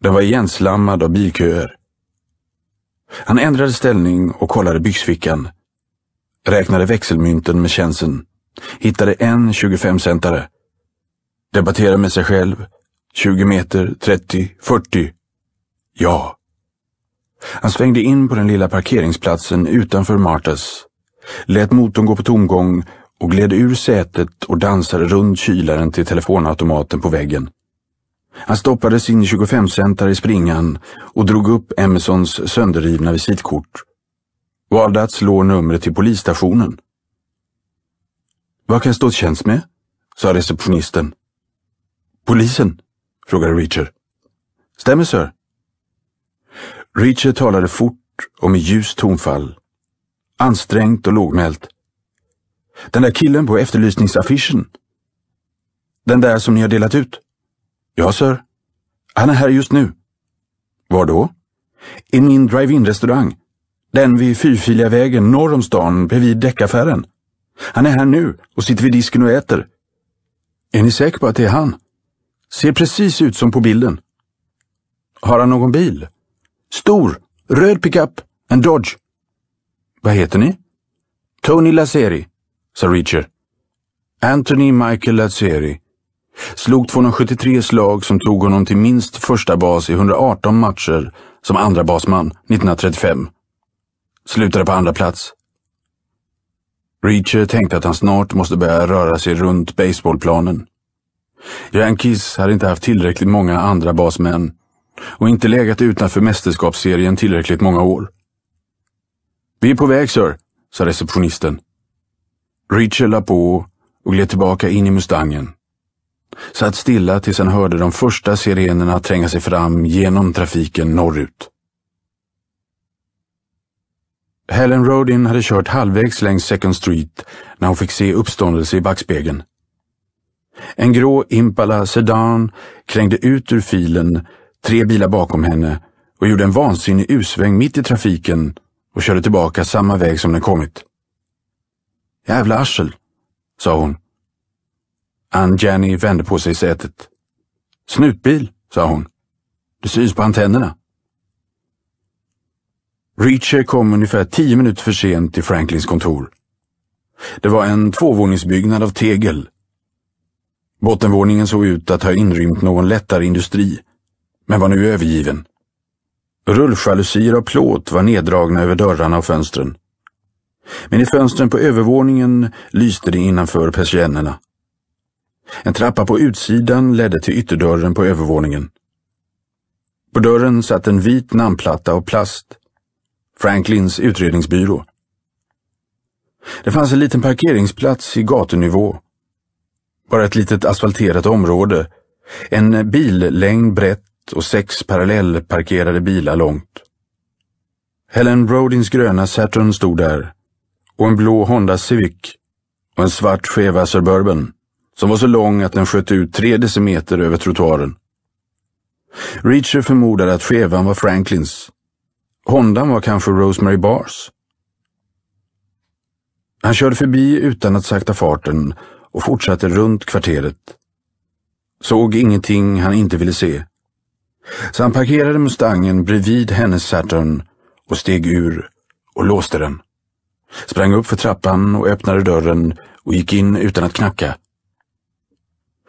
A: Den var igenslammad av bilköer. Han ändrade ställning och kollade byxfickan. Räknade växelmynten med känseln. Hittade en 25-centare. Debatterade med sig själv 20 meter, 30, 40. Ja. Han svängde in på den lilla parkeringsplatsen utanför Martas, lät motorn gå på tomgång och gled ur sätet och dansade runt kylaren till telefonautomaten på väggen. Han stoppade sin 25-centare i springan och drog upp Emersons sönderrivna visitkort. Valde att slå numret till polisstationen. Vad kan jag stå till tjänst med? sa receptionisten. Polisen frågade Reacher. Stämmer, sir? Reacher talade fort och med ljust tonfall. Ansträngt och lågmält. Den där killen på efterlysningsaffischen. Den där som ni har delat ut. Ja, sir. Han är här just nu. Var då? I min drive-in-restaurang. Den vid fyrfiliga vägen norr om stan bredvid däckaffären. Han är här nu och sitter vid disken och äter. Är ni säker på att det är han? Ser precis ut som på bilden. Har han någon bil? Stor, röd pickup, en Dodge. Vad heter ni? Tony Lazeri, sa Reacher. Anthony Michael Lazeri. slog 273 slag som tog honom till minst första bas i 118 matcher som andra basman 1935. Slutade på andra plats. Reacher tänkte att han snart måste börja röra sig runt baseballplanen. Yankees hade inte haft tillräckligt många andra basmän och inte legat utanför mästerskapsserien tillräckligt många år. Vi är på väg, sir, sa receptionisten. Rachel la på och gled tillbaka in i Mustangen. Satt stilla tills han hörde de första sirenerna tränga sig fram genom trafiken norrut. Helen Rodin hade kört halvvägs längs Second Street när hon fick se uppståndelse i backspegeln. En grå Impala Sedan krängde ut ur filen, tre bilar bakom henne och gjorde en vansinnig usväng mitt i trafiken och körde tillbaka samma väg som den kommit. Jävla arsel, sa hon. Ann-Jenny vände på sig i sätet. Snutbil, sa hon. Det syns på antennerna. Reacher kom ungefär tio minuter för sent till Franklins kontor. Det var en tvåvåningsbyggnad av tegel Bottenvåningen såg ut att ha inrymt någon lättare industri, men var nu övergiven. Rulljalusier av plåt var neddragna över dörrarna och fönstren. Men i fönstren på övervåningen lyste det innanför persiennerna. En trappa på utsidan ledde till ytterdörren på övervåningen. På dörren satt en vit namnplatta av plast. Franklins utredningsbyrå. Det fanns en liten parkeringsplats i gatunivå bara ett litet asfalterat område. En billängd brett och sex parallellparkerade bilar långt. Helen Brodins gröna Saturn stod där och en blå Honda Civic och en svart skeva Suburban som var så lång att den sköt ut tre decimeter över trottoaren. Reacher förmodade att skevan var Franklins. Hondan var kanske Rosemary Bars. Han körde förbi utan att sakta farten och fortsatte runt kvarteret. Såg ingenting han inte ville se. Så han parkerade Mustangen bredvid hennes Saturn och steg ur och låste den. Sprang upp för trappan och öppnade dörren och gick in utan att knacka.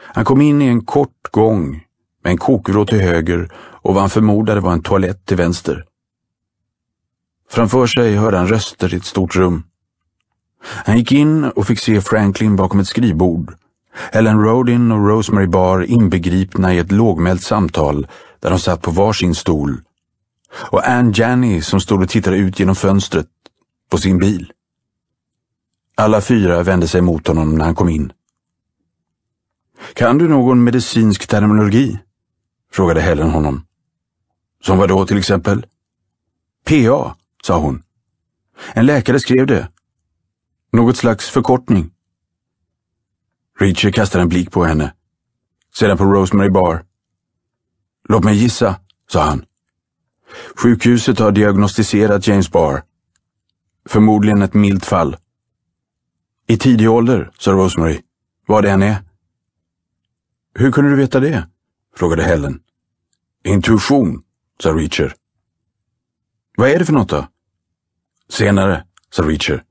A: Han kom in i en kort gång med en kokvrå till höger och vad han förmodade var en toalett till vänster. Framför sig hörde han röster i ett stort rum. Han gick in och fick se Franklin bakom ett skrivbord. Ellen Rodin och Rosemary Barr inbegripna i ett lågmält samtal där de satt på varsin stol. Och Anne Janney som stod och tittade ut genom fönstret på sin bil. Alla fyra vände sig mot honom när han kom in. Kan du någon medicinsk terminologi? frågade Helen honom. Som vad då till exempel? PA, sa hon. En läkare skrev det, något slags förkortning. Reacher kastar en blick på henne, sedan på Rosemary Bar. Låt mig gissa, sa han. Sjukhuset har diagnostiserat James Barr. Förmodligen ett milt fall. I tidig ålder, sa Rosemary, vad det än är. Hur kunde du veta det? frågade Helen. Intuition, sa Reacher. Vad är det för något då? Senare, sa Reacher.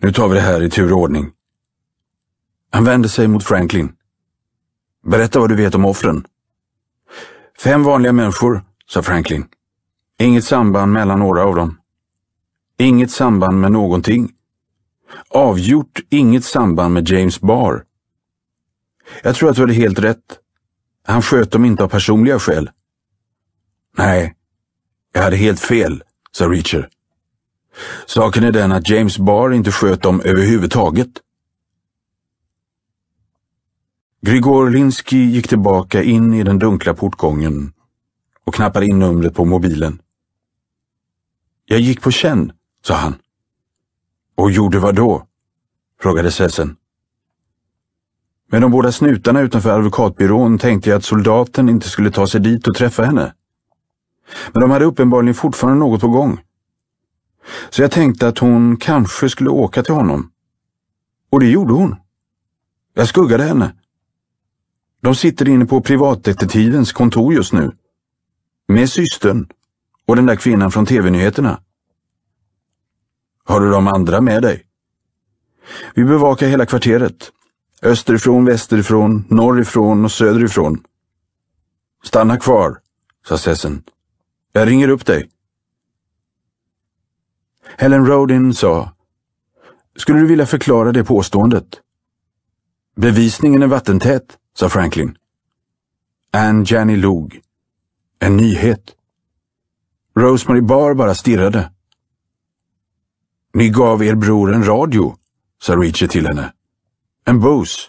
A: Nu tar vi det här i tur och ordning. Han vänder sig mot Franklin. Berätta vad du vet om offren. Fem vanliga människor, sa Franklin. Inget samband mellan några av dem. Inget samband med någonting. Avgjort inget samband med James Barr. Jag tror att du hade helt rätt. Han sköt dem inte av personliga skäl. Nej, jag hade helt fel, sa Reacher. Saken är den att James Barr inte sköt dem överhuvudtaget. Grigor Linsky gick tillbaka in i den dunkla portgången och knappade in numret på mobilen. Jag gick på känn, sa han. Och gjorde vad då? frågade Sessen. Med de båda snutarna utanför advokatbyrån tänkte jag att soldaten inte skulle ta sig dit och träffa henne. Men de hade uppenbarligen fortfarande något på gång. Så jag tänkte att hon kanske skulle åka till honom. Och det gjorde hon. Jag skuggade henne. De sitter inne på privatdetektivens kontor just nu. Med systern och den där kvinnan från TV-nyheterna. Har du de andra med dig? Vi bevakar hela kvarteret. Österifrån, västerifrån, norrifrån och söderifrån. Stanna kvar, sa Sessen. Jag ringer upp dig. Helen Rodin sa skulle du vilja förklara det påståendet? Bevisningen är vattentät, sa Franklin. Ann Janny log. En nyhet. Rosemary Barr bara stirrade. Ni gav er bror en radio, sa Richie till henne. En Bose.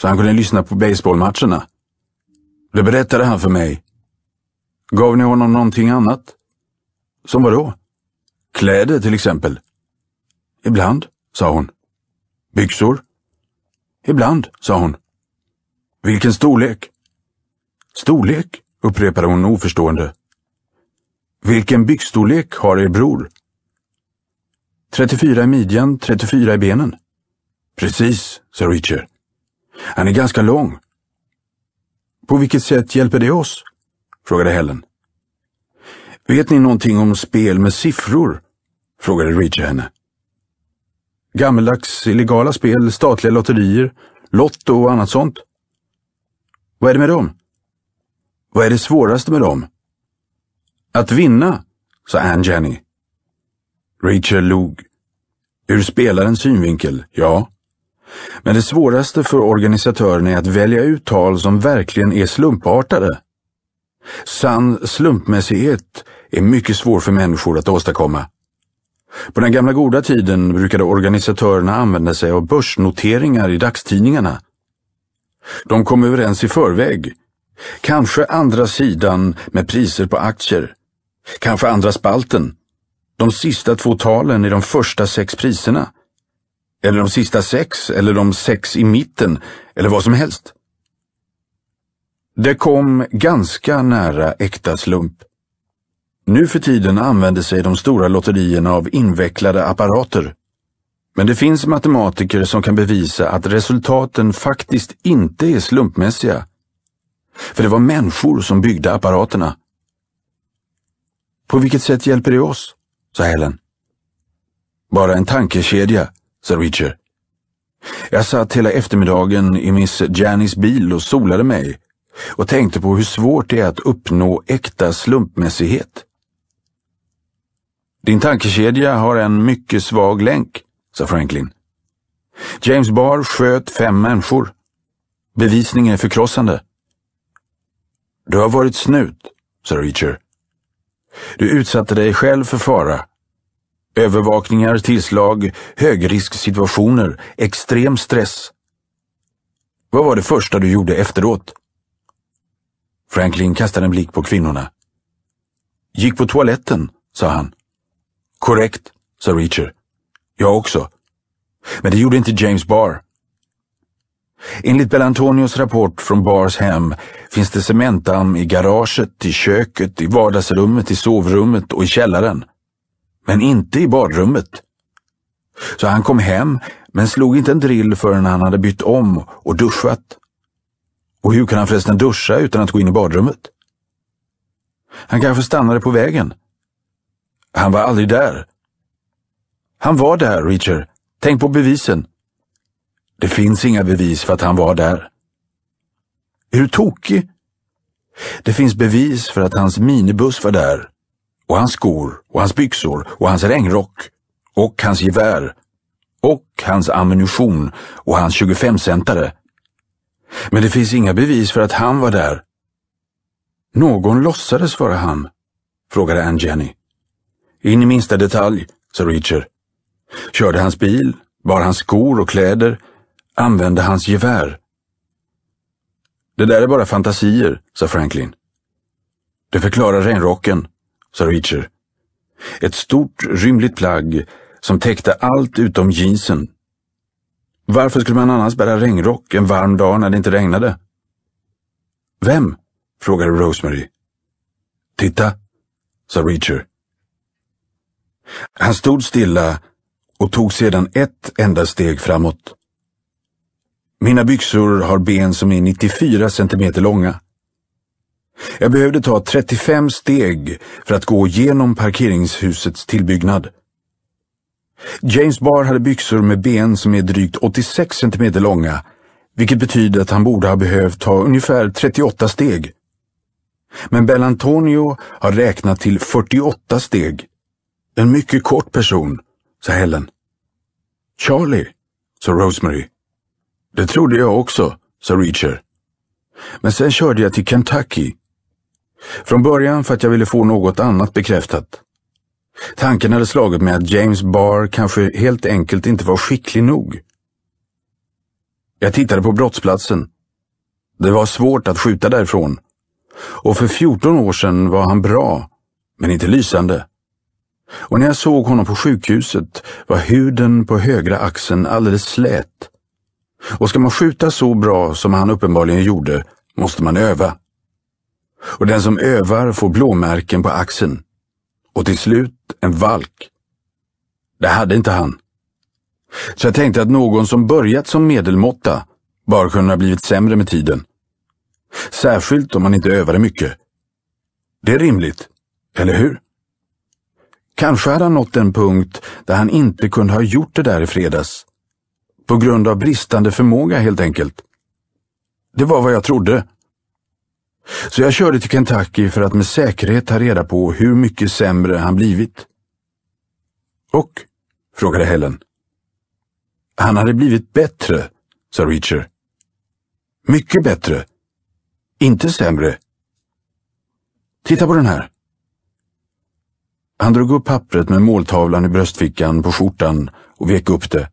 A: Så han kunde lyssna på baseballmatcherna. Det berättade han för mig. Gav ni honom någonting annat? Som vadå? Kläder till exempel. Ibland, sa hon. Byxor? Ibland, sa hon. Vilken storlek? Storlek? upprepade hon oförstående. Vilken byxstorlek har er bror? 34 i midjan, 34 i benen. Precis, sa Richard. Han är ganska lång. På vilket sätt hjälper det oss? frågade Helen. Vet ni någonting om spel med siffror? frågade Ridge henne. Gammeldags illegala spel, statliga lotterier, lotto och annat sånt. Vad är det med dem? Vad är det svåraste med dem? Att vinna, sa Ann Jenny. Rachel log. Ur spelarens synvinkel, ja. Men det svåraste för organisatörerna är att välja ut tal som verkligen är slumpartade. Sann slumpmässighet är mycket svår för människor att åstadkomma. På den gamla goda tiden brukade organisatörerna använda sig av börsnoteringar i dagstidningarna. De kom överens i förväg, kanske andra sidan med priser på aktier, kanske andra spalten, de sista två talen i de första sex priserna, eller de sista sex, eller de sex i mitten, eller vad som helst. Det kom ganska nära äkta slump. Nu för tiden använder sig de stora lotterierna av invecklade apparater. Men det finns matematiker som kan bevisa att resultaten faktiskt inte är slumpmässiga. För det var människor som byggde apparaterna. På vilket sätt hjälper det oss? sa Helen. Bara en tankekedja, sa Richard. Jag satt hela eftermiddagen i miss Janis bil och solade mig och tänkte på hur svårt det är att uppnå äkta slumpmässighet. Din tankekedja har en mycket svag länk, sa Franklin. James Barr sköt fem människor. Bevisningen är förkrossande. Du har varit snut, sa Reacher. Du utsatte dig själv för fara. Övervakningar, tillslag, högrisksituationer, extrem stress. Vad var det första du gjorde efteråt? Franklin kastade en blick på kvinnorna. Gick på toaletten, sa han. Korrekt, sa Reacher. Jag också. Men det gjorde inte James Barr. Enligt Bellantonios rapport från Bars hem finns det cementdamm i garaget, i köket, i vardagsrummet, i sovrummet och i källaren. Men inte i badrummet. Så han kom hem, men slog inte en drill förrän han hade bytt om och duschat. Och hur kan han förresten duscha utan att gå in i badrummet? Han kanske stannade på vägen. Han var aldrig där. Han var där, Richard. Tänk på bevisen. Det finns inga bevis för att han var där. Är du tokig? Det finns bevis för att hans minibuss var där. Och hans skor, och hans byxor, och hans regnrock. Och hans gevär. Och hans ammunition. Och hans 25-centare. Men det finns inga bevis för att han var där. Någon låtsades vara han, frågade Ann Jenny. In i minsta detalj, sa Reacher. Körde hans bil, bar hans skor och kläder, använde hans gevär. Det där är bara fantasier, sa Franklin. Det förklarar regnrocken, sa Reacher. Ett stort, rymligt plagg som täckte allt utom jeansen. Varför skulle man annars bära regnrock en varm dag när det inte regnade? Vem? frågade Rosemary. Titta, sa Reacher. Han stod stilla och tog sedan ett enda steg framåt. Mina byxor har ben som är 94 centimeter långa. Jag behövde ta 35 steg för att gå genom parkeringshusets tillbyggnad. James Barr hade byxor med ben som är drygt 86 centimeter långa, vilket betyder att han borde ha behövt ta ungefär 38 steg. Men Antonio har räknat till 48 steg. En mycket kort person, sa Helen. Charlie, sa Rosemary. Det trodde jag också, sa Reacher. Men sen körde jag till Kentucky. Från början för att jag ville få något annat bekräftat. Tanken hade slagit mig att James Barr kanske helt enkelt inte var skicklig nog. Jag tittade på brottsplatsen. Det var svårt att skjuta därifrån. Och för 14 år sedan var han bra, men inte lysande och när jag såg honom på sjukhuset var huden på högra axeln alldeles slät. Och ska man skjuta så bra som han uppenbarligen gjorde måste man öva. Och den som övar får blåmärken på axeln. Och till slut en valk. Det hade inte han. Så jag tänkte att någon som börjat som medelmåtta bara kunde ha blivit sämre med tiden. Särskilt om man inte övade mycket. Det är rimligt, eller hur? Kanske hade han nått en punkt där han inte kunde ha gjort det där i fredags. På grund av bristande förmåga helt enkelt. Det var vad jag trodde. Så jag körde till Kentucky för att med säkerhet ta reda på hur mycket sämre han blivit. Och? frågade Helen. Han hade blivit bättre, sa Reacher. Mycket bättre. Inte sämre. Titta på den här. Han drog upp pappret med måltavlan i bröstfickan på skjortan och vek upp det.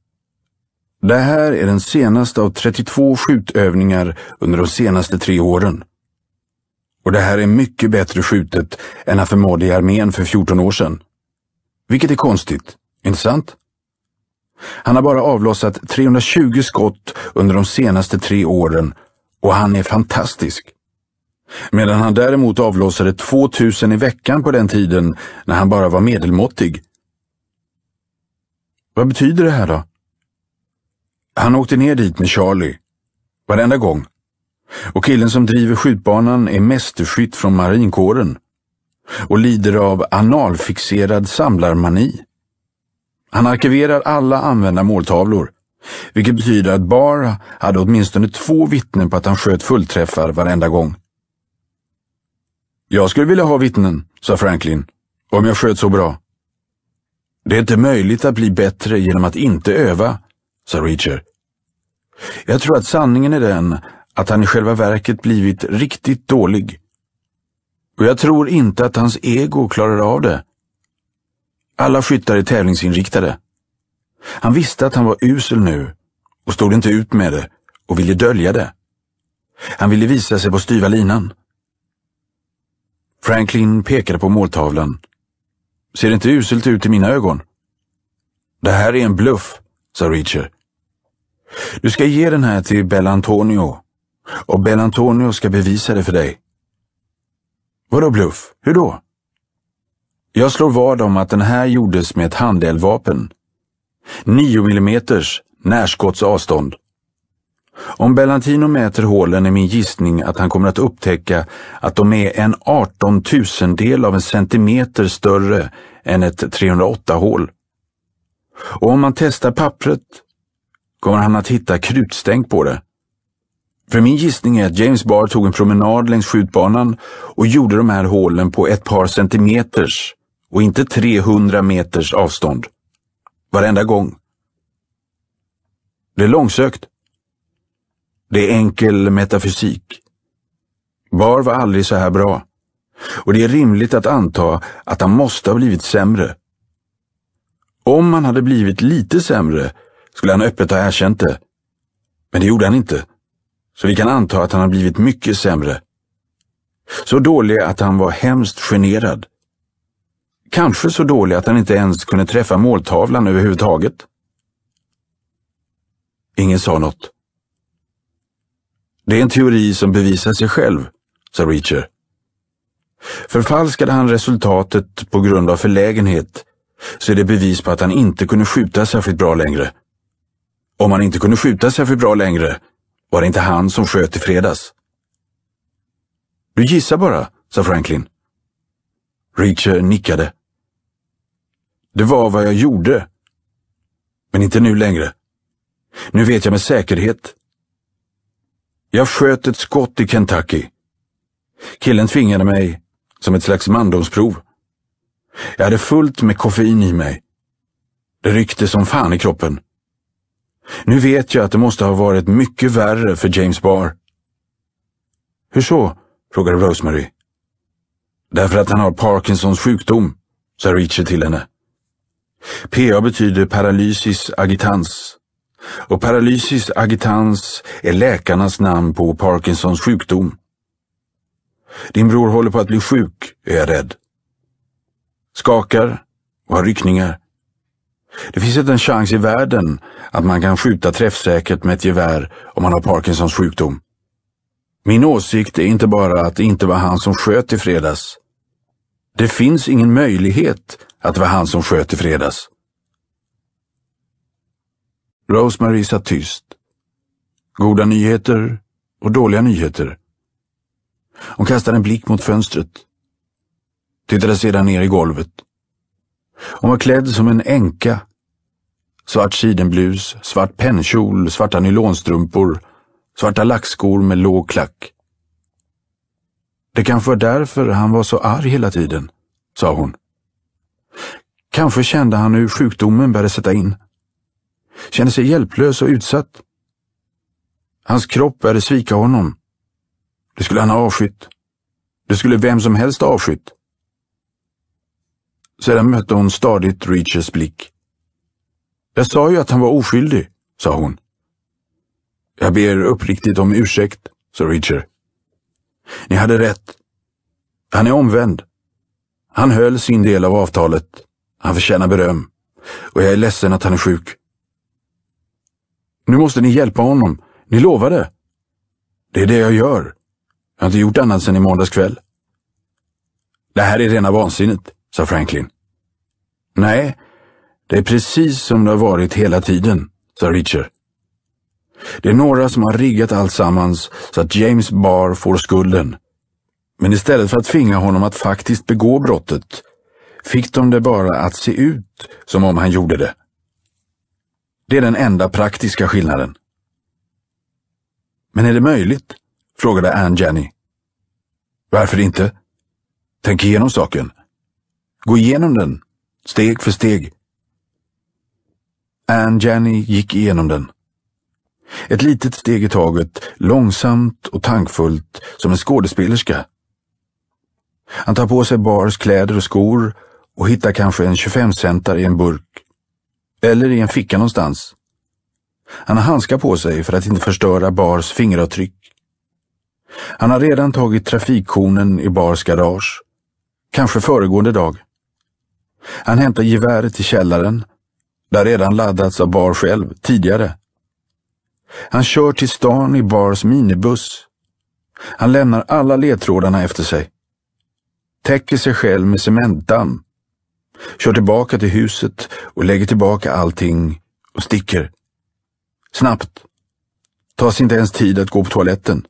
A: Det här är den senaste av 32 skjutövningar under de senaste tre åren. Och det här är mycket bättre skjutet än han förmådde i armén för 14 år sedan. Vilket är konstigt, inte sant? Han har bara avlossat 320 skott under de senaste tre åren och han är fantastisk medan han däremot avlossade 2000 i veckan på den tiden när han bara var medelmåttig. Vad betyder det här då? Han åkte ner dit med Charlie. Varenda gång. Och killen som driver skjutbanan är mästerskytt från marinkåren och lider av analfixerad samlarmani. Han arkiverar alla använda måltavlor, vilket betyder att Barr hade åtminstone två vittnen på att han sköt fullträffar varenda gång. Jag skulle vilja ha vittnen, sa Franklin, om jag sköt så bra. Det är inte möjligt att bli bättre genom att inte öva, sa Reacher. Jag tror att sanningen är den att han i själva verket blivit riktigt dålig. Och jag tror inte att hans ego klarar av det. Alla skyttar är tävlingsinriktade. Han visste att han var usel nu och stod inte ut med det och ville dölja det. Han ville visa sig på styva linan. Franklin pekade på måltavlan. Ser det inte uselt ut i mina ögon? Det här är en bluff, sa Reacher. Du ska ge den här till Bellantonio och Bellantonio ska bevisa det för dig. Vadå bluff? Hur då? Jag slår vad om att den här gjordes med ett handeldvapen. 9 millimeters närskotts avstånd. Om Bellantino mäter hålen är min gissning att han kommer att upptäcka att de är en 18 000 av en centimeter större än ett 308-hål. Och om man testar pappret kommer han att hitta krutstänk på det. För min gissning är att James Barr tog en promenad längs skjutbanan och gjorde de här hålen på ett par centimeters och inte 300 meters avstånd. Varenda gång. Det är långsökt. Det är enkel metafysik. Bar var aldrig så här bra. Och det är rimligt att anta att han måste ha blivit sämre. Om han hade blivit lite sämre skulle han öppet ha erkänt det. Men det gjorde han inte. Så vi kan anta att han har blivit mycket sämre. Så dålig att han var hemskt generad. Kanske så dålig att han inte ens kunde träffa måltavlan överhuvudtaget. Ingen sa något. Det är en teori som bevisar sig själv, sa Reacher. Förfalskade han resultatet på grund av förlägenhet så är det bevis på att han inte kunde skjuta särskilt bra längre. Om han inte kunde skjuta särskilt bra längre var det inte han som sköt i fredags. Du gissar bara, sa Franklin. Reacher nickade. Det var vad jag gjorde. Men inte nu längre. Nu vet jag med säkerhet jag sköt ett skott i Kentucky. Killen tvingade mig som ett slags mandomsprov. Jag hade fullt med koffein i mig. Det ryckte som fan i kroppen. Nu vet jag att det måste ha varit mycket värre för James Barr. Hur så? frågade Rosemary. Därför att han har Parkinsons sjukdom, sa Richard till henne. PA betyder paralysis agitans, och paralysis agitans är läkarnas namn på Parkinsons sjukdom. Din bror håller på att bli sjuk, är jag rädd. Skakar och har ryckningar. Det finns inte en chans i världen att man kan skjuta träffsäkert med ett gevär om man har Parkinsons sjukdom. Min åsikt är inte bara att det inte var han som sköt i fredags. Det finns ingen möjlighet att det var han som sköt i fredags. Rosemary satt tyst. Goda nyheter och dåliga nyheter. Hon kastade en blick mot fönstret. Tittade sedan ner i golvet. Hon var klädd som en änka. Svart sidenblus, svart pennkjol, svarta nylonstrumpor, svarta lackskor med låg klack. Det kanske var därför han var så arg hela tiden, sa hon. Kanske kände han hur sjukdomen började sätta in känner sig hjälplös och utsatt. Hans kropp började svika honom. Det skulle han ha avskytt. Det skulle vem som helst ha avskytt. Sedan mötte hon stadigt Reachers blick. Jag sa ju att han var oskyldig, sa hon. Jag ber uppriktigt om ursäkt, sa Reacher. Ni hade rätt. Han är omvänd. Han höll sin del av avtalet. Han förtjänar beröm. Och jag är ledsen att han är sjuk. Nu måste ni hjälpa honom. Ni lovade. Det är det jag gör. Jag har inte gjort annat sedan i måndags kväll. Det här är rena vansinnet, sa Franklin. Nej, det är precis som det har varit hela tiden, sa Richard. Det är några som har riggat alltsammans så att James Barr får skulden. Men istället för att tvinga honom att faktiskt begå brottet fick de det bara att se ut som om han gjorde det. Det är den enda praktiska skillnaden. Men är det möjligt? frågade Ann Jenny. Varför inte? Tänk igenom saken. Gå igenom den, steg för steg. Ann Jenny gick igenom den. Ett litet steg i taget, långsamt och tankfullt, som en skådespelerska. Han tar på sig Bars kläder och skor och hittar kanske en 25-centare i en burk. Eller i en ficka någonstans. Han har handskar på sig för att inte förstöra Bars fingeravtryck. Han har redan tagit trafikkonen i Bars garage. Kanske föregående dag. Han hämtar geväret i källaren. Där redan laddats av Bar själv, tidigare. Han kör till stan i Bars minibuss. Han lämnar alla ledtrådarna efter sig. Täcker sig själv med cementdamm. Kör tillbaka till huset och lägger tillbaka allting och sticker. Snabbt. Tas inte ens tid att gå på toaletten.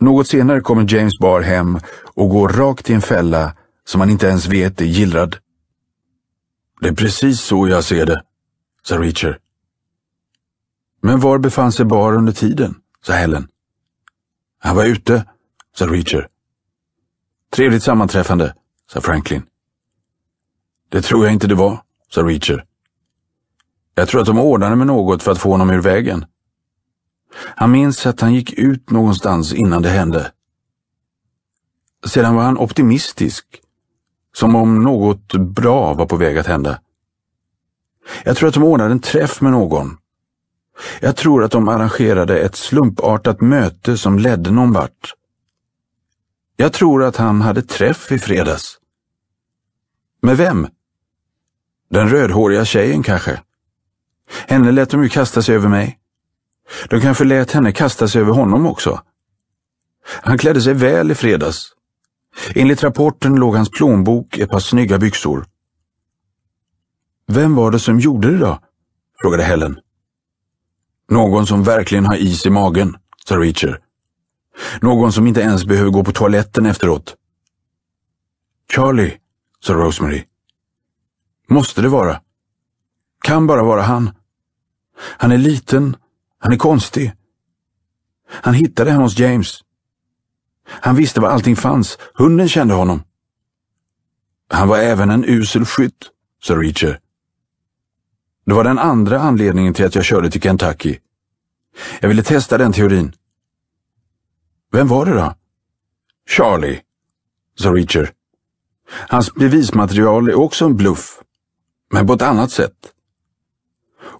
A: Något senare kommer James Barr hem och går rakt i en fälla som han inte ens vet är gillrad. Det är precis så jag ser det, sa Richard. Men var befann sig Barr under tiden, sa Helen. Han var ute, sa Richard. Trevligt sammanträffande, sa Franklin. Det tror jag inte det var, sa Reacher. Jag tror att de ordnade med något för att få honom ur vägen. Han minns att han gick ut någonstans innan det hände. Sedan var han optimistisk, som om något bra var på väg att hända. Jag tror att de ordnade en träff med någon. Jag tror att de arrangerade ett slumpartat möte som ledde någon vart. Jag tror att han hade träff i fredags. Med vem? Den rödhåriga tjejen kanske? Henne lät de ju kasta sig över mig. De kanske lät henne kasta sig över honom också. Han klädde sig väl i fredags. Enligt rapporten låg hans plånbok ett par snygga byxor. Vem var det som gjorde det då? frågade Helen. Någon som verkligen har is i magen, sa Reacher. Någon som inte ens behöver gå på toaletten efteråt. Charlie, sa Rosemary. Måste det vara. Kan bara vara han. Han är liten. Han är konstig. Han hittade henne hos James. Han visste var allting fanns. Hunden kände honom. Han var även en usel skytt, sa Reacher. Det var den andra anledningen till att jag körde till Kentucky. Jag ville testa den teorin. Vem var det då? Charlie, sa Reacher. Hans bevismaterial är också en bluff men på ett annat sätt.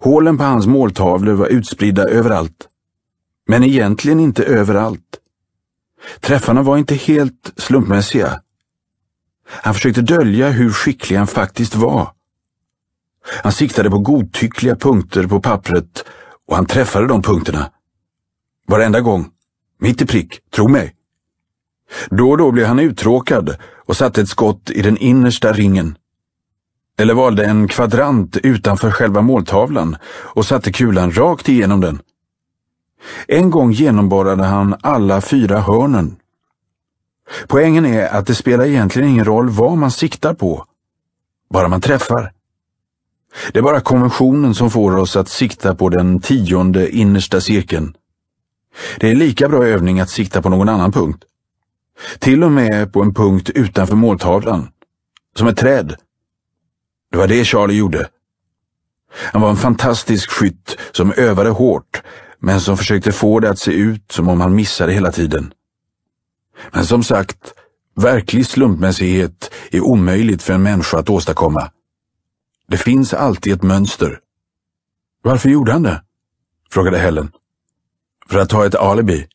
A: Hålen på hans måltavlor var utspridda överallt, men egentligen inte överallt. Träffarna var inte helt slumpmässiga. Han försökte dölja hur skicklig han faktiskt var. Han siktade på godtyckliga punkter på pappret och han träffade de punkterna. Varenda gång. Mitt i prick, tro mig. Då och då blev han uttråkad och satte ett skott i den innersta ringen eller valde en kvadrant utanför själva måltavlan och satte kulan rakt igenom den. En gång genomborrade han alla fyra hörnen. Poängen är att det spelar egentligen ingen roll vad man siktar på, bara man träffar. Det är bara konventionen som får oss att sikta på den tionde innersta cirkeln. Det är lika bra övning att sikta på någon annan punkt. Till och med på en punkt utanför måltavlan. Som ett träd det var det Charlie gjorde. Han var en fantastisk skytt som övade hårt, men som försökte få det att se ut som om han missade hela tiden. Men som sagt, verklig slumpmässighet är omöjligt för en människa att åstadkomma. Det finns alltid ett mönster. Varför gjorde han det? frågade Helen. För att ha ett alibi.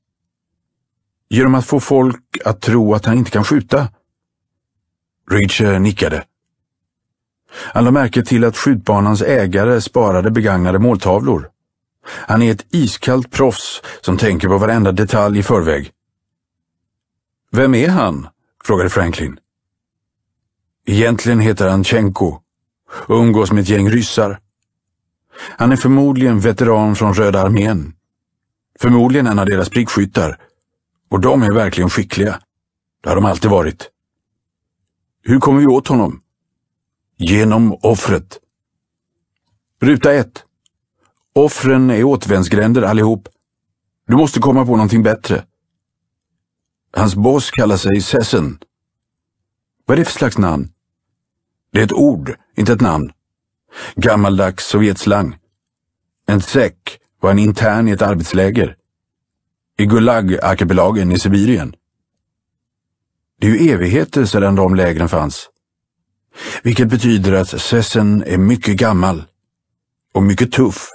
A: Genom att få folk att tro att han inte kan skjuta. Reacher nickade. Han lade märke till att skjutbanans ägare sparade begagnade måltavlor. Han är ett iskallt proffs som tänker på varenda detalj i förväg. Vem är han? frågade Franklin. Egentligen heter han Tjenko och umgås med ett gäng ryssar. Han är förmodligen veteran från Röda armén. Förmodligen en av deras prickskyttar. Och de är verkligen skickliga. Det har de alltid varit. Hur kommer vi åt honom? Genom offret. Ruta 1. Offren är återvändsgränder allihop. Du måste komma på någonting bättre. Hans boss kallar sig Sessen. Vad är det för slags namn? Det är ett ord, inte ett namn. Gammaldags sovjetslang. En säck var en intern i ett arbetsläger. I Gulag-arkipelagen i Sibirien. Det är ju evigheter sedan de lägren fanns vilket betyder att sessen är mycket gammal och mycket tuff.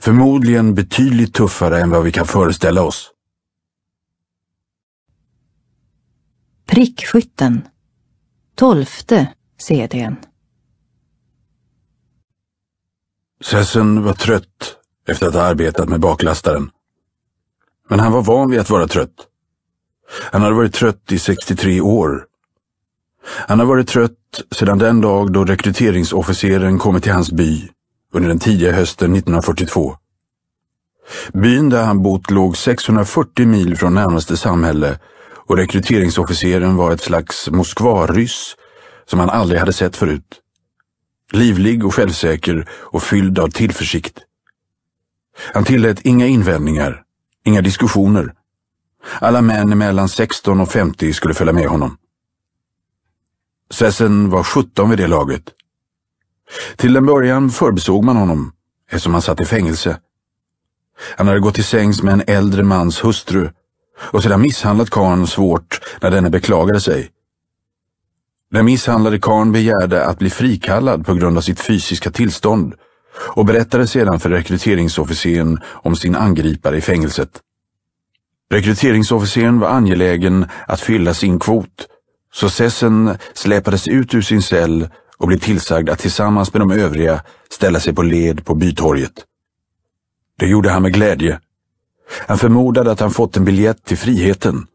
A: Förmodligen betydligt tuffare än vad vi kan föreställa oss.
B: Prickskytten Tolfte CDn
A: Sessen var trött efter att ha arbetat med baklastaren. Men han var van vid att vara trött. Han hade varit trött i 63 år han har varit trött sedan den dag då rekryteringsofficeren kommit till hans by under den tidiga hösten 1942. Byn där han bott låg 640 mil från närmaste samhälle och rekryteringsofficeren var ett slags Moskvaryss som han aldrig hade sett förut. Livlig och självsäker och fylld av tillförsikt. Han tillät inga invändningar, inga diskussioner. Alla män mellan 16 och 50 skulle följa med honom. Sessen var 17 vid det laget. Till en början förbesåg man honom, eftersom han satt i fängelse. Han hade gått till sängs med en äldre mans hustru och sedan misshandlat karn svårt när denne beklagade sig. Den misshandlade karn begärde att bli frikallad på grund av sitt fysiska tillstånd och berättade sedan för rekryteringsofficeren om sin angripare i fängelset. Rekryteringsofficeren var angelägen att fylla sin kvot så Sessen släpades ut ur sin cell och blev tillsagd att tillsammans med de övriga ställa sig på led på bytorget. Det gjorde han med glädje. Han förmodade att han fått en biljett till friheten.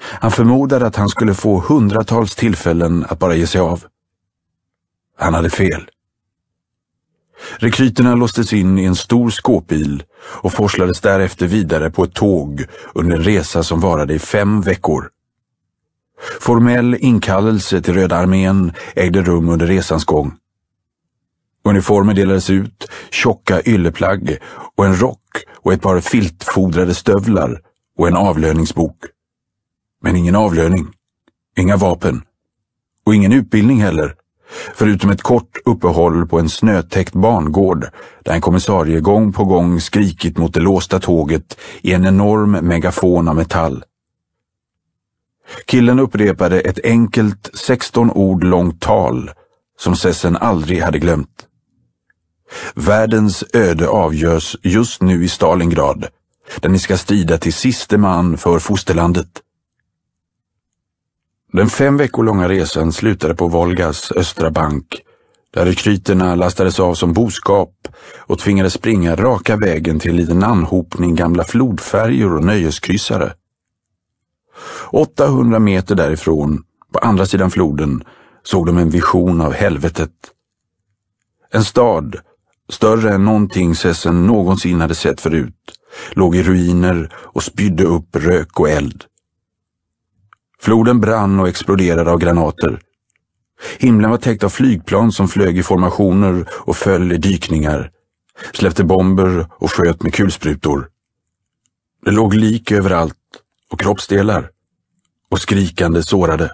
A: Han förmodade att han skulle få hundratals tillfällen att bara ge sig av. Han hade fel. Rekryterna låstes in i en stor skåpbil och forslades därefter vidare på ett tåg under en resa som varade i fem veckor. Formell inkallelse till Röda armén ägde rum under resans gång. Uniformer delades ut, tjocka ylleplagg och en rock och ett par filtfodrade stövlar och en avlöningsbok. Men ingen avlöning, inga vapen och ingen utbildning heller, förutom ett kort uppehåll på en snötäckt bangård där en kommissarie gång på gång skrikit mot det låsta tåget i en enorm megafon av metall. Killen upprepade ett enkelt, 16 ord långt tal som Sessen aldrig hade glömt. Världens öde avgörs just nu i Stalingrad, där ni ska strida till siste man för fosterlandet. Den fem veckor långa resan slutade på Volgas östra bank, där rekryterna lastades av som boskap och tvingades springa raka vägen till en liten anhopning gamla flodfärjor och nöjeskryssare. 800 meter därifrån, på andra sidan floden, såg de en vision av helvetet. En stad, större än någonting Sessen någonsin hade sett förut, låg i ruiner och spydde upp rök och eld. Floden brann och exploderade av granater. Himlen var täckt av flygplan som flög i formationer och föll i dykningar, släppte bomber och sköt med kulsprutor. Det låg lik överallt och kroppsdelar och skrikande sårade.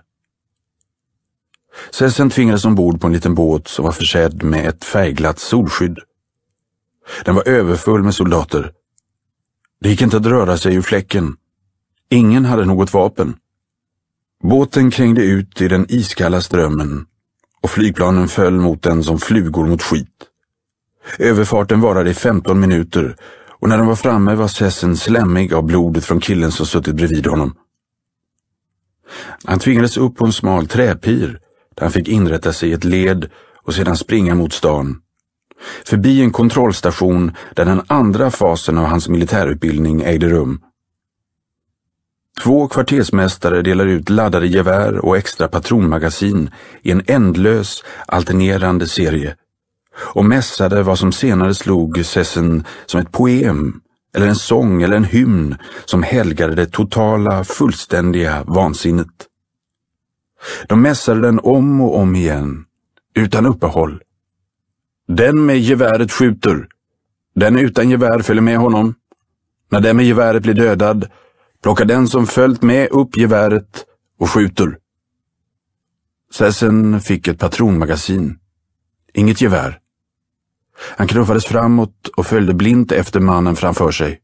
A: Sessen tvingades ombord på en liten båt som var försedd med ett färgglatt solskydd. Den var överfull med soldater. Det gick inte att röra sig ur fläcken. Ingen hade något vapen. Båten krängde ut i den iskalla strömmen och flygplanen föll mot den som flugor mot skit. Överfarten varade i 15 minuter och när de var framme var Sessen slemmig av blodet från killen som suttit bredvid honom. Han tvingades upp på en smal träpir där han fick inrätta sig i ett led och sedan springa mot stan. Förbi en kontrollstation där den andra fasen av hans militärutbildning ägde rum. Två kvartersmästare delar ut laddade gevär och extra patronmagasin i en ändlös, alternerande serie och mässade vad som senare slog Sessen som ett poem eller en sång eller en hymn som helgade det totala, fullständiga vansinnet. De mässade den om och om igen, utan uppehåll. Den med geväret skjuter. Den utan gevär följer med honom. När den med geväret blir dödad plockar den som följt med upp geväret och skjuter. Sessen fick ett patronmagasin. Inget gevär. Han knuffades framåt och följde blint efter mannen framför sig.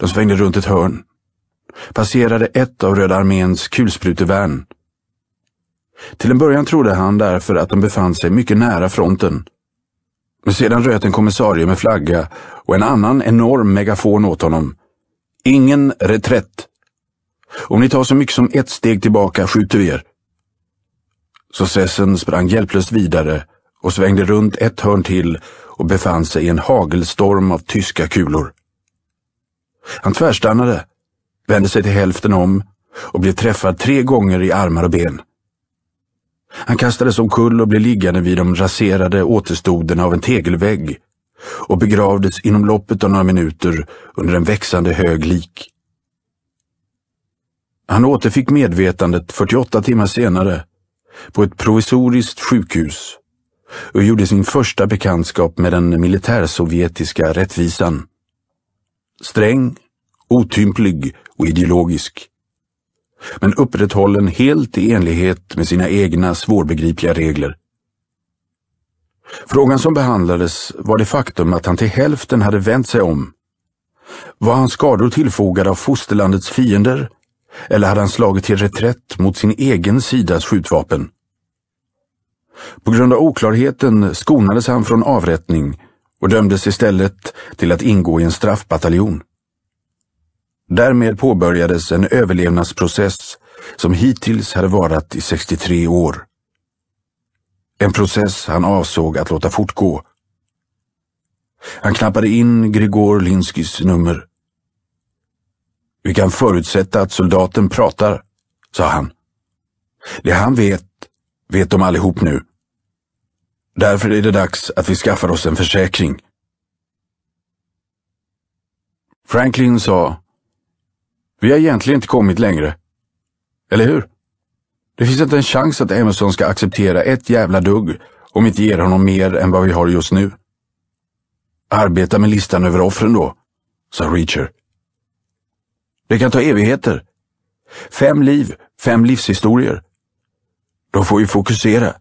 A: De svängde runt ett hörn. Passerade ett av Röda arméns kulsprutevärn. Till en början trodde han därför att de befann sig mycket nära fronten. Men sedan röt en kommissarie med flagga och en annan enorm megafon åt honom. Ingen reträtt! Om ni tar så mycket som ett steg tillbaka skjuter vi er. Så Sessen sprang hjälplöst vidare och svängde runt ett hörn till och befann sig i en hagelstorm av tyska kulor. Han tvärstannade, vände sig till hälften om och blev träffad tre gånger i armar och ben. Han kastades omkull och blev liggande vid de raserade återstoderna av en tegelvägg och begravdes inom loppet av några minuter under en växande hög lik. Han återfick medvetandet 48 timmar senare på ett provisoriskt sjukhus och gjorde sin första bekantskap med den militärsovjetiska rättvisan. Sträng, otymplig och ideologisk. Men upprätthållen helt i enlighet med sina egna svårbegripliga regler. Frågan som behandlades var det faktum att han till hälften hade vänt sig om. Var hans skador tillfogade av fosterlandets fiender eller hade han slagit till reträtt mot sin egen sidas skjutvapen? På grund av oklarheten skonades han från avrättning och dömdes istället till att ingå i en straffbataljon. Därmed påbörjades en överlevnadsprocess som hittills hade varat i 63 år. En process han avsåg att låta fortgå. Han knappade in Grigor Linskys nummer. Vi kan förutsätta att soldaten pratar, sa han. Det han vet vet de allihop nu. Därför är det dags att vi skaffar oss en försäkring. Franklin sa, Vi har egentligen inte kommit längre. Eller hur? Det finns inte en chans att Emerson ska acceptera ett jävla dugg om vi inte ger honom mer än vad vi har just nu. Arbeta med listan över offren då, sa Reacher. Det kan ta evigheter. Fem liv, fem livshistorier. De får ju fokusera.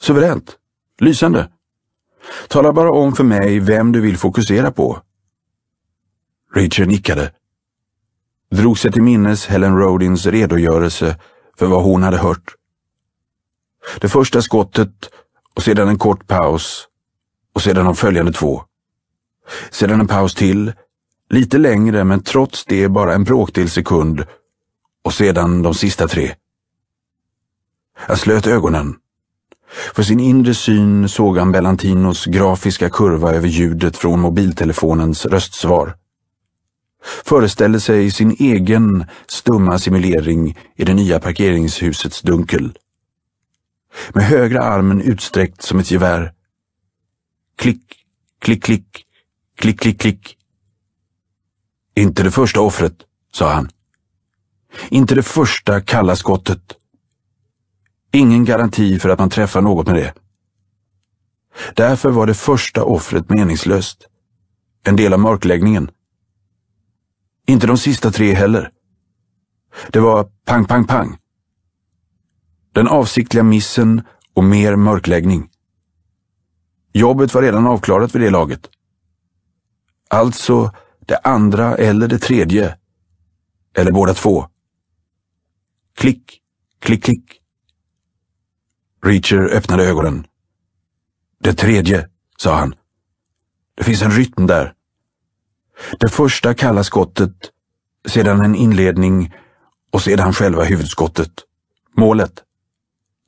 A: Suveränt. Lysande. Tala bara om för mig vem du vill fokusera på. Reacher nickade. Drog sig till minnes Helen Rodins redogörelse för vad hon hade hört. Det första skottet och sedan en kort paus och sedan de följande två. Sedan en paus till, lite längre men trots det bara en bråkdel sekund och sedan de sista tre. Jag slöt ögonen. För sin inre syn såg han Bellantinos grafiska kurva över ljudet från mobiltelefonens röstsvar. Föreställde sig sin egen stumma simulering i det nya parkeringshusets dunkel. Med högra armen utsträckt som ett gevär. Klick, klick, klick, klick, klick, klick. Inte det första offret, sa han. Inte det första kalla skottet. Ingen garanti för att man träffar något med det. Därför var det första offret meningslöst. En del av mörkläggningen. Inte de sista tre heller. Det var pang, pang, pang. Den avsiktliga missen och mer mörkläggning. Jobbet var redan avklarat vid det laget. Alltså det andra eller det tredje. Eller båda två. Klick, klick, klick. Reacher öppnade ögonen. Det tredje, sa han. Det finns en rytm där. Det första kalla skottet, sedan en inledning och sedan själva huvudskottet. Målet.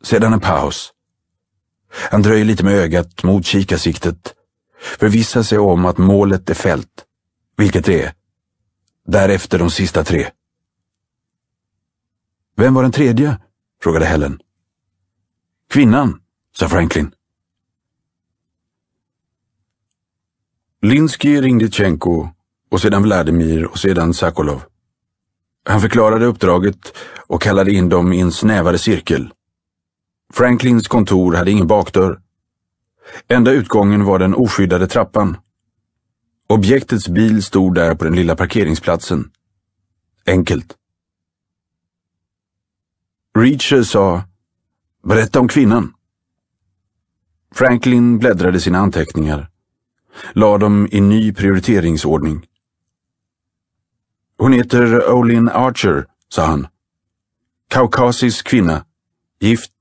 A: Sedan en paus. Han dröjer lite med ögat mot kikarsiktet, förvissar sig om att målet är fält, vilket det är. Därefter de sista tre. Vem var den tredje? frågade Helen. Kvinnan, sa Franklin. Linsky ringde Tjenko och sedan Vladimir och sedan Sakolov. Han förklarade uppdraget och kallade in dem i en snävare cirkel. Franklins kontor hade ingen bakdörr. Enda utgången var den oskyddade trappan. Objektets bil stod där på den lilla parkeringsplatsen. Enkelt. Reacher sa Berätta om kvinnan. Franklin bläddrade sina anteckningar, lade dem i ny prioriteringsordning. Hon heter Olin Archer, sa han. Kaukasisk kvinna, gift,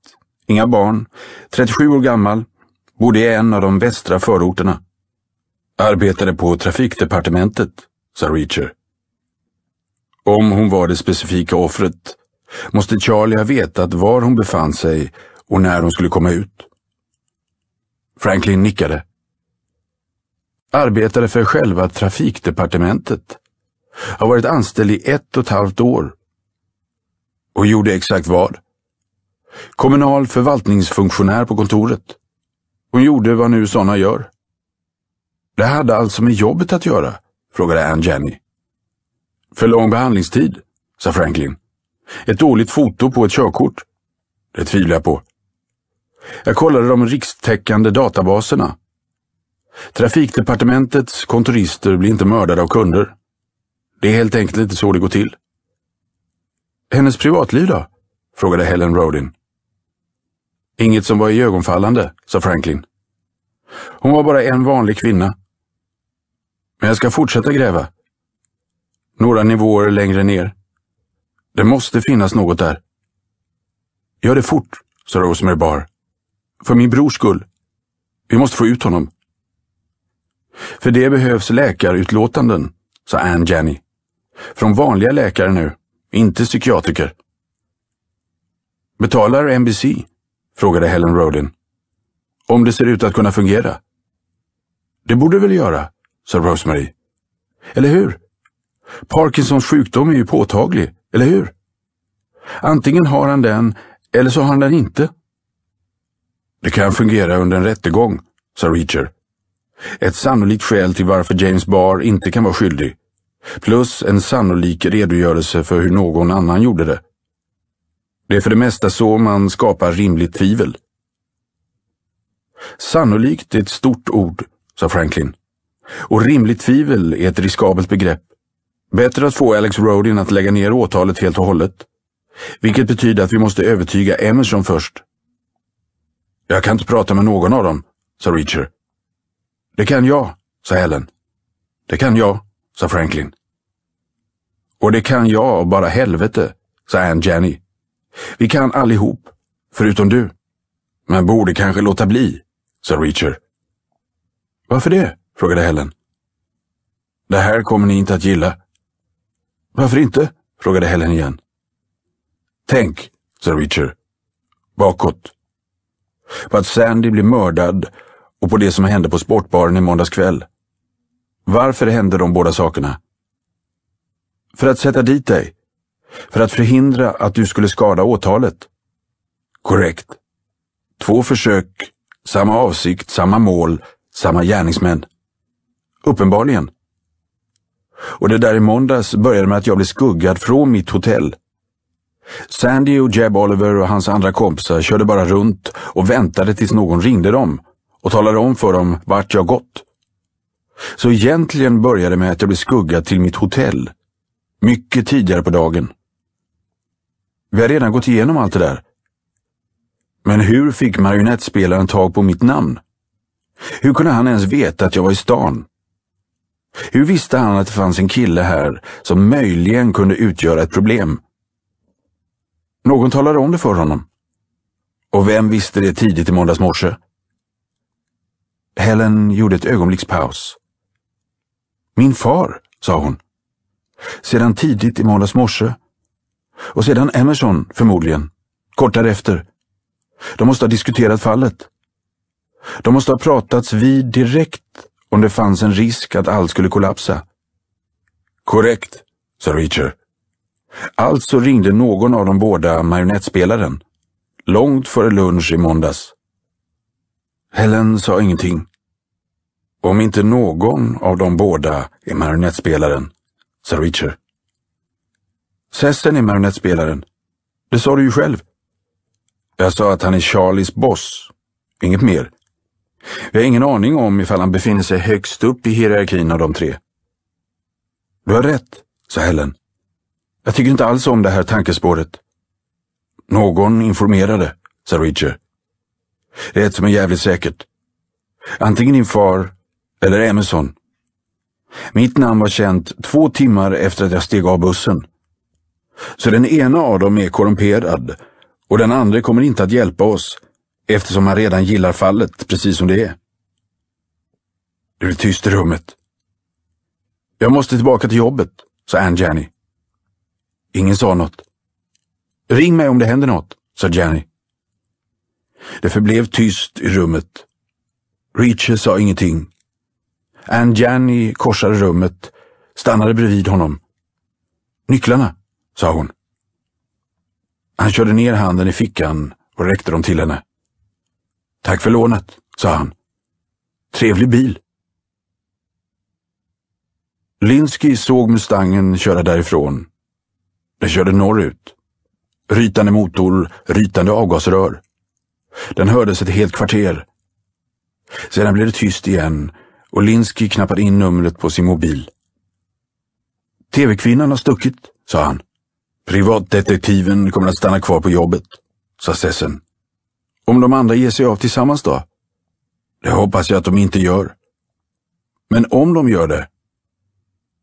A: inga barn, 37 år gammal, bodde i en av de västra förorterna. Arbetade på trafikdepartementet, sa Reacher. Om hon var det specifika offret måste Charlie ha vetat var hon befann sig och när hon skulle komma ut. Franklin nickade. Arbetade för själva trafikdepartementet. Har varit anställd i ett och ett halvt år. Och gjorde exakt vad? Kommunal förvaltningsfunktionär på kontoret. Hon gjorde vad nu sådana gör. Det hade alltså med jobbet att göra, frågade Ann Jenny. För lång behandlingstid, sa Franklin. Ett dåligt foto på ett körkort? Det tvivlar jag på. Jag kollade de rikstäckande databaserna. Trafikdepartementets kontorister blir inte mördade av kunder. Det är helt enkelt inte så det går till. Hennes privatliv då? frågade Helen Rodin. Inget som var i ögonfallande, sa Franklin. Hon var bara en vanlig kvinna. Men jag ska fortsätta gräva. Några nivåer längre ner det måste finnas något där. Gör det fort, sa Rosemary Barr. För min brors skull. Vi måste få ut honom. För det behövs läkarutlåtanden, sa Ann Jenny. Från vanliga läkare nu, inte psykiatriker. Betalar NBC? frågade Helen Rodin. Om det ser ut att kunna fungera. Det borde väl göra, sa Rosemary. Eller hur? Parkinsons sjukdom är ju påtaglig eller hur? Antingen har han den, eller så har han den inte. Det kan fungera under en rättegång, sa Reacher. Ett sannolikt skäl till varför James Barr inte kan vara skyldig. Plus en sannolik redogörelse för hur någon annan gjorde det. Det är för det mesta så man skapar rimligt tvivel. Sannolikt är ett stort ord, sa Franklin. Och rimligt tvivel är ett riskabelt begrepp. Bättre att få Alex Rodin att lägga ner åtalet helt och hållet. Vilket betyder att vi måste övertyga Emerson först. Jag kan inte prata med någon av dem, sa Reacher. Det kan jag, sa Helen. Det kan jag, sa Franklin. Och det kan jag och bara helvete, sa Ann Jenny. Vi kan allihop, förutom du. Men borde kanske låta bli, sa Reacher. Varför det? frågade Helen. Det här kommer ni inte att gilla, varför inte? frågade Helen igen. Tänk, sa Richard. Bakåt. På att Sandy blev mördad och på det som hände på sportbaren i måndags kväll. Varför hände de båda sakerna? För att sätta dit dig. För att förhindra att du skulle skada åtalet. Korrekt. Två försök, samma avsikt, samma mål, samma gärningsmän. Uppenbarligen. Och det där i måndags började med att jag blev skuggad från mitt hotell. Sandy och Jeb Oliver och hans andra kompisar körde bara runt och väntade tills någon ringde dem och talade om för dem vart jag gått. Så egentligen började det med att jag blev skuggad till mitt hotell. Mycket tidigare på dagen. Vi har redan gått igenom allt det där. Men hur fick marionettspelaren tag på mitt namn? Hur kunde han ens veta att jag var i stan? Hur visste han att det fanns en kille här som möjligen kunde utgöra ett problem? Någon talade om det för honom. Och vem visste det tidigt i måndags morse? Helen gjorde ett ögonblicks paus. Min far, sa hon. Sedan tidigt i måndags morse. Och sedan Emerson, förmodligen. Kort därefter. De måste ha diskuterat fallet. De måste ha pratats vid direkt om det fanns en risk att allt skulle kollapsa. Korrekt, sa Reacher. Alltså ringde någon av de båda marionettspelaren. Långt före lunch i måndags. Helen sa ingenting. Om inte någon av de båda är marionettspelaren, sa Reacher. Sessen är marionettspelaren. Det sa du ju själv. Jag sa att han är Charlies boss. Inget mer. Vi har ingen aning om ifall han befinner sig högst upp i hierarkin av de tre. Du har rätt, sa Helen. Jag tycker inte alls om det här tankespåret. Någon informerade, sa Richard. Det är ett som är jävligt säkert. Antingen din far eller Emerson. Mitt namn var känt två timmar efter att jag steg av bussen. Så den ena av dem är korrumperad och den andra kommer inte att hjälpa oss eftersom han redan gillar fallet precis som det är. Det blir tyst i rummet. Jag måste tillbaka till jobbet, sa Ann Jenny. Ingen sa något. Ring mig om det händer något, sa Jenny. Det förblev tyst i rummet. Reacher sa ingenting. Ann Jenny korsade rummet, stannade bredvid honom. Nycklarna, sa hon. Han körde ner handen i fickan och räckte dem till henne. Tack för lånet, sa han. Trevlig bil. Linsky såg Mustangen köra därifrån. Den körde norrut. Rytande motor, rytande avgasrör. Den hördes ett helt kvarter. Sedan blev det tyst igen och Linsky knappade in numret på sin mobil. TV-kvinnan har stuckit, sa han. Privatdetektiven kommer att stanna kvar på jobbet, sa Sessen. Om de andra ger sig av tillsammans då? Det hoppas jag att de inte gör. Men om de gör det,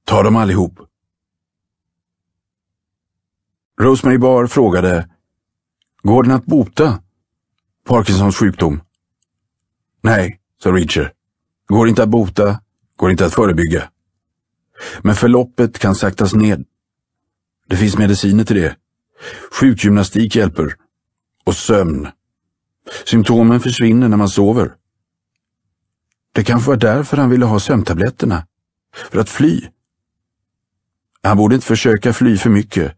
A: ta dem allihop. Rosemary Barr frågade, går den att bota? Parkinsons sjukdom? Nej, sa Richard. Går inte att bota, går inte att förebygga. Men förloppet kan saktas ned. Det finns mediciner till det. Sjukgymnastik hjälper. Och sömn. Symptomen försvinner när man sover. Det kanske var därför han ville ha sömntabletterna. För att fly. Han borde inte försöka fly för mycket.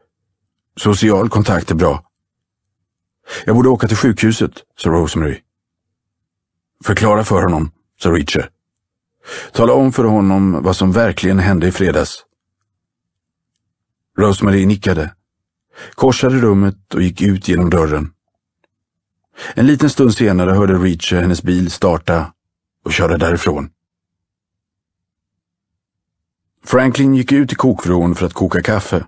A: Social kontakt är bra. Jag borde åka till sjukhuset, sa Rosemary. Förklara för honom, sa Richard. Tala om för honom vad som verkligen hände i fredags. Rosemary nickade, korsade rummet och gick ut genom dörren. En liten stund senare hörde Reacher hennes bil starta och körde därifrån. Franklin gick ut i kokvrån för att koka kaffe.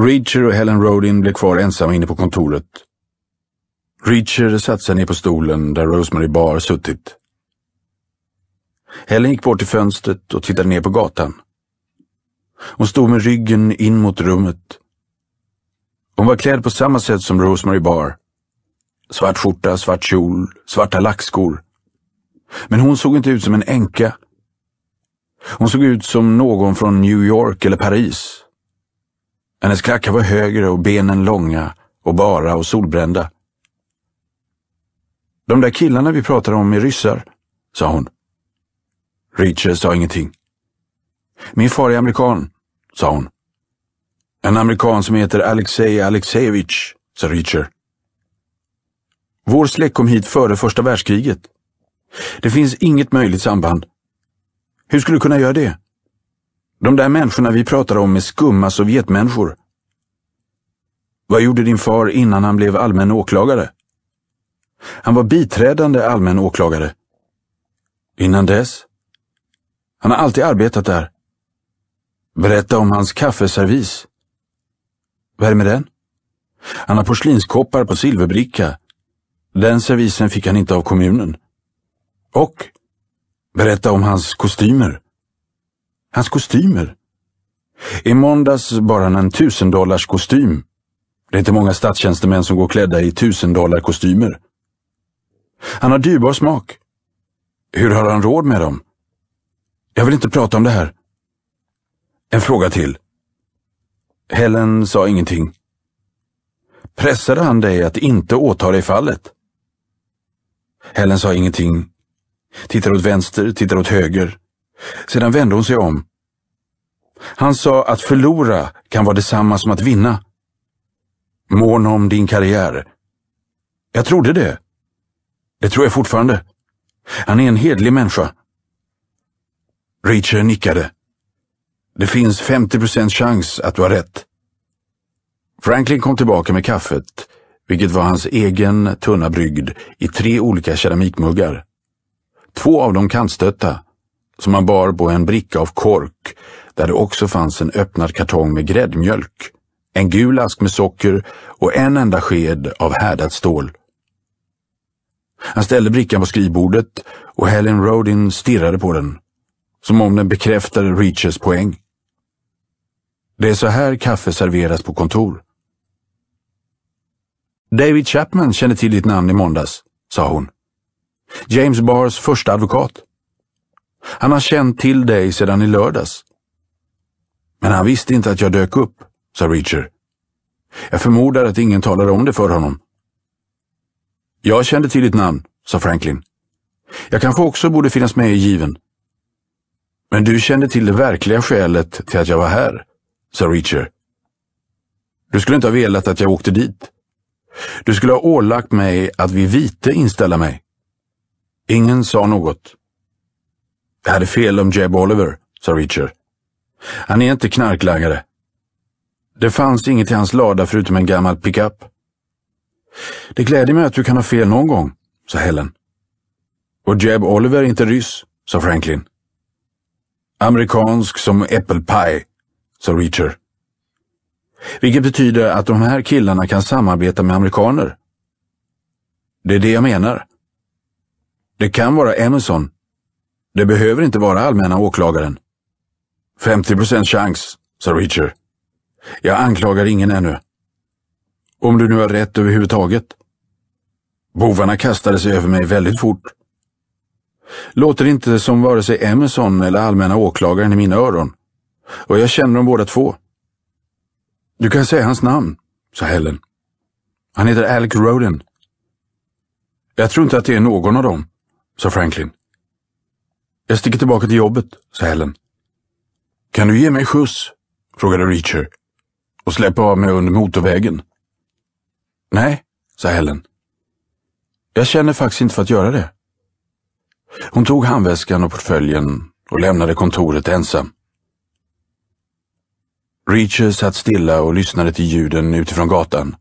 A: Reacher och Helen Rodin blev kvar ensamma inne på kontoret. Reacher satte sig ner på stolen där Rosemary Barr suttit. Helen gick bort till fönstret och tittade ner på gatan. Hon stod med ryggen in mot rummet. Hon var klädd på samma sätt som Rosemary Barr. Svart skjorta, svart kjol, svarta lackskor. Men hon såg inte ut som en änka. Hon såg ut som någon från New York eller Paris. Hennes klackar var högre och benen långa och bara och solbrända. De där killarna vi pratar om är ryssar, sa hon. Reacher sa ingenting. Min far är amerikan, sa hon. En amerikan som heter Alexej Alexejevich, sa Reacher. Vår släkt kom hit före första världskriget. Det finns inget möjligt samband. Hur skulle du kunna göra det? De där människorna vi pratar om är skumma Sovjetmänniskor. Vad gjorde din far innan han blev allmän åklagare? Han var biträdande allmän åklagare. Innan dess? Han har alltid arbetat där. Berätta om hans kaffeservis. Vad är det med den? Han har porslinskoppar på silverbricka den servisen fick han inte av kommunen. Och berätta om hans kostymer. Hans kostymer. I måndags bar han en tusendollars kostym. Det är inte många statstjänstemän som går klädda i tusendollar kostymer. Han har dyrbar smak. Hur har han råd med dem? Jag vill inte prata om det här. En fråga till. Helen sa ingenting. Pressade han dig att inte åta dig fallet? Helen sa ingenting. Tittade åt vänster, tittade åt höger. Sedan vände hon sig om. Han sa att förlora kan vara detsamma som att vinna. Mån om din karriär. Jag trodde det. Det tror jag fortfarande. Han är en hedlig människa. Reacher nickade. Det finns 50 procents chans att du har rätt. Franklin kom tillbaka med kaffet vilket var hans egen tunna brygd i tre olika keramikmuggar. Två av dem kantstötta, som han bar på en bricka av kork där det också fanns en öppnad kartong med gräddmjölk, en gul ask med socker och en enda sked av härdat stål. Han ställde brickan på skrivbordet och Helen Rodin stirrade på den, som om den bekräftade Reachers poäng. Det är så här kaffe serveras på kontor. David Chapman kände till ditt namn i måndags, sa hon. James Bars första advokat. Han har känt till dig sedan i lördags. Men han visste inte att jag dök upp, sa Reacher. Jag förmodar att ingen talade om det för honom. Jag kände till ditt namn, sa Franklin. Jag kanske också borde finnas med i given. Men du kände till det verkliga skälet till att jag var här, sa Reacher. Du skulle inte ha velat att jag åkte dit. Du skulle ha ålagt mig att vid vite inställa mig. Ingen sa något. Jag hade fel om Jeb Oliver, sa Richard. Han är inte knarklangare. Det fanns inget i hans lada förutom en gammal pickup. Det gläder mig att du kan ha fel någon gång, sa Helen. Och Jeb Oliver är inte ryss, sa Franklin. Amerikansk som äppelpaj, sa Richard. Vilket betyder att de här killarna kan samarbeta med amerikaner. Det är det jag menar. Det kan vara Emerson. Det behöver inte vara allmänna åklagaren. 50 chans, sa Reacher. Jag anklagar ingen ännu. Om du nu har rätt överhuvudtaget. Bovarna kastade sig över mig väldigt fort. Låter inte som vare sig Emerson eller allmänna åklagaren i mina öron. Och jag känner dem båda två. Du kan säga hans namn, sa Helen. Han heter Alec Roden. Jag tror inte att det är någon av dem, sa Franklin. Jag sticker tillbaka till jobbet, sa Helen. Kan du ge mig skjuts? frågade Reacher och släppa av mig under motorvägen. Nej, sa Helen. Jag känner faktiskt inte för att göra det. Hon tog handväskan och portföljen och lämnade kontoret ensam. Reacher satt stilla och lyssnade till ljuden utifrån gatan.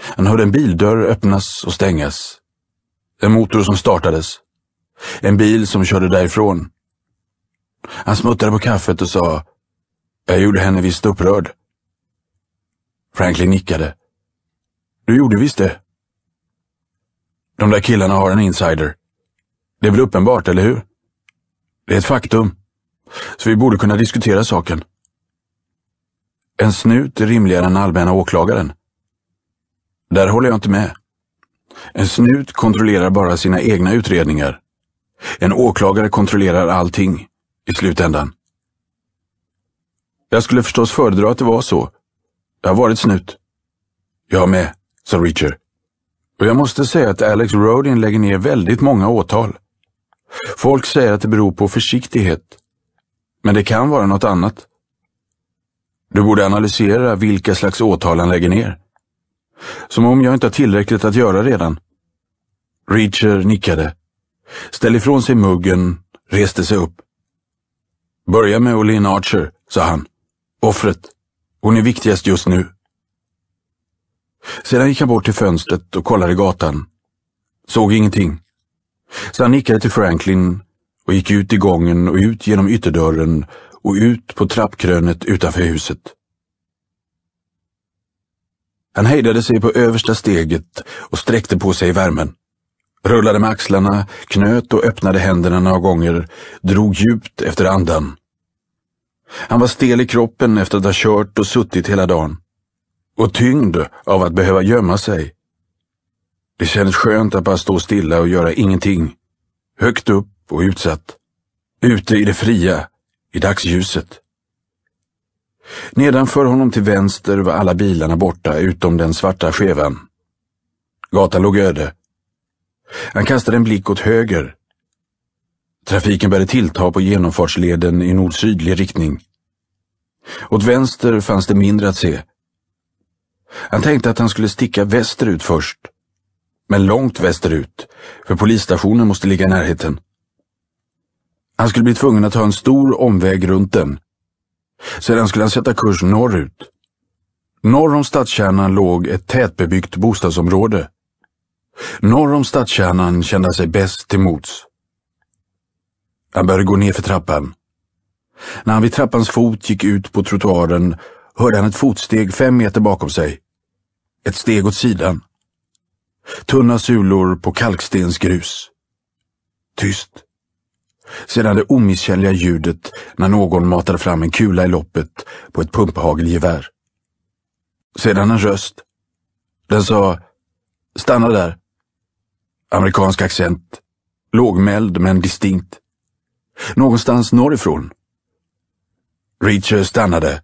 A: Han hörde en bildörr öppnas och stängas. En motor som startades. En bil som körde därifrån. Han smuttade på kaffet och sa Jag gjorde henne visst upprörd. Franklin nickade. Du gjorde visst det. De där killarna har en insider. Det är väl uppenbart, eller hur? Det är ett faktum. Så vi borde kunna diskutera saken. En snut är rimligare än allmänna åklagaren. Där håller jag inte med. En snut kontrollerar bara sina egna utredningar. En åklagare kontrollerar allting i slutändan. Jag skulle förstås föredra att det var så. Jag har varit snut. Jag med, sa Richard. Och jag måste säga att Alex Rodin lägger ner väldigt många åtal. Folk säger att det beror på försiktighet. Men det kan vara något annat. Du borde analysera vilka slags åtal han lägger ner. Som om jag inte har tillräckligt att göra redan. Reacher nickade, ställde ifrån sig muggen, reste sig upp. Börja med Olin Archer, sa han. Offret. Hon är viktigast just nu. Sedan gick han bort till fönstret och kollade gatan. Såg ingenting. Så han nickade till Franklin och gick ut i gången och ut genom ytterdörren och ut på trappkrönet utanför huset. Han hejdade sig på översta steget och sträckte på sig värmen. Rullade med axlarna, knöt och öppnade händerna några gånger, drog djupt efter andan. Han var stel i kroppen efter att ha kört och suttit hela dagen. Och tyngd av att behöva gömma sig. Det kändes skönt att bara stå stilla och göra ingenting. Högt upp och utsatt. Ute i det fria, i dagsljuset. Nedanför honom till vänster var alla bilarna borta utom den svarta skevan. Gatan låg öde. Han kastade en blick åt höger. Trafiken började tillta på genomfartsleden i nord-sydlig riktning. Åt vänster fanns det mindre att se. Han tänkte att han skulle sticka västerut först. Men långt västerut, för polisstationen måste ligga i närheten. Han skulle bli tvungen att ta en stor omväg runt den. Sedan skulle han sätta kurs norrut. Norr om stadskärnan låg ett tätbebyggt bostadsområde. Norr om stadskärnan kände han sig bäst till mots. Han började gå ner för trappan. När han vid trappans fot gick ut på trottoaren hörde han ett fotsteg fem meter bakom sig. Ett steg åt sidan. Tunna sulor på kalkstensgrus. Tyst sedan det omisskännliga ljudet när någon matade fram en kula i loppet på ett pumphagelgevär. Sedan en röst. Den sa ”Stanna där”. Amerikansk accent. Lågmäld men distinkt. Någonstans norrifrån. Reacher stannade,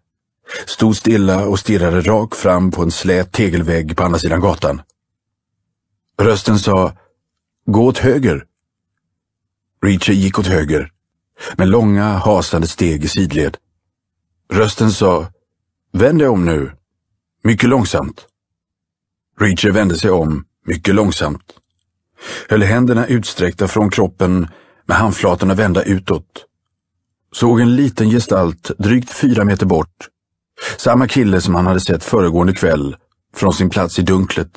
A: stod stilla och stirrade rakt fram på en slät tegelvägg på andra sidan gatan. Rösten sa ”Gå åt höger” Reacher gick åt höger, med långa hasande steg i sidled. Rösten sa Vänd dig om nu, mycket långsamt. Reacher vände sig om, mycket långsamt. Höll händerna utsträckta från kroppen med handflatorna vända utåt. Såg en liten gestalt drygt fyra meter bort. Samma kille som han hade sett föregående kväll från sin plats i dunklet.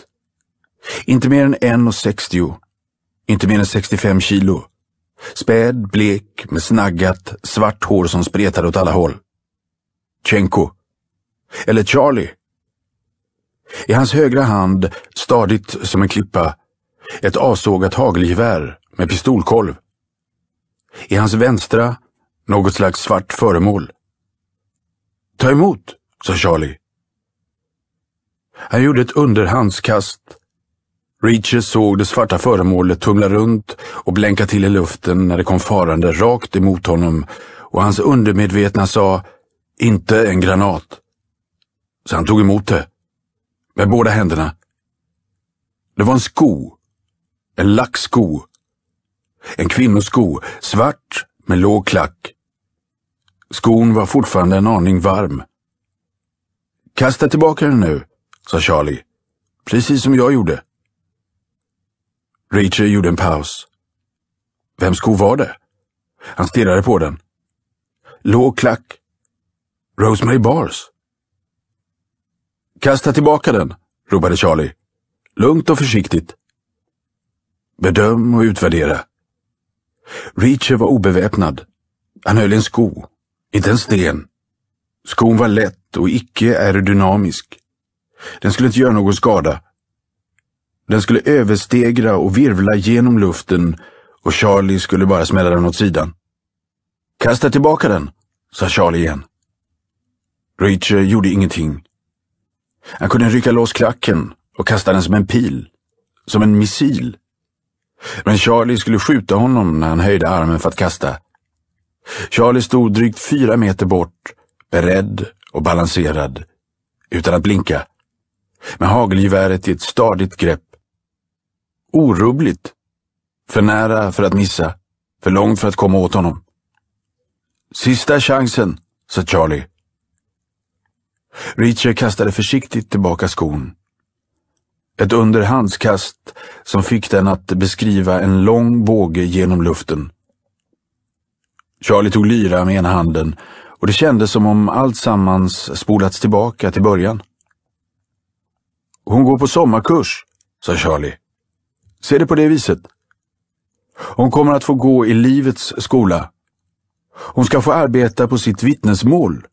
A: Inte mer än 1,60. Inte mer än 65 kilo. Späd, blek, med snaggat, svart hår som spretade åt alla håll. Tjenko. Eller Charlie. I hans högra hand, stadigt som en klippa, ett avsågat hagelgevär med pistolkolv. I hans vänstra, något slags svart föremål. Ta emot, sa Charlie. Han gjorde ett underhandskast Reacher såg det svarta föremålet tumla runt och blänka till i luften när det kom farande rakt emot honom och hans undermedvetna sa ”Inte en granat”. Så han tog emot det. Med båda händerna. Det var en sko. En lacksko. En kvinnosko, svart med låg klack. Skon var fortfarande en aning varm. Kasta tillbaka den nu, sa Charlie. Precis som jag gjorde. Reacher gjorde en paus. Vems sko var det? Han stirrade på den. Låg klack. Rosemary Bars. Kasta tillbaka den, ropade Charlie. Lugnt och försiktigt. Bedöm och utvärdera. Reacher var obeväpnad. Han höll en sko, inte en sten. Skon var lätt och icke aerodynamisk. Den skulle inte göra någon skada den skulle överstegra och virvla genom luften och Charlie skulle bara smälla den åt sidan. Kasta tillbaka den, sa Charlie igen. Reacher gjorde ingenting. Han kunde rycka loss klacken och kasta den som en pil, som en missil. Men Charlie skulle skjuta honom när han höjde armen för att kasta. Charlie stod drygt fyra meter bort, beredd och balanserad, utan att blinka, med hagelgeväret i ett stadigt grepp Orubbligt. För nära för att missa. För långt för att komma åt honom. Sista chansen, sa Charlie. Reacher kastade försiktigt tillbaka skon. Ett underhandskast som fick den att beskriva en lång båge genom luften. Charlie tog lyra med ena handen och det kändes som om allt sammans spolats tillbaka till början. Hon går på sommarkurs, sa Charlie. Se det på det viset. Hon kommer att få gå i livets skola. Hon ska få arbeta på sitt vittnesmål.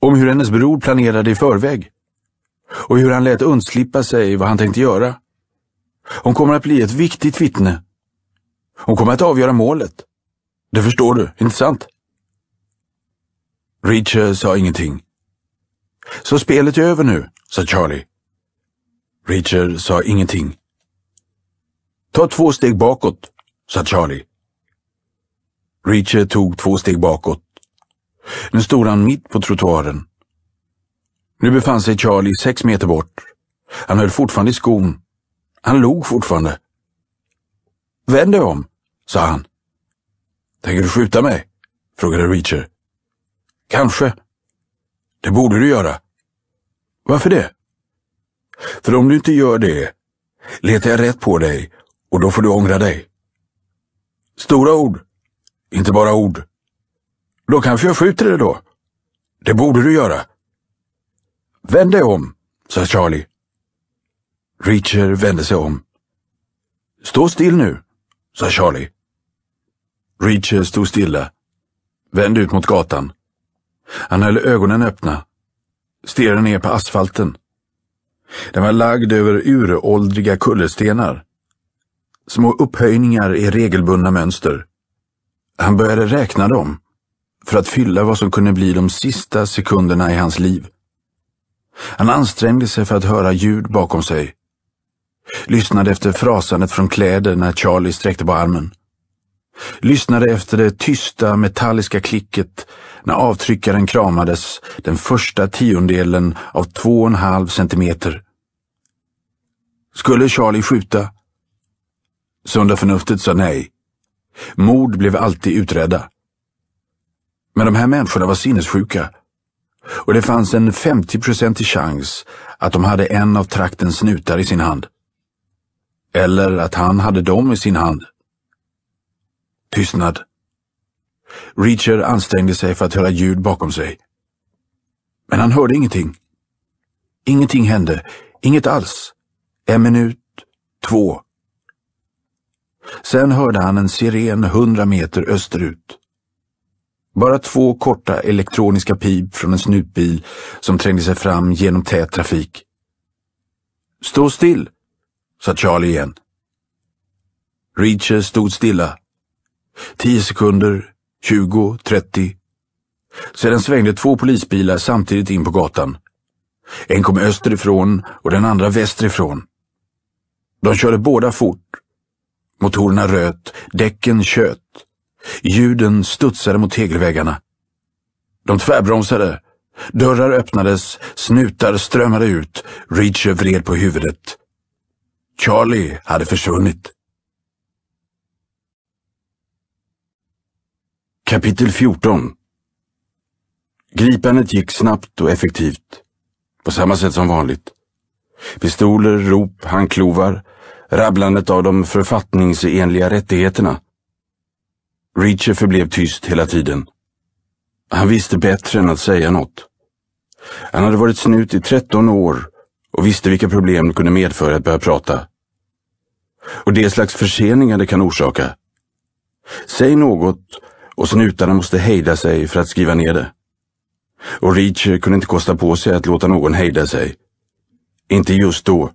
A: Om hur hennes bror planerade i förväg. Och hur han lät undslippa sig vad han tänkte göra. Hon kommer att bli ett viktigt vittne. Hon kommer att avgöra målet. Det förstår du, inte sant? Reacher sa ingenting. Så spelet är över nu, sa Charlie. Reacher sa ingenting. Ta två steg bakåt, sa Charlie. Reacher tog två steg bakåt. Nu stod han mitt på trottoaren. Nu befann sig Charlie sex meter bort. Han höll fortfarande i skon. Han log fortfarande. Vänd dig om, sa han. Tänker du skjuta mig? frågade Reacher. Kanske. Det borde du göra. Varför det? För om du inte gör det letar jag rätt på dig och då får du ångra dig. Stora ord. Inte bara ord. Då kanske jag skjuter dig då. Det borde du göra. Vänd dig om, sa Charlie. Reacher vände sig om. Stå still nu, sa Charlie. Reacher stod stilla, vänd ut mot gatan. Han höll ögonen öppna, stirrade ner på asfalten. Den var lagd över uråldriga kullerstenar Små upphöjningar i regelbundna mönster. Han började räkna dem, för att fylla vad som kunde bli de sista sekunderna i hans liv. Han ansträngde sig för att höra ljud bakom sig. Lyssnade efter frasandet från kläder när Charlie sträckte på armen. Lyssnade efter det tysta metalliska klicket när avtryckaren kramades den första tiondelen av två och en halv centimeter. Skulle Charlie skjuta? Sunda förnuftet sa nej. Mord blev alltid utredda. Men de här människorna var sinnessjuka och det fanns en 50-procentig chans att de hade en av traktens snutar i sin hand. Eller att han hade dem i sin hand. Tystnad. Reacher ansträngde sig för att höra ljud bakom sig. Men han hörde ingenting. Ingenting hände. Inget alls. En minut. Två. Sen hörde han en siren hundra meter österut. Bara två korta elektroniska pip från en snutbil som trängde sig fram genom tät trafik. Stå still, sa Charlie igen. Reacher stod stilla. Tio sekunder, tjugo, trettio. Sedan svängde två polisbilar samtidigt in på gatan. En kom österifrån och den andra västerifrån. De körde båda fort Motorerna röt, däcken tjöt. Ljuden studsade mot tegelväggarna. De tvärbromsade. Dörrar öppnades, snutar strömmade ut. Reacher vred på huvudet. Charlie hade försvunnit. Kapitel 14 Gripandet gick snabbt och effektivt. På samma sätt som vanligt. Pistoler, rop, handklovar rabblandet av de författningsenliga rättigheterna. Reacher förblev tyst hela tiden. Han visste bättre än att säga något. Han hade varit snut i 13 år och visste vilka problem det kunde medföra att börja prata. Och det slags förseningar det kan orsaka. Säg något och snutarna måste hejda sig för att skriva ner det. Och Reacher kunde inte kosta på sig att låta någon hejda sig. Inte just då.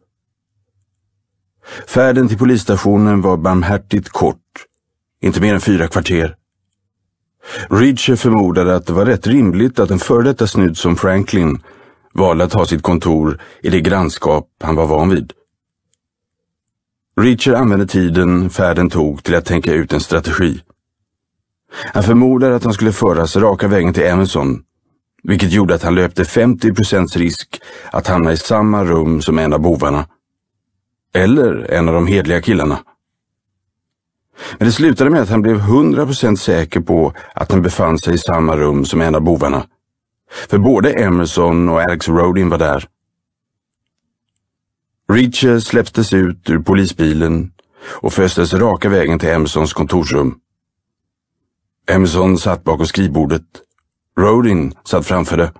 A: Färden till polisstationen var barmhärtigt kort, inte mer än fyra kvarter. Reacher förmodade att det var rätt rimligt att en före detta snud som Franklin valde att ha sitt kontor i det grannskap han var van vid. Reacher använde tiden färden tog till att tänka ut en strategi. Han förmodade att han skulle föras raka vägen till Emerson, vilket gjorde att han löpte 50 procents risk att hamna i samma rum som en av bovarna. Eller en av de hedliga killarna. Men det slutade med att han blev 100% säker på att han befann sig i samma rum som en av bovarna. För både Emerson och Alex Rodin var där. Reacher släpptes ut ur polisbilen och föstes raka vägen till Emersons kontorsrum. Emerson satt bakom skrivbordet. Rodin satt framför det.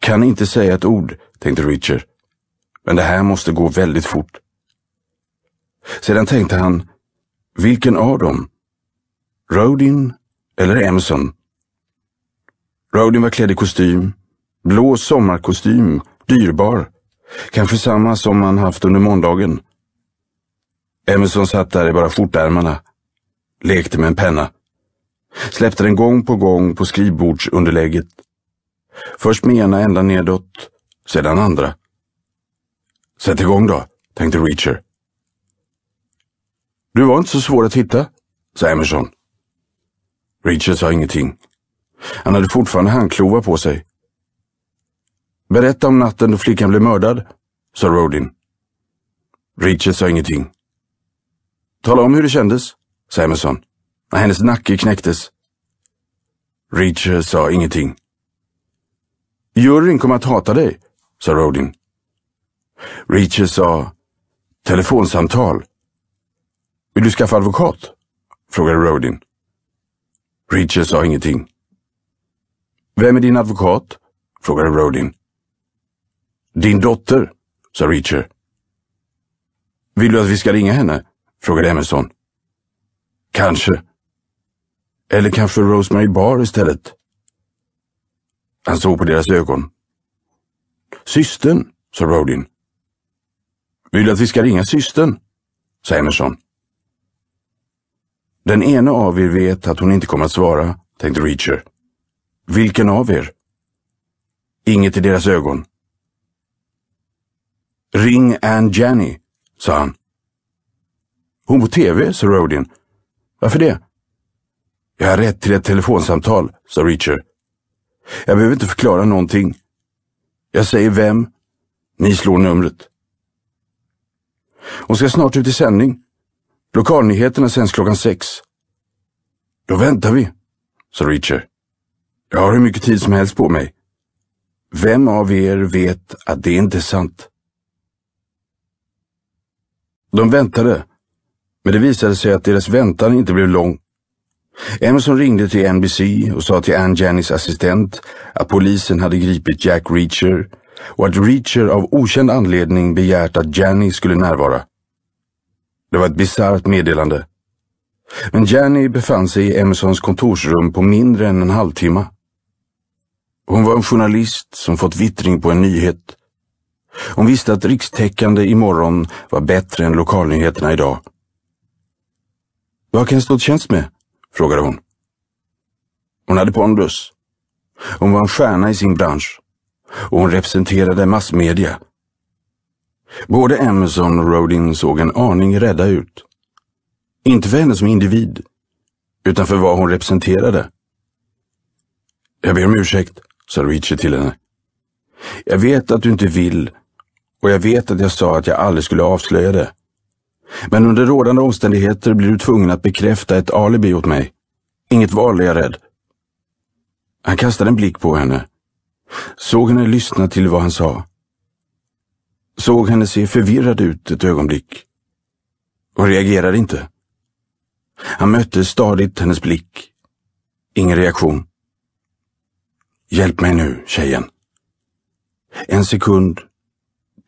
A: Kan inte säga ett ord, tänkte Reacher. Men det här måste gå väldigt fort. Sedan tänkte han, vilken av dem? Rodin eller Emerson? Rodin var klädd i kostym. Blå sommarkostym, dyrbar. Kanske samma som han haft under måndagen. Emerson satt där i bara skjortärmarna. Lekte med en penna. Släppte den gång på gång på skrivbordsunderlägget. Först med ena ändan nedåt, sedan andra. Sätt igång då, tänkte Reacher. Du var inte så svår att hitta, sa Emerson. Reacher sa ingenting. Han hade fortfarande handklovar på sig. Berätta om natten då flickan blev mördad, sa Rodin. Reacher sa ingenting. Tala om hur det kändes, sa Emerson. När hennes nacke knäcktes. Reacher sa ingenting. Juryn kommer att hata dig, sa Rodin. Reacher sa telefonsamtal. Vill du skaffa advokat? frågade Rodin. Reacher sa ingenting. Vem är din advokat? frågade Rodin. Din dotter, sa Reacher. Vill du att vi ska ringa henne? frågade Emerson. Kanske. Eller kanske Rosemary Barr istället. Han såg på deras ögon. Systern, sa Rodin. Vill du att vi ska ringa systern? sa Emerson. Den ena av er vet att hon inte kommer att svara, tänkte Reacher. Vilken av er? Inget i deras ögon. Ring Ann Janny, sa han. Hon på tv, sa Rodin. Varför det? Jag har rätt till ett telefonsamtal, sa Reacher. Jag behöver inte förklara någonting. Jag säger vem. Ni slår numret. Hon ska snart ut i sändning. Lokalnyheterna sänds klockan sex. Då väntar vi, sa Richard. Jag har hur mycket tid som helst på mig. Vem av er vet att det inte är sant? De väntade, men det visade sig att deras väntan inte blev lång. Emerson ringde till NBC och sa till Ann Jannys assistent att polisen hade gripit Jack Reacher och att Reacher av okänd anledning begärt att Janny skulle närvara. Det var ett bisarrt meddelande. Men Janny befann sig i Emersons kontorsrum på mindre än en halvtimme. Hon var en journalist som fått vittring på en nyhet. Hon visste att rikstäckande imorgon var bättre än lokalnyheterna idag. Vad kan jag stå till tjänst med? frågade hon. Hon hade pondus. Hon var en stjärna i sin bransch och hon representerade massmedia. Både Emerson och Rodin såg en aning rädda ut. Inte för henne som individ, utan för vad hon representerade. Jag ber om ursäkt, sa Richie till henne. Jag vet att du inte vill och jag vet att jag sa att jag aldrig skulle avslöja det. Men under rådande omständigheter blir du tvungen att bekräfta ett alibi åt mig. Inget val är jag rädd. Han kastade en blick på henne Såg henne lyssna till vad han sa. Såg henne se förvirrad ut ett ögonblick. Och reagerade inte. Han mötte stadigt hennes blick. Ingen reaktion. Hjälp mig nu, tjejen. En sekund.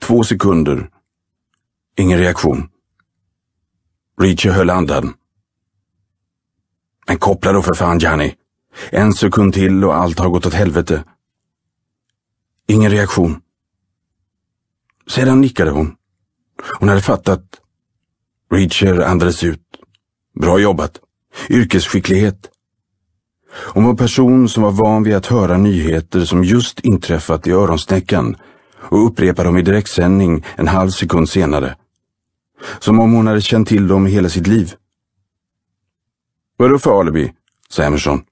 A: Två sekunder. Ingen reaktion. Reacher höll andan. Men koppla då för fan, Gianni. En sekund till och allt har gått åt helvete. Ingen reaktion. Sedan nickade hon. Hon hade fattat. Reacher andades ut. Bra jobbat. Yrkesskicklighet. Hon var en person som var van vid att höra nyheter som just inträffat i öronsnäckan och upprepa dem i direktsändning en halv sekund senare. Som om hon hade känt till dem hela sitt liv. Vad Vadå för alibi? sa Emerson.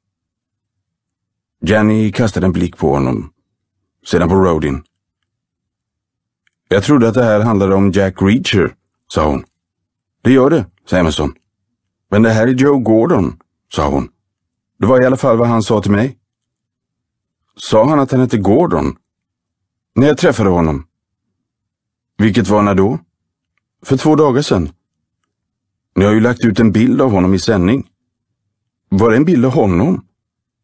A: Jenny kastade en blick på honom sedan på Rodin. Jag trodde att det här handlade om Jack Reacher, sa hon. Det gör det, sa Emerson. Men det här är Joe Gordon, sa hon. Det var i alla fall vad han sa till mig. Sa han att han hette Gordon? När jag träffade honom. Vilket var när då? För två dagar sedan. Ni har ju lagt ut en bild av honom i sändning. Var det en bild av honom?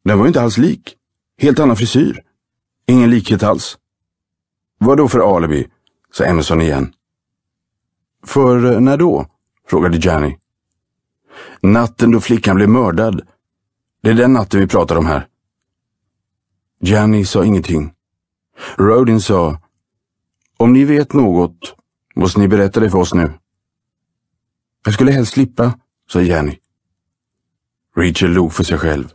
A: Den var ju inte alls lik. Helt annan frisyr. Ingen likhet alls. Vad då för alibi? sa Emerson igen. För eh, när då? frågade Gianni. Natten då flickan blev mördad. Det är den natten vi pratar om här. Gianni sa ingenting. Rodin sa, om ni vet något måste ni berätta det för oss nu. Jag skulle helst slippa, sa Gianni. Rachel log för sig själv.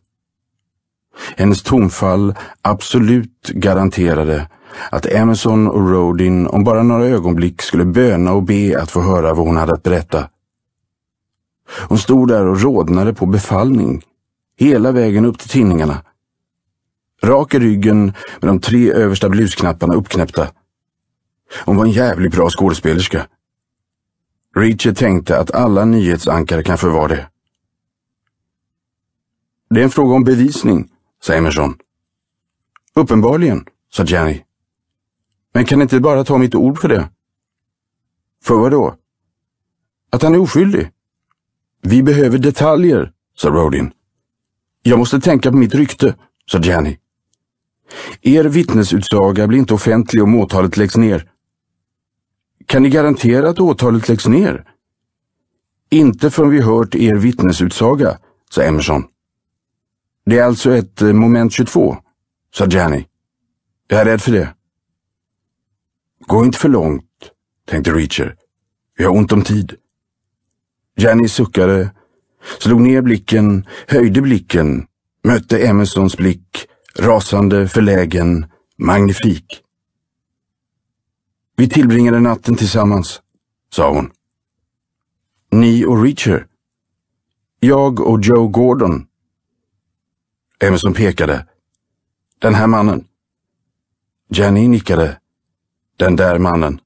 A: Hennes tonfall absolut garanterade att Emerson och Rodin om bara några ögonblick skulle böna och be att få höra vad hon hade att berätta. Hon stod där och rådnade på befallning, hela vägen upp till tinningarna. Rak i ryggen med de tre översta blusknapparna uppknäppta. Hon var en jävligt bra skådespelerska. Richard tänkte att alla nyhetsankare kan förvara det. Det är en fråga om bevisning, sa Emerson. Uppenbarligen, sa Jenny. Men kan inte bara ta mitt ord för det? För vad då? Att han är oskyldig. Vi behöver detaljer, sa Rodin. Jag måste tänka på mitt rykte, sa Jenny. Er vittnesutsaga blir inte offentlig om åtalet läggs ner. Kan ni garantera att åtalet läggs ner? Inte förrän vi hört er vittnesutsaga, sa Emerson. Det är alltså ett eh, moment 22, sa Gianni. Jag är rädd för det. Gå inte för långt, tänkte Reacher. Vi har ont om tid. Gianni suckade, slog ner blicken, höjde blicken, mötte Emersons blick, rasande, förlägen, magnifik. Vi tillbringade natten tillsammans, sa hon. Ni och Reacher? Jag och Joe Gordon, Emerson pekade. Den här mannen. Jenny nickade. Den där mannen.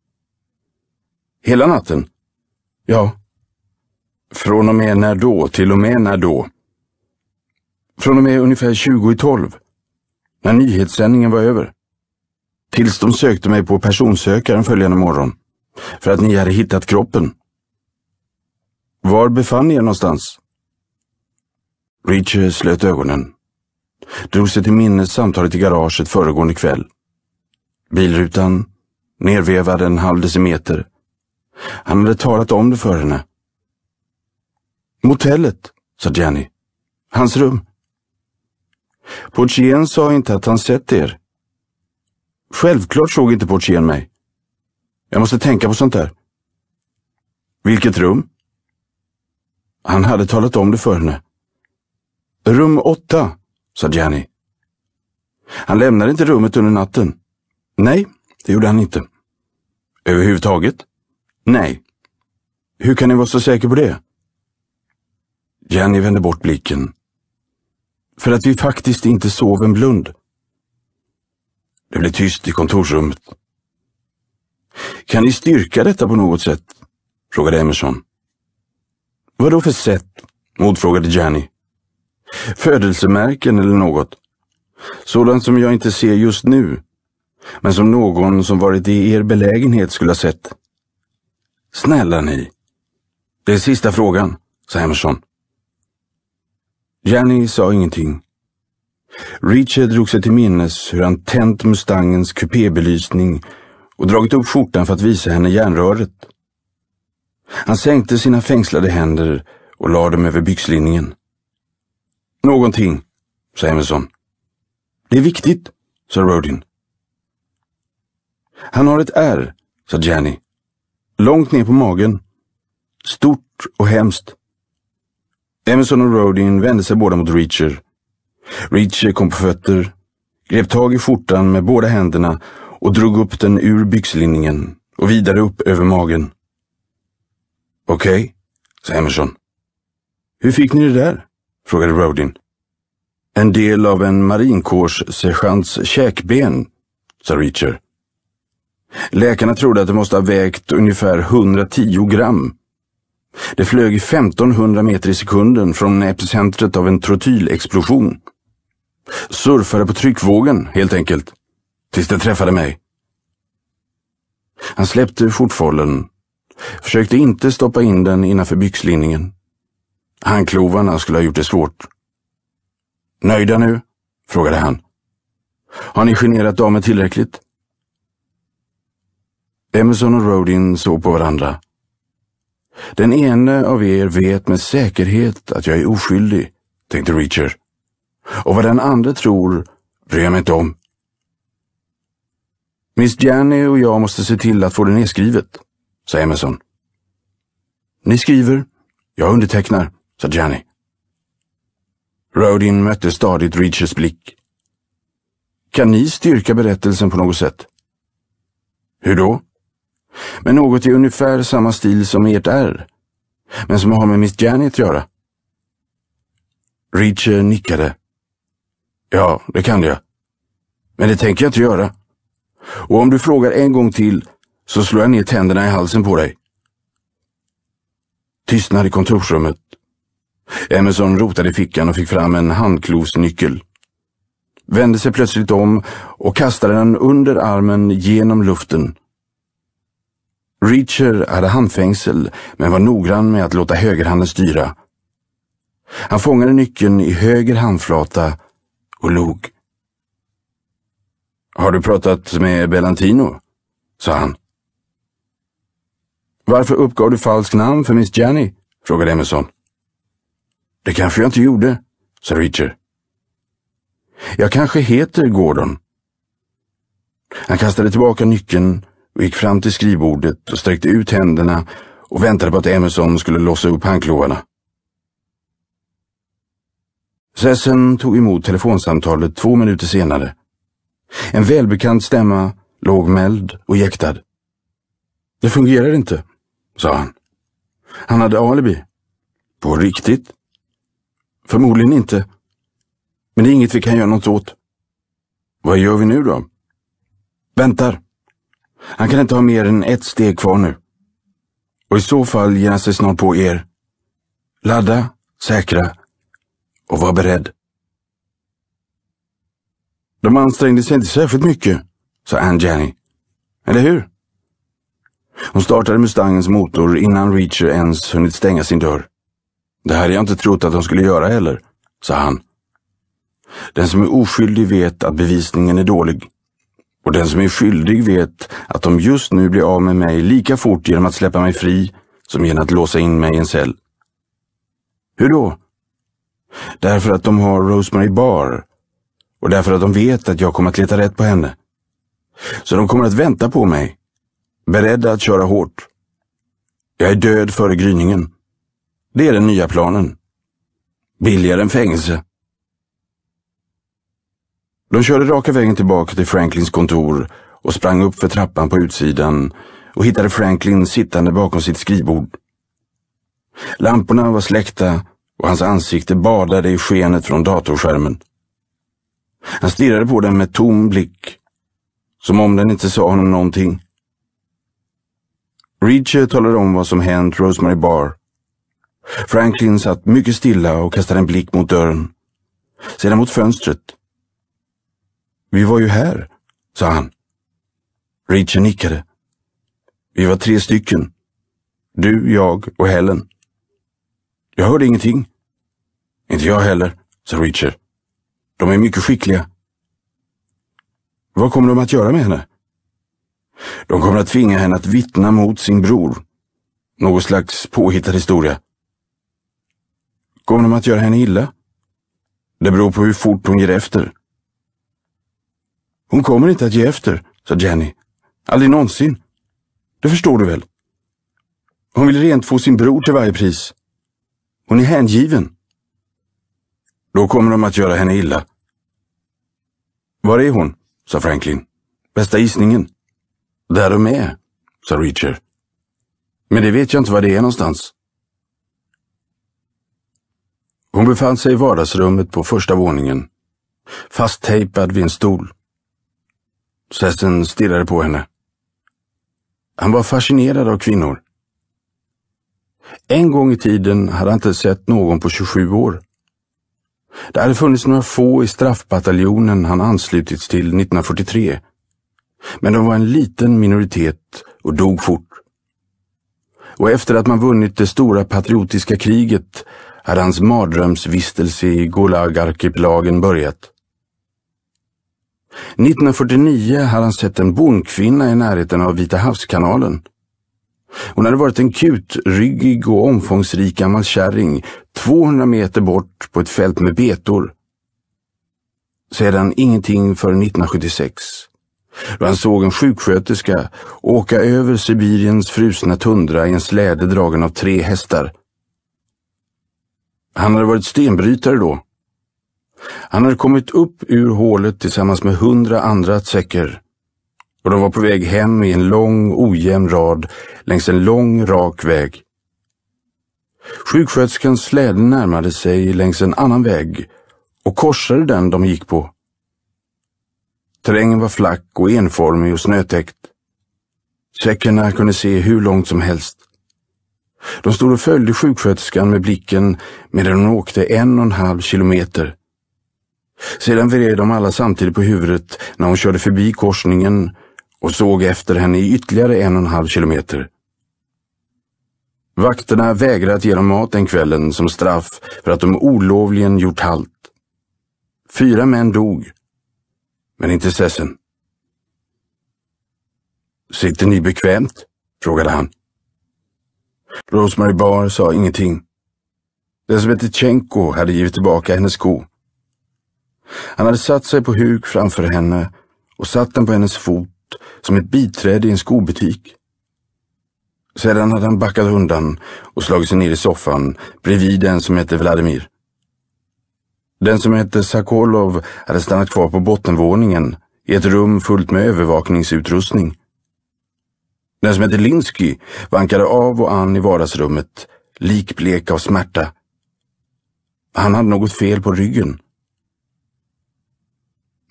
A: Hela natten? Ja. Från och med när då, till och med när då? Från och med ungefär 20 i 12. När nyhetssändningen var över. Tills de sökte mig på personsökaren följande morgon. För att ni hade hittat kroppen. Var befann ni er någonstans? Reacher slöt ögonen drog sig till minnes samtalet i garaget föregående kväll. Bilrutan, nervevad en halv decimeter. Han hade talat om det för henne. Motellet, sa Jenny. Hans rum. Portieren sa inte att han sett er. Självklart såg inte portieren mig. Jag måste tänka på sånt där. Vilket rum? Han hade talat om det för henne. Rum åtta, sa Gianni. Han lämnade inte rummet under natten. Nej, det gjorde han inte. Överhuvudtaget? Nej. Hur kan ni vara så säker på det? Jenny vände bort blicken. För att vi faktiskt inte sov en blund. Det blev tyst i kontorsrummet. Kan ni styrka detta på något sätt? frågade Emerson. Vad då för sätt? motfrågade Jenny. Födelsemärken eller något. Sådant som jag inte ser just nu, men som någon som varit i er belägenhet skulle ha sett. Snälla ni. Det är sista frågan, sa Emerson. Jenny sa ingenting. Richard drog sig till minnes hur han tänt Mustangens kupébelysning och dragit upp skjortan för att visa henne järnröret. Han sänkte sina fängslade händer och lade dem över byxlinningen. Någonting, sa Emerson. Det är viktigt, sa Rodin. Han har ett R, sa Janny. Långt ner på magen. Stort och hemskt. Emerson och Rodin vände sig båda mot Reacher. Reacher kom på fötter, grep tag i skjortan med båda händerna och drog upp den ur byxlinningen och vidare upp över magen. Okej, okay, sa Emerson. Hur fick ni det där? frågade Rodin. En del av en marinkårssergeants käkben, sa Reacher. Läkarna trodde att det måste ha vägt ungefär 110 gram. Det flög 1500 meter i sekunden från epicentret av en trotylexplosion. Surfade på tryckvågen, helt enkelt. Tills det träffade mig. Han släppte skjortfollen, försökte inte stoppa in den innanför byxlinningen. Handklovarna skulle ha gjort det svårt. Nöjda nu? frågade han. Har ni generat damen tillräckligt? Emerson och Rodin såg på varandra. Den ene av er vet med säkerhet att jag är oskyldig, tänkte Reacher. Och vad den andra tror bryr jag mig inte om. Miss Janny och jag måste se till att få det nedskrivet, sa Emerson. Ni skriver, jag undertecknar sa Johnny. Rodin mötte stadigt Reachers blick. Kan ni styrka berättelsen på något sätt? Hur då? Med något i ungefär samma stil som ert är, men som har med Miss Janet att göra. Reacher nickade. Ja, det kan jag. Men det tänker jag inte göra. Och om du frågar en gång till så slår jag ner tänderna i halsen på dig. Tystnad i kontorsrummet Emerson rotade i fickan och fick fram en handklovsnyckel. Vände sig plötsligt om och kastade den under armen genom luften. Reacher hade handfängsel men var noggrann med att låta högerhanden styra. Han fångade nyckeln i höger handflata och log. Har du pratat med Bellantino? sa han. Varför uppgav du falskt namn för Miss Jenny? frågade Emerson. Det kanske jag inte gjorde, sa Reacher. Jag kanske heter Gordon. Han kastade tillbaka nyckeln och gick fram till skrivbordet och sträckte ut händerna och väntade på att Emerson skulle lossa upp handklovarna. Sessen tog emot telefonsamtalet två minuter senare. En välbekant stämma låg mäld och jäktad. Det fungerar inte, sa han. Han hade alibi. På riktigt? Förmodligen inte. Men det är inget vi kan göra något åt. Vad gör vi nu då? Väntar. Han kan inte ha mer än ett steg kvar nu. Och i så fall ger han sig snart på er. Ladda, säkra och var beredd. De ansträngde sig inte särskilt mycket, sa Ann Jenny. Eller hur? Hon startade Mustangens motor innan Reacher ens hunnit stänga sin dörr. Det hade jag inte trott att de skulle göra heller, sa han. Den som är oskyldig vet att bevisningen är dålig. Och den som är skyldig vet att de just nu blir av med mig lika fort genom att släppa mig fri som genom att låsa in mig i en cell. Hur då? Därför att de har Rosemary Barr och därför att de vet att jag kommer att leta rätt på henne. Så de kommer att vänta på mig, beredda att köra hårt. Jag är död före gryningen. Det är den nya planen. Billigare än fängelse. De körde raka vägen tillbaka till Franklins kontor och sprang upp för trappan på utsidan och hittade Franklin sittande bakom sitt skrivbord. Lamporna var släckta och hans ansikte badade i skenet från datorskärmen. Han stirrade på den med tom blick, som om den inte sa honom någonting. Reacher talade om vad som hänt Rosemary Barr Franklin satt mycket stilla och kastade en blick mot dörren. Sedan mot fönstret. Vi var ju här, sa han. Rachel nickade. Vi var tre stycken. Du, jag och Helen. Jag hörde ingenting. Inte jag heller, sa Richard. De är mycket skickliga. Vad kommer de att göra med henne? De kommer att tvinga henne att vittna mot sin bror. Något slags påhittad historia. Kommer de att göra henne illa? Det beror på hur fort hon ger efter. Hon kommer inte att ge efter, sa Jenny. Aldrig någonsin. Det förstår du väl? Hon vill rent få sin bror till varje pris. Hon är hängiven. Då kommer de att göra henne illa. Var är hon? sa Franklin. Bästa gissningen. Där de är, sa Richard. Men det vet jag inte var det är någonstans. Hon befann sig i vardagsrummet på första våningen, fasttejpad vid en stol. Sesten stirrade på henne. Han var fascinerad av kvinnor. En gång i tiden hade han inte sett någon på 27 år. Det hade funnits några få i straffbataljonen han anslutits till 1943. Men de var en liten minoritet och dog fort. Och efter att man vunnit det stora patriotiska kriget hade hans mardrömsvistelse i Gulagarkipelagen börjat. 1949 hade han sett en bondkvinna i närheten av Vita havskanalen. Hon hade varit en kutryggig och omfångsrik gammal kärring 200 meter bort på ett fält med betor. Sedan ingenting förrän 1976 då han såg en sjuksköterska åka över Sibiriens frusna tundra i en släde dragen av tre hästar. Han hade varit stenbrytare då. Han hade kommit upp ur hålet tillsammans med hundra andra tjecker och de var på väg hem i en lång ojämn rad längs en lång rak väg. Sjuksköterskans släde närmade sig längs en annan väg och korsade den de gick på. Terrängen var flack och enformig och snötäckt. Säckarna kunde se hur långt som helst. De stod och följde sjuksköterskan med blicken medan hon åkte en och en halv kilometer. Sedan vred de alla samtidigt på huvudet när hon körde förbi korsningen och såg efter henne i ytterligare en och en halv kilometer. Vakterna vägrade att ge dem mat den kvällen som straff för att de olovligen gjort halt. Fyra män dog, men inte Sessen. Sitter ni bekvämt? frågade han. Rosemary Barr sa ingenting. Tjenko hade givit tillbaka hennes sko. Han hade satt sig på huk framför henne och satt den på hennes fot som ett biträde i en skobutik. Sedan hade han backat undan och slagit sig ner i soffan bredvid den som hette Vladimir. Den som hette Sakolov hade stannat kvar på bottenvåningen i ett rum fullt med övervakningsutrustning. Den som hette Linsky vankade av och an i vardagsrummet, likblek av smärta. Han hade något fel på ryggen.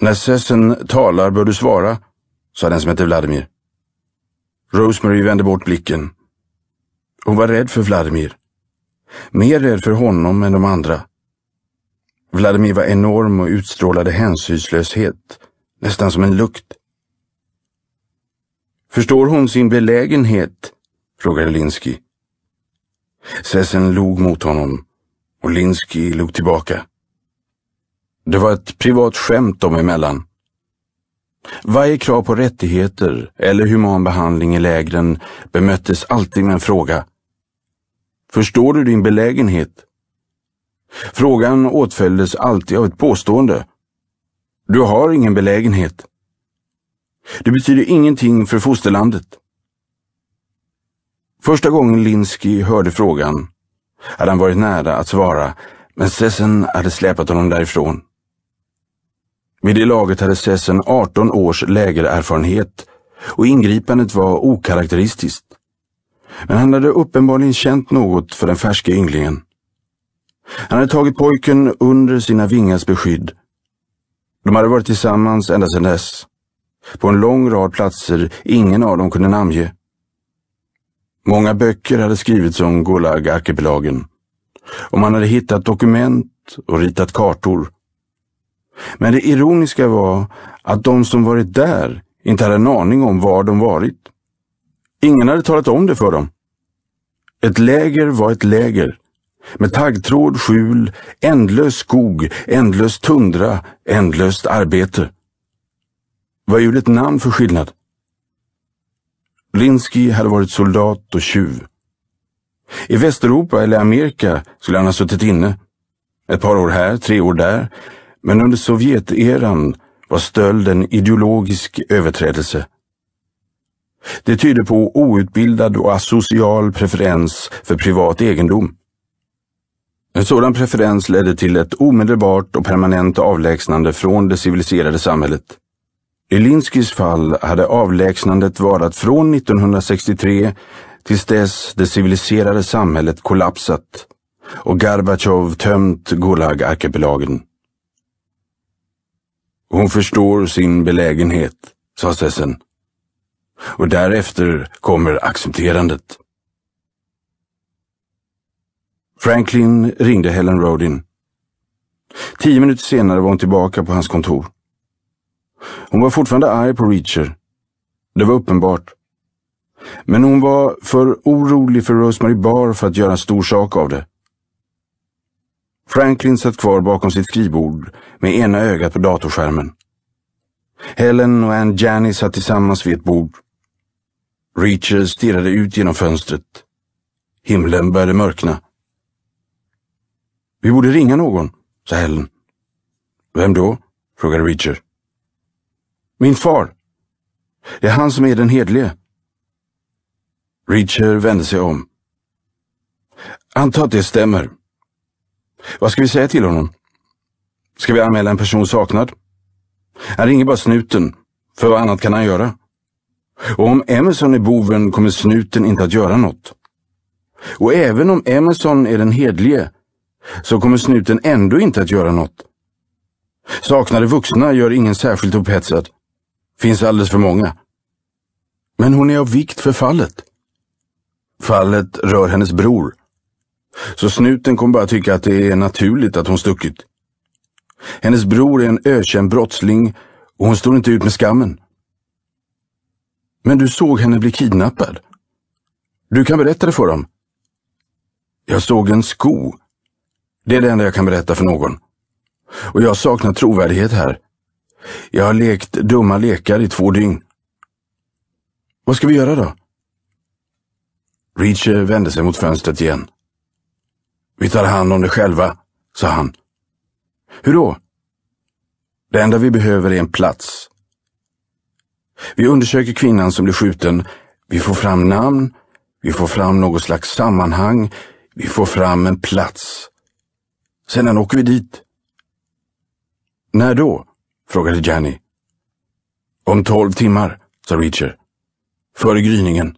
A: När Sessen talar bör du svara, sa den som hette Vladimir. Rosemary vände bort blicken. Hon var rädd för Vladimir. Mer rädd för honom än de andra. Vladimir var enorm och utstrålade hänsynslöshet, nästan som en lukt. Förstår hon sin belägenhet? frågade Linsky. Sessen log mot honom och Linsky log tillbaka. Det var ett privat skämt dem emellan. Varje krav på rättigheter eller human behandling i lägren bemöttes alltid med en fråga. Förstår du din belägenhet? Frågan åtföljdes alltid av ett påstående. Du har ingen belägenhet. Det betyder ingenting för fosterlandet. Första gången Linsky hörde frågan hade han varit nära att svara, men Sessen hade släpat honom därifrån. Vid det laget hade Sessen 18 års lägererfarenhet och ingripandet var okaraktäristiskt. Men han hade uppenbarligen känt något för den färska ynglingen. Han hade tagit pojken under sina vingars beskydd. De hade varit tillsammans ända sedan dess på en lång rad platser ingen av dem kunde namnge. Många böcker hade skrivits om Gulag-arkipelagen och man hade hittat dokument och ritat kartor. Men det ironiska var att de som varit där inte hade en aning om var de varit. Ingen hade talat om det för dem. Ett läger var ett läger. Med taggtråd, skjul, ändlös skog, ändlös tundra, ändlöst arbete. Vad gjorde ett namn för skillnad? Linsky hade varit soldat och tjuv. I Västeuropa eller Amerika skulle han ha suttit inne. Ett par år här, tre år där. Men under Sovjeteran var stöld en ideologisk överträdelse. Det tyder på outbildad och asocial preferens för privat egendom. En sådan preferens ledde till ett omedelbart och permanent avlägsnande från det civiliserade samhället. I Linskys fall hade avlägsnandet varat från 1963 tills dess det civiliserade samhället kollapsat och Gorbatjov tömt Gulag-arkipelagen. Hon förstår sin belägenhet, sa Stessen. Och därefter kommer accepterandet. Franklin ringde Helen Rodin. Tio minuter senare var hon tillbaka på hans kontor. Hon var fortfarande arg på Reacher. Det var uppenbart. Men hon var för orolig för Rosemary Barr för att göra en stor sak av det. Franklin satt kvar bakom sitt skrivbord med ena ögat på datorskärmen. Helen och Ann Janney satt tillsammans vid ett bord. Reacher stirrade ut genom fönstret. Himlen började mörkna. Vi borde ringa någon, sa Helen. Vem då? frågade Reacher. Min far. Det är han som är den hedlige. Reacher vände sig om. Anta att det stämmer. Vad ska vi säga till honom? Ska vi anmäla en person saknad? Han ringer bara snuten, för vad annat kan han göra? Och om Emerson är boven kommer snuten inte att göra något. Och även om Emerson är den hedlige så kommer snuten ändå inte att göra något. Saknade vuxna gör ingen särskilt upphetsad. Finns alldeles för många. Men hon är av vikt för fallet. Fallet rör hennes bror. Så snuten kommer bara tycka att det är naturligt att hon stuckit. Hennes bror är en ökänd brottsling och hon står inte ut med skammen. Men du såg henne bli kidnappad. Du kan berätta det för dem. Jag såg en sko. Det är det enda jag kan berätta för någon. Och jag saknar trovärdighet här. Jag har lekt dumma lekar i två dygn. Vad ska vi göra då? Reacher vände sig mot fönstret igen. Vi tar hand om det själva, sa han. Hur då? Det enda vi behöver är en plats. Vi undersöker kvinnan som blev skjuten. Vi får fram namn. Vi får fram något slags sammanhang. Vi får fram en plats. Sedan åker vi dit. När då? frågade Janny. Om tolv timmar, sa Reacher. Före gryningen.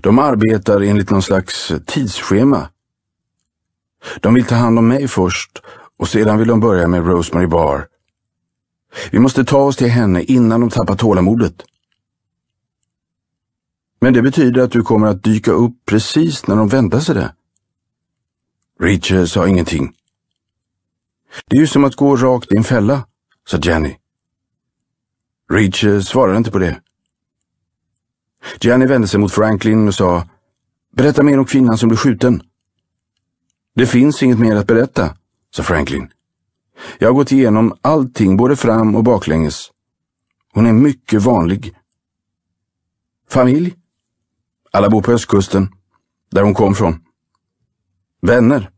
A: De arbetar enligt någon slags tidsschema. De vill ta hand om mig först och sedan vill de börja med Rosemary Barr. Vi måste ta oss till henne innan de tappar tålamodet. Men det betyder att du kommer att dyka upp precis när de väntar sig det. Richard sa ingenting. Det är ju som att gå rakt i en fälla sa Jenny. Reach svarade inte på det. Jenny vände sig mot Franklin och sa Berätta mer om kvinnan som blev skjuten. Det finns inget mer att berätta, sa Franklin. Jag har gått igenom allting, både fram och baklänges. Hon är mycket vanlig. Familj? Alla bor på östkusten, där hon kom från. Vänner?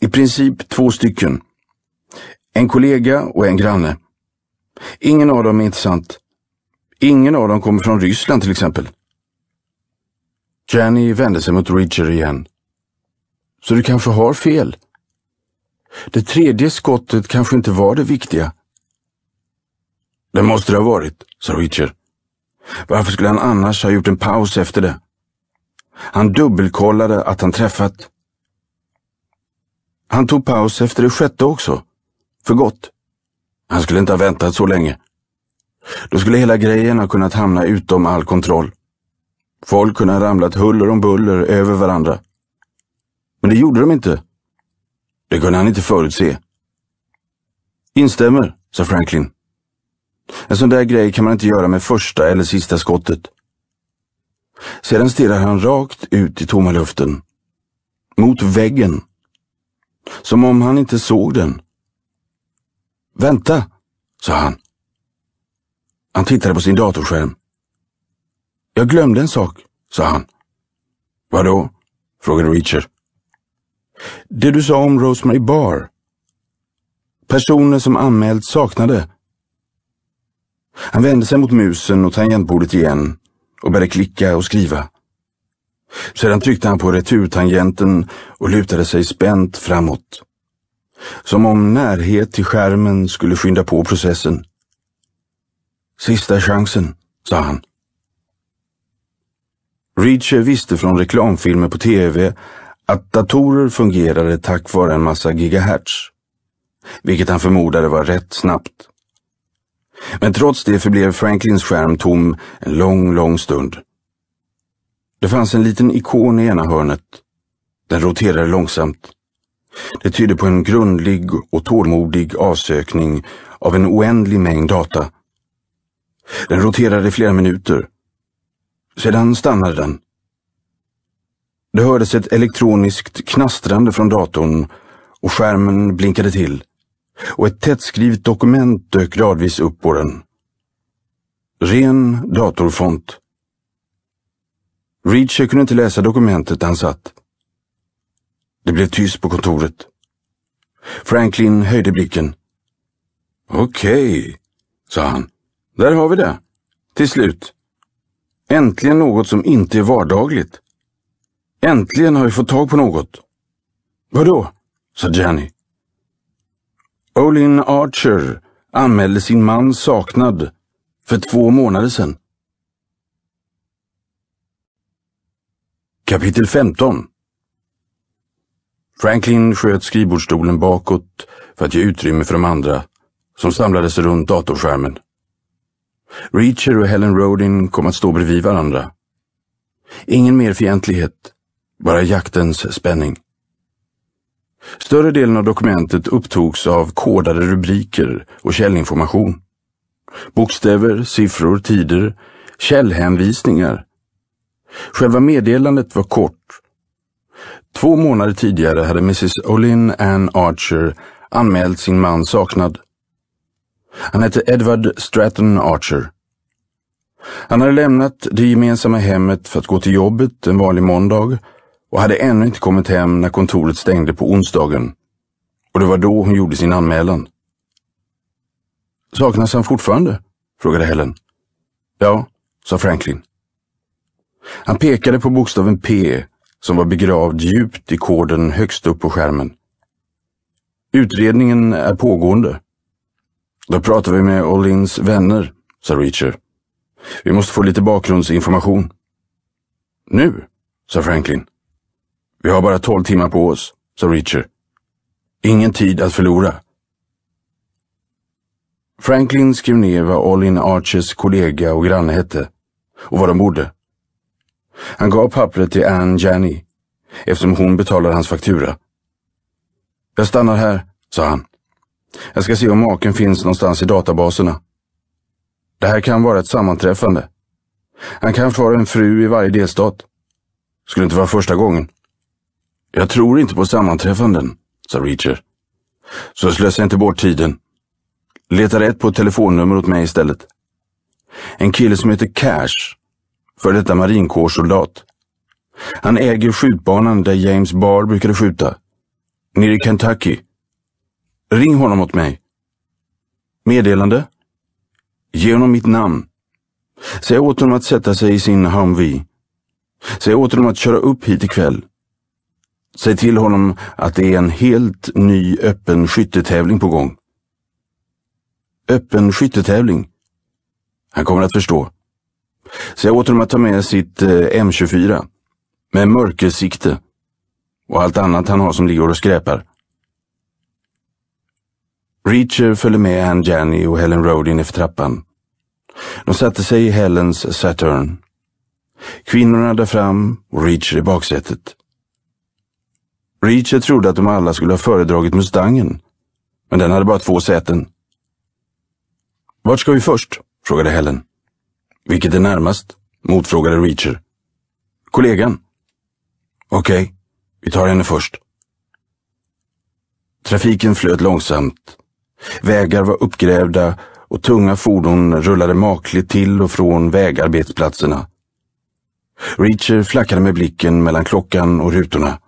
A: I princip två stycken. En kollega och en granne. Ingen av dem är intressant. Ingen av dem kommer från Ryssland till exempel. Jenny vände sig mot Richard igen. Så du kanske har fel. Det tredje skottet kanske inte var det viktiga. Det måste det ha varit, sa Richard. Varför skulle han annars ha gjort en paus efter det? Han dubbelkollade att han träffat. Han tog paus efter det sjätte också. För gott. Han skulle inte ha väntat så länge. Då skulle hela grejen ha kunnat hamna utom all kontroll. Folk kunde ha ramlat huller om buller över varandra. Men det gjorde de inte. Det kunde han inte förutse. Instämmer, sa Franklin. En sån där grej kan man inte göra med första eller sista skottet. Sedan stirrar han rakt ut i tomma luften. Mot väggen. Som om han inte såg den. Vänta, sa han. Han tittade på sin datorskärm. Jag glömde en sak, sa han. Vadå? frågade Richard. Det du sa om Rosemary Barr. Personer som anmälts saknade. Han vände sig mot musen och tangentbordet igen och började klicka och skriva. Sedan tryckte han på returtangenten och lutade sig spänt framåt. Som om närhet till skärmen skulle skynda på processen. Sista chansen, sa han. Reacher visste från reklamfilmer på tv att datorer fungerade tack vare en massa gigahertz. Vilket han förmodade var rätt snabbt. Men trots det förblev Franklins skärm tom en lång, lång stund. Det fanns en liten ikon i ena hörnet. Den roterade långsamt. Det tyder på en grundlig och tålmodig avsökning av en oändlig mängd data. Den roterade i flera minuter. Sedan stannade den. Det hördes ett elektroniskt knastrande från datorn och skärmen blinkade till och ett tättskrivet dokument dök gradvis upp på den. Ren datorfont. Reacher kunde inte läsa dokumentet där han satt. Det blev tyst på kontoret. Franklin höjde blicken. Okej, okay, sa han. Där har vi det. Till slut. Äntligen något som inte är vardagligt. Äntligen har vi fått tag på något. Vadå? sa Jenny. Olin Archer anmälde sin man saknad för två månader sedan. Kapitel 15 Franklin sköt skrivbordsstolen bakåt för att ge utrymme för de andra, som samlades runt datorskärmen. Reacher och Helen Rodin kom att stå bredvid varandra. Ingen mer fientlighet, bara jaktens spänning. Större delen av dokumentet upptogs av kodade rubriker och källinformation. Bokstäver, siffror, tider, källhänvisningar. Själva meddelandet var kort Två månader tidigare hade mrs Olin Ann Archer anmält sin man saknad. Han hette Edward Stratton Archer. Han hade lämnat det gemensamma hemmet för att gå till jobbet en vanlig måndag och hade ännu inte kommit hem när kontoret stängde på onsdagen. Och det var då hon gjorde sin anmälan. Saknas han fortfarande? frågade Helen. Ja, sa Franklin. Han pekade på bokstaven P som var begravd djupt i koden högst upp på skärmen. Utredningen är pågående. Då pratar vi med Olins vänner, sa Reacher. Vi måste få lite bakgrundsinformation. Nu, sa Franklin. Vi har bara tolv timmar på oss, sa Reacher. Ingen tid att förlora. Franklin skrev ner vad Olin Archers kollega och granne hette och var de bodde. Han gav pappret till Ann Janney eftersom hon betalade hans faktura. Jag stannar här, sa han. Jag ska se om maken finns någonstans i databaserna. Det här kan vara ett sammanträffande. Han kanske har en fru i varje delstat. Skulle inte vara första gången. Jag tror inte på sammanträffanden, sa Reacher. Så slösa inte bort tiden. Leta rätt på ett telefonnummer åt mig istället. En kille som heter Cash för detta marinkårssoldat. Han äger skjutbanan där James Barr brukade skjuta. Nere i Kentucky. Ring honom åt mig. Meddelande. Ge honom mitt namn. Säg åt honom att sätta sig i sin Humvee. Säg åt honom att köra upp hit ikväll. Säg till honom att det är en helt ny öppen skyttetävling på gång. Öppen skyttetävling. Han kommer att förstå. Så jag åt honom att ta med sitt eh, M24 med mörkersikte och allt annat han har som ligger och skräpar. Reacher följde med Ann Janney och Helen Road in efter trappan. De satte sig i Helens Saturn. Kvinnorna där fram och Reacher i baksätet. Reacher trodde att de alla skulle ha föredragit Mustangen, men den hade bara två säten. Vart ska vi först? frågade Helen. Vilket är närmast? motfrågade Reacher. Kollegan. Okej, okay, vi tar henne först. Trafiken flöt långsamt. Vägar var uppgrävda och tunga fordon rullade makligt till och från vägarbetsplatserna. Reacher flackade med blicken mellan klockan och rutorna.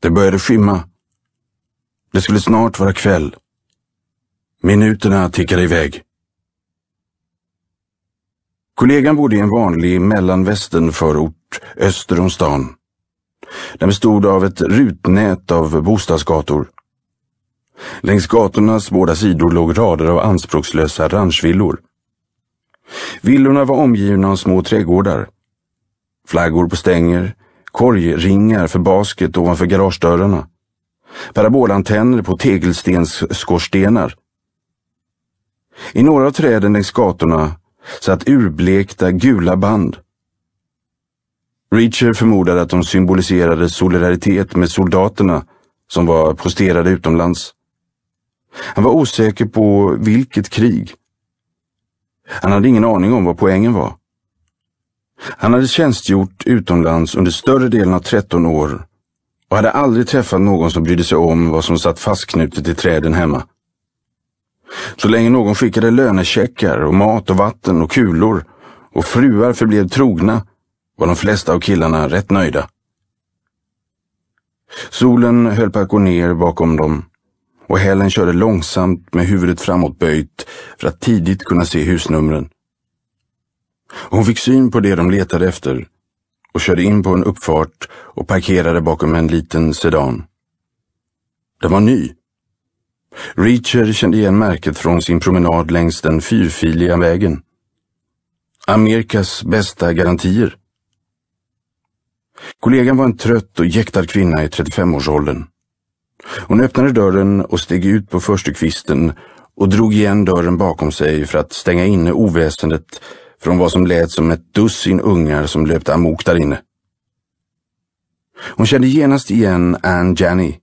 A: Det började skymma. Det skulle snart vara kväll. Minuterna tickade iväg. Kollegan bodde i en vanlig mellanvästernförort öster om stan. Den bestod av ett rutnät av bostadsgator. Längs gatornas båda sidor låg rader av anspråkslösa ranchvillor. Villorna var omgivna av små trädgårdar. Flaggor på stänger, korgringar för basket ovanför garagedörrarna, parabolantenner på tegelstensskorstenar. I några av träden längs gatorna satt urblekta gula band. Reacher förmodade att de symboliserade solidaritet med soldaterna som var posterade utomlands. Han var osäker på vilket krig. Han hade ingen aning om vad poängen var. Han hade tjänstgjort utomlands under större delen av 13 år och hade aldrig träffat någon som brydde sig om vad som satt fastknutet i träden hemma. Så länge någon skickade lönecheckar och mat och vatten och kulor och fruar förblev trogna var de flesta av killarna rätt nöjda. Solen höll på att gå ner bakom dem och Helen körde långsamt med huvudet framåtböjt för att tidigt kunna se husnumren. Hon fick syn på det de letade efter och körde in på en uppfart och parkerade bakom en liten sedan. Den var ny Reacher kände igen märket från sin promenad längs den fyrfiliga vägen. Amerikas bästa garantier. Kollegan var en trött och jäktad kvinna i 35-årsåldern. Hon öppnade dörren och steg ut på förstukvisten och drog igen dörren bakom sig för att stänga inne oväsendet från vad som lät som ett dussin ungar som löpte amok där inne. Hon kände genast igen Ann Janney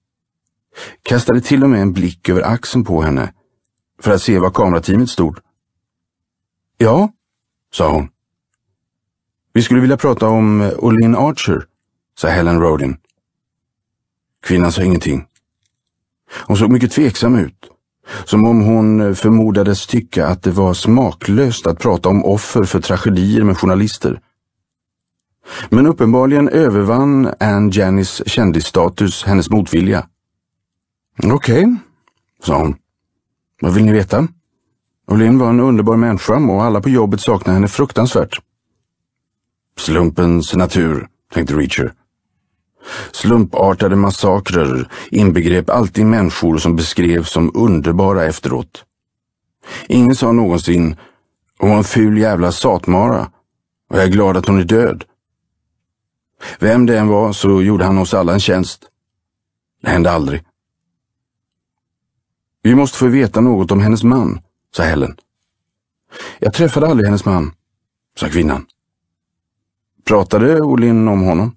A: Kastade till och med en blick över axeln på henne för att se var kamerateamet stod. Ja, sa hon. Vi skulle vilja prata om eh, Olin Archer, sa Helen Rodin. Kvinnan sa ingenting. Hon såg mycket tveksam ut, som om hon eh, förmodades tycka att det var smaklöst att prata om offer för tragedier med journalister. Men uppenbarligen övervann Anne Jannys kändisstatus hennes motvilja. Okej, okay, sa hon. Vad vill ni veta? Olin var en underbar människa och alla på jobbet saknade henne fruktansvärt. Slumpens natur, tänkte Reacher. Slumpartade massakrer inbegrep alltid människor som beskrevs som underbara efteråt. Ingen sa någonsin ”Hon var en ful jävla satmara” och jag är glad att hon är död. Vem det än var så gjorde han oss alla en tjänst. Det hände aldrig. Vi måste få veta något om hennes man, sa Helen. Jag träffade aldrig hennes man, sa kvinnan. Pratade Olin om honom?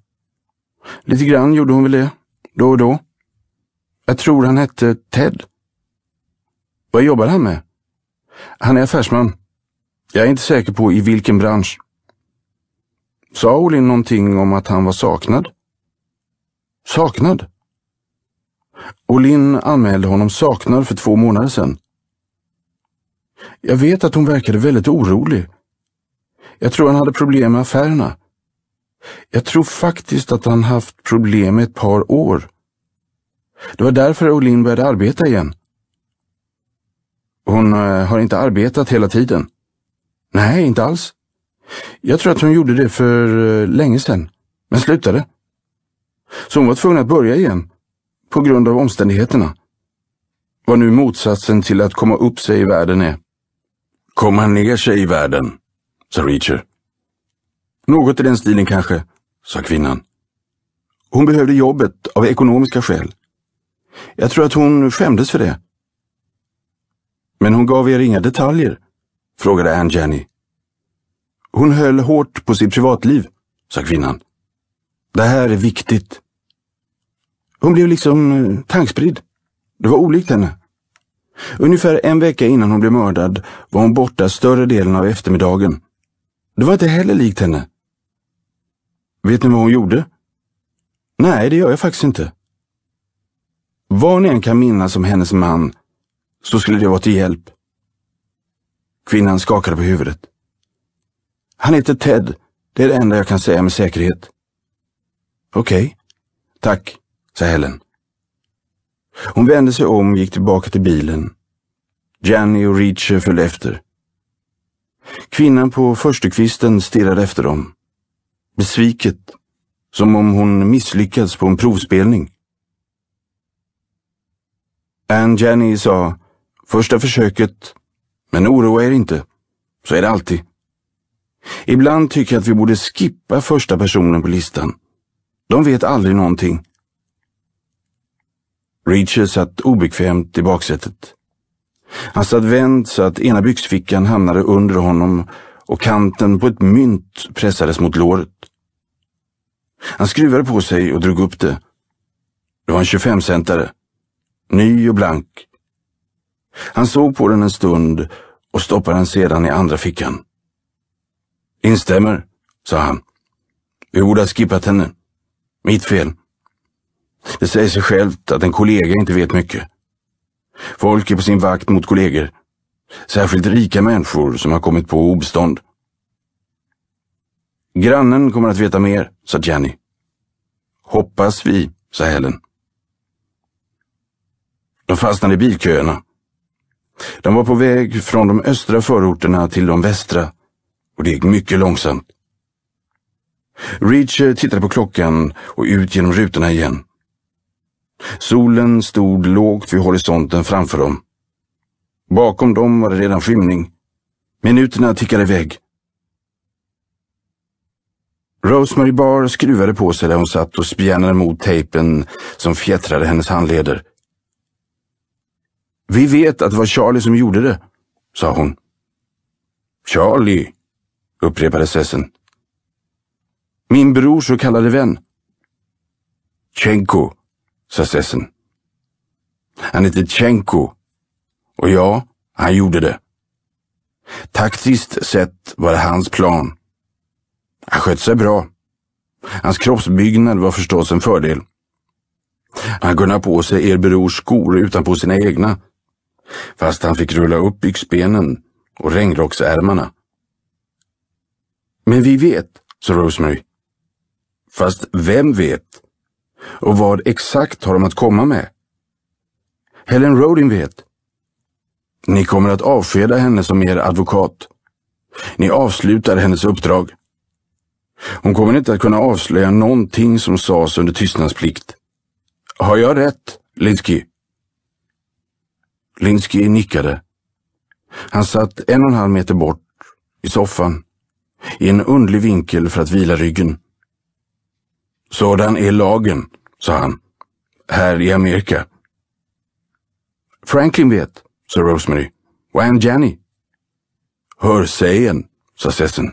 A: Lite grann gjorde hon väl det, då och då. Jag tror han hette Ted. Vad jobbar han med? Han är affärsman. Jag är inte säker på i vilken bransch. Sa Olin någonting om att han var saknad? Saknad? Olin anmälde honom saknad för två månader sedan. Jag vet att hon verkade väldigt orolig. Jag tror han hade problem med affärerna. Jag tror faktiskt att han haft problem i ett par år. Det var därför Olin började arbeta igen. Hon eh, har inte arbetat hela tiden. Nej, inte alls. Jag tror att hon gjorde det för eh, länge sedan, men slutade. Så hon var tvungen att börja igen på grund av omständigheterna. Vad nu motsatsen till att komma upp sig i världen är. Komma ner sig i världen, sa Reacher. Något i den stilen kanske, sa kvinnan. Hon behövde jobbet av ekonomiska skäl. Jag tror att hon skämdes för det. Men hon gav er inga detaljer, frågade Ann Jenny. Hon höll hårt på sitt privatliv, sa kvinnan. Det här är viktigt. Hon blev liksom eh, tankspridd. Det var olikt henne. Ungefär en vecka innan hon blev mördad var hon borta större delen av eftermiddagen. Det var inte heller likt henne. Vet ni vad hon gjorde? Nej, det gör jag faktiskt inte. Vad ni än kan minnas om hennes man så skulle det vara till hjälp. Kvinnan skakade på huvudet. Han heter Ted. Det är det enda jag kan säga med säkerhet. Okej. Okay. Tack sa Helen. Hon vände sig om och gick tillbaka till bilen. Gianni och Reacher följde efter. Kvinnan på förstukvisten stirrade efter dem. Besviket, som om hon misslyckats på en provspelning. Ann Jenny sa, första försöket, men oroa er inte. Så är det alltid. Ibland tycker jag att vi borde skippa första personen på listan. De vet aldrig någonting. Reacher satt obekvämt i baksätet. Han satt vänd så att ena byxfickan hamnade under honom och kanten på ett mynt pressades mot låret. Han skruvade på sig och drog upp det. Det var en 25-centare. Ny och blank. Han såg på den en stund och stoppade den sedan i andra fickan. Instämmer, sa han. Vi borde ha skippat henne. Mitt fel. Det säger sig självt att en kollega inte vet mycket. Folk är på sin vakt mot kollegor. Särskilt rika människor som har kommit på obestånd. Grannen kommer att veta mer, sa Jenny. Hoppas vi, sa Helen. De fastnade i bilköerna. De var på väg från de östra förorterna till de västra och det gick mycket långsamt. Reacher tittade på klockan och ut genom rutorna igen. Solen stod lågt vid horisonten framför dem. Bakom dem var det redan skymning. Minuterna tickade iväg. Rosemary Barr skruvade på sig där hon satt och spjärnade mot tejpen som fjättrade hennes handleder. Vi vet att det var Charlie som gjorde det, sa hon. Charlie, upprepade Sessen. Min brors så kallade vän. Tjenko sa Sessen. Han hette Tjenko och ja, han gjorde det. Taktiskt sett var det hans plan. Han skötte sig bra. Hans kroppsbyggnad var förstås en fördel. Han kunde ha på sig er brors skor utanpå sina egna, fast han fick rulla upp byxbenen och regnrocksärmarna. Men vi vet, sa Rosemary. Fast vem vet? Och vad exakt har de att komma med? Helen Rodin vet. Ni kommer att avskeda henne som er advokat. Ni avslutar hennes uppdrag. Hon kommer inte att kunna avslöja någonting som sades under tystnadsplikt. Har jag rätt, Linsky? Linsky nickade. Han satt en och en halv meter bort, i soffan, i en undlig vinkel för att vila ryggen. Sådan är lagen, sa han, här i Amerika. Franklin vet, sa Rosemary. Och Ann Jenny. Hörsägen, sa Sessen.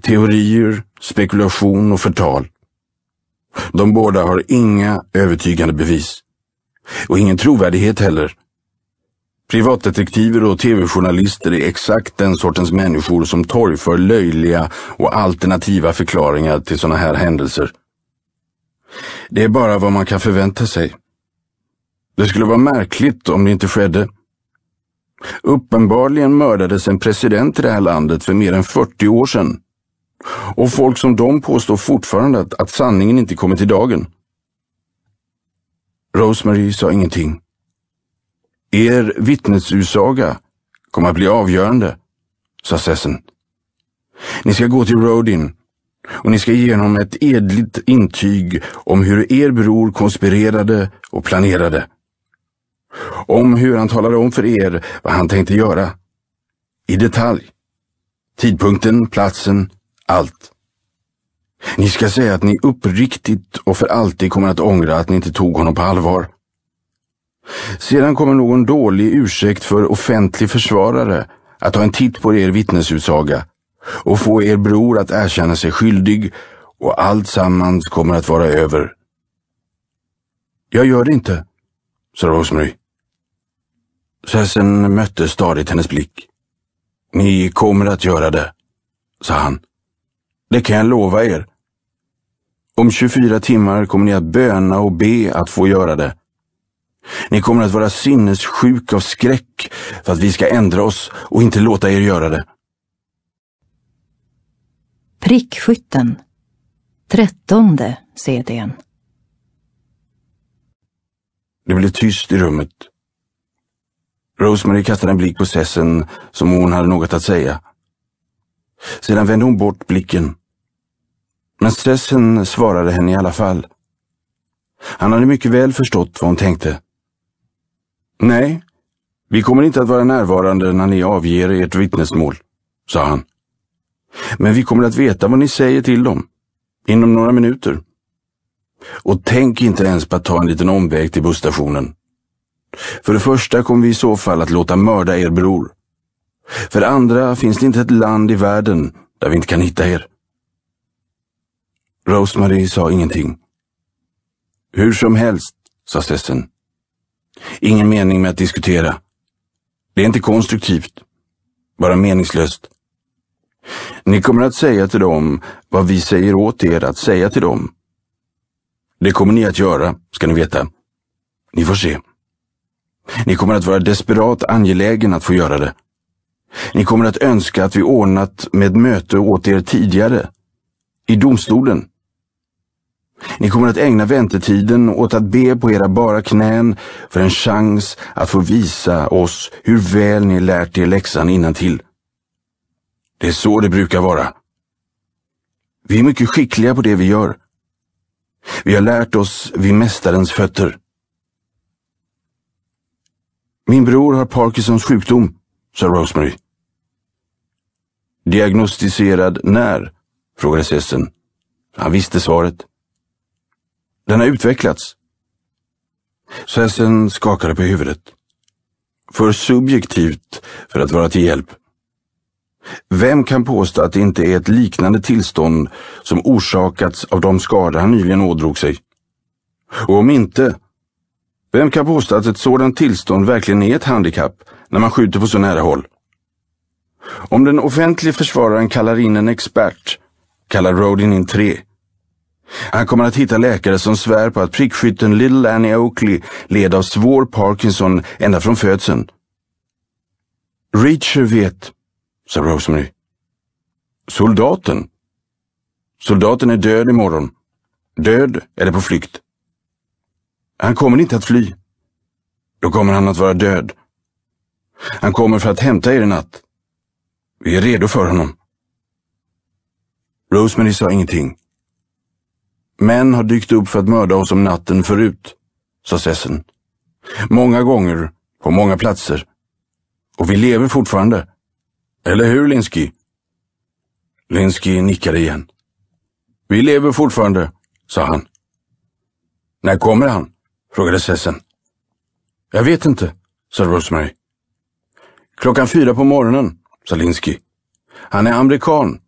A: Teorier, spekulation och förtal. De båda har inga övertygande bevis. Och ingen trovärdighet heller. Privatdetektiver och tv-journalister är exakt den sortens människor som torgför löjliga och alternativa förklaringar till sådana här händelser. Det är bara vad man kan förvänta sig. Det skulle vara märkligt om det inte skedde. Uppenbarligen mördades en president i det här landet för mer än 40 år sedan. Och folk som de påstår fortfarande att, att sanningen inte kommit till dagen. Rosemary sa ingenting. Er vittnesusaga kommer att bli avgörande, sa Sessen. Ni ska gå till Rodin och ni ska ge honom ett edligt intyg om hur er bror konspirerade och planerade. Om hur han talade om för er vad han tänkte göra. I detalj. Tidpunkten, platsen, allt. Ni ska säga att ni uppriktigt och för alltid kommer att ångra att ni inte tog honom på allvar. Sedan kommer någon dålig ursäkt för offentlig försvarare att ta en titt på er vittnesutsaga och få er bror att erkänna sig skyldig och allt sammans kommer att vara över. Jag gör det inte, sa Rosemary. Sessen mötte stadigt hennes blick. Ni kommer att göra det, sa han. Det kan jag lova er. Om 24 timmar kommer ni att böna och be att få göra det. Ni kommer att vara sinnessjuk av skräck för att vi ska ändra oss och inte låta er göra det.
B: Prickskytten Trettonde CDn
A: Det blev tyst i rummet. Rosemary kastade en blick på Sessen som om hon hade något att säga. Sedan vände hon bort blicken. Men Sessen svarade henne i alla fall. Han hade mycket väl förstått vad hon tänkte. Nej, vi kommer inte att vara närvarande när ni avger ert vittnesmål, sa han. Men vi kommer att veta vad ni säger till dem. Inom några minuter. Och tänk inte ens på att ta en liten omväg till busstationen. För det första kommer vi i så fall att låta mörda er bror. För det andra finns det inte ett land i världen där vi inte kan hitta er. Rosemary sa ingenting. Hur som helst, sa Stessen. Ingen mening med att diskutera. Det är inte konstruktivt. Bara meningslöst. Ni kommer att säga till dem vad vi säger åt er att säga till dem. Det kommer ni att göra, ska ni veta. Ni får se. Ni kommer att vara desperat angelägen att få göra det. Ni kommer att önska att vi ordnat med möte åt er tidigare, i domstolen. Ni kommer att ägna väntetiden åt att be på era bara knän för en chans att få visa oss hur väl ni lärt er läxan till. Det är så det brukar vara. Vi är mycket skickliga på det vi gör. Vi har lärt oss vid mästarens fötter. Min bror har Parkinsons sjukdom, sa Rosemary. Diagnostiserad när? frågade Sessen. Han visste svaret. Den har utvecklats. Sessen skakade på huvudet. För subjektivt för att vara till hjälp. Vem kan påstå att det inte är ett liknande tillstånd som orsakats av de skador han nyligen ådrog sig? Och om inte, vem kan påstå att ett sådant tillstånd verkligen är ett handikapp när man skjuter på så nära håll? Om den offentliga försvararen kallar in en expert kallar Rodin in tre. Han kommer att hitta läkare som svär på att prickskytten Little Annie Oakley led av svår Parkinson ända från födseln. Reacher vet sa Rosemary. Soldaten? Soldaten är död imorgon. Död eller på flykt. Han kommer inte att fly. Då kommer han att vara död. Han kommer för att hämta er i natt. Vi är redo för honom. Rosemary sa ingenting. Män har dykt upp för att mörda oss om natten förut, sa Sessen. Många gånger, på många platser. Och vi lever fortfarande. Eller hur, Linsky? Linsky nickade igen. Vi lever fortfarande, sa han. När kommer han? frågade Sessen. Jag vet inte, sa Rosemary. Klockan fyra på morgonen, sa Linsky. Han är amerikan.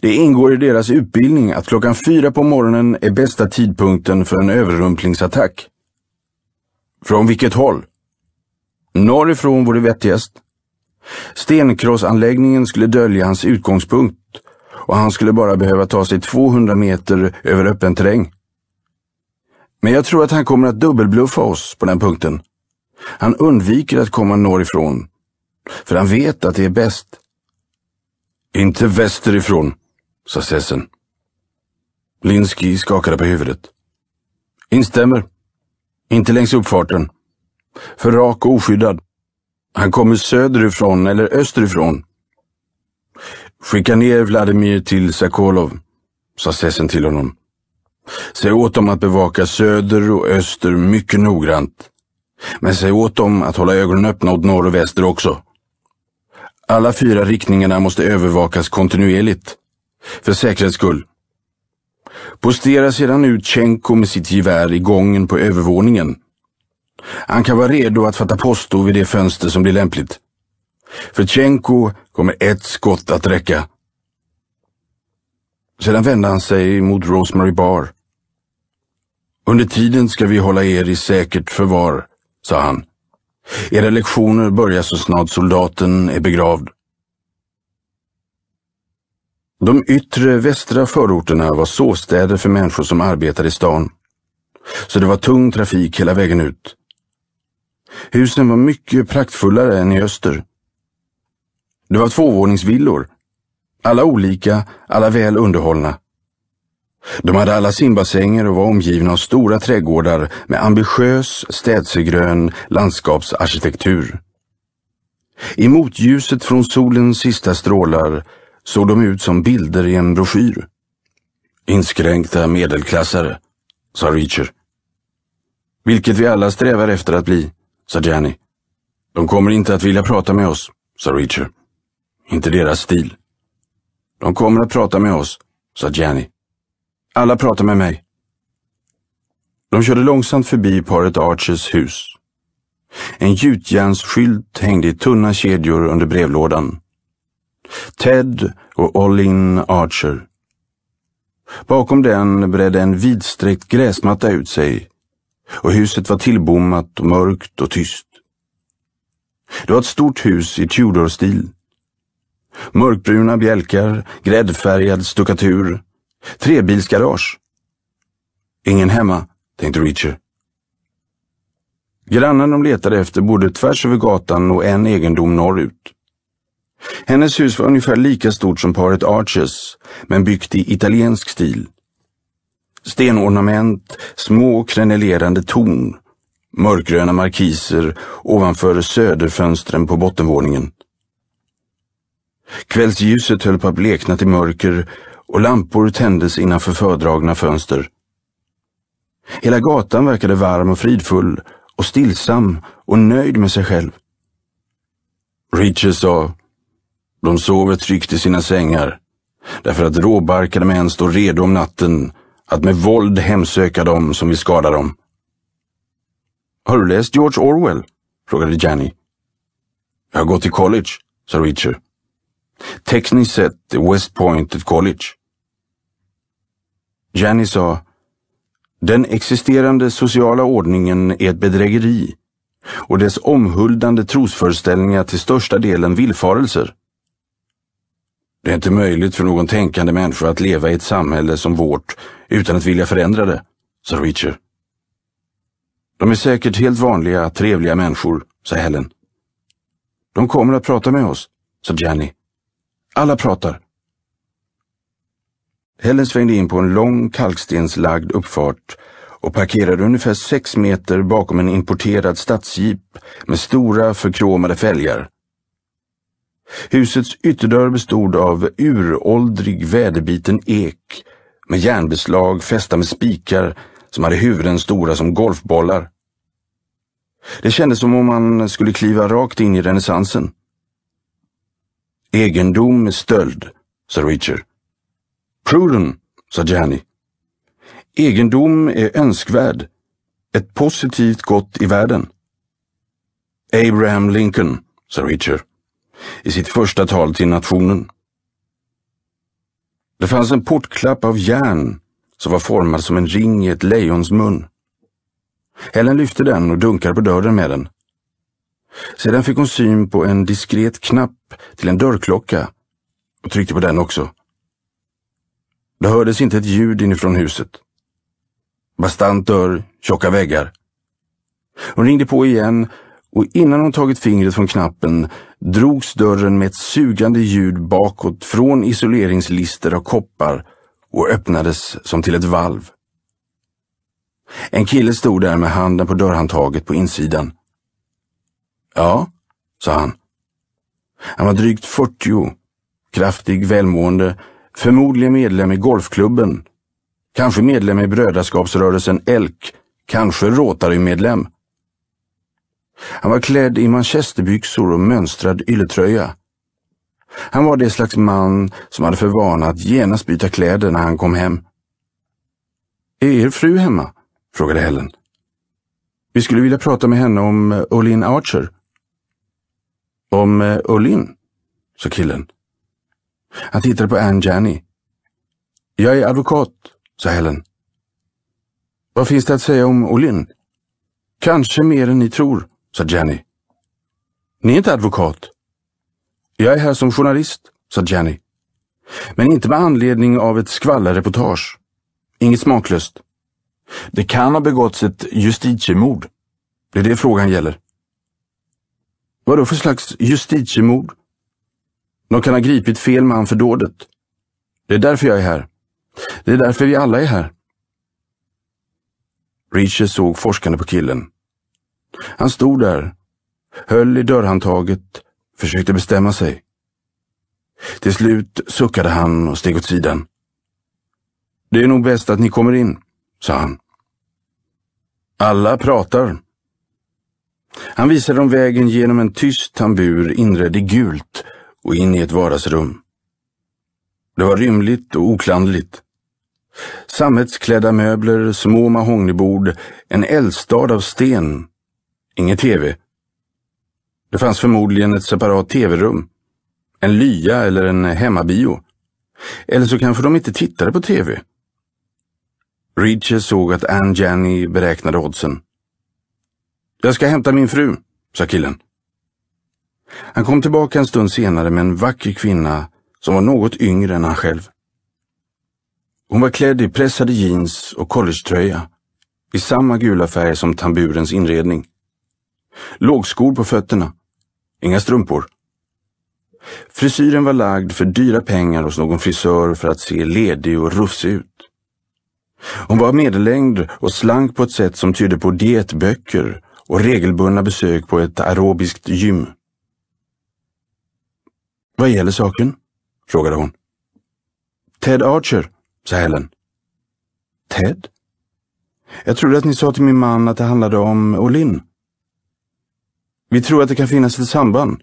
A: Det ingår i deras utbildning att klockan fyra på morgonen är bästa tidpunkten för en överrumplingsattack. Från vilket håll? Norrifrån vore vettigast, Stenkrossanläggningen skulle dölja hans utgångspunkt och han skulle bara behöva ta sig 200 meter över öppen terräng. Men jag tror att han kommer att dubbelbluffa oss på den punkten. Han undviker att komma norrifrån, för han vet att det är bäst. Inte västerifrån, sa Sessen. Linsky skakade på huvudet. Instämmer. Inte längs uppfarten. För rak och oskyddad. Han kommer söderifrån eller österifrån. Skicka ner Vladimir till Sakolov, sa Sessen till honom. Säg åt dem att bevaka söder och öster mycket noggrant. Men säg åt dem att hålla ögonen öppna åt norr och väster också. Alla fyra riktningarna måste övervakas kontinuerligt, för säkerhets skull. Postera sedan ut Tjenko med sitt gevär i gången på övervåningen han kan vara redo att fatta påstå vid det fönster som blir lämpligt. För Tjenko kommer ett skott att räcka. Sedan vände han sig mot Rosemary Bar. Under tiden ska vi hålla er i säkert förvar, sa han. Era lektioner börjar så snart soldaten är begravd. De yttre västra förorterna var sovstäder för människor som arbetade i stan. Så det var tung trafik hela vägen ut. Husen var mycket praktfullare än i öster. Det var tvåvåningsvillor. Alla olika, alla väl underhållna. De hade alla simbassänger och var omgivna av stora trädgårdar med ambitiös städsegrön landskapsarkitektur. I motljuset från solens sista strålar såg de ut som bilder i en broschyr. Inskränkta medelklassare, sa Reacher. Vilket vi alla strävar efter att bli sa Janny. De kommer inte att vilja prata med oss, sa Reacher. Inte deras stil. De kommer att prata med oss, sa Janny. Alla pratar med mig. De körde långsamt förbi paret Archers hus. En gjutjärnsskylt hängde i tunna kedjor under brevlådan. Ted och Olin Archer. Bakom den bredde en vidsträckt gräsmatta ut sig och huset var tillbommat och mörkt och tyst. Det var ett stort hus i Tudor-stil. Mörkbruna bjälkar, gräddfärgad stuckatur, trebilsgarage. Ingen hemma, tänkte Reacher. Grannen de letade efter bodde tvärs över gatan och en egendom norrut. Hennes hus var ungefär lika stort som paret Arches, men byggt i italiensk stil. Stenornament, små krenelerande torn, mörkgröna markiser ovanför söderfönstren på bottenvåningen. Kvällsljuset höll på att blekna till mörker och lampor tändes innanför fördragna fönster. Hela gatan verkade varm och fridfull och stillsam och nöjd med sig själv. Richard sa, de sover tryggt i sina sängar, därför att råbarkade män står redo om natten att med våld hemsöka dem som vill skada dem. Har du läst George Orwell? frågade Janny. Jag har gått i college, sa Richard. Tekniskt sett är West Point ett college. Janny sa den existerande sociala ordningen är ett bedrägeri och dess omhuldande trosföreställningar till största delen villfarelser. Det är inte möjligt för någon tänkande människa att leva i ett samhälle som vårt utan att vilja förändra det, sa Richard. De är säkert helt vanliga, trevliga människor, sa Helen. De kommer att prata med oss, sa Jenny. Alla pratar. Helen svängde in på en lång kalkstenslagd uppfart och parkerade ungefär sex meter bakom en importerad stadsjeep med stora förkromade fälgar. Husets ytterdörr bestod av uråldrig väderbiten ek med järnbeslag fästa med spikar som hade huvuden stora som golfbollar. Det kändes som om man skulle kliva rakt in i renässansen. Egendom är stöld, sa Richard. Pruden, sa Gianni. Egendom är önskvärd, ett positivt gott i världen. Abraham Lincoln, sa Richard i sitt första tal till nationen. Det fanns en portklapp av järn som var formad som en ring i ett lejons mun. Helen lyfte den och dunkade på dörren med den. Sedan fick hon syn på en diskret knapp till en dörrklocka och tryckte på den också. Det hördes inte ett ljud inifrån huset. Bastant dörr, tjocka väggar. Hon ringde på igen och innan hon tagit fingret från knappen drogs dörren med ett sugande ljud bakåt från isoleringslister och koppar och öppnades som till ett valv. En kille stod där med handen på dörrhandtaget på insidan. Ja, sa han. Han var drygt 40, kraftig, välmående, förmodligen medlem i golfklubben, kanske medlem i brödraskapsrörelsen ELK, kanske Rotary-medlem. Han var klädd i manchesterbyxor och mönstrad ylletröja. Han var det slags man som hade för vana att genast byta kläder när han kom hem. Är er fru hemma? frågade Helen. Vi skulle vilja prata med henne om eh, Olin Archer. Om eh, Olin? sa killen. Han tittade på Ann Janney. Jag är advokat, sa Helen. Vad finns det att säga om Olin? Kanske mer än ni tror, sa Jenny. Ni är inte advokat. Jag är här som journalist, sa Jenny. Men inte med anledning av ett skvallerreportage. Inget smaklöst. Det kan ha begåtts ett justitiemord. Det är det frågan gäller. Vad då för slags justitiemord? De kan ha gripit fel man för dådet. Det är därför jag är här. Det är därför vi alla är här. Reacher såg forskande på killen. Han stod där, höll i dörrhandtaget, försökte bestämma sig. Till slut suckade han och steg åt sidan. Det är nog bäst att ni kommer in, sa han. Alla pratar. Han visade dem vägen genom en tyst tambur inredd i gult och in i ett vardagsrum. Det var rymligt och oklandligt. Sammetsklädda möbler, små mahognybord, en eldstad av sten Ingen tv. Det fanns förmodligen ett separat tv-rum. En lya eller en hemmabio. Eller så kanske de inte tittade på tv. Reacher såg att Ann Janney beräknade oddsen. Jag ska hämta min fru, sa killen. Han kom tillbaka en stund senare med en vacker kvinna som var något yngre än han själv. Hon var klädd i pressade jeans och collegetröja i samma gula färg som tamburens inredning. Lågskor på fötterna. Inga strumpor. Frisyren var lagd för dyra pengar hos någon frisör för att se ledig och rufsig ut. Hon var medellängd och slank på ett sätt som tydde på dietböcker och regelbundna besök på ett aerobiskt gym. Vad gäller saken? frågade hon. Ted Archer, sa Helen. Ted? Jag trodde att ni sa till min man att det handlade om Olin. Vi tror att det kan finnas ett samband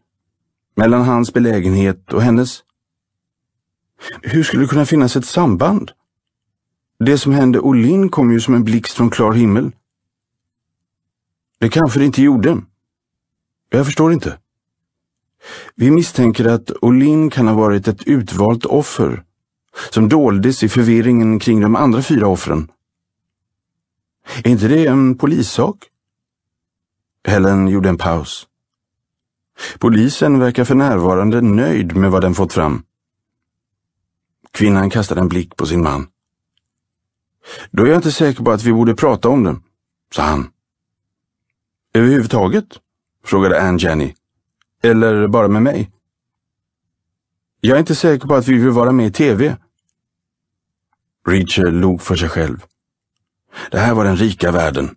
A: mellan hans belägenhet och hennes. Hur skulle det kunna finnas ett samband? Det som hände Olin kom ju som en blixt från klar himmel. Det kanske det inte gjorde. Jag förstår inte. Vi misstänker att Olin kan ha varit ett utvalt offer som doldes i förvirringen kring de andra fyra offren. Är inte det en polissak? Helen gjorde en paus. Polisen verkar för närvarande nöjd med vad den fått fram. Kvinnan kastade en blick på sin man. Då är jag inte säker på att vi borde prata om den, sa han. Överhuvudtaget? frågade Ann Jenny. Eller bara med mig? Jag är inte säker på att vi vill vara med i tv. Rachel log för sig själv. Det här var den rika världen.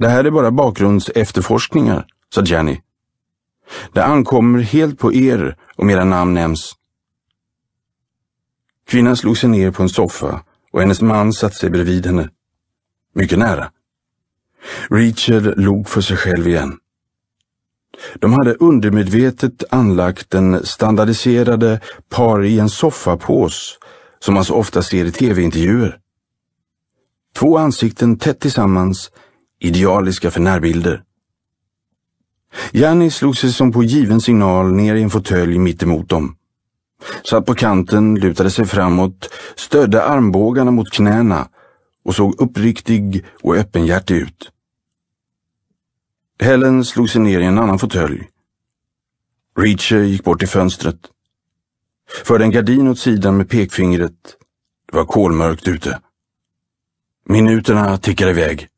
A: Det här är bara bakgrundsefterforskningar, sa Jenny. Det ankommer helt på er om era namn nämns. Kvinnan slog sig ner på en soffa och hennes man satte sig bredvid henne. Mycket nära. Richard log för sig själv igen. De hade undermedvetet anlagt den standardiserade par i en soffa-pås som man så ofta ser i tv-intervjuer. Två ansikten tätt tillsammans idealiska för närbilder. Janni slog sig som på given signal ner i en fåtölj mittemot dem. Satt på kanten, lutade sig framåt, stödde armbågarna mot knäna och såg uppriktig och öppenhjärtig ut. Helen slog sig ner i en annan fåtölj. Reacher gick bort till fönstret. Förde en gardin åt sidan med pekfingret. Det var kolmörkt ute. Minuterna tickade iväg.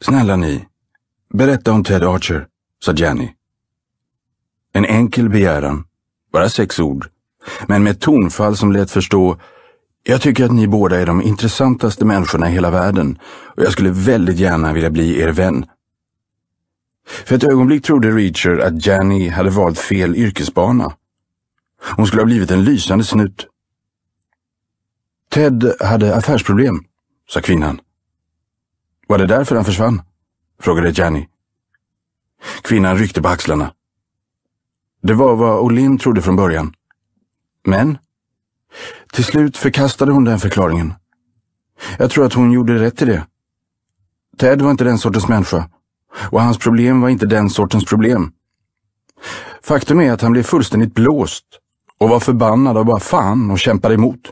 A: Snälla ni, berätta om Ted Archer, sa Jenny. En enkel begäran, bara sex ord, men med tonfall som lät förstå jag tycker att ni båda är de intressantaste människorna i hela världen och jag skulle väldigt gärna vilja bli er vän. För ett ögonblick trodde Reacher att Jenny hade valt fel yrkesbana. Hon skulle ha blivit en lysande snut. Ted hade affärsproblem, sa kvinnan. Var det därför han försvann? frågade Gianni. Kvinnan ryckte på axlarna. Det var vad Olin trodde från början. Men? Till slut förkastade hon den förklaringen. Jag tror att hon gjorde rätt i det. Ted var inte den sortens människa och hans problem var inte den sortens problem. Faktum är att han blev fullständigt blåst och var förbannad av bara fan och kämpade emot.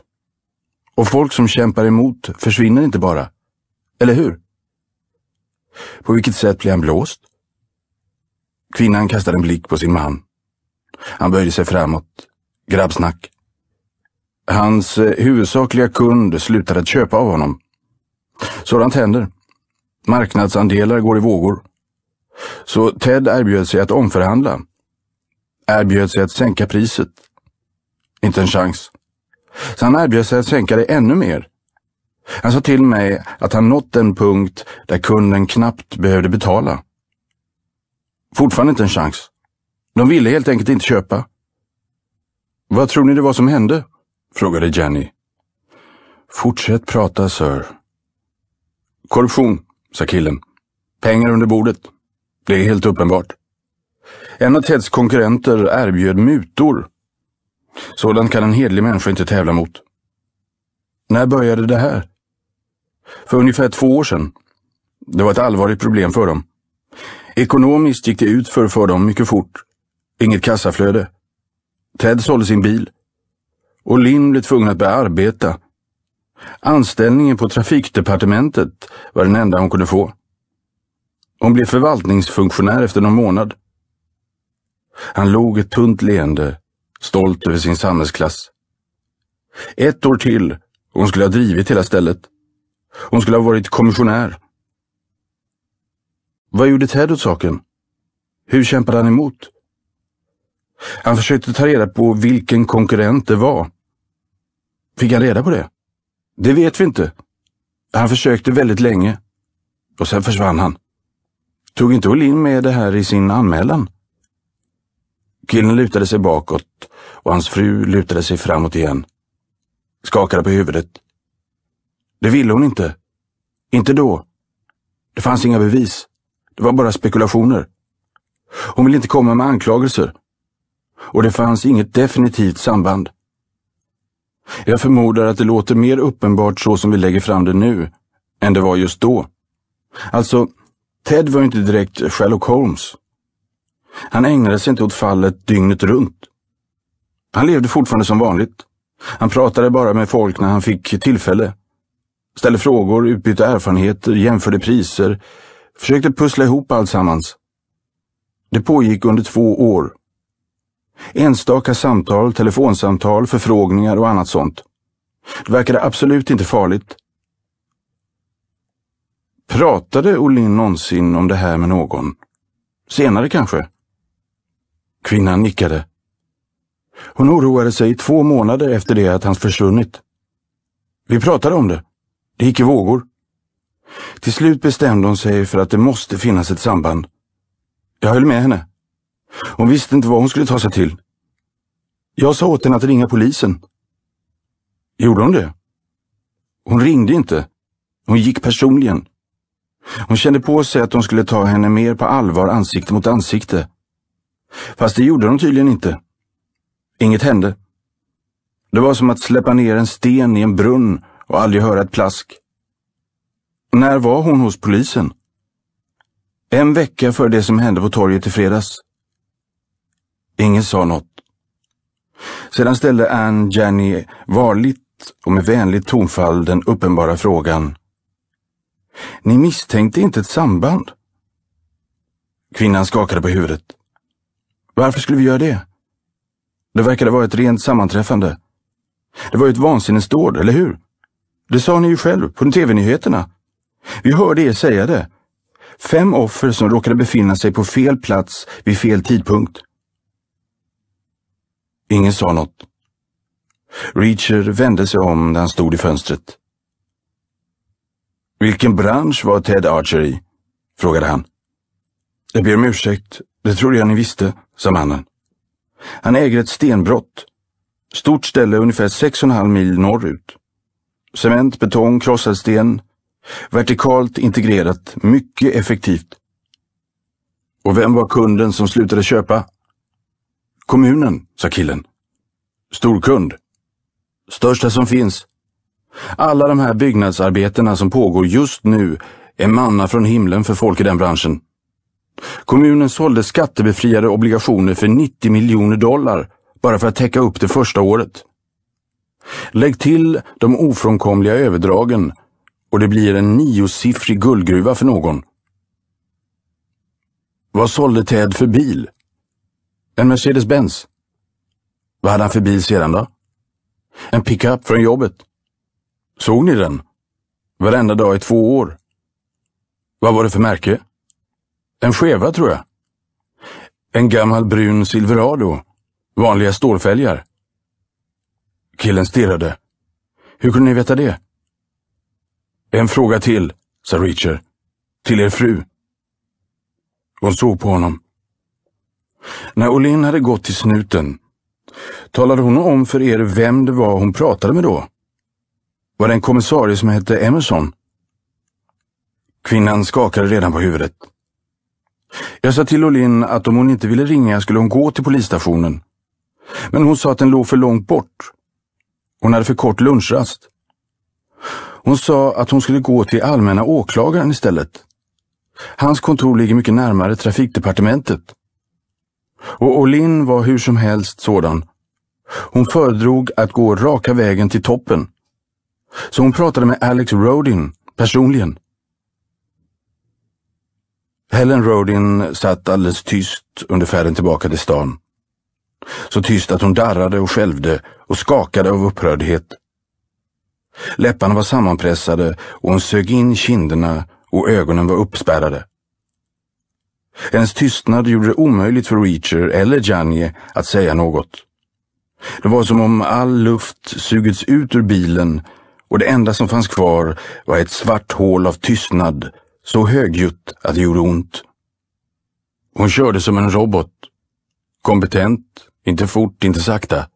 A: Och folk som kämpar emot försvinner inte bara. Eller hur? På vilket sätt blev han blåst? Kvinnan kastade en blick på sin man. Han böjde sig framåt. Grabbsnack. Hans eh, huvudsakliga kund slutade att köpa av honom. Sådant händer. Marknadsandelar går i vågor. Så Ted erbjöd sig att omförhandla. Erbjöd sig att sänka priset. Inte en chans. Så han erbjöd sig att sänka det ännu mer. Han sa till mig att han nått en punkt där kunden knappt behövde betala. Fortfarande inte en chans. De ville helt enkelt inte köpa. Vad tror ni det var som hände? frågade Jenny. Fortsätt prata, sir. Korruption, sa killen. Pengar under bordet. Det är helt uppenbart. En av Teds konkurrenter erbjöd mutor. Sådant kan en hedlig människa inte tävla mot. När började det här? För ungefär två år sedan. Det var ett allvarligt problem för dem. Ekonomiskt gick det ut för, för dem mycket fort. Inget kassaflöde. Ted sålde sin bil. Och Linn blev tvungen att börja arbeta. Anställningen på Trafikdepartementet var den enda hon kunde få. Hon blev förvaltningsfunktionär efter någon månad. Han log ett tunt leende, stolt över sin samhällsklass. Ett år till, och hon skulle ha drivit hela stället. Hon skulle ha varit kommissionär. Vad gjorde Ted åt saken? Hur kämpade han emot? Han försökte ta reda på vilken konkurrent det var. Fick han reda på det? Det vet vi inte. Han försökte väldigt länge. Och sen försvann han. Tog inte Olin med det här i sin anmälan? Killen lutade sig bakåt och hans fru lutade sig framåt igen. Skakade på huvudet. Det ville hon inte. Inte då. Det fanns inga bevis. Det var bara spekulationer. Hon ville inte komma med anklagelser. Och det fanns inget definitivt samband. Jag förmodar att det låter mer uppenbart så som vi lägger fram det nu, än det var just då. Alltså, Ted var ju inte direkt Sherlock Holmes. Han ägnade sig inte åt fallet dygnet runt. Han levde fortfarande som vanligt. Han pratade bara med folk när han fick tillfälle ställde frågor, utbytte erfarenheter, jämförde priser, försökte pussla ihop alltsammans. Det pågick under två år. Enstaka samtal, telefonsamtal, förfrågningar och annat sånt. Det verkade absolut inte farligt. Pratade Olin någonsin om det här med någon? Senare kanske? Kvinnan nickade. Hon oroade sig två månader efter det att han försvunnit. Vi pratade om det. Det gick i vågor. Till slut bestämde hon sig för att det måste finnas ett samband. Jag höll med henne. Hon visste inte vad hon skulle ta sig till. Jag sa åt henne att ringa polisen. Gjorde hon det? Hon ringde inte. Hon gick personligen. Hon kände på sig att de skulle ta henne mer på allvar ansikte mot ansikte. Fast det gjorde de tydligen inte. Inget hände. Det var som att släppa ner en sten i en brunn och aldrig höra ett plask. När var hon hos polisen? En vecka före det som hände på torget i fredags. Ingen sa något. Sedan ställde Ann Jenny varligt och med vänligt tonfall den uppenbara frågan. Ni misstänkte inte ett samband? Kvinnan skakade på huvudet. Varför skulle vi göra det? Det verkade vara ett rent sammanträffande. Det var ju ett vansinnesdåd, eller hur? Det sa ni ju själv på TV-nyheterna. Vi hörde er säga det. Fem offer som råkade befinna sig på fel plats vid fel tidpunkt. Ingen sa något. Reacher vände sig om när han stod i fönstret. Vilken bransch var Ted Archer i? frågade han. Jag ber om ursäkt, det trodde jag ni visste, sa mannen. Han äger ett stenbrott. Stort ställe ungefär 6,5 mil norrut cement, betong, krossad sten. Vertikalt integrerat, mycket effektivt. Och vem var kunden som slutade köpa? Kommunen, sa killen. Storkund. Största som finns. Alla de här byggnadsarbetena som pågår just nu är manna från himlen för folk i den branschen. Kommunen sålde skattebefriade obligationer för 90 miljoner dollar bara för att täcka upp det första året. Lägg till de ofrånkomliga överdragen och det blir en niosiffrig guldgruva för någon. Vad sålde Ted för bil? En Mercedes-Benz. Vad hade han för bil sedan då? En pickup från jobbet. Såg ni den? Varenda dag i två år. Vad var det för märke? En Cheva, tror jag. En gammal brun Silverado. Vanliga stålfälgar. Killen stirrade. Hur kunde ni veta det? En fråga till, sa Reacher. Till er fru. Hon såg på honom. När Olin hade gått till snuten, talade hon om för er vem det var hon pratade med då? Var det en kommissarie som hette Emerson? Kvinnan skakade redan på huvudet. Jag sa till Olin att om hon inte ville ringa skulle hon gå till polisstationen. Men hon sa att den låg för långt bort hon hade för kort lunchrast. Hon sa att hon skulle gå till allmänna åklagaren istället. Hans kontor ligger mycket närmare trafikdepartementet. Och Olin var hur som helst sådan. Hon föredrog att gå raka vägen till toppen. Så hon pratade med Alex Rodin personligen. Helen Rodin satt alldeles tyst under färden tillbaka till stan. Så tyst att hon darrade och skälvde och skakade av upprördhet. Läpparna var sammanpressade och hon sög in kinderna och ögonen var uppspärrade. Hennes tystnad gjorde det omöjligt för Reacher eller Janje att säga något. Det var som om all luft sugits ut ur bilen och det enda som fanns kvar var ett svart hål av tystnad, så högljutt att det gjorde ont. Hon körde som en robot kompetent, inte fort, inte sakta.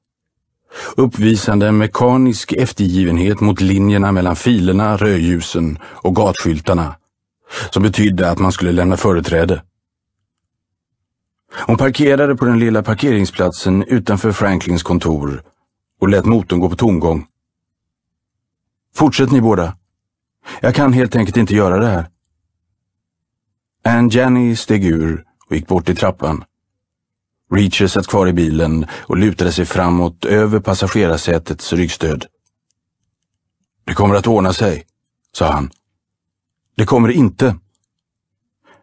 A: Uppvisande en mekanisk eftergivenhet mot linjerna mellan filerna, rödljusen och gatskyltarna, som betydde att man skulle lämna företräde. Hon parkerade på den lilla parkeringsplatsen utanför Franklins kontor och lät motorn gå på tomgång. Fortsätt ni båda. Jag kan helt enkelt inte göra det här. Ann Jenny steg ur och gick bort i trappan. Reacher satt kvar i bilen och lutade sig framåt över passagerarsätets ryggstöd. Det kommer att ordna sig, sa han. Det kommer inte.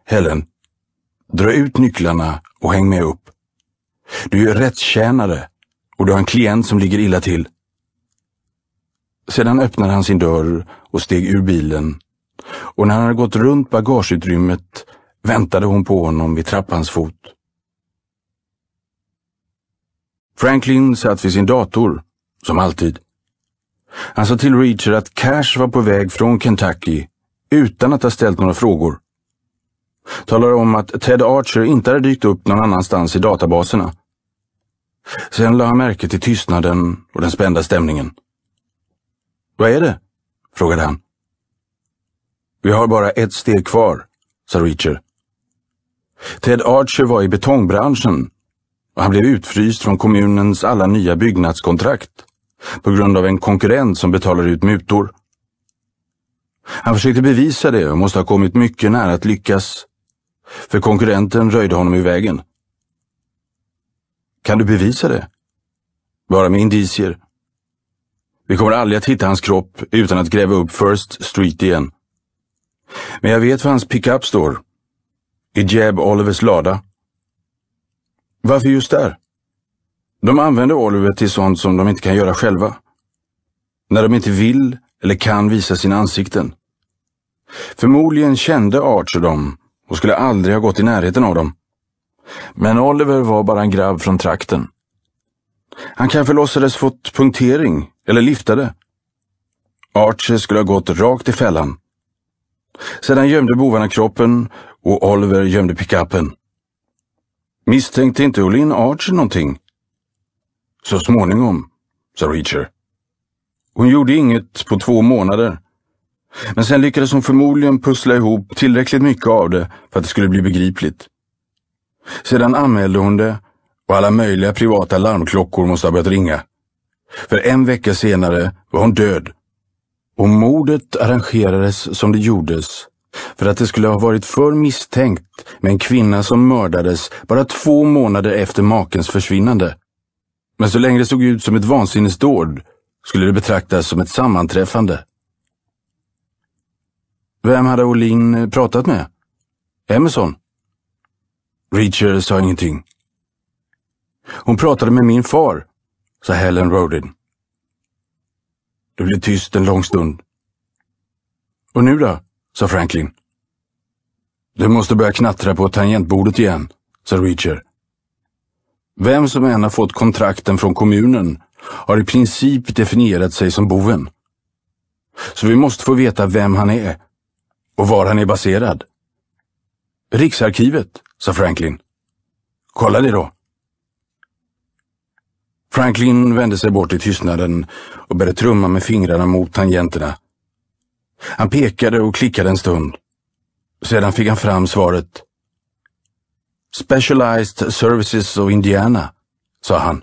A: Helen, dra ut nycklarna och häng med upp. Du är rättstjänare och du har en klient som ligger illa till. Sedan öppnade han sin dörr och steg ur bilen och när han hade gått runt bagageutrymmet väntade hon på honom vid trappans fot. Franklin satt vid sin dator, som alltid. Han sa till Reacher att Cash var på väg från Kentucky utan att ha ställt några frågor. Talade om att Ted Archer inte hade dykt upp någon annanstans i databaserna. Sen lade han märke till tystnaden och den spända stämningen. Vad är det? frågade han. Vi har bara ett steg kvar, sa Reacher. Ted Archer var i betongbranschen och han blev utfryst från kommunens alla nya byggnadskontrakt på grund av en konkurrent som betalar ut mutor. Han försökte bevisa det och måste ha kommit mycket nära att lyckas, för konkurrenten röjde honom ur vägen. Kan du bevisa det? Bara med indicier. Vi kommer aldrig att hitta hans kropp utan att gräva upp First Street igen. Men jag vet var hans pickup står. I Jeb Olivers lada. Varför just där? De använder Oliver till sånt som de inte kan göra själva. När de inte vill eller kan visa sina ansikten. Förmodligen kände Archer dem och skulle aldrig ha gått i närheten av dem. Men Oliver var bara en grabb från trakten. Han kanske låtsades fått punktering eller liftade. Archer skulle ha gått rakt i fällan. Sedan gömde bovarna kroppen och Oliver gömde pickupen. Misstänkte inte Olin Archer någonting? Så småningom, sa Reacher. Hon gjorde inget på två månader. Men sen lyckades hon förmodligen pussla ihop tillräckligt mycket av det för att det skulle bli begripligt. Sedan anmälde hon det och alla möjliga privata larmklockor måste ha börjat ringa. För en vecka senare var hon död. Och mordet arrangerades som det gjordes för att det skulle ha varit för misstänkt med en kvinna som mördades bara två månader efter makens försvinnande. Men så länge det såg ut som ett vansinnesdåd skulle det betraktas som ett sammanträffande. Vem hade Olin eh, pratat med? Emerson? Reacher sa ingenting. Hon pratade med min far, sa Helen Rodin. Det blev tyst en lång stund. Och nu då? sa Franklin. Du måste börja knattra på tangentbordet igen, sa Reacher. Vem som än har fått kontrakten från kommunen har i princip definierat sig som boven. Så vi måste få veta vem han är och var han är baserad. Riksarkivet, sa Franklin. Kolla det då. Franklin vände sig bort i tystnaden och började trumma med fingrarna mot tangenterna han pekade och klickade en stund. Sedan fick han fram svaret. Specialized Services of Indiana, sa han.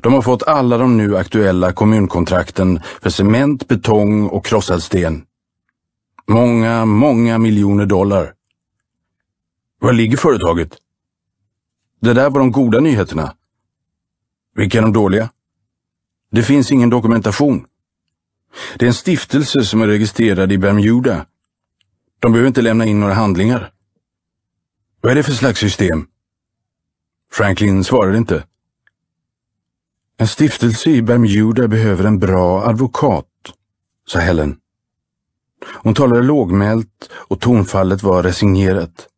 A: De har fått alla de nu aktuella kommunkontrakten för cement, betong och krossad sten. Många, många miljoner dollar. Var ligger företaget? Det där var de goda nyheterna. Vilka är de dåliga? Det finns ingen dokumentation. Det är en stiftelse som är registrerad i Bermuda. De behöver inte lämna in några handlingar. Vad är det för slags system? Franklin svarade inte. En stiftelse i Bermuda behöver en bra advokat, sa Helen. Hon talade lågmält och tonfallet var resignerat.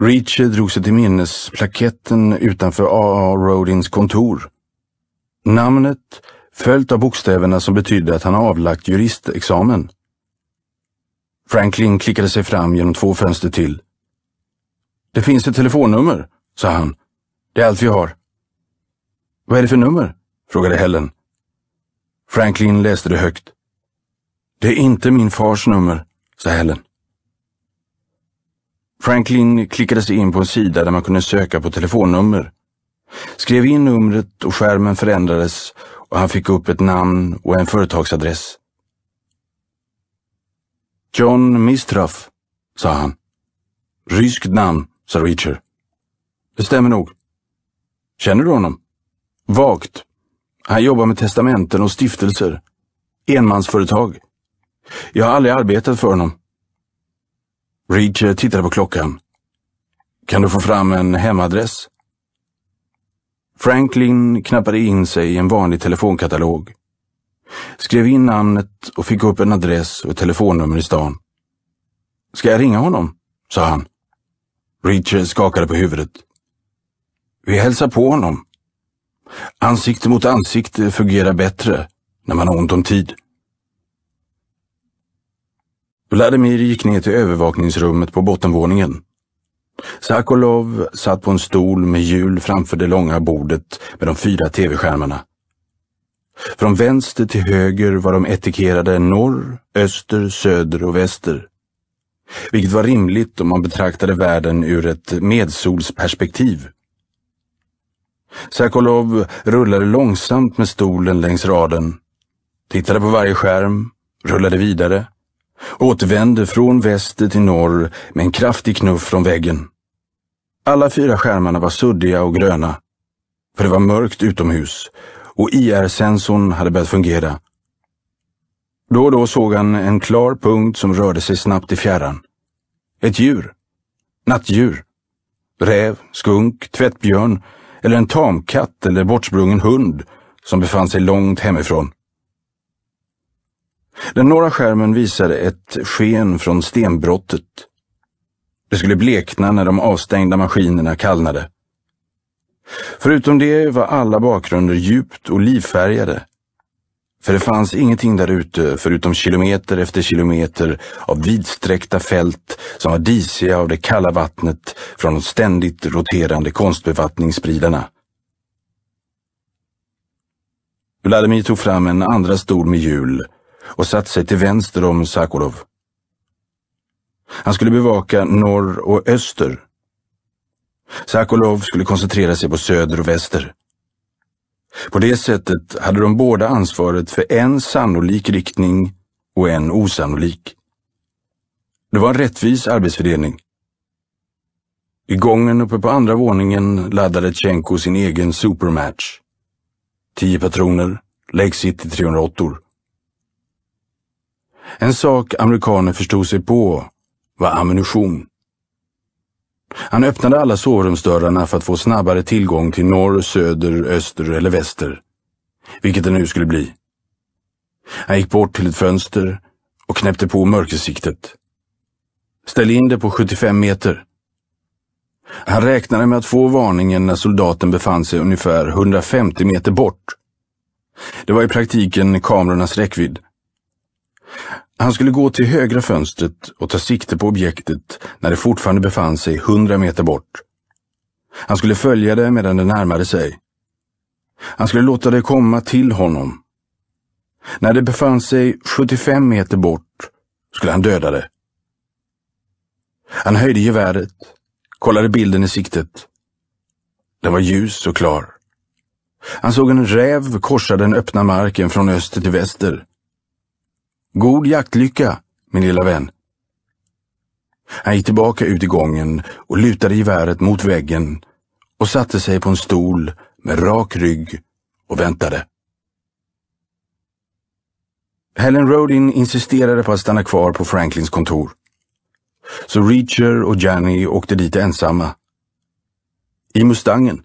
A: Reacher drog sig till minnes plaketten utanför A.A. Rodins kontor. Namnet följt av bokstäverna som betydde att han avlagt juristexamen. Franklin klickade sig fram genom två fönster till. Det finns ett telefonnummer, sa han. Det är allt vi har. Vad är det för nummer? frågade Helen. Franklin läste det högt. Det är inte min fars nummer, sa Helen. Franklin klickade sig in på en sida där man kunde söka på telefonnummer. Skrev in numret och skärmen förändrades och han fick upp ett namn och en företagsadress. John Mistraff, sa han. Ryskt namn, sa Reacher. Det stämmer nog. Känner du honom? Vagt. Han jobbar med testamenten och stiftelser. Enmansföretag. Jag har aldrig arbetat för honom. Reacher tittade på klockan. Kan du få fram en hemadress? Franklin knappade in sig i en vanlig telefonkatalog. Skrev in namnet och fick upp en adress och ett telefonnummer i stan. Ska jag ringa honom? sa han. Reacher skakade på huvudet. Vi hälsar på honom. Ansikte mot ansikte fungerar bättre när man har ont om tid. Vladimir gick ner till övervakningsrummet på bottenvåningen. Sakolov satt på en stol med hjul framför det långa bordet med de fyra tv-skärmarna. Från vänster till höger var de etikerade norr, öster, söder och väster. Vilket var rimligt om man betraktade världen ur ett medsolsperspektiv. Sakolov rullade långsamt med stolen längs raden, tittade på varje skärm, rullade vidare återvände från väster till norr med en kraftig knuff från väggen. Alla fyra skärmarna var suddiga och gröna, för det var mörkt utomhus och IR-sensorn hade börjat fungera. Då och då såg han en klar punkt som rörde sig snabbt i fjärran. Ett djur. Nattdjur. Räv, skunk, tvättbjörn eller en tamkatt eller bortsprungen hund som befann sig långt hemifrån. Den norra skärmen visade ett sken från stenbrottet. Det skulle blekna när de avstängda maskinerna kallnade. Förutom det var alla bakgrunder djupt och livfärgade. För det fanns ingenting där ute förutom kilometer efter kilometer av vidsträckta fält som var disiga av det kalla vattnet från de ständigt roterande konstbevattningsspridarna. Vladimir tog fram en andra stol med hjul och satt sig till vänster om Sakolov. Han skulle bevaka norr och öster. Sakolov skulle koncentrera sig på söder och väster. På det sättet hade de båda ansvaret för en sannolik riktning och en osannolik. Det var en rättvis arbetsfördelning. I gången uppe på andra våningen laddade Tjenko sin egen supermatch. Tio patroner, Lake City 308. En sak amerikanen förstod sig på var ammunition. Han öppnade alla sovrumsdörrarna för att få snabbare tillgång till norr, söder, öster eller väster, vilket det nu skulle bli. Han gick bort till ett fönster och knäppte på mörkersiktet. Ställ in det på 75 meter. Han räknade med att få varningen när soldaten befann sig ungefär 150 meter bort. Det var i praktiken kamerornas räckvidd han skulle gå till högra fönstret och ta sikte på objektet när det fortfarande befann sig hundra meter bort. Han skulle följa det medan det närmade sig. Han skulle låta det komma till honom. När det befann sig 75 meter bort skulle han döda det. Han höjde geväret, kollade bilden i siktet. Den var ljus och klar. Han såg en räv korsa den öppna marken från öster till väster. God jaktlycka, min lilla vän. Han gick tillbaka ut i gången och lutade geväret mot väggen och satte sig på en stol med rak rygg och väntade. Helen Rodin insisterade på att stanna kvar på Franklins kontor. Så Reacher och Janny åkte dit ensamma. I Mustangen.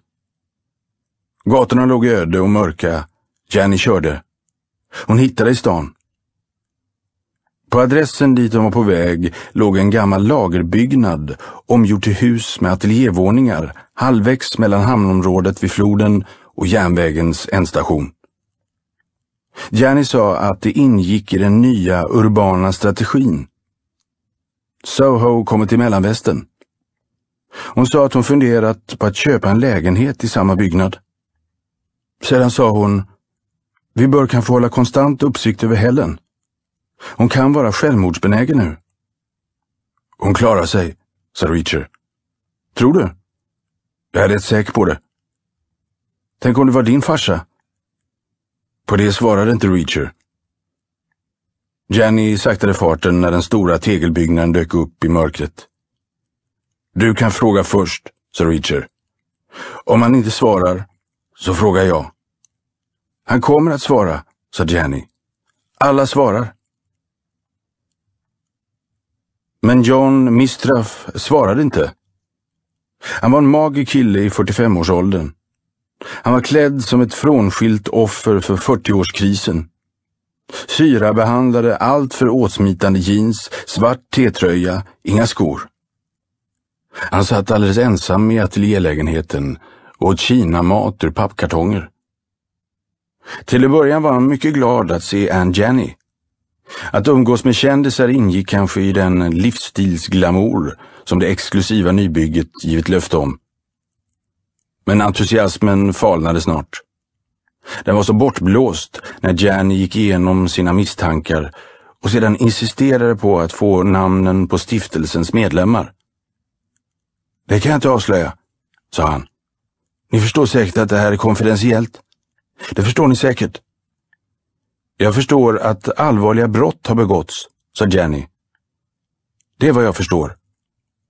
A: Gatorna låg öde och mörka. Janny körde. Hon hittade i stan. På adressen dit de var på väg låg en gammal lagerbyggnad omgjord till hus med ateljévåningar halvvägs mellan hamnområdet vid floden och järnvägens ändstation. Gianni sa att det ingick i den nya urbana strategin. Soho kommer till mellanvästen. Hon sa att hon funderat på att köpa en lägenhet i samma byggnad. Sedan sa hon, vi bör kanske hålla konstant uppsikt över Helen. Hon kan vara självmordsbenägen nu. Hon klarar sig, sa Reacher. Tror du? Jag är rätt säker på det. Tänk om det var din farsa? På det svarade inte Reacher. Jenny saktade farten när den stora tegelbyggnaden dök upp i mörkret. Du kan fråga först, sa Reacher. Om han inte svarar, så frågar jag. Han kommer att svara, sa Jenny. Alla svarar. Men John Mistraff svarade inte. Han var en mager kille i 45-årsåldern. Han var klädd som ett frånskilt offer för 40-årskrisen. Syrabehandlade alltför åtsmitande jeans, svart T-tröja, inga skor. Han satt alldeles ensam i ateljélägenheten och åt kinamat ur pappkartonger. Till en början var han mycket glad att se Ann Jenny. Att umgås med kändisar ingick kanske i den livsstilsglamour som det exklusiva nybygget givit löfte om. Men entusiasmen falnade snart. Den var så bortblåst när Gianni gick igenom sina misstankar och sedan insisterade på att få namnen på stiftelsens medlemmar. Det kan jag inte avslöja, sa han. Ni förstår säkert att det här är konfidentiellt. Det förstår ni säkert. Jag förstår att allvarliga brott har begåtts, sa Jenny. Det är vad jag förstår.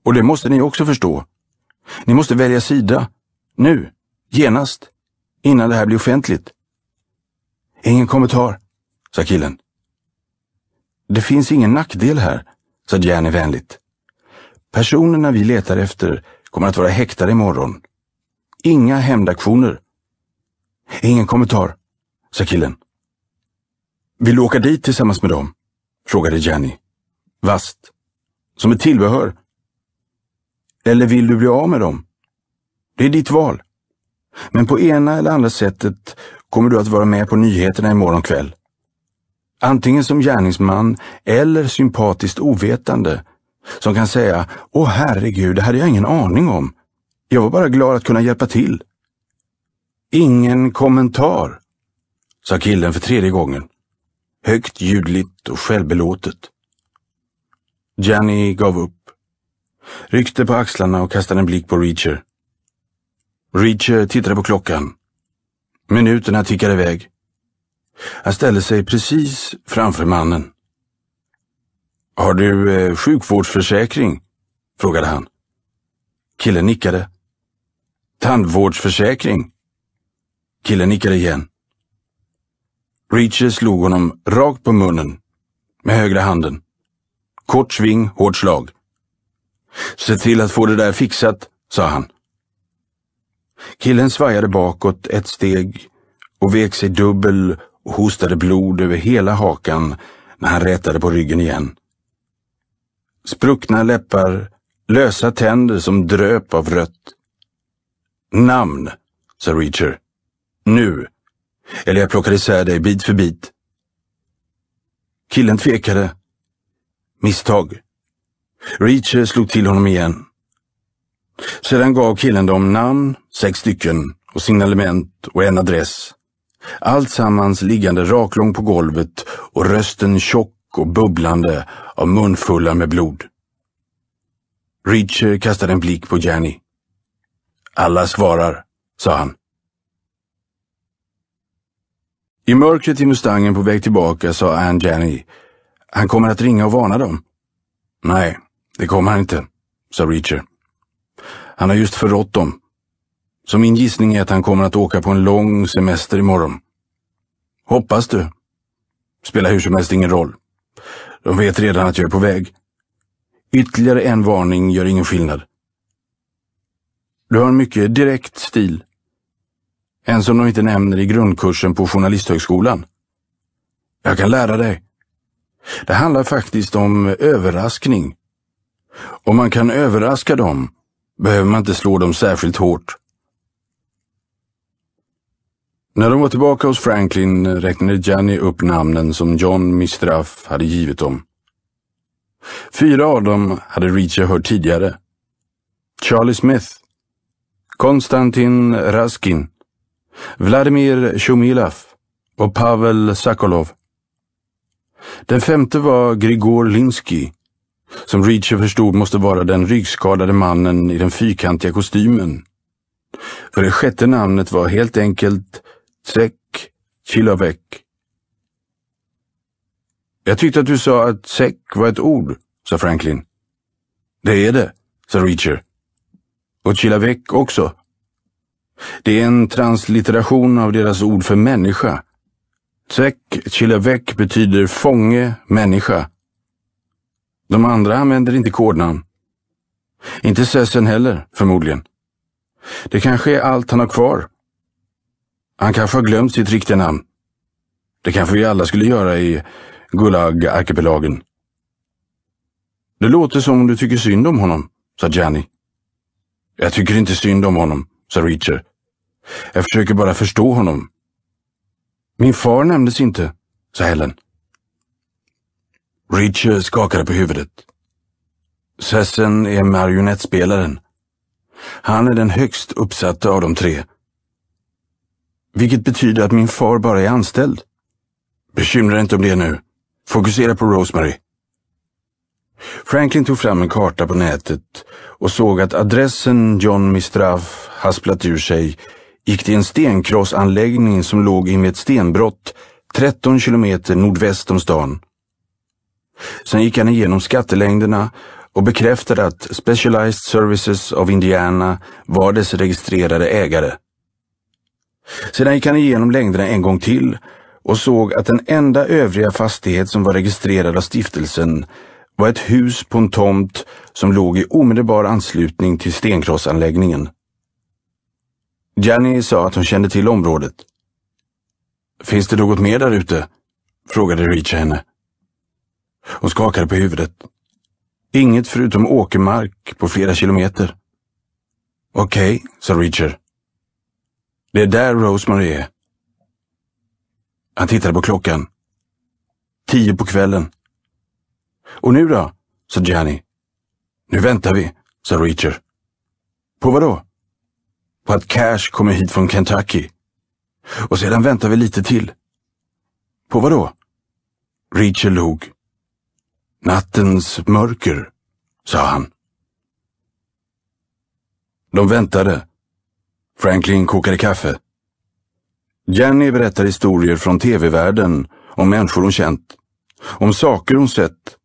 A: Och det måste ni också förstå. Ni måste välja sida. Nu. Genast. Innan det här blir offentligt. Ingen kommentar, sa killen. Det finns ingen nackdel här, sa Jenny vänligt. Personerna vi letar efter kommer att vara häktade imorgon. Inga hämndaktioner. Ingen kommentar, sa killen. Vill du åka dit tillsammans med dem? frågade Jenny. Vast. Som ett tillbehör. Eller vill du bli av med dem? Det är ditt val. Men på ena eller andra sättet kommer du att vara med på nyheterna imorgon kväll. Antingen som gärningsman eller sympatiskt ovetande som kan säga Åh herregud, det hade jag ingen aning om. Jag var bara glad att kunna hjälpa till. Ingen kommentar, sa killen för tredje gången högt ljudligt och självbelåtet. Gianni gav upp, ryckte på axlarna och kastade en blick på Reacher. Reacher tittade på klockan. Minuterna tickade iväg. Han ställde sig precis framför mannen. Har du eh, sjukvårdsförsäkring? frågade han. Killen nickade. Tandvårdsförsäkring? Killen nickade igen. Reacher slog honom rakt på munnen med högra handen. Kort sving, hårt slag. Se till att få det där fixat, sa han. Killen svajade bakåt ett steg och vek sig dubbel och hostade blod över hela hakan när han rätade på ryggen igen. Spruckna läppar, lösa tänder som dröp av rött. Namn, sa Reacher. Nu! Eller jag plockade isär dig bit för bit. Killen tvekade. Misstag. Reacher slog till honom igen. Sedan gav killen dem namn, sex stycken, och signalement och en adress. Allt sammans liggande raklång på golvet och rösten tjock och bubblande av munfulla med blod. Reacher kastade en blick på Jenny. Alla svarar, sa han. I mörkret i Mustangen på väg tillbaka sa Ann Janney. Han kommer att ringa och varna dem. Nej, det kommer han inte, sa Reacher. Han har just förrått dem. Så min gissning är att han kommer att åka på en lång semester imorgon. Hoppas du. Spelar hur som helst ingen roll. De vet redan att jag är på väg. Ytterligare en varning gör ingen skillnad. Du har en mycket direkt stil, en som de inte nämner i grundkursen på Journalisthögskolan. Jag kan lära dig. Det handlar faktiskt om överraskning. Om man kan överraska dem behöver man inte slå dem särskilt hårt. När de var tillbaka hos Franklin räknade Gianni upp namnen som John Mistraff hade givit dem. Fyra av dem hade Reacher hört tidigare. Charlie Smith, Konstantin Raskin, Vladimir Sjumilov och Pavel Sakolov. Den femte var Grigor Linsky, som Reacher förstod måste vara den ryggskadade mannen i den fyrkantiga kostymen. För det sjätte namnet var helt enkelt Tsek Chilovek. Jag tyckte att du sa att säck var ett ord, sa Franklin. Det är det, sa Reacher. Och Chilavek också, det är en translitteration av deras ord för människa. Tsek Chilavek betyder fånge, människa. De andra använder inte kodnamn. Inte Sessen heller, förmodligen. Det kanske är allt han har kvar. Han kanske har glömt sitt riktiga namn. Det kanske vi alla skulle göra i Gulag-arkipelagen. Det låter som om du tycker synd om honom, sa Gianni. Jag tycker inte synd om honom, sa Reacher. Jag försöker bara förstå honom. Min far nämndes inte, sa Helen. Richard skakade på huvudet. Sessen är marionettspelaren. Han är den högst uppsatta av de tre. Vilket betyder att min far bara är anställd. Bekymra dig inte om det nu. Fokusera på Rosemary. Franklin tog fram en karta på nätet och såg att adressen John Mistraff hasplat ur sig gick till en stenkrossanläggning som låg invid ett stenbrott 13 kilometer nordväst om stan. Sen gick han igenom skattelängderna och bekräftade att Specialized Services of Indiana var dess registrerade ägare. Sedan gick han igenom längderna en gång till och såg att den enda övriga fastighet som var registrerad av stiftelsen var ett hus på en tomt som låg i omedelbar anslutning till stenkrossanläggningen. Jenny sa att hon kände till området. Finns det något mer där ute? frågade Reach henne. Hon skakade på huvudet. Inget förutom åkermark på flera kilometer. Okej, okay, sa Reacher. Det är där Rosemary är. Han tittade på klockan. Tio på kvällen. Och nu då? sa Gianni. Nu väntar vi, sa Reacher. På vad då? på att Cash kommer hit från Kentucky. Och sedan väntar vi lite till. På vad då? Rachel log. Nattens mörker, sa han. De väntade. Franklin kokade kaffe. Jenny berättar historier från tv-världen om människor hon känt, om saker hon sett,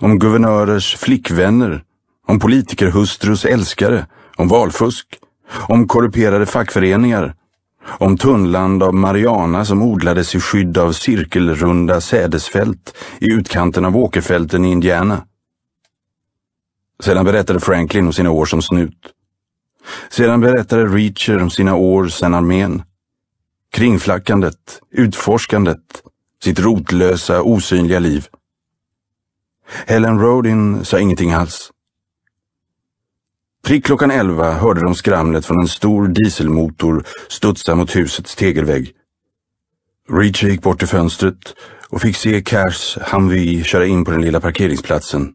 A: om guvernörers flickvänner, om politikerhustrus älskare, om valfusk, om korrumperade fackföreningar, om tunnland av Mariana som odlades i skydd av cirkelrunda sädesfält i utkanten av åkerfälten i Indiana. Sedan berättade Franklin om sina år som snut. Sedan berättade Reacher om sina år sedan armén. Kringflackandet, utforskandet, sitt rotlösa, osynliga liv. Helen Rodin sa ingenting alls. Prick klockan elva hörde de skramlet från en stor dieselmotor studsa mot husets tegelvägg. Reacher gick bort till fönstret och fick se Cashs Humvee köra in på den lilla parkeringsplatsen.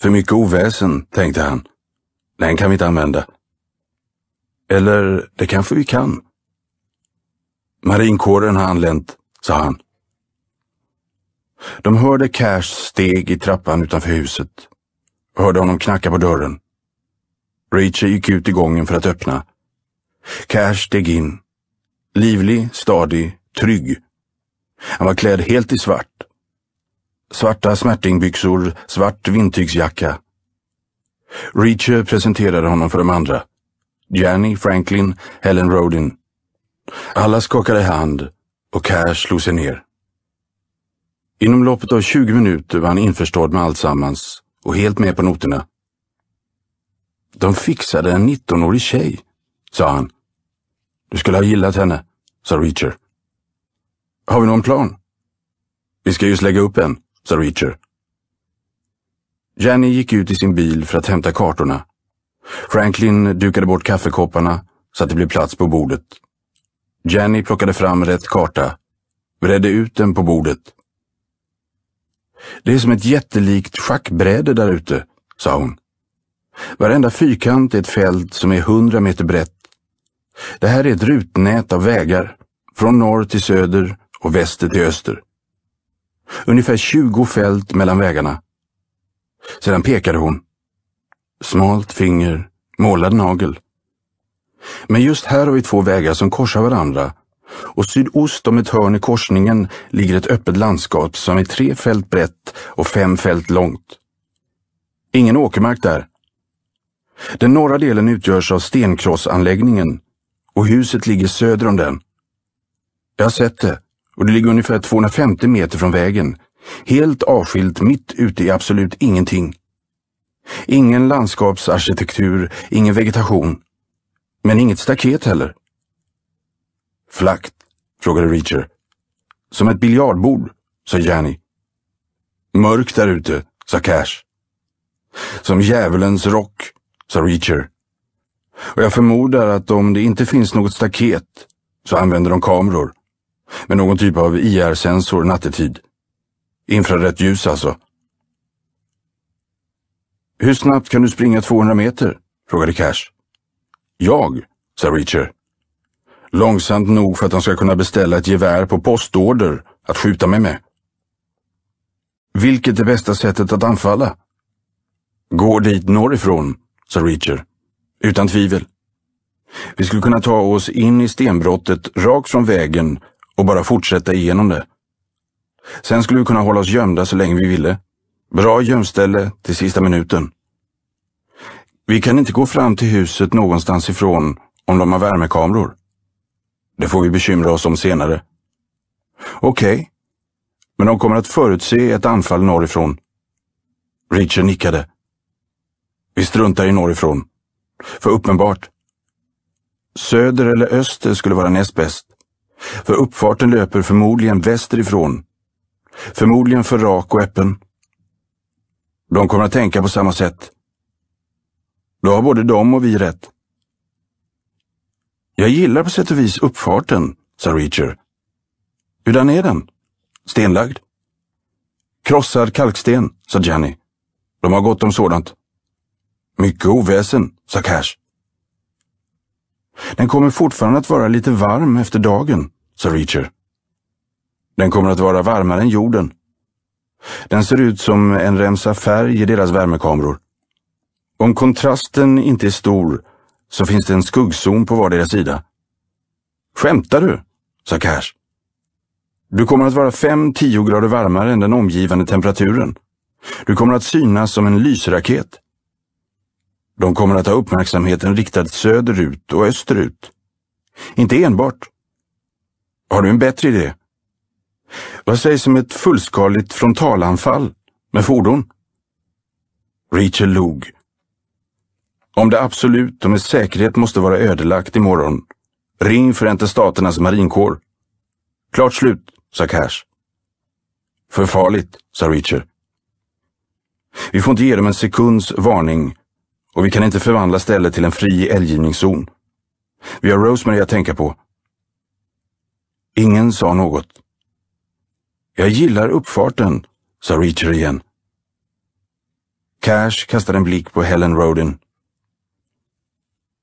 A: För mycket oväsen, tänkte han. Den kan vi inte använda. Eller, det kanske vi kan. Marinkåren har anlänt, sa han. De hörde Cashs steg i trappan utanför huset. Hörde honom knacka på dörren. Rachel gick ut i gången för att öppna. Cash steg in. Livlig, stadig, trygg. Han var klädd helt i svart. Svarta smärtingbyxor, svart vindtygsjacka. Reacher presenterade honom för de andra. Janny, Franklin, Helen Rodin. Alla skakade hand och Cash slog sig ner. Inom loppet av 20 minuter var han införstådd med alltsammans och helt med på noterna. De fixade en 19-årig tjej, sa han. Du skulle ha gillat henne, sa Reacher. Har vi någon plan? Vi ska just lägga upp en, sa Reacher. Jenny gick ut i sin bil för att hämta kartorna. Franklin dukade bort kaffekopparna så att det blev plats på bordet. Jenny plockade fram rätt karta, bredde ut den på bordet. Det är som ett jättelikt schackbräde där ute, sa hon. Varenda fyrkant är ett fält som är hundra meter brett. Det här är ett rutnät av vägar, från norr till söder och väster till öster. Ungefär 20 fält mellan vägarna. Sedan pekade hon. Smalt finger, målad nagel. Men just här har vi två vägar som korsar varandra och sydost om ett hörn i korsningen ligger ett öppet landskap som är tre fält brett och fem fält långt. Ingen åkermark där, den norra delen utgörs av stenkrossanläggningen och huset ligger söder om den. Jag har sett det och det ligger ungefär 250 meter från vägen, helt avskilt mitt ute i absolut ingenting. Ingen landskapsarkitektur, ingen vegetation, men inget staket heller. Flakt, frågade Reacher. Som ett biljardbord, sa Janny. Mörkt där ute, sa Cash. Som djävulens rock, sa Reacher. Och jag förmodar att om det inte finns något staket så använder de kameror. Med någon typ av IR-sensor nattetid. Infrarött ljus alltså. Hur snabbt kan du springa 200 meter? frågade Cash. Jag, sa Reacher. Långsamt nog för att de ska kunna beställa ett gevär på postorder att skjuta mig med. Vilket är bästa sättet att anfalla? Går dit norrifrån, sa Reacher. Utan tvivel. Vi skulle kunna ta oss in i stenbrottet rakt från vägen och bara fortsätta igenom det. Sen skulle vi kunna hålla oss gömda så länge vi ville. Bra gömställe till sista minuten. Vi kan inte gå fram till huset någonstans ifrån om de har värmekameror. Det får vi bekymra oss om senare. Okej, okay. men de kommer att förutse ett anfall norrifrån. Richard nickade. Vi struntar i norrifrån. För uppenbart. Söder eller öster skulle vara näst bäst. För uppfarten löper förmodligen västerifrån. Förmodligen för rak och öppen. De kommer att tänka på samma sätt. Då har både de och vi rätt. Jag gillar på sätt och vis uppfarten, sa Reacher. Hurdan är den? Stenlagd? Krossad kalksten, sa Jenny. De har gott om sådant. Mycket oväsen, sa Cash. Den kommer fortfarande att vara lite varm efter dagen, sa Reacher. Den kommer att vara varmare än jorden. Den ser ut som en remsa färg i deras värmekameror. Om kontrasten inte är stor så finns det en skuggzon på vardera sida. Skämtar du? sa Cash. Du kommer att vara 5-10 grader varmare än den omgivande temperaturen. Du kommer att synas som en lysraket. De kommer att ha uppmärksamheten riktad söderut och österut. Inte enbart. Har du en bättre idé? Vad sägs om ett fullskaligt frontalanfall med fordon? Rachel log. Om det absolut och med säkerhet måste vara ödelagt imorgon, ring Förenta Staternas marinkår. Klart slut, sa Cash. För farligt, sa Reacher. Vi får inte ge dem en sekunds varning och vi kan inte förvandla stället till en fri eldgivningszon. Vi har Rosemary att tänka på. Ingen sa något. Jag gillar uppfarten, sa Reacher igen. Cash kastade en blick på Helen Rodin.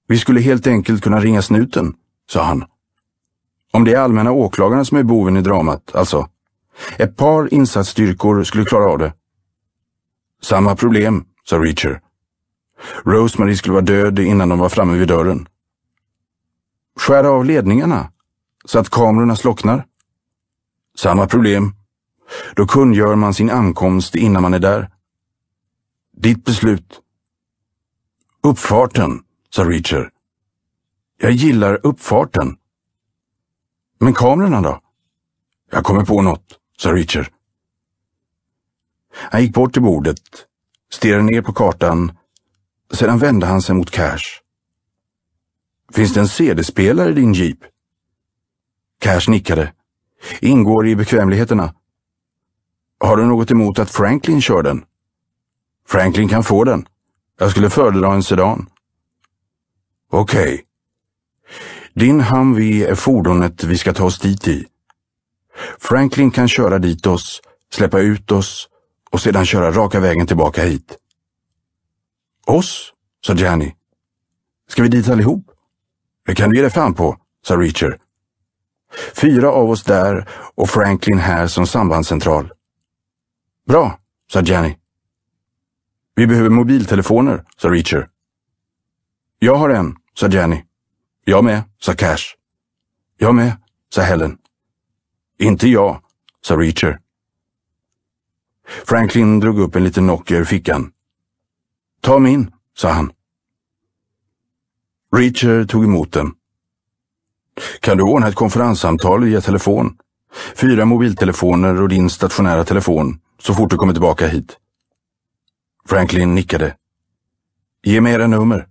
A: Vi skulle helt enkelt kunna ringa snuten, sa han. Om det är allmänna åklagaren som är boven i dramat, alltså. Ett par insatsstyrkor skulle klara av det. Samma problem, sa Reacher. Rosemary skulle vara död innan de var framme vid dörren. Skär av ledningarna så att kamerorna slocknar. Samma problem. Då kungör man sin ankomst innan man är där. Ditt beslut. Uppfarten, sa Reacher. Jag gillar uppfarten. Men kamerorna då? Jag kommer på något, sa Reacher. Han gick bort till bordet, stirrade ner på kartan sedan vände han sig mot Cash. Finns det en CD-spelare i din jeep? Cash nickade. Ingår i bekvämligheterna. Har du något emot att Franklin kör den? Franklin kan få den. Jag skulle föredra en sedan. Okej. Okay. Din Humvee är fordonet vi ska ta oss dit i. Franklin kan köra dit oss, släppa ut oss och sedan köra raka vägen tillbaka hit. Oss? sa Gianni. Ska vi dit allihop? Det kan du ge dig fan på, sa Reacher. Fyra av oss där och Franklin här som sambandscentral. Bra, sa Gianni. Vi behöver mobiltelefoner, sa Reacher. Jag har en, sa Gianni. Jag med, sa Cash. Jag med, sa Helen. Inte jag, sa Reacher. Franklin drog upp en liten Nokia ur fickan. Ta min, sa han. Reacher tog emot den. Kan du ordna ett konferenssamtal via telefon? Fyra mobiltelefoner och din stationära telefon så fort du kommer tillbaka hit. Franklin nickade. Ge mig era nummer.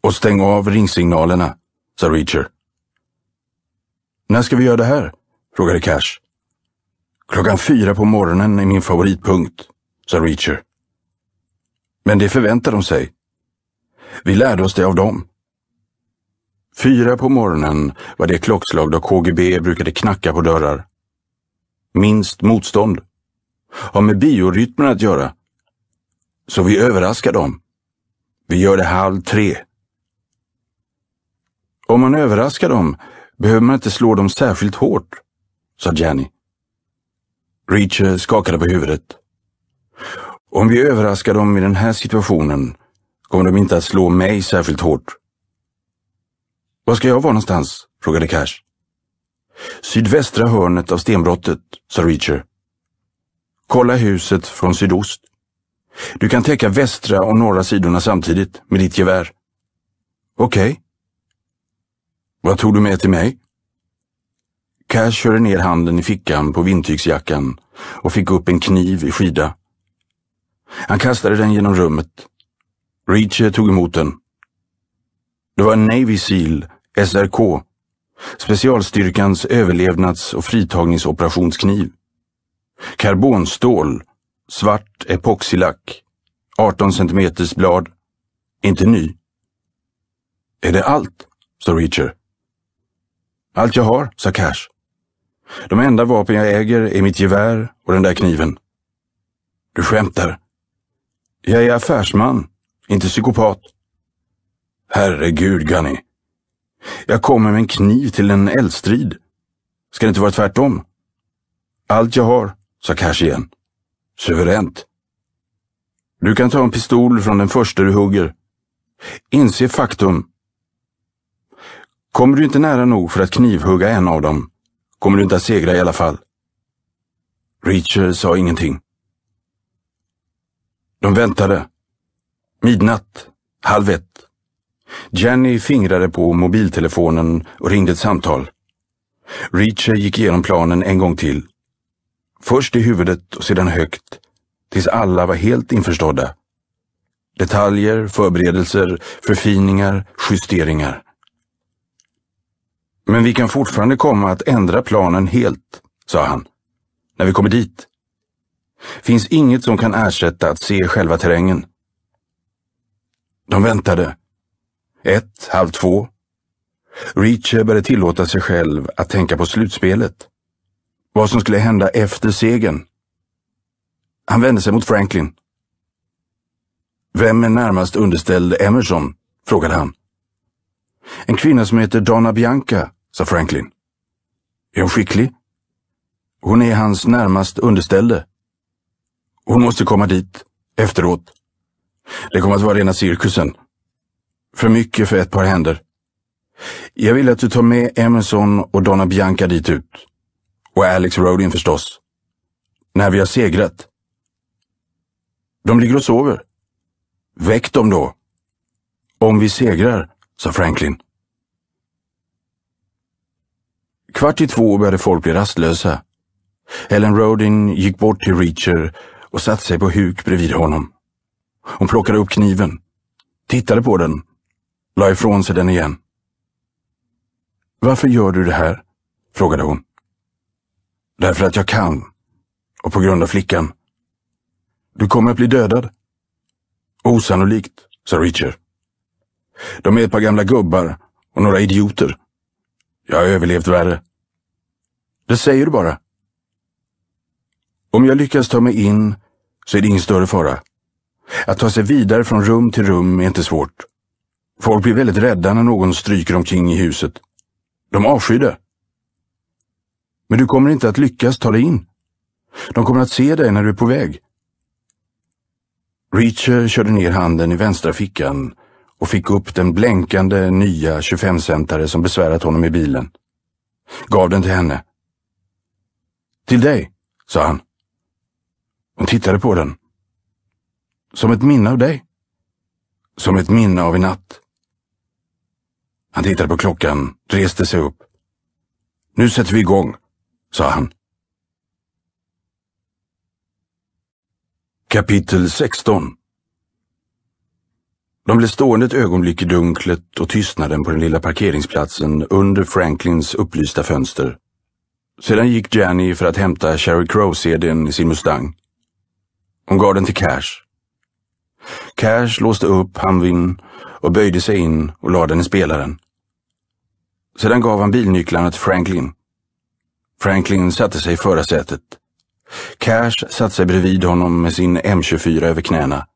A: Och stäng av ringsignalerna, sa Reacher. När ska vi göra det här? frågade Cash. Klockan fyra på morgonen är min favoritpunkt, sa Reacher. Men det förväntar de sig. Vi lärde oss det av dem. Fyra på morgonen var det klockslag då KGB brukade knacka på dörrar. Minst motstånd. Har med biorytmen att göra. Så vi överraskar dem. Vi gör det halv tre. Om man överraskar dem behöver man inte slå dem särskilt hårt, sa Jenny. Reacher skakade på huvudet. Om vi överraskar dem i den här situationen kommer de inte att slå mig särskilt hårt. Var ska jag vara någonstans? frågade Cash. Sydvästra hörnet av stenbrottet, sa Reacher. Kolla huset från sydost. Du kan täcka västra och norra sidorna samtidigt med ditt gevär. Okej. Okay. Vad tog du med till mig? Cash körde ner handen i fickan på vindtygsjackan och fick upp en kniv i skida. Han kastade den genom rummet. Reacher tog emot den. Det var en Navy Seal, SRK, specialstyrkans överlevnads och fritagningsoperationskniv. Karbonstål, svart epoxilack, 18 cm blad, inte ny. Är det allt? sa Reacher. Allt jag har, sa Cash. De enda vapen jag äger är mitt gevär och den där kniven. Du skämtar, jag är affärsman, inte psykopat. Herregud, Gunny. Jag kommer med en kniv till en eldstrid. Ska det inte vara tvärtom? Allt jag har, sa Cash igen. Suveränt. Du kan ta en pistol från den första du hugger. Inse faktum. Kommer du inte nära nog för att knivhugga en av dem, kommer du inte att segra i alla fall. Richard sa ingenting. De väntade. Midnatt, halv ett. Jenny fingrade på mobiltelefonen och ringde ett samtal. Reacher gick igenom planen en gång till. Först i huvudet och sedan högt, tills alla var helt införstådda. Detaljer, förberedelser, förfiningar, justeringar. Men vi kan fortfarande komma att ändra planen helt, sa han, när vi kommer dit. Finns inget som kan ersätta att se själva terrängen. De väntade. Ett, halv två. Reacher började tillåta sig själv att tänka på slutspelet. Vad som skulle hända efter segern. Han vände sig mot Franklin. Vem är närmast underställd Emerson? frågade han. En kvinna som heter Donna Bianca, sa Franklin. Är hon skicklig? Hon är hans närmast underställde. Hon måste komma dit, efteråt. Det kommer att vara rena cirkusen. För mycket för ett par händer. Jag vill att du tar med Emerson och Donna Bianca dit ut. Och Alex Rodin förstås. När vi har segrat. De ligger och sover. Väck dem då. Om vi segrar, sa Franklin. Kvart i två började folk bli rastlösa. Helen Rodin gick bort till Reacher och satte sig på huk bredvid honom. Hon plockade upp kniven, tittade på den, la ifrån sig den igen. Varför gör du det här? frågade hon. Därför att jag kan. Och på grund av flickan. Du kommer att bli dödad. Osannolikt, sa Richard. De är ett par gamla gubbar och några idioter. Jag har överlevt värre. Det säger du bara. Om jag lyckas ta mig in så är det ingen större fara. Att ta sig vidare från rum till rum är inte svårt. Folk blir väldigt rädda när någon stryker omkring i huset. De avskyr det. Men du kommer inte att lyckas ta dig in. De kommer att se dig när du är på väg. Reacher körde ner handen i vänstra fickan och fick upp den blänkande nya 25-centare som besvärat honom i bilen. Gav den till henne. Till dig, sa han. Hon tittade på den. Som ett minne av dig. Som ett minne av i natt. Han tittade på klockan, reste sig upp. Nu sätter vi igång, sa han. Kapitel 16 De blev stående ett ögonblick i dunklet och tystnaden på den lilla parkeringsplatsen under Franklins upplysta fönster. Sedan gick Janny för att hämta Sherry Crow-cdn i sin Mustang. Hon gav den till Cash. Cash låste upp handvin och böjde sig in och lade den i spelaren. Sedan gav han bilnycklarna till Franklin. Franklin satte sig i förarsätet. Cash satte sig bredvid honom med sin M24 över knäna.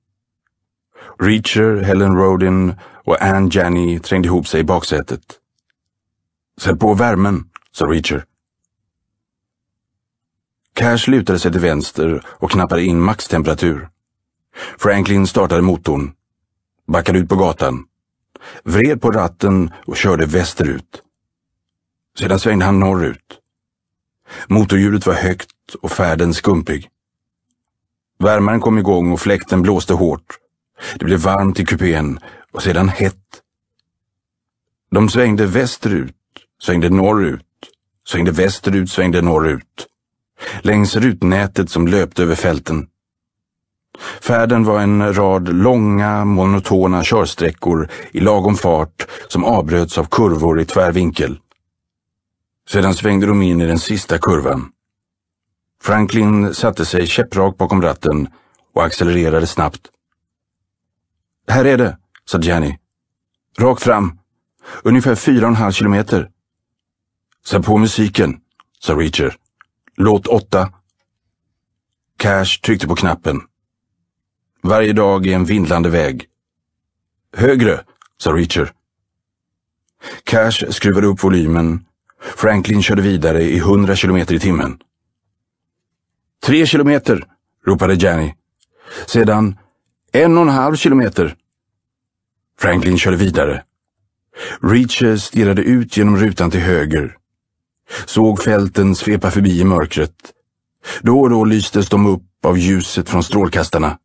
A: Reacher, Helen Rodin och Ann Janney trängde ihop sig i baksätet. Sätt på värmen, sa Reacher. Cash lutade sig till vänster och knappade in maxtemperatur. Franklin startade motorn, backade ut på gatan, vred på ratten och körde västerut. Sedan svängde han norrut. Motorljudet var högt och färden skumpig. Värmaren kom igång och fläkten blåste hårt. Det blev varmt i kupén och sedan hett. De svängde västerut, svängde norrut, svängde västerut, svängde norrut längs rutnätet som löpte över fälten. Färden var en rad långa, monotona körsträckor i lagom fart som avbröts av kurvor i tvärvinkel. Sedan svängde de in i den sista kurvan. Franklin satte sig käpprak bakom ratten och accelererade snabbt. Här är det, sa Jenny. Rakt fram. Ungefär fyra och en halv kilometer. Sätt på musiken, sa Richard. Låt åtta. Cash tryckte på knappen. Varje dag är en vindlande väg. Högre, sa Reacher. Cash skruvade upp volymen. Franklin körde vidare i 100 kilometer i timmen. Tre kilometer, ropade Janny. Sedan en och en halv kilometer. Franklin körde vidare. Reacher stirrade ut genom rutan till höger såg fälten svepa förbi i mörkret. Då och då lystes de upp av ljuset från strålkastarna.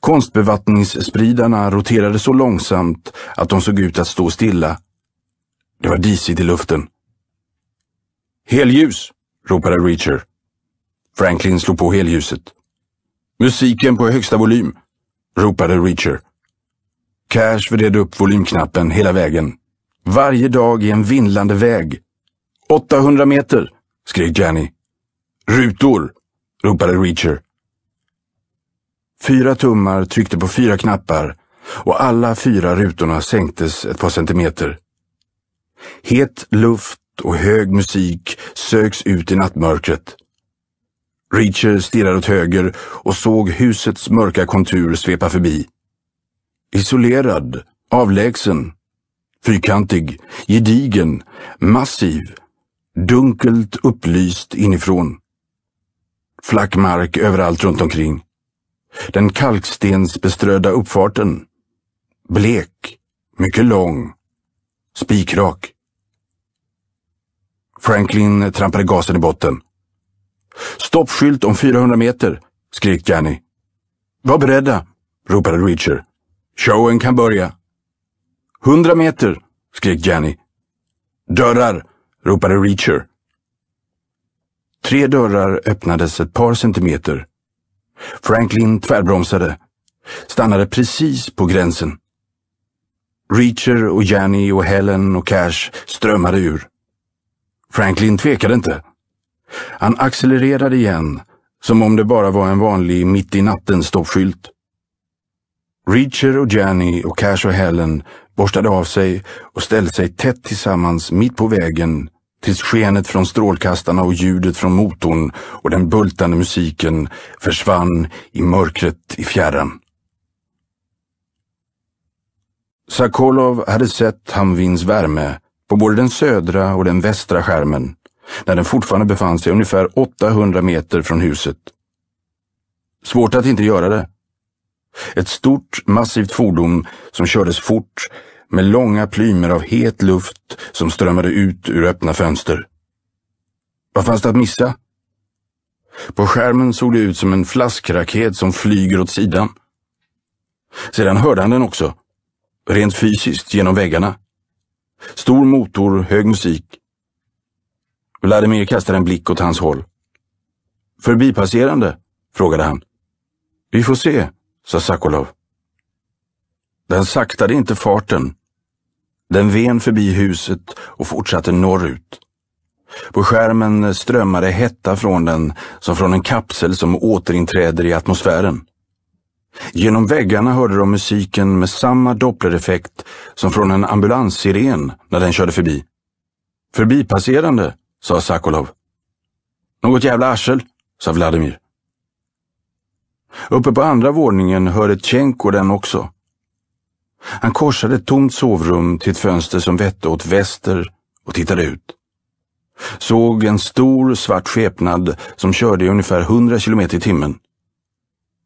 A: Konstbevattningsspridarna roterade så långsamt att de såg ut att stå stilla. Det var disigt i luften. Helljus! ropade Reacher. Franklin slog på helljuset. Musiken på högsta volym! ropade Reacher. Cash vred upp volymknappen hela vägen. Varje dag är en vindlande väg 800 meter, skrek Jenny. Rutor, ropade Reacher. Fyra tummar tryckte på fyra knappar och alla fyra rutorna sänktes ett par centimeter. Het luft och hög musik sögs ut i nattmörkret. Reacher stirrade åt höger och såg husets mörka kontur svepa förbi. Isolerad, avlägsen, fyrkantig, gedigen, massiv Dunkelt upplyst inifrån. Flack mark överallt runt omkring. Den kalkstensbeströdda uppfarten. Blek, mycket lång, spikrak. Franklin trampade gasen i botten. Stoppskylt om 400 meter, skrek Janny. Var beredda, ropade Richard. Showen kan börja. Hundra meter, skrek Janny. Dörrar, ropade Reacher. Tre dörrar öppnades ett par centimeter. Franklin tvärbromsade, stannade precis på gränsen. Reacher och Janny och Helen och Cash strömmade ur. Franklin tvekade inte. Han accelererade igen, som om det bara var en vanlig mitt i natten stoppskylt. Reacher och Janny och Cash och Helen borstade av sig och ställde sig tätt tillsammans mitt på vägen tills skenet från strålkastarna och ljudet från motorn och den bultande musiken försvann i mörkret i fjärran. Sakolov hade sett Hamvins värme på både den södra och den västra skärmen när den fortfarande befann sig ungefär 800 meter från huset. Svårt att inte göra det. Ett stort, massivt fordon som kördes fort med långa plymer av het luft som strömmade ut ur öppna fönster. Vad fanns det att missa? På skärmen såg det ut som en flaskraket som flyger åt sidan. Sedan hörde han den också, rent fysiskt genom väggarna. Stor motor, hög musik. Vladimir kastade en blick åt hans håll. Förbipasserande? frågade han. Vi får se, sa Sakolov. Den saktade inte farten. Den ven förbi huset och fortsatte norrut. På skärmen strömmade hetta från den som från en kapsel som återinträder i atmosfären. Genom väggarna hörde de musiken med samma dopplereffekt som från en ambulanssiren när den körde förbi. Förbipasserande, sa Sakolov. Något jävla arsel, sa Vladimir. Uppe på andra våningen hörde Tjenko den också. Han korsade ett tomt sovrum till ett fönster som vette åt väster och tittade ut. Såg en stor svart skepnad som körde i ungefär 100 km i timmen.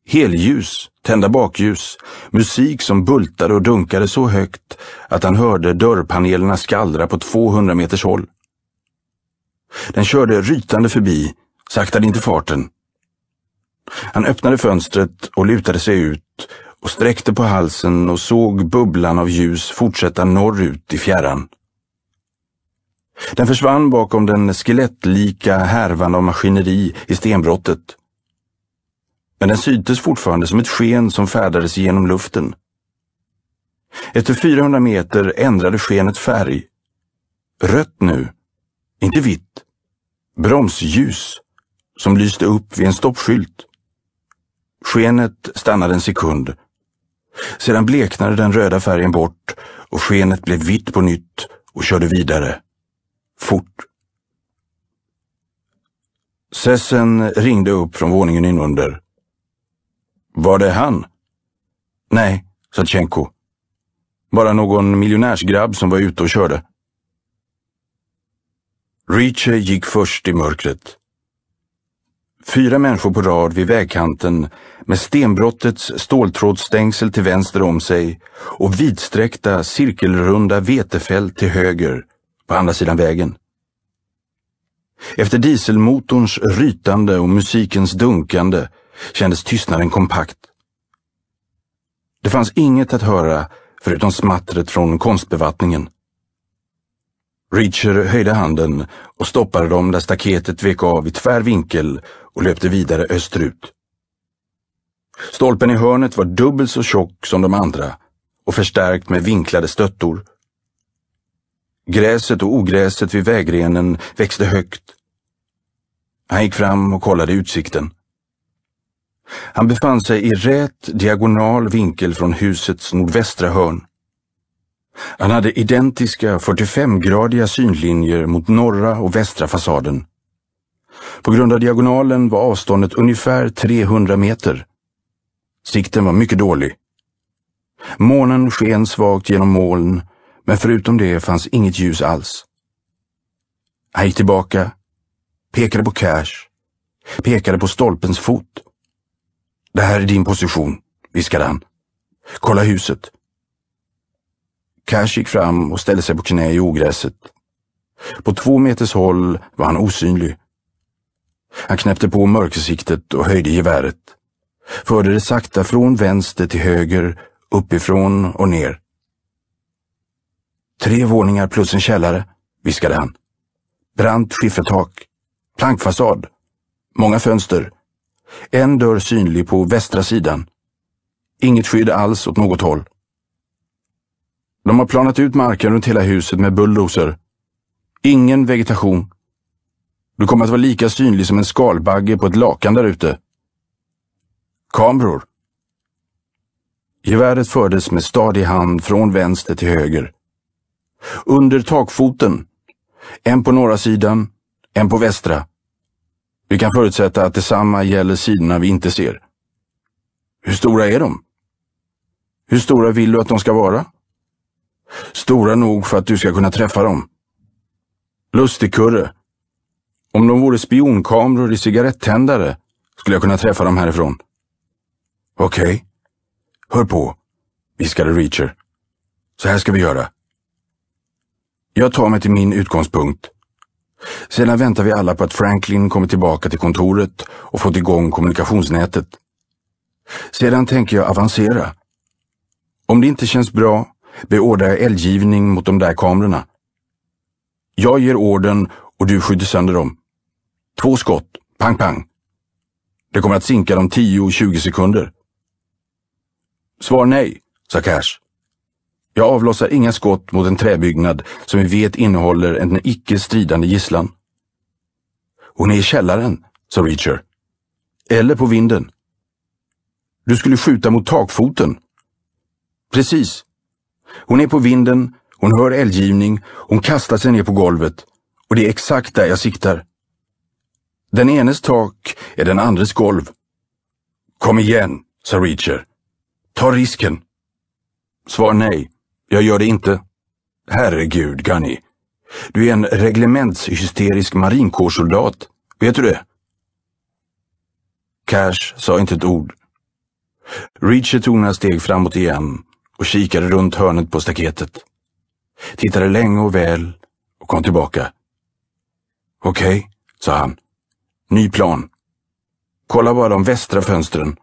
A: Helljus, tända bakljus, musik som bultade och dunkade så högt att han hörde dörrpanelerna skallra på 200 meters håll. Den körde rytande förbi, saktade inte farten. Han öppnade fönstret och lutade sig ut och sträckte på halsen och såg bubblan av ljus fortsätta norrut i fjärran. Den försvann bakom den skelettlika härvan av maskineri i stenbrottet. Men den syntes fortfarande som ett sken som färdades genom luften. Efter 400 meter ändrade skenet färg. Rött nu, inte vitt. Bromsljus som lyste upp vid en stoppskylt. Skenet stannade en sekund sedan bleknade den röda färgen bort och skenet blev vitt på nytt och körde vidare. Fort. Sessen ringde upp från våningen inunder. Var det han? Nej, sa Tjenko. Bara någon miljonärsgrabb som var ute och körde. Reacher gick först i mörkret. Fyra människor på rad vid vägkanten med stenbrottets ståltrådsstängsel till vänster om sig och vidsträckta cirkelrunda vetefält till höger på andra sidan vägen. Efter dieselmotorns rytande och musikens dunkande kändes tystnaden kompakt. Det fanns inget att höra förutom smattret från konstbevattningen. Reacher höjde handen och stoppade dem där staketet vek av i tvär vinkel och löpte vidare österut. Stolpen i hörnet var dubbelt så tjock som de andra och förstärkt med vinklade stöttor. Gräset och ogräset vid vägrenen växte högt. Han gick fram och kollade utsikten. Han befann sig i rät diagonal vinkel från husets nordvästra hörn. Han hade identiska 45-gradiga synlinjer mot norra och västra fasaden. På grund av diagonalen var avståndet ungefär 300 meter. Sikten var mycket dålig. Månen sken svagt genom moln, men förutom det fanns inget ljus alls. Han gick tillbaka, pekade på Cash, pekade på stolpens fot. Det här är din position, viskade han. Kolla huset. Cash gick fram och ställde sig på knä i ogräset. På två meters håll var han osynlig. Han knäppte på mörkersiktet och höjde geväret. Förde det sakta från vänster till höger, uppifrån och ner. Tre våningar plus en källare, viskade han. Brant skiffertak, plankfasad, många fönster, en dörr synlig på västra sidan. Inget skydd alls åt något håll. De har planat ut marken runt hela huset med bulldozer. Ingen vegetation. Du kommer att vara lika synlig som en skalbagge på ett lakan där ute. Kameror. Geväret fördes med stadig hand från vänster till höger. Under takfoten. En på norra sidan, en på västra. Vi kan förutsätta att detsamma gäller sidorna vi inte ser. Hur stora är de? Hur stora vill du att de ska vara? Stora nog för att du ska kunna träffa dem. Lustigkurre, om de vore spionkameror i cigarettändare skulle jag kunna träffa dem härifrån. Okej. Okay. Hör på, viskade Reacher. Så här ska vi göra. Jag tar mig till min utgångspunkt. Sedan väntar vi alla på att Franklin kommer tillbaka till kontoret och fått igång kommunikationsnätet. Sedan tänker jag avancera. Om det inte känns bra beordrar jag eldgivning mot de där kamerorna. Jag ger orden och du skjuter sönder dem. Två skott, pang, pang. Det kommer att sinka dem 10-20 sekunder. Svar nej, sa Cash. Jag avlossar inga skott mot en träbyggnad som vi vet innehåller en icke stridande gisslan. Hon är i källaren, sa Reacher. Eller på vinden. Du skulle skjuta mot takfoten. Precis. Hon är på vinden, hon hör eldgivning, hon kastar sig ner på golvet och det är exakt där jag siktar. Den enes tak är den andres golv. Kom igen, sa Reacher. Ta risken. Svar nej. Jag gör det inte. Herregud, Gunny. Du är en reglementshysterisk marinkårssoldat. Vet du det? Cash sa inte ett ord. Reacher tog några steg framåt igen och kikade runt hörnet på staketet. Tittade länge och väl och kom tillbaka. Okej, okay, sa han. Ny plan. Kolla bara de västra fönstren.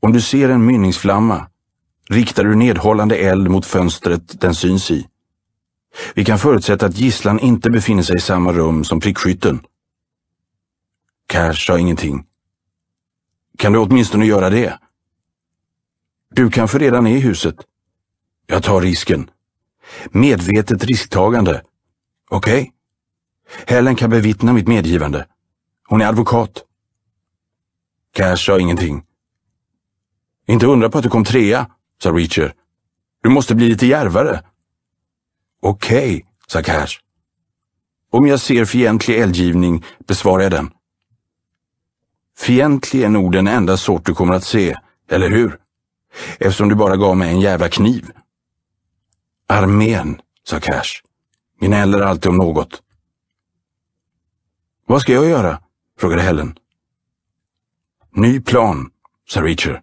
A: Om du ser en mynningsflamma riktar du nedhållande eld mot fönstret den syns i. Vi kan förutsätta att gisslan inte befinner sig i samma rum som prickskytten. Cash sa ingenting. Kan du åtminstone göra det? Du kanske redan är i huset. Jag tar risken. Medvetet risktagande. Okej? Okay. Helen kan bevittna mitt medgivande. Hon är advokat. Cash sa ingenting. Inte undra på att du kom trea, sa Reacher. Du måste bli lite järvare. Okej, okay, sa Cash. Om jag ser fientlig eldgivning besvarar jag den. Fientlig är nog den enda sort du kommer att se, eller hur? Eftersom du bara gav mig en jävla kniv. Armén, sa Cash. Gnäller alltid om något. Vad ska jag göra? frågade Helen. Ny plan, sa Reacher.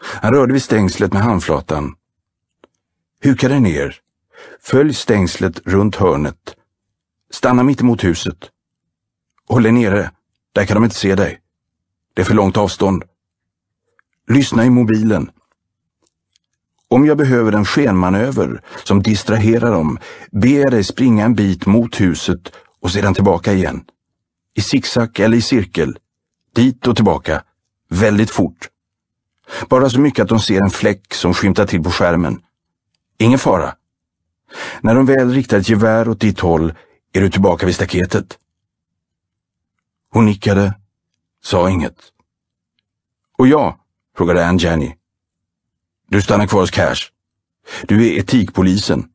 A: Han rörde vid stängslet med handflatan. Hukade ner. Följ stängslet runt hörnet. Stanna mitt emot huset. Håll dig nere. Där kan de inte se dig. Det är för långt avstånd. Lyssna i mobilen. Om jag behöver en skenmanöver som distraherar dem ber jag dig springa en bit mot huset och sedan tillbaka igen i zigzag eller i cirkel, dit och tillbaka, väldigt fort. Bara så mycket att de ser en fläck som skymtar till på skärmen. Ingen fara. När de väl riktar ett gevär åt ditt håll är du tillbaka vid staketet. Hon nickade, sa inget. Och jag? frågade Ann Jenny. Du stannar kvar hos Cash. Du är etikpolisen.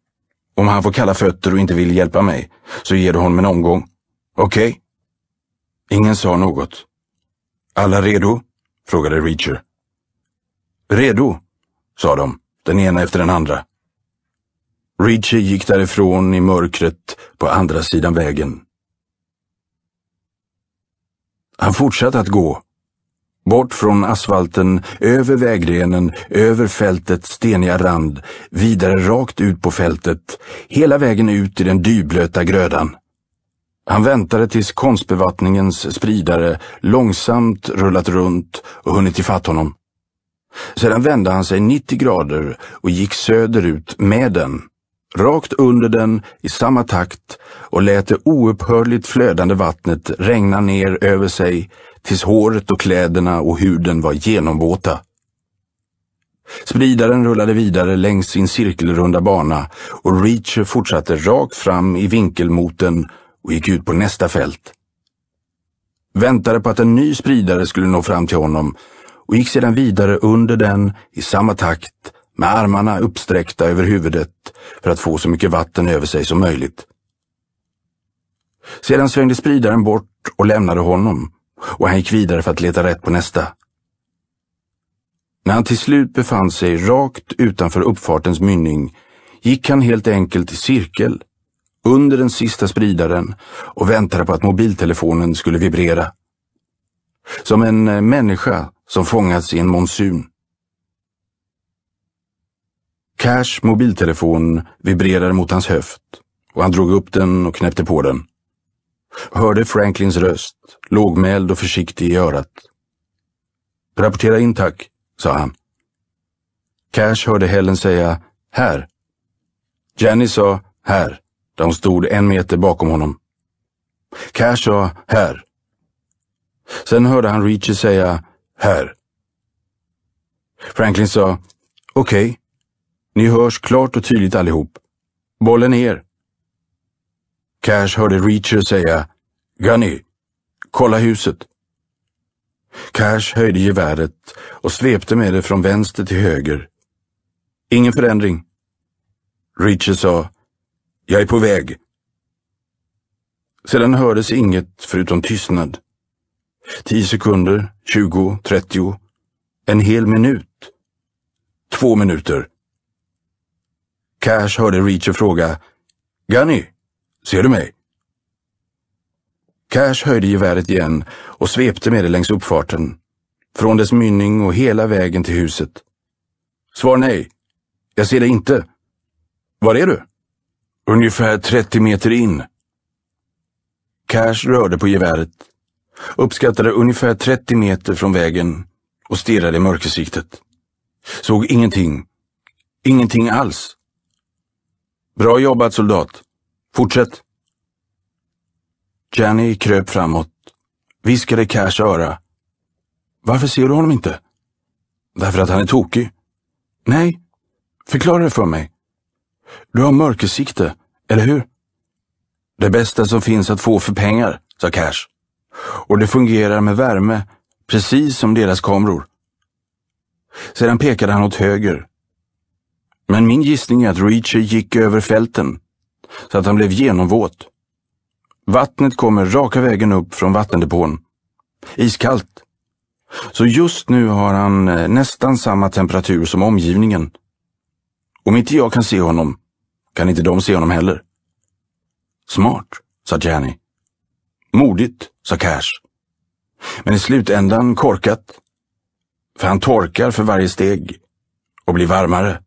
A: Om han får kalla fötter och inte vill hjälpa mig så ger du honom en omgång. Okej? Okay? Ingen sa något. Alla redo? frågade Reacher. Redo, sa de, den ena efter den andra. Reacher gick därifrån i mörkret på andra sidan vägen. Han fortsatte att gå. Bort från asfalten, över vägrenen, över fältets steniga rand, vidare rakt ut på fältet, hela vägen ut i den dyblöta grödan. Han väntade tills konstbevattningens spridare långsamt rullat runt och hunnit ifatt honom. Sedan vände han sig 90 grader och gick söderut med den, rakt under den i samma takt och lät det oupphörligt flödande vattnet regna ner över sig tills håret och kläderna och huden var genomvåta. Spridaren rullade vidare längs sin cirkelrunda bana och Reacher fortsatte rakt fram i vinkelmoten och gick ut på nästa fält. Väntade på att en ny spridare skulle nå fram till honom och gick sedan vidare under den i samma takt med armarna uppsträckta över huvudet för att få så mycket vatten över sig som möjligt. Sedan svängde spridaren bort och lämnade honom och han gick vidare för att leta rätt på nästa. När han till slut befann sig rakt utanför uppfartens mynning gick han helt enkelt i cirkel under den sista spridaren och väntade på att mobiltelefonen skulle vibrera. Som en eh, människa som fångats i en monsun. Cash mobiltelefon vibrerade mot hans höft och han drog upp den och knäppte på den. Hörde Franklins röst, lågmäld och försiktig i örat. Rapportera in tack, sa han. Cash hörde Helen säga här. Jenny sa här. De stod en meter bakom honom. Cash sa här. Sen hörde han Reacher säga här. Franklin sa okej, okay. ni hörs klart och tydligt allihop. Bollen är er. Cash hörde Reacher säga Gunny, kolla huset. Cash höjde geväret och svepte med det från vänster till höger. Ingen förändring. Reacher sa jag är på väg. Sedan hördes inget förutom tystnad. Tio sekunder, tjugo, trettio, en hel minut. Två minuter. Cash hörde Reacher fråga Gunny, ser du mig? Cash höjde geväret igen och svepte med det längs uppfarten, från dess mynning och hela vägen till huset. Svar nej. Jag ser dig inte. Var är du? Ungefär 30 meter in. Cash rörde på geväret, uppskattade ungefär 30 meter från vägen och stirrade i mörkersiktet. Såg ingenting. Ingenting alls. Bra jobbat soldat. Fortsätt. Janny kröp framåt, viskade Cash öra. Varför ser du honom inte? Därför att han är tokig. Nej, förklara det för mig. Du har mörkersikte eller hur? Det bästa som finns att få för pengar, sa Cash. Och det fungerar med värme, precis som deras kameror. Sedan pekade han åt höger. Men min gissning är att Reacher gick över fälten, så att han blev genomvåt. Vattnet kommer raka vägen upp från vattendepån. Iskallt. Så just nu har han eh, nästan samma temperatur som omgivningen. Om inte jag kan se honom kan inte de se honom heller? Smart, sa Gianni. Modigt, sa Cash. Men i slutändan korkat. För han torkar för varje steg och blir varmare.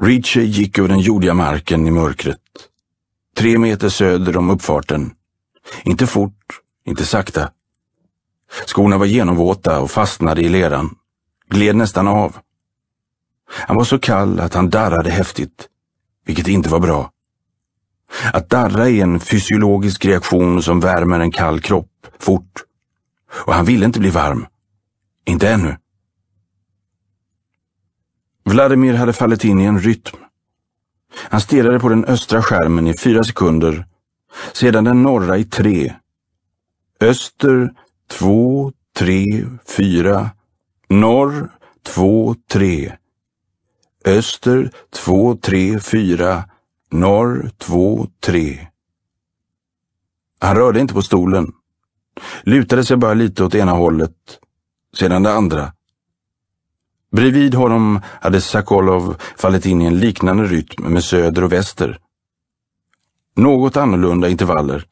A: Reacher gick över den jordiga marken i mörkret. Tre meter söder om uppfarten. Inte fort, inte sakta. Skorna var genomvåta och fastnade i leran. Gled nästan av. Han var så kall att han darrade häftigt, vilket inte var bra. Att darra är en fysiologisk reaktion som värmer en kall kropp fort. Och han ville inte bli varm. Inte ännu. Vladimir hade fallit in i en rytm. Han stirrade på den östra skärmen i fyra sekunder, sedan den norra i tre. Öster, två, tre, fyra. Norr, två, tre öster 2, 3, 4, norr 2, 3. Han rörde inte på stolen, lutade sig bara lite åt ena hållet, sedan det andra. Bredvid honom hade Sakolov fallit in i en liknande rytm med söder och väster. Något annorlunda intervaller.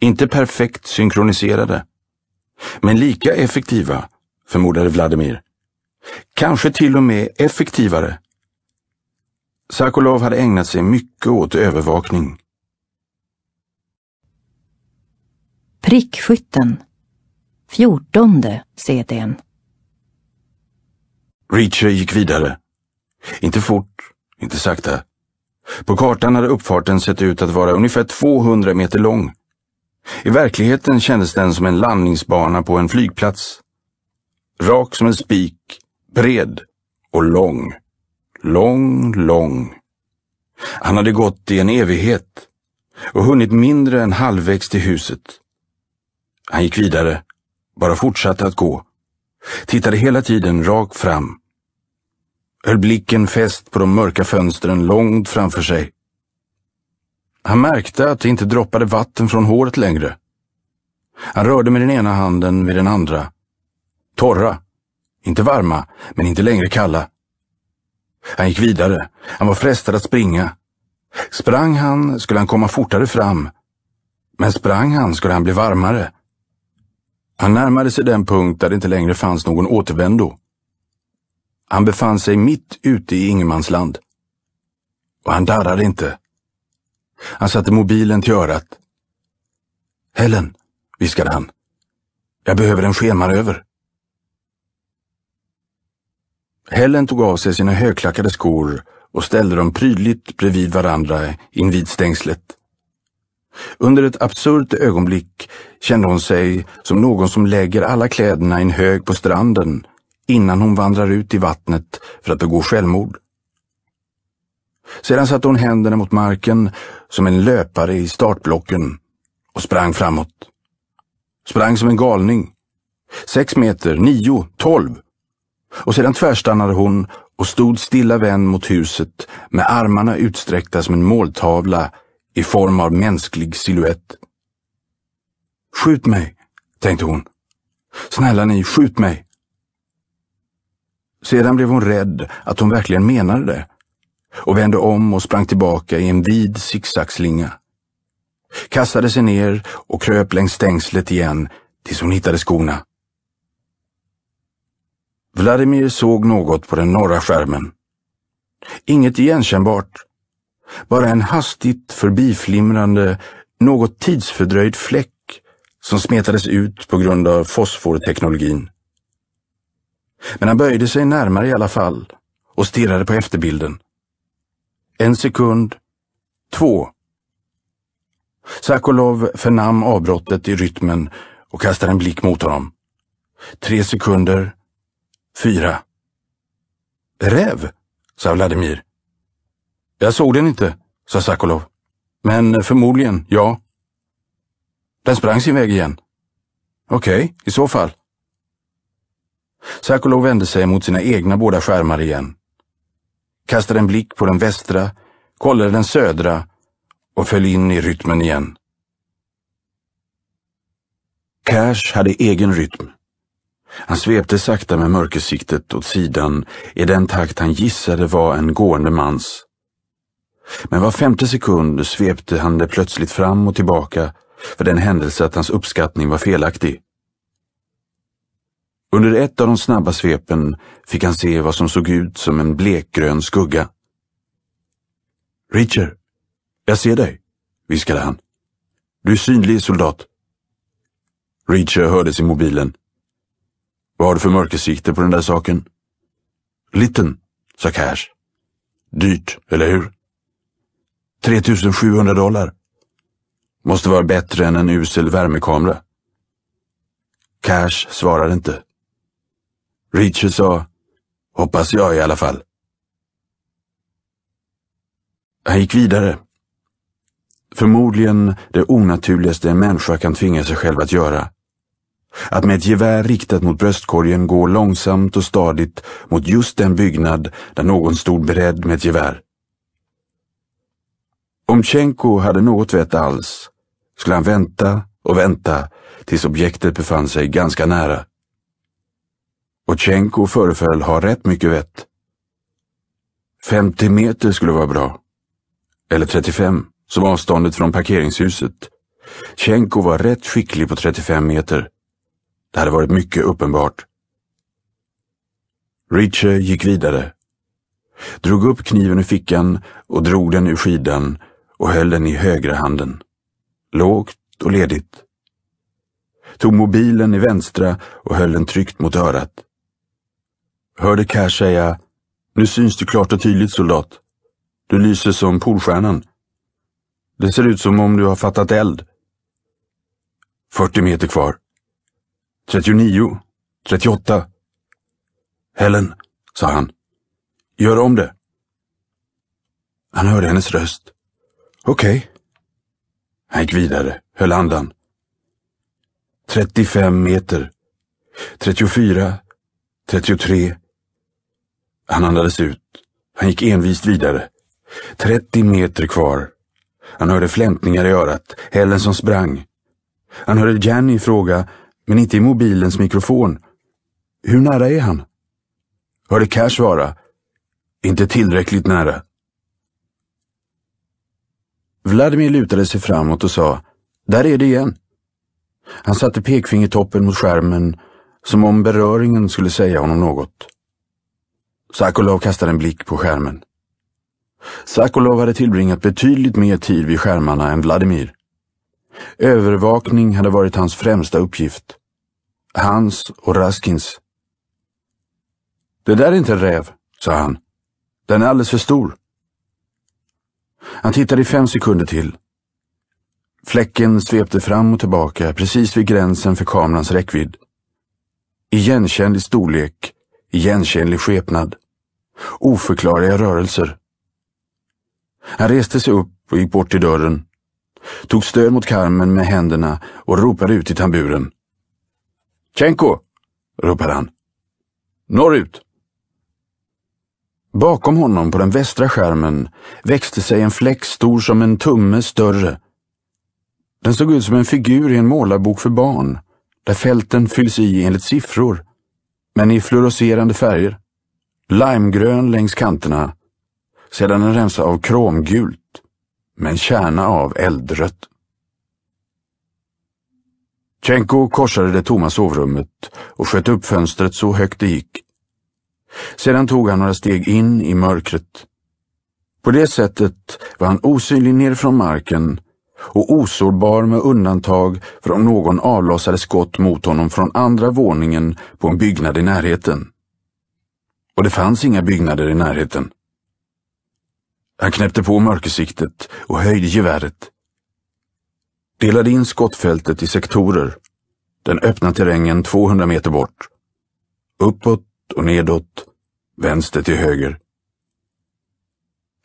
A: Inte perfekt synkroniserade. Men lika effektiva, förmodade Vladimir. Kanske till och med effektivare. Sakolov hade ägnat sig mycket åt övervakning.
B: Prickskytten, fjortonde CDn.
A: Reacher gick vidare. Inte fort, inte sakta. På kartan hade uppfarten sett ut att vara ungefär 200 meter lång. I verkligheten kändes den som en landningsbana på en flygplats. Rak som en spik, bred och lång. Lång, lång. Han hade gått i en evighet och hunnit mindre än halvvägs till huset. Han gick vidare, bara fortsatte att gå. Tittade hela tiden rakt fram. Höll blicken fäst på de mörka fönstren långt framför sig. Han märkte att det inte droppade vatten från håret längre. Han rörde med den ena handen vid den andra. Torra. Inte varma, men inte längre kalla. Han gick vidare. Han var frestad att springa. Sprang han skulle han komma fortare fram. Men sprang han skulle han bli varmare. Han närmade sig den punkt där det inte längre fanns någon återvändo. Han befann sig mitt ute i ingenmansland. Och han darrade inte. Han satte mobilen till örat. Helen, viskade han. Jag behöver en skenmanöver. Helen tog av sig sina högklackade skor och ställde dem prydligt bredvid varandra invid stängslet. Under ett absurt ögonblick kände hon sig som någon som lägger alla kläderna i en hög på stranden innan hon vandrar ut i vattnet för att begå självmord. Sedan satte hon händerna mot marken som en löpare i startblocken och sprang framåt. Sprang som en galning. Sex meter, nio, tolv. Och sedan tvärstannade hon och stod stilla vänd mot huset med armarna utsträckta som en måltavla i form av mänsklig siluett. Skjut mig, tänkte hon. Snälla ni, skjut mig. Sedan blev hon rädd att hon verkligen menade det och vände om och sprang tillbaka i en vid zigzagslinga. Kastade sig ner och kröp längs stängslet igen tills hon hittade skorna. Vladimir såg något på den norra skärmen. Inget igenkännbart. Bara en hastigt förbiflimrande, något tidsfördröjd fläck som smetades ut på grund av fosforteknologin. Men han böjde sig närmare i alla fall och stirrade på efterbilden. En sekund, två. Sakolov förnam avbrottet i rytmen och kastade en blick mot honom. Tre sekunder, Fyra. Räv, sa Vladimir. Jag såg den inte, sa Sakolov. Men förmodligen, ja. Den sprang sin väg igen. Okej, okay, i så fall. Sakolov vände sig mot sina egna båda skärmar igen. Kastade en blick på den västra, kollade den södra och föll in i rytmen igen. Cash hade egen rytm. Han svepte sakta med mörkersiktet åt sidan i den takt han gissade var en gående mans. Men var femte sekund svepte han det plötsligt fram och tillbaka för den händelse att hans uppskattning var felaktig. Under ett av de snabba svepen fick han se vad som såg ut som en blekgrön skugga. Reacher, jag ser dig, viskade han. Du är synlig, soldat. Reacher hördes i mobilen. Vad har du för mörkersikte på den där saken? Liten, sa Cash. Dyrt, eller hur? 3700 dollar. Måste vara bättre än en usel värmekamera. Cash svarade inte. Richard sa, hoppas jag i alla fall. Han gick vidare. Förmodligen det onaturligaste en människa kan tvinga sig själv att göra att med ett gevär riktat mot bröstkorgen gå långsamt och stadigt mot just den byggnad där någon stod beredd med ett gevär. Om Tjenko hade något vett alls skulle han vänta och vänta tills objektet befann sig ganska nära. Och Tjenko föreföll ha rätt mycket vett. 50 meter skulle vara bra. Eller 35, som avståndet från parkeringshuset. Tjenko var rätt skicklig på 35 meter. Det hade varit mycket uppenbart. Richie gick vidare, drog upp kniven ur fickan och drog den ur skidan och höll den i högra handen. Lågt och ledigt. Tog mobilen i vänstra och höll den tryckt mot örat. Hörde Cash säga ”Nu syns du klart och tydligt, soldat. Du lyser som Polstjärnan. Det ser ut som om du har fattat eld.” 40 meter kvar. 39 38 Helen, sa han. Gör om det. Han hörde hennes röst. Okej. Okay. Han gick vidare, höll andan. 35 meter. 34. 33. Han andades ut. Han gick envist vidare. 30 meter kvar. Han hörde flämtningar i örat. Helen som sprang. Han hörde Jenny fråga men inte i mobilens mikrofon. Hur nära är han? Hörde Cash svara. Inte tillräckligt nära. Vladimir lutade sig framåt och sa Där är det igen. Han satte pekfingertoppen mot skärmen som om beröringen skulle säga honom något. Sakolov kastade en blick på skärmen. Sakolov hade tillbringat betydligt mer tid vid skärmarna än Vladimir. Övervakning hade varit hans främsta uppgift. Hans och Raskins. Det där är inte en räv, sa han. Den är alldeles för stor. Han tittade i fem sekunder till. Fläcken svepte fram och tillbaka precis vid gränsen för kamerans räckvidd. Igenkännlig storlek, igenkännlig skepnad. Oförklarliga rörelser. Han reste sig upp och gick bort till dörren tog stöd mot karmen med händerna och ropade ut i tamburen. Tjenko! ropade han. Norrut! Bakom honom på den västra skärmen växte sig en fläck stor som en tumme större. Den såg ut som en figur i en målarbok för barn, där fälten fylls i enligt siffror, men i fluorescerande färger. Limegrön längs kanterna, sedan en remsa av kromgult med en kärna av eldrött. Tjenko korsade det tomma sovrummet och sköt upp fönstret så högt det gick. Sedan tog han några steg in i mörkret. På det sättet var han osynlig ner från marken och osårbar med undantag för om någon avlossade skott mot honom från andra våningen på en byggnad i närheten. Och det fanns inga byggnader i närheten. Han knäppte på mörkersiktet och höjde geväret. Delade in skottfältet i sektorer. Den öppna terrängen 200 meter bort. Uppåt och nedåt, vänster till höger.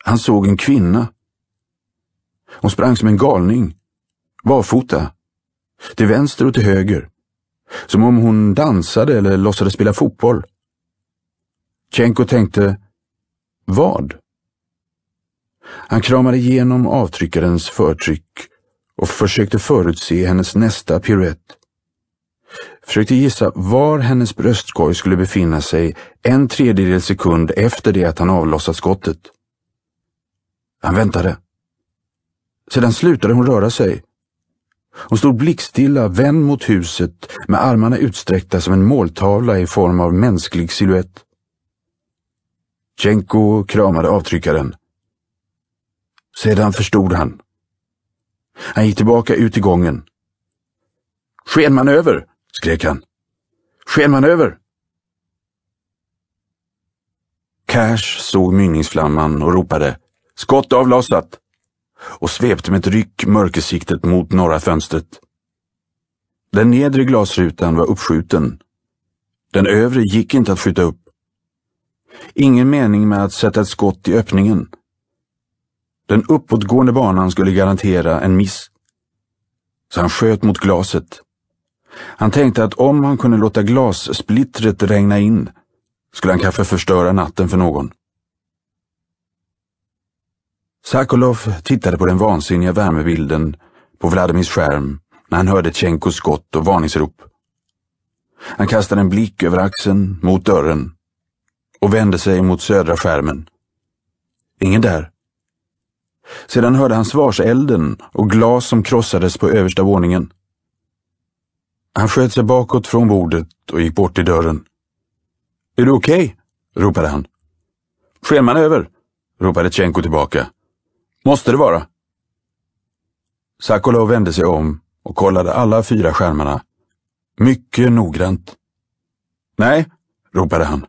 A: Han såg en kvinna. Hon sprang som en galning, barfota, till vänster och till höger. Som om hon dansade eller låtsades spela fotboll. Tjenko tänkte, vad? Han kramade igenom avtryckarens förtryck och försökte förutse hennes nästa piruett. Försökte gissa var hennes bröstkorg skulle befinna sig en tredjedel sekund efter det att han avlossat skottet. Han väntade. Sedan slutade hon röra sig. Hon stod blickstilla, vänd mot huset, med armarna utsträckta som en måltavla i form av mänsklig siluett. Tjenko kramade avtryckaren. Sedan förstod han. Han gick tillbaka ut i gången. Skenmanöver! skrek han. Skenmanöver! Cash såg mynningsflamman och ropade ”Skott avlossat!” och svepte med ett ryck mörkersiktet mot norra fönstret. Den nedre glasrutan var uppskjuten. Den övre gick inte att skjuta upp. Ingen mening med att sätta ett skott i öppningen. Den uppåtgående banan skulle garantera en miss. Så han sköt mot glaset. Han tänkte att om han kunde låta glassplittret regna in skulle han kanske förstöra natten för någon. Sakolov tittade på den vansinniga värmebilden på Vladimirs skärm när han hörde Tjenkos skott och varningsrop. Han kastade en blick över axeln mot dörren och vände sig mot södra skärmen. Ingen där. Sedan hörde han svarselden och glas som krossades på översta våningen. Han sköt sig bakåt från bordet och gick bort till dörren. Är du okej? Okay? ropade han. över? ropade Tjenko tillbaka. Måste det vara? Sakolov vände sig om och kollade alla fyra skärmarna. Mycket noggrant. Nej, ropade han.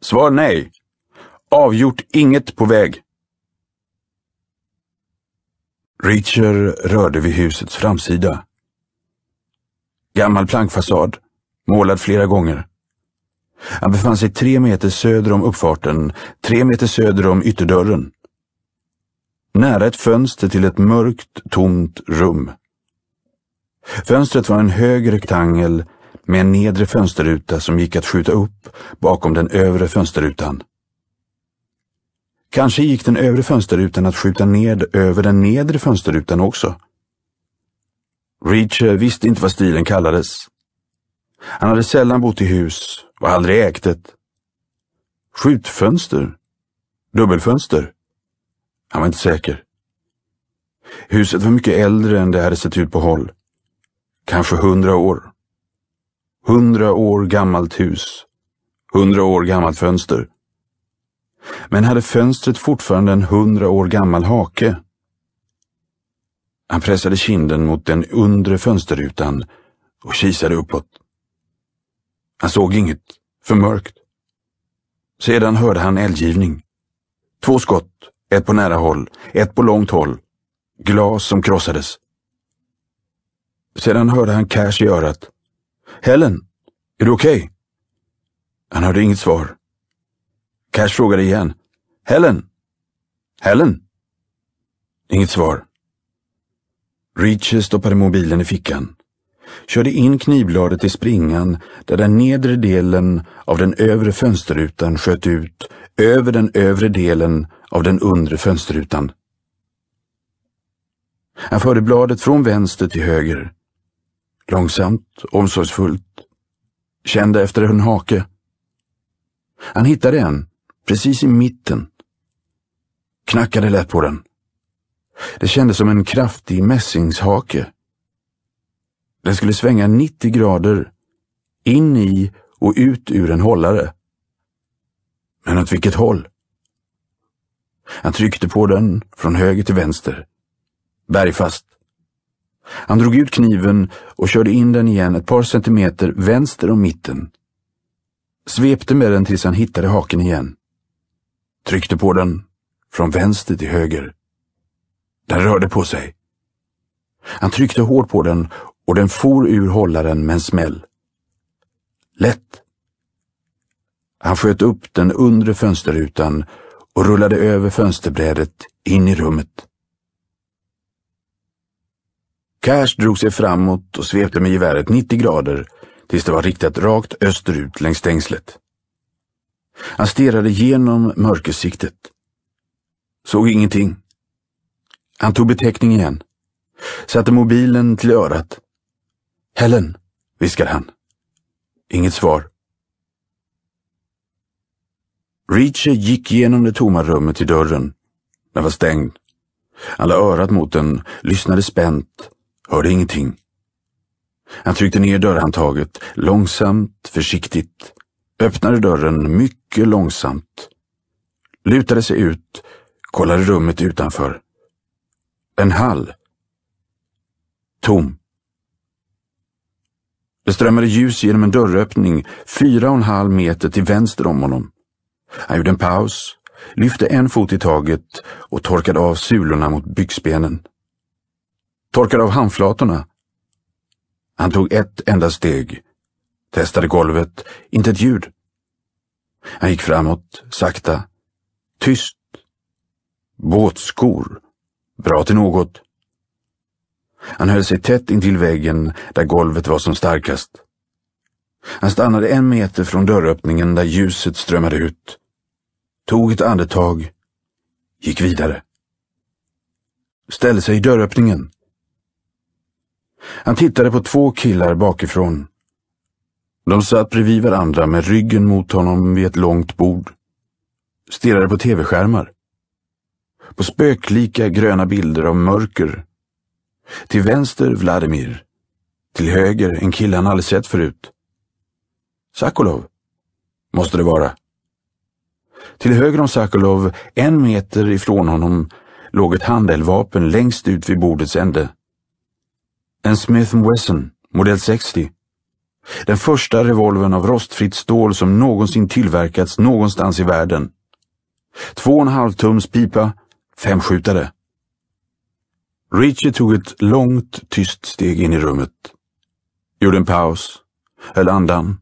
A: Svar nej. Avgjort inget på väg. Reacher rörde vid husets framsida. Gammal plankfasad, målad flera gånger. Han befann sig tre meter söder om uppfarten, tre meter söder om ytterdörren. Nära ett fönster till ett mörkt, tomt rum. Fönstret var en hög rektangel med en nedre fönsterruta som gick att skjuta upp bakom den övre fönsterrutan. Kanske gick den övre fönsterrutan att skjuta ned över den nedre fönsterrutan också. Reacher visste inte vad stilen kallades. Han hade sällan bott i hus och aldrig ägt ett. Skjutfönster? Dubbelfönster? Han var inte säker. Huset var mycket äldre än det hade sett ut på håll. Kanske hundra år. Hundra år gammalt hus. Hundra år gammalt fönster men hade fönstret fortfarande en hundra år gammal hake. Han pressade kinden mot den undre fönsterrutan och kisade uppåt. Han såg inget, för mörkt. Sedan hörde han eldgivning. Två skott, ett på nära håll, ett på långt håll. Glas som krossades. Sedan hörde han Cash i örat. Helen, är du okej? Okay? Han hörde inget svar. Cash frågade igen. Helen? Helen? Inget svar. Reacher stoppade mobilen i fickan. Körde in knivbladet i springan där den nedre delen av den övre fönsterrutan sköt ut över den övre delen av den undre fönsterrutan. Han förde bladet från vänster till höger. Långsamt, omsorgsfullt. Kände efter en hake. Han hittade en Precis i mitten. Knackade lätt på den. Det kändes som en kraftig mässingshake. Den skulle svänga 90 grader in i och ut ur en hållare. Men åt vilket håll? Han tryckte på den från höger till vänster. Bergfast. Han drog ut kniven och körde in den igen ett par centimeter vänster om mitten. Svepte med den tills han hittade haken igen tryckte på den från vänster till höger. Den rörde på sig. Han tryckte hårt på den och den for ur hållaren med en smäll. Lätt! Han sköt upp den undre fönsterrutan och rullade över fönsterbrädet in i rummet. Cash drog sig framåt och svepte med geväret 90 grader tills det var riktat rakt österut längs stängslet. Han stirrade genom mörkersiktet. Såg ingenting. Han tog beteckning igen. Satte mobilen till örat. Helen, viskade han. Inget svar. Reacher gick genom det tomma rummet till dörren. Den var stängd. Han la örat mot den, lyssnade spänt, hörde ingenting. Han tryckte ner dörrhandtaget, långsamt, försiktigt öppnade dörren mycket långsamt, lutade sig ut, kollade rummet utanför. En hall. Tom. Det strömmade ljus genom en dörröppning fyra och en halv meter till vänster om honom. Han gjorde en paus, lyfte en fot i taget och torkade av sulorna mot byxbenen. Torkade av handflatorna. Han tog ett enda steg testade golvet, inte ett ljud. Han gick framåt, sakta, tyst. Båtskor, bra till något. Han höll sig tätt intill väggen där golvet var som starkast. Han stannade en meter från dörröppningen där ljuset strömmade ut, tog ett andetag, gick vidare. Ställde sig i dörröppningen. Han tittade på två killar bakifrån. De satt bredvid varandra med ryggen mot honom vid ett långt bord. Stirrade på tv-skärmar. På spöklika gröna bilder av mörker. Till vänster Vladimir. Till höger en kille han aldrig sett förut. Sakolov, måste det vara. Till höger om Sakolov, en meter ifrån honom, låg ett handeldvapen längst ut vid bordets ände. En Smith Wesson, modell 60 den första revolvern av rostfritt stål som någonsin tillverkats någonstans i världen. Två och en halv tums pipa, fem skjutare. Richie tog ett långt, tyst steg in i rummet. Gjorde en paus, höll andan,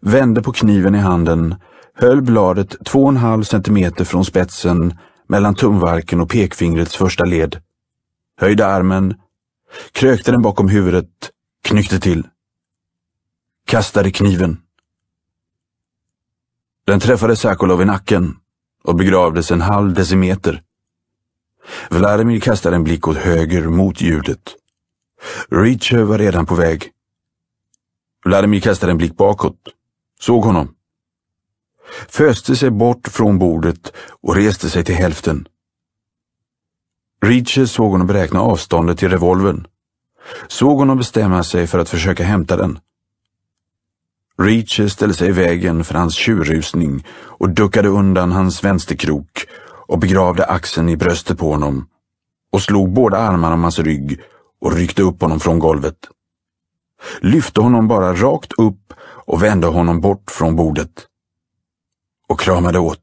A: vände på kniven i handen, höll bladet två och en halv centimeter från spetsen mellan tumvarken och pekfingrets första led. Höjde armen, krökte den bakom huvudet, knyckte till kastade kniven. Den träffade Sakolov i nacken och begravdes en halv decimeter. Vladimir kastade en blick åt höger mot ljudet. Reacher var redan på väg. Vladimir kastade en blick bakåt, såg honom. Föste sig bort från bordet och reste sig till hälften. Reacher såg honom beräkna avståndet till revolvern. Såg honom bestämma sig för att försöka hämta den. Reacher ställde sig i vägen för hans tjurrusning och duckade undan hans vänsterkrok och begravde axeln i bröstet på honom och slog båda armarna om hans rygg och ryckte upp honom från golvet. Lyfte honom bara rakt upp och vände honom bort från bordet. Och kramade åt.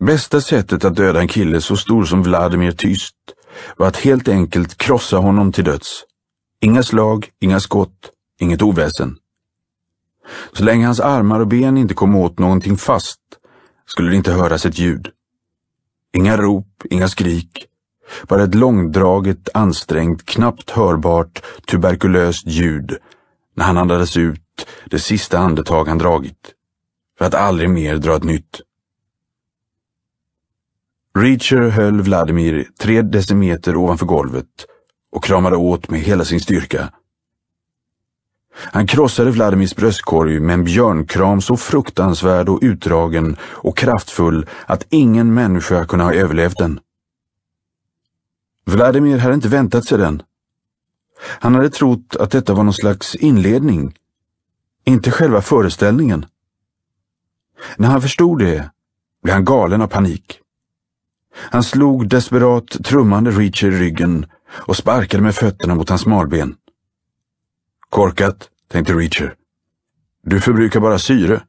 A: Bästa sättet att döda en kille så stor som Vladimir Tyst var att helt enkelt krossa honom till döds. Inga slag, inga skott, inget oväsen. Så länge hans armar och ben inte kom åt någonting fast skulle det inte höras ett ljud. Inga rop, inga skrik. Bara ett långdraget, ansträngt, knappt hörbart, tuberkulöst ljud när han andades ut det sista andetag han dragit. För att aldrig mer dra ett nytt. Reacher höll Vladimir tre decimeter ovanför golvet och kramade åt med hela sin styrka. Han krossade Vladimirs bröstkorg med en björnkram så fruktansvärd och utdragen och kraftfull att ingen människa kunde ha överlevt den. Vladimir hade inte väntat sig den. Han hade trott att detta var någon slags inledning, inte själva föreställningen. När han förstod det blev han galen av panik. Han slog desperat trummande Reacher i ryggen och sparkade med fötterna mot hans smalben. Korkat, tänkte Reacher. Du förbrukar bara syre.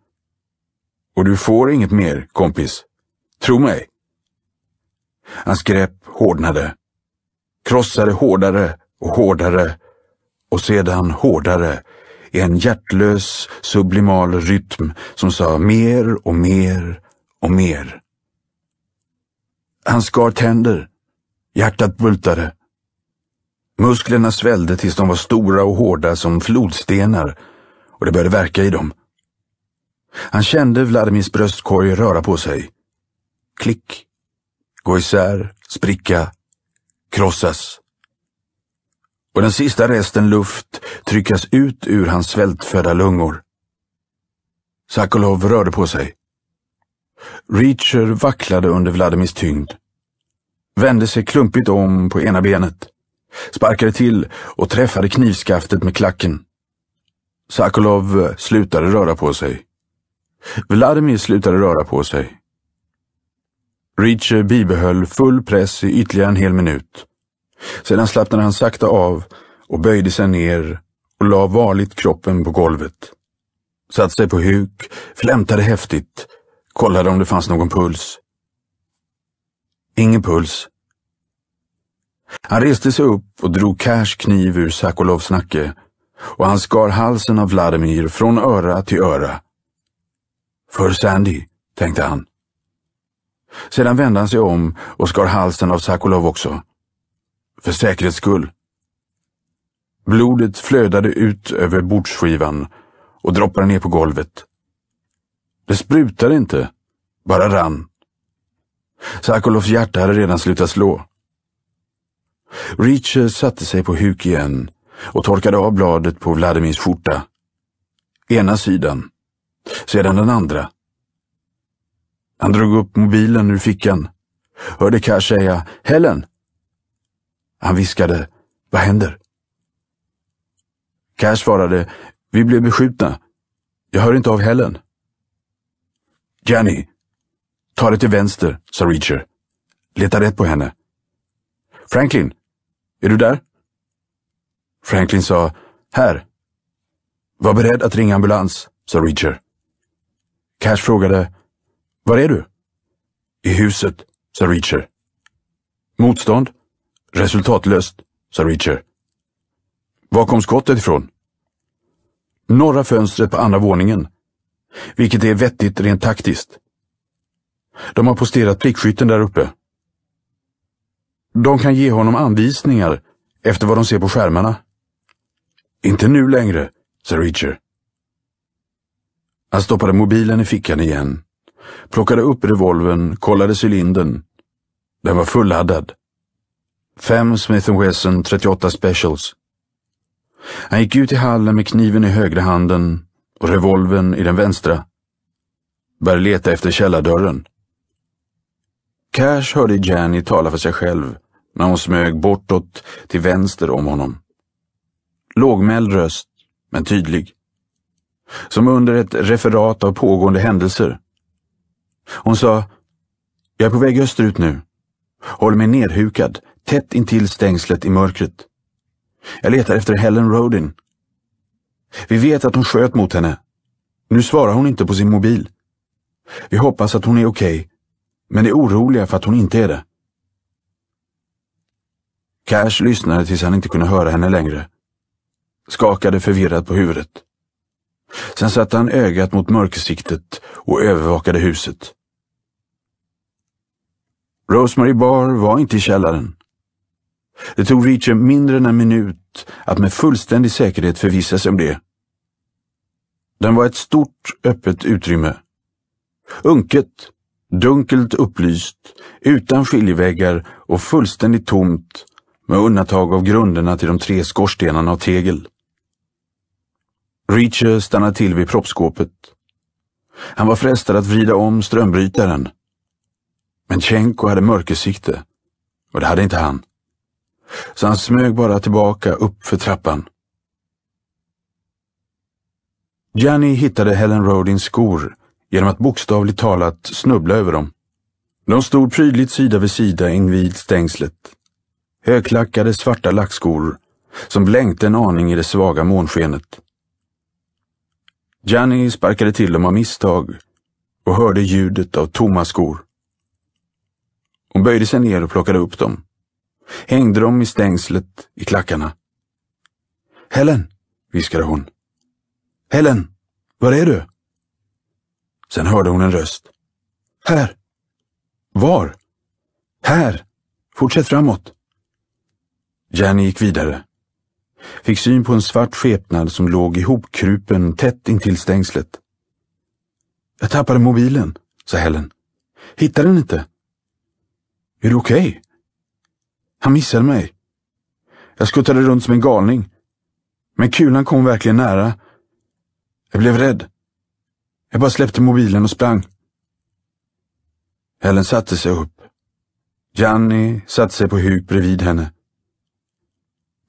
A: Och du får inget mer, kompis. Tro mig. Hans grepp hårdnade. Krossade hårdare och hårdare och sedan hårdare i en hjärtlös sublimal rytm som sa mer och mer och mer. Han skar tänder. Hjärtat bultade. Musklerna svällde tills de var stora och hårda som flodstenar och det började verka i dem. Han kände Vladimirs bröstkorg röra på sig. Klick. Gå isär, spricka, krossas. Och den sista resten luft tryckas ut ur hans svältfödda lungor. Sakolov rörde på sig. Reacher vacklade under Vladimirs tyngd. Vände sig klumpigt om på ena benet sparkade till och träffade knivskaftet med klacken. Sakolov slutade röra på sig. Vladimir slutade röra på sig. Reacher bibehöll full press i ytterligare en hel minut. Sedan slappnade han sakta av och böjde sig ner och la varligt kroppen på golvet. Satte sig på huk, flämtade häftigt, kollade om det fanns någon puls. Ingen puls. Han reste sig upp och drog Kers kniv ur Sakolovs nacke och han skar halsen av Vladimir från öra till öra. För Sandy, tänkte han. Sedan vände han sig om och skar halsen av Sakolov också. För säkerhets skull. Blodet flödade ut över bordsskivan och droppade ner på golvet. Det sprutade inte, bara rann. Sakolovs hjärta hade redan slutat slå. Reacher eh, satte sig på huk igen och torkade av bladet på Vladimirs skjorta. Ena sidan, sedan den andra. Han drog upp mobilen ur fickan, hörde Cash säga ”Helen!” Han viskade ”Vad händer?” Cash svarade ”Vi blev beskjutna. Jag hör inte av Helen.” ”Jenny, ta det till vänster”, sa Reacher. ”Leta rätt på henne.” ”Franklin, är du där? Franklin sa här. Var beredd att ringa ambulans, sa Reacher. Cash frågade var är du? I huset, sa Reacher. Motstånd? Resultatlöst, sa Reacher. Var kom skottet ifrån? Norra fönstret på andra våningen, vilket är vettigt rent taktiskt. De har posterat prickskytten där uppe. De kan ge honom anvisningar efter vad de ser på skärmarna. Inte nu längre, sa Reacher. Han stoppade mobilen i fickan igen, plockade upp revolven, kollade cylindern. Den var fulladdad. Fem Smith Wesson 38 Specials. Han gick ut i hallen med kniven i högra handen och revolven i den vänstra. Började leta efter källardörren. Cash hörde Janny tala för sig själv när hon smög bortåt till vänster om honom. Lågmäld röst, men tydlig. Som under ett referat av pågående händelser. Hon sa, jag är på väg österut nu. Håller mig nerhukad, tätt intill stängslet i mörkret. Jag letar efter Helen Rodin. Vi vet att hon sköt mot henne. Nu svarar hon inte på sin mobil. Vi hoppas att hon är okej okay men är oroliga för att hon inte är det. Cash lyssnade tills han inte kunde höra henne längre. Skakade förvirrat på huvudet. Sen satte han ögat mot mörkersiktet och övervakade huset. Rosemary Barr var inte i källaren. Det tog Reacher mindre än en minut att med fullständig säkerhet förvissa sig om det. Den var ett stort, öppet utrymme. Unket, dunkelt upplyst, utan skiljeväggar och fullständigt tomt med undantag av grunderna till de tre skorstenarna av tegel. Reacher stannade till vid proppskåpet. Han var frestad att vrida om strömbrytaren. Men Tjenko hade mörkersikte och det hade inte han. Så han smög bara tillbaka upp för trappan. Gianni hittade Helen Rodins skor genom att bokstavligt talat snubbla över dem. De stod prydligt sida vid sida invid stängslet. Högklackade svarta lackskor som blänkte en aning i det svaga månskenet. Gianni sparkade till dem av misstag och hörde ljudet av tomma skor. Hon böjde sig ner och plockade upp dem. Hängde dem i stängslet i klackarna. Helen, viskade hon. Helen, var är du? Sen hörde hon en röst. Här! Var? Här! Fortsätt framåt! Jenny gick vidare. Fick syn på en svart skepnad som låg ihopkrupen tätt intill stängslet. Jag tappade mobilen, sa Helen. Hittade den inte. Är du okej? Okay? Han missade mig. Jag skuttade runt som en galning. Men kulan kom verkligen nära. Jag blev rädd. Jag bara släppte mobilen och sprang. Helen satte sig upp. Janni satte sig på huk bredvid henne.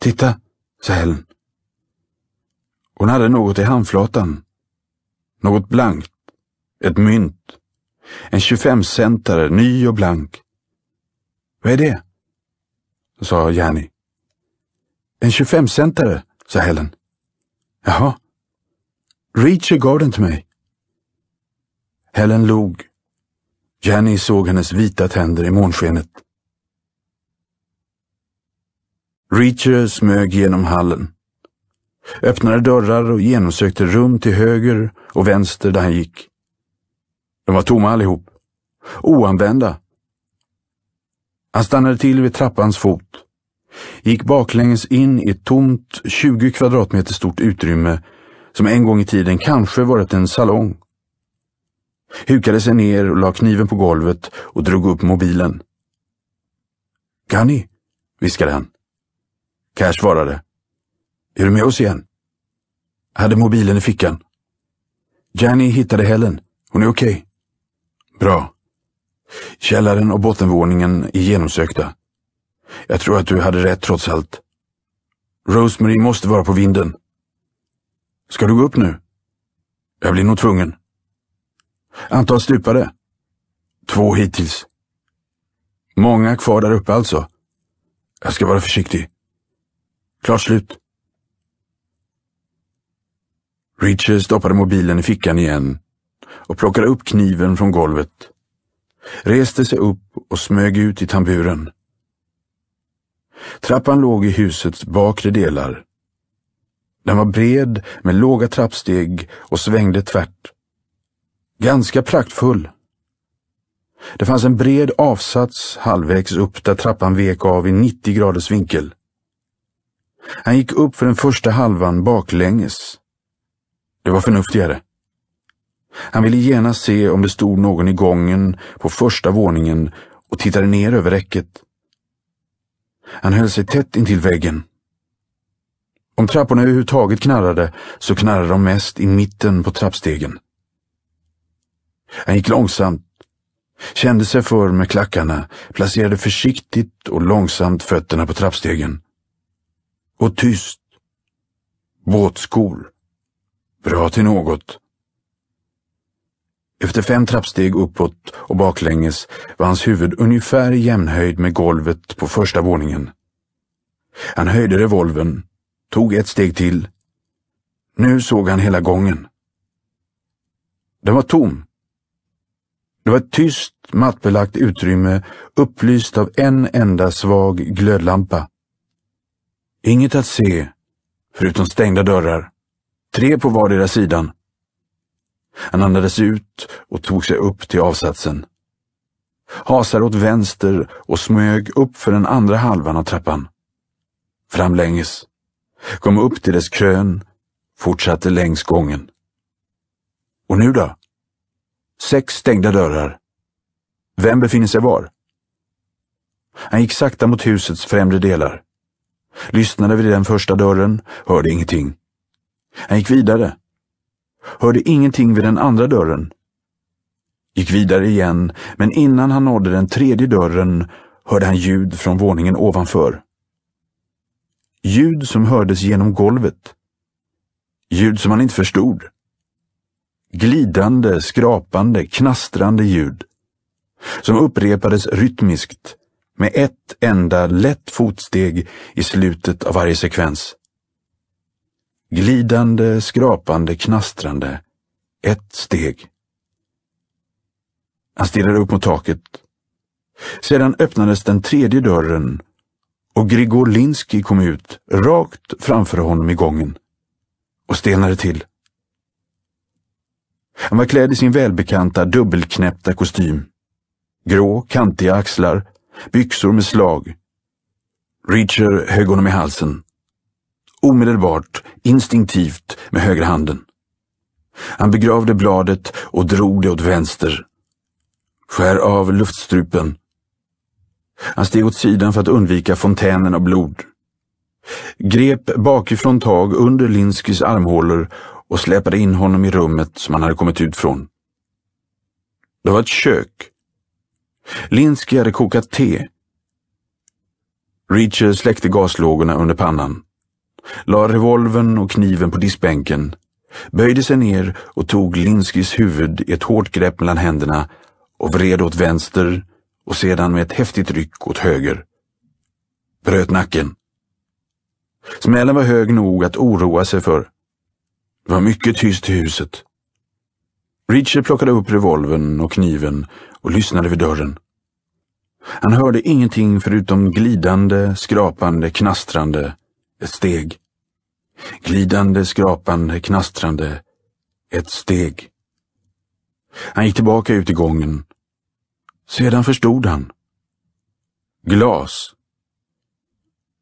A: Titta, sa Helen. Hon hade något i handflatan. Något blankt. Ett mynt. En 25-centare, ny och blank. Vad är det? sa Janni. En 25-centare, sa Helen. Jaha. Reacher gav den till mig. Helen log. Jenny såg hennes vita tänder i månskenet. Reacher smög genom hallen. Öppnade dörrar och genomsökte rum till höger och vänster där han gick. De var tomma allihop. Oanvända. Han stannade till vid trappans fot. Gick baklänges in i ett tomt, 20 kvadratmeter stort utrymme som en gång i tiden kanske varit en salong hukade sig ner och la kniven på golvet och drog upp mobilen. Gunny, viskade han. Cash svarade. Är du med oss igen? Hade mobilen i fickan. Jenny hittade Helen. Hon är okej. Okay. Bra. Källaren och bottenvåningen är genomsökta. Jag tror att du hade rätt trots allt. Rosemary måste vara på vinden. Ska du gå upp nu? Jag blir nog tvungen. Antal stupade? Två hittills. Många kvar där uppe alltså. Jag ska vara försiktig. Klart slut. Richard stoppade mobilen i fickan igen och plockade upp kniven från golvet, reste sig upp och smög ut i tamburen. Trappan låg i husets bakre delar. Den var bred med låga trappsteg och svängde tvärt Ganska praktfull. Det fanns en bred avsats halvvägs upp där trappan vek av i 90 graders vinkel. Han gick upp för den första halvan baklänges. Det var förnuftigare. Han ville gärna se om det stod någon i gången på första våningen och tittade ner över räcket. Han höll sig tätt intill väggen. Om trapporna överhuvudtaget knarrade så knarrade de mest i mitten på trappstegen. Han gick långsamt, kände sig för med klackarna, placerade försiktigt och långsamt fötterna på trappstegen. Och tyst. Båtskor. Bra till något. Efter fem trappsteg uppåt och baklänges var hans huvud ungefär i jämnhöjd med golvet på första våningen. Han höjde revolven, tog ett steg till. Nu såg han hela gången. Den var tom. Det var ett tyst, mattbelagt utrymme upplyst av en enda svag glödlampa. Inget att se, förutom stängda dörrar. Tre på vardera sidan. Han andades ut och tog sig upp till avsatsen. Hasade åt vänster och smög upp för den andra halvan av trappan. Framlänges. Kom upp till dess krön. Fortsatte längs gången. Och nu då? Sex stängda dörrar. Vem befinner sig var? Han gick sakta mot husets främre delar. Lyssnade vid den första dörren, hörde ingenting. Han gick vidare. Hörde ingenting vid den andra dörren. Gick vidare igen, men innan han nådde den tredje dörren hörde han ljud från våningen ovanför. Ljud som hördes genom golvet. Ljud som han inte förstod glidande, skrapande, knastrande ljud som upprepades rytmiskt med ett enda lätt fotsteg i slutet av varje sekvens. Glidande, skrapande, knastrande. Ett steg. Han stirrade upp mot taket. Sedan öppnades den tredje dörren och Grigor Linsky kom ut rakt framför honom i gången och stelnade till. Han var klädd i sin välbekanta dubbelknäppta kostym. Grå, kantiga axlar, byxor med slag. Reacher högg honom i halsen. Omedelbart, instinktivt, med högra handen. Han begravde bladet och drog det åt vänster. Skär av luftstrupen. Han steg åt sidan för att undvika fontänen av blod. Grep bakifrån tag under Linskys armhålor och släpade in honom i rummet som han hade kommit ut från. Det var ett kök. Linsky hade kokat te. Reacher släckte gaslågorna under pannan, la revolven och kniven på diskbänken, böjde sig ner och tog Linskys huvud i ett hårt grepp mellan händerna och vred åt vänster och sedan med ett häftigt ryck åt höger. Bröt nacken. Smällen var hög nog att oroa sig för. Det var mycket tyst i huset. Richard plockade upp revolven och kniven och lyssnade vid dörren. Han hörde ingenting förutom glidande, skrapande, knastrande, ett steg. Glidande, skrapande, knastrande, ett steg. Han gick tillbaka ut i gången. Sedan förstod han. Glas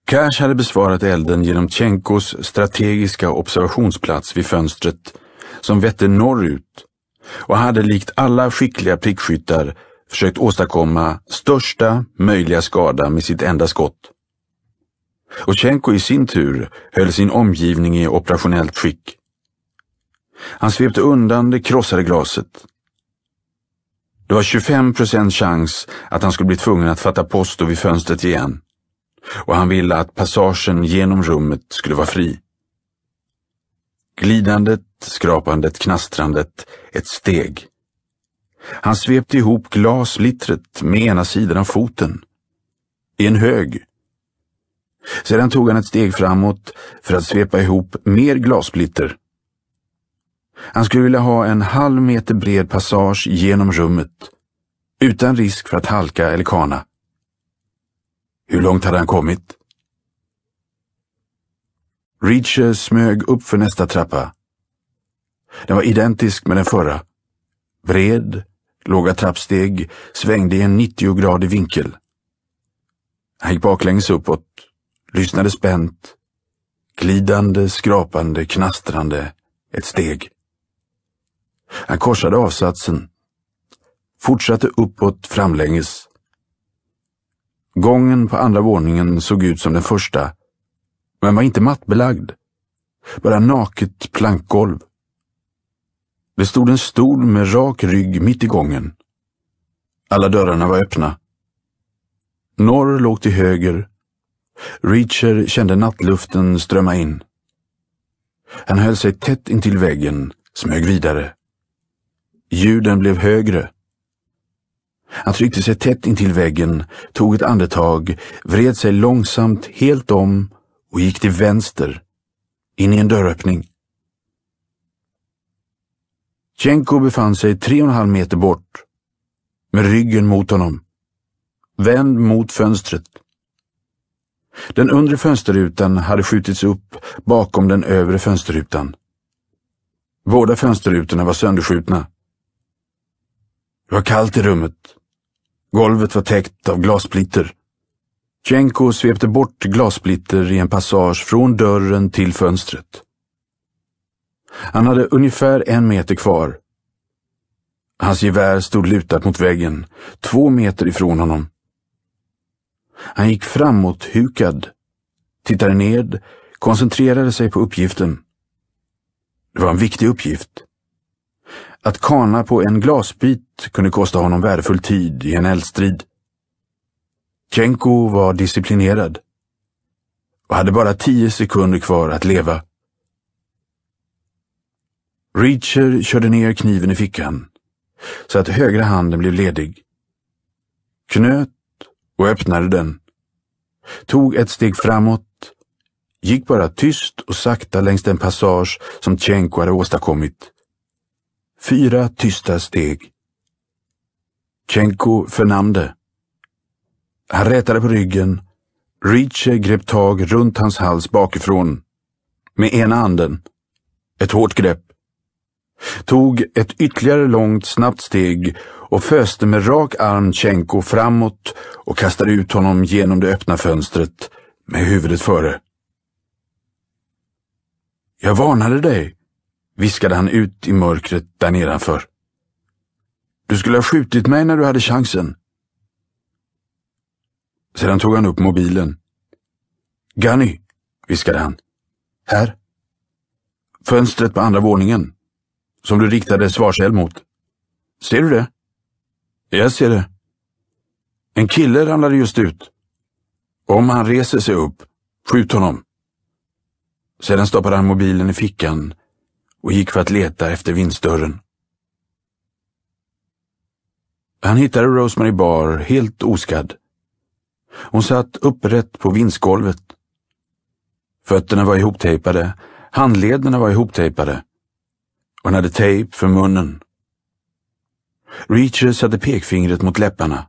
A: Cash hade besvarat elden genom Tjenkos strategiska observationsplats vid fönstret som vette norrut och hade likt alla skickliga prickskyttar försökt åstadkomma största möjliga skada med sitt enda skott. Och Tjenko i sin tur höll sin omgivning i operationellt skick. Han svepte undan det krossade glaset. Det var 25 procent chans att han skulle bli tvungen att fatta posto vid fönstret igen och han ville att passagen genom rummet skulle vara fri. Glidandet, skrapandet, knastrandet, ett steg. Han svepte ihop glaslittret med ena sidan av foten. I en hög. Sedan tog han ett steg framåt för att svepa ihop mer glasplitter. Han skulle vilja ha en halv meter bred passage genom rummet, utan risk för att halka eller kana. Hur långt hade han kommit? Reacher smög upp för nästa trappa. Den var identisk med den förra. Bred, låga trappsteg, svängde i en 90-gradig vinkel. Han gick baklänges uppåt, lyssnade spänt. Glidande, skrapande, knastrande, ett steg. Han korsade avsatsen, fortsatte uppåt framlänges. Gången på andra våningen såg ut som den första, men var inte mattbelagd. Bara naket plankgolv. Det stod en stol med rak rygg mitt i gången. Alla dörrarna var öppna. Norr låg till höger. Reacher kände nattluften strömma in. Han höll sig tätt intill väggen, smög vidare. Ljuden blev högre. Han tryckte sig tätt intill väggen, tog ett andetag, vred sig långsamt helt om och gick till vänster, in i en dörröppning. Tjenko befann sig tre och en halv meter bort, med ryggen mot honom, vänd mot fönstret. Den undre fönsterrutan hade skjutits upp bakom den övre fönsterrutan. Båda fönsterrutorna var sönderskjutna. Det var kallt i rummet. Golvet var täckt av glassplitter. Tjenko svepte bort glassplitter i en passage från dörren till fönstret. Han hade ungefär en meter kvar. Hans gevär stod lutat mot väggen, två meter ifrån honom. Han gick framåt hukad, tittade ned, koncentrerade sig på uppgiften. Det var en viktig uppgift. Att kana på en glasbit kunde kosta honom värdefull tid i en eldstrid. Tjenko var disciplinerad och hade bara tio sekunder kvar att leva. Reacher körde ner kniven i fickan så att högra handen blev ledig. Knöt och öppnade den. Tog ett steg framåt, gick bara tyst och sakta längs den passage som Tjenko hade åstadkommit Fyra tysta steg. Tjenko förnam Han rätade på ryggen. Reacher grep tag runt hans hals bakifrån. Med ena anden. Ett hårt grepp. Tog ett ytterligare långt, snabbt steg och föste med rak arm Tjenko framåt och kastade ut honom genom det öppna fönstret med huvudet före. Jag varnade dig, viskade han ut i mörkret där nedanför. Du skulle ha skjutit mig när du hade chansen. Sedan tog han upp mobilen. Gunny, viskade han. Här. Fönstret på andra våningen, som du riktade svarseld mot. Ser du det? Jag ser det. En kille ramlade just ut. Om han reser sig upp, skjut honom. Sedan stoppade han mobilen i fickan och gick för att leta efter vindsdörren. Han hittade Rosemary Bar helt oskadd. Hon satt upprätt på vindsgolvet. Fötterna var ihoptejpade, handlederna var ihoptejpade. Hon hade tejp för munnen. Reacher satte pekfingret mot läpparna.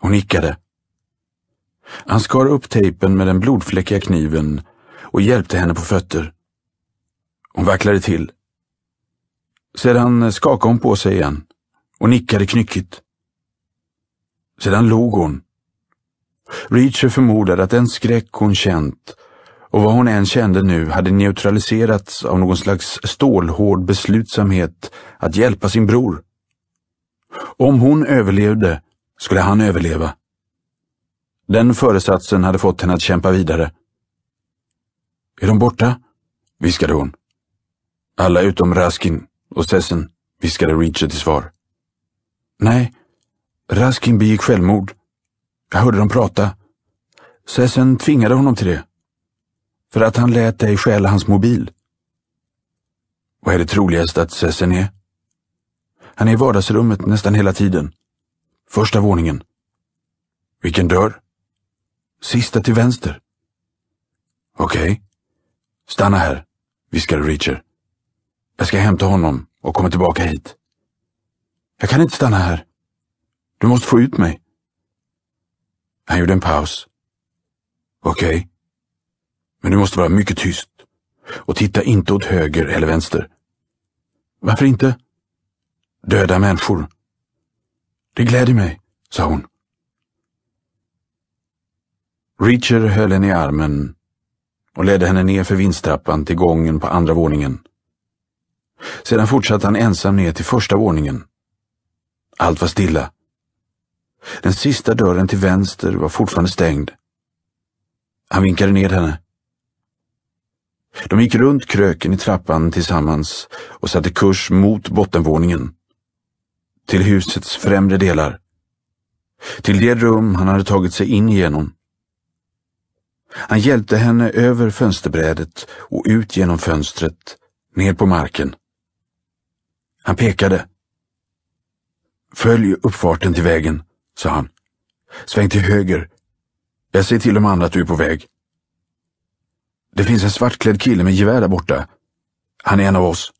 A: Hon nickade. Han skar upp tejpen med den blodfläckiga kniven och hjälpte henne på fötter. Hon vacklade till. Sedan skakade hon på sig igen och nickade knyckigt. Sedan log hon. Reacher förmodade att den skräck hon känt och vad hon än kände nu hade neutraliserats av någon slags stålhård beslutsamhet att hjälpa sin bror. Om hon överlevde skulle han överleva. Den föresatsen hade fått henne att kämpa vidare. Är de borta? viskade hon. Alla utom Raskin och Sessen, viskade Reacher till svar. Nej, Raskin begick självmord. Jag hörde dem prata. Sessen tvingade honom till det. För att han lät dig stjäla hans mobil. Vad är det troligaste att Sessen är? Han är i vardagsrummet nästan hela tiden. Första våningen. Vilken dörr? Sista till vänster. Okej. Okay. Stanna här, viskade Reacher. Jag ska hämta honom och komma tillbaka hit. Jag kan inte stanna här. Du måste få ut mig. Han gjorde en paus. Okej. Okay. Men du måste vara mycket tyst och titta inte åt höger eller vänster. Varför inte? Döda människor. Det gläder mig, sa hon. Reacher höll henne i armen och ledde henne ner för vindstrappan till gången på andra våningen. Sedan fortsatte han ensam ner till första våningen. Allt var stilla. Den sista dörren till vänster var fortfarande stängd. Han vinkade ner henne. De gick runt kröken i trappan tillsammans och satte kurs mot bottenvåningen. Till husets främre delar. Till det rum han hade tagit sig in genom. Han hjälpte henne över fönsterbrädet och ut genom fönstret, ner på marken. Han pekade. Följ uppfarten till vägen, sa han. Sväng till höger. Jag ser till de andra att du är på väg. Det finns en svartklädd kille med gevär där borta. Han är en av oss.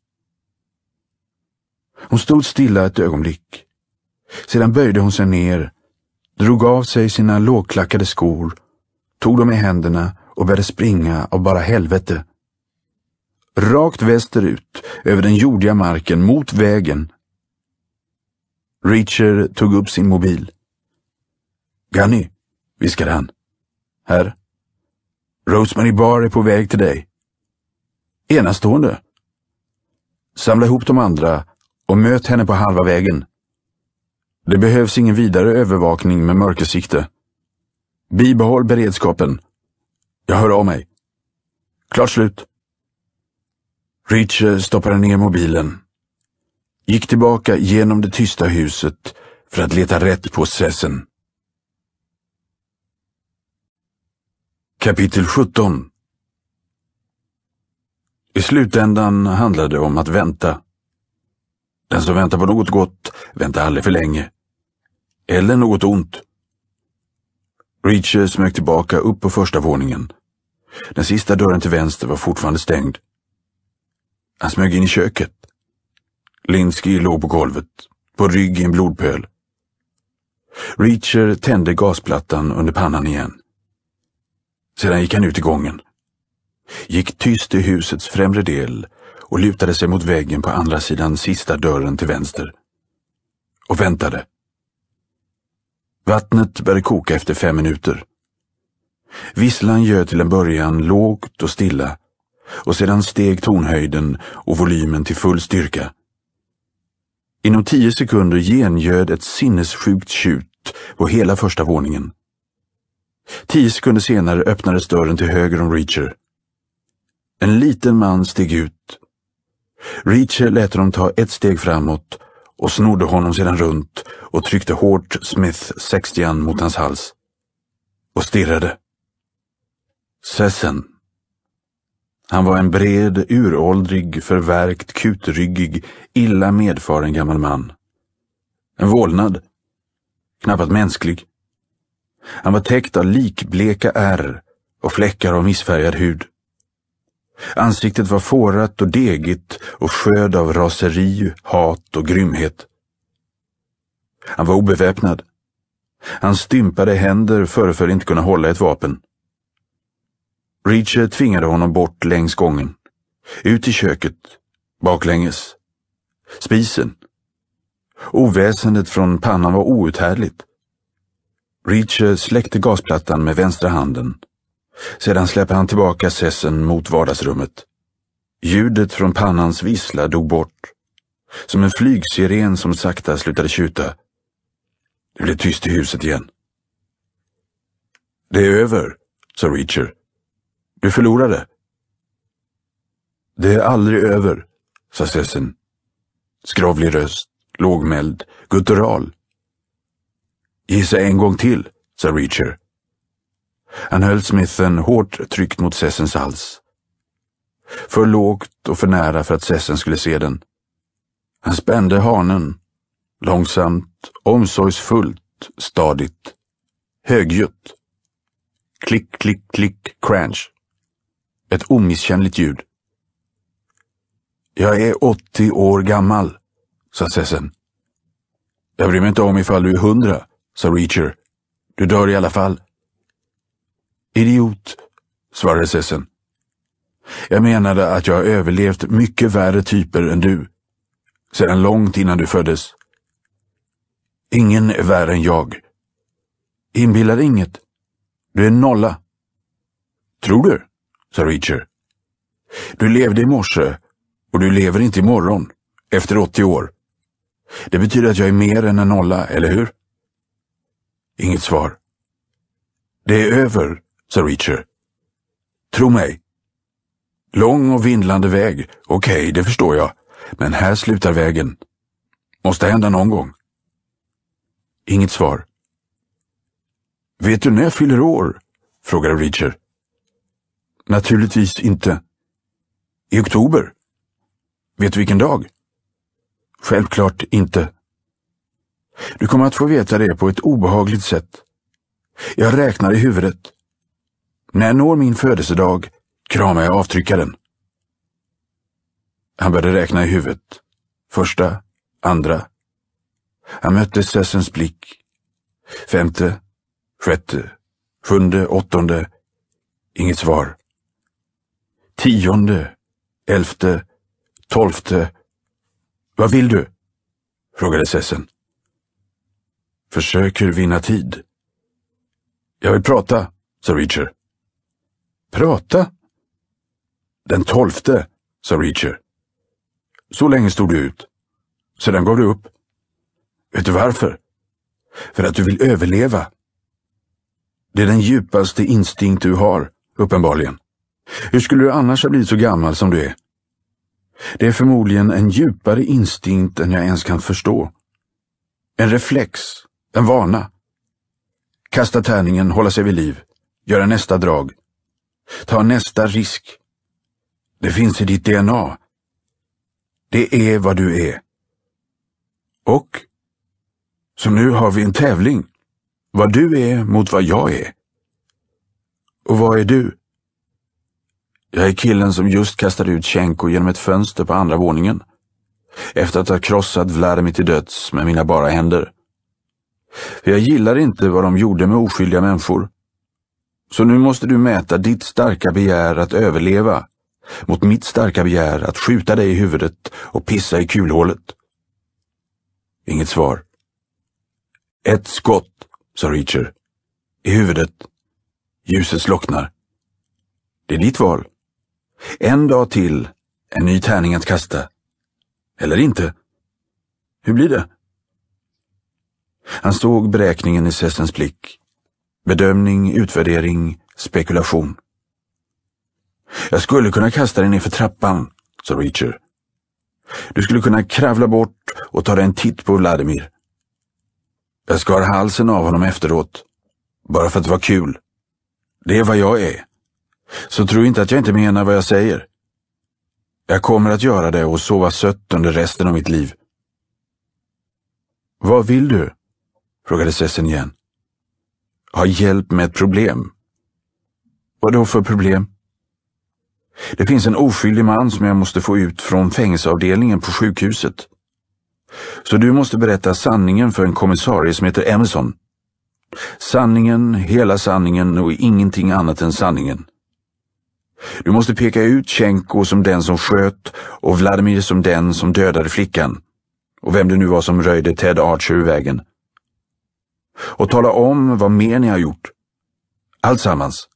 A: Hon stod stilla ett ögonblick. Sedan böjde hon sig ner, drog av sig sina lågklackade skor, tog dem i händerna och började springa av bara helvete rakt västerut, över den jordiga marken, mot vägen. Reacher tog upp sin mobil. Gunny, viskade han. Här. Rosemary Barr är på väg till dig. Enastående. Samla ihop de andra och möt henne på halva vägen. Det behövs ingen vidare övervakning med mörkersikte. Bibehåll beredskapen. Jag hör av mig. Klart slut. Reacher stoppade ner mobilen. Gick tillbaka genom det tysta huset för att leta rätt på Sessen. Kapitel 17 I slutändan handlade det om att vänta. Den som väntar på något gott väntar aldrig för länge. Eller något ont. Reacher smög tillbaka upp på första våningen. Den sista dörren till vänster var fortfarande stängd. Han smög in i köket. Linsky låg på golvet, på rygg i en blodpöl. Reacher tände gasplattan under pannan igen. Sedan gick han ut i gången. Gick tyst i husets främre del och lutade sig mot väggen på andra sidan sista dörren till vänster. Och väntade. Vattnet började koka efter fem minuter. Visslan göd till en början lågt och stilla och sedan steg tonhöjden och volymen till full styrka. Inom tio sekunder gengöd ett sinnessjukt tjut på hela första våningen. Tio sekunder senare öppnades dörren till höger om Reacher. En liten man steg ut. Reacher lät honom ta ett steg framåt och snodde honom sedan runt och tryckte hårt smith 60 mot hans hals. Och stirrade. Sessen, han var en bred, uråldrig, förvärkt, kutryggig, illa medfaren gammal man. En vålnad. Knappast mänsklig. Han var täckt av likbleka ärr och fläckar av missfärgad hud. Ansiktet var fårat och degigt och sköd av raseri, hat och grymhet. Han var obeväpnad. Hans stympade händer föreföll inte kunna hålla ett vapen. Reacher tvingade honom bort längs gången. Ut i köket. Baklänges. Spisen. Oväsendet från pannan var outhärdligt. Reacher släckte gasplattan med vänstra handen. Sedan släppte han tillbaka sessen mot vardagsrummet. Ljudet från pannans vissla dog bort. Som en flygsiren som sakta slutade tjuta. Det blev tyst i huset igen. Det är över, sa Reacher. Du förlorade. Det är aldrig över, sa Svessen. Skrovlig röst, lågmäld, guttural. Gissa en gång till, sa Reacher. Han höll smithen hårt tryckt mot Sessens hals. För lågt och för nära för att Sessen skulle se den. Han spände hanen. Långsamt, omsorgsfullt, stadigt. Högljutt. Klick, klick, klick, crunch. Ett omisskännligt ljud. Jag är 80 år gammal, sa Sessen. Jag bryr mig inte om ifall du är hundra, sa Reacher. Du dör i alla fall. Idiot, svarade Sessen. Jag menade att jag har överlevt mycket värre typer än du. Sedan långt innan du föddes. Ingen är värre än jag. Inbilla dig inget. Du är nolla. Tror du? sa Reacher. Du levde i morse och du lever inte i morgon efter 80 år. Det betyder att jag är mer än en nolla, eller hur? Inget svar. Det är över, sa Reacher. Tro mig. Lång och vindlande väg, okej, okay, det förstår jag. Men här slutar vägen. Måste hända någon gång. Inget svar. Vet du när jag fyller år? frågade Reacher. Naturligtvis inte. I oktober? Vet du vilken dag? Självklart inte. Du kommer att få veta det på ett obehagligt sätt. Jag räknar i huvudet. När jag når min födelsedag kramar jag avtryckaren. Han började räkna i huvudet. Första, andra. Han mötte Sessens blick. Femte, sjätte, sjunde, åttonde. Inget svar. Tionde, elfte, tolfte. Vad vill du? frågade Sessen. Försöker vinna tid. Jag vill prata, sa Reacher. Prata? Den tolfte, sa Reacher. Så länge stod du ut. Sedan gav du upp. Vet du varför? För att du vill överleva. Det är den djupaste instinkt du har, uppenbarligen. Hur skulle du annars ha blivit så gammal som du är? Det är förmodligen en djupare instinkt än jag ens kan förstå. En reflex, en vana. Kasta tärningen, hålla sig vid liv, göra nästa drag. Ta nästa risk. Det finns i ditt DNA. Det är vad du är. Och? som nu har vi en tävling. Vad du är mot vad jag är. Och vad är du? Jag är killen som just kastade ut Tjenko genom ett fönster på andra våningen. Efter att ha krossat Vladimir till döds med mina bara händer. För jag gillar inte vad de gjorde med oskyldiga människor. Så nu måste du mäta ditt starka begär att överleva mot mitt starka begär att skjuta dig i huvudet och pissa i kulhålet. Inget svar. Ett skott, sa Reacher. I huvudet. Ljuset slocknar. Det är ditt val. En dag till, en ny tärning att kasta. Eller inte. Hur blir det? Han såg beräkningen i Sessens blick. Bedömning, utvärdering, spekulation. Jag skulle kunna kasta dig ner för trappan, sa Reacher. Du skulle kunna kravla bort och ta dig en titt på Vladimir. Jag skar halsen av honom efteråt, bara för att det var kul. Det är vad jag är. Så tro inte att jag inte menar vad jag säger. Jag kommer att göra det och sova sött under resten av mitt liv. Vad vill du? frågade Sessen igen. Ha hjälp med ett problem. Vad då för problem? Det finns en oskyldig man som jag måste få ut från fängelseavdelningen på sjukhuset. Så du måste berätta sanningen för en kommissarie som heter Emerson. Sanningen, hela sanningen och ingenting annat än sanningen. Du måste peka ut Tjenko som den som sköt och Vladimir som den som dödade flickan och vem det nu var som röjde Ted Archer ur vägen. Och tala om vad mer ni har gjort. Alltsammans.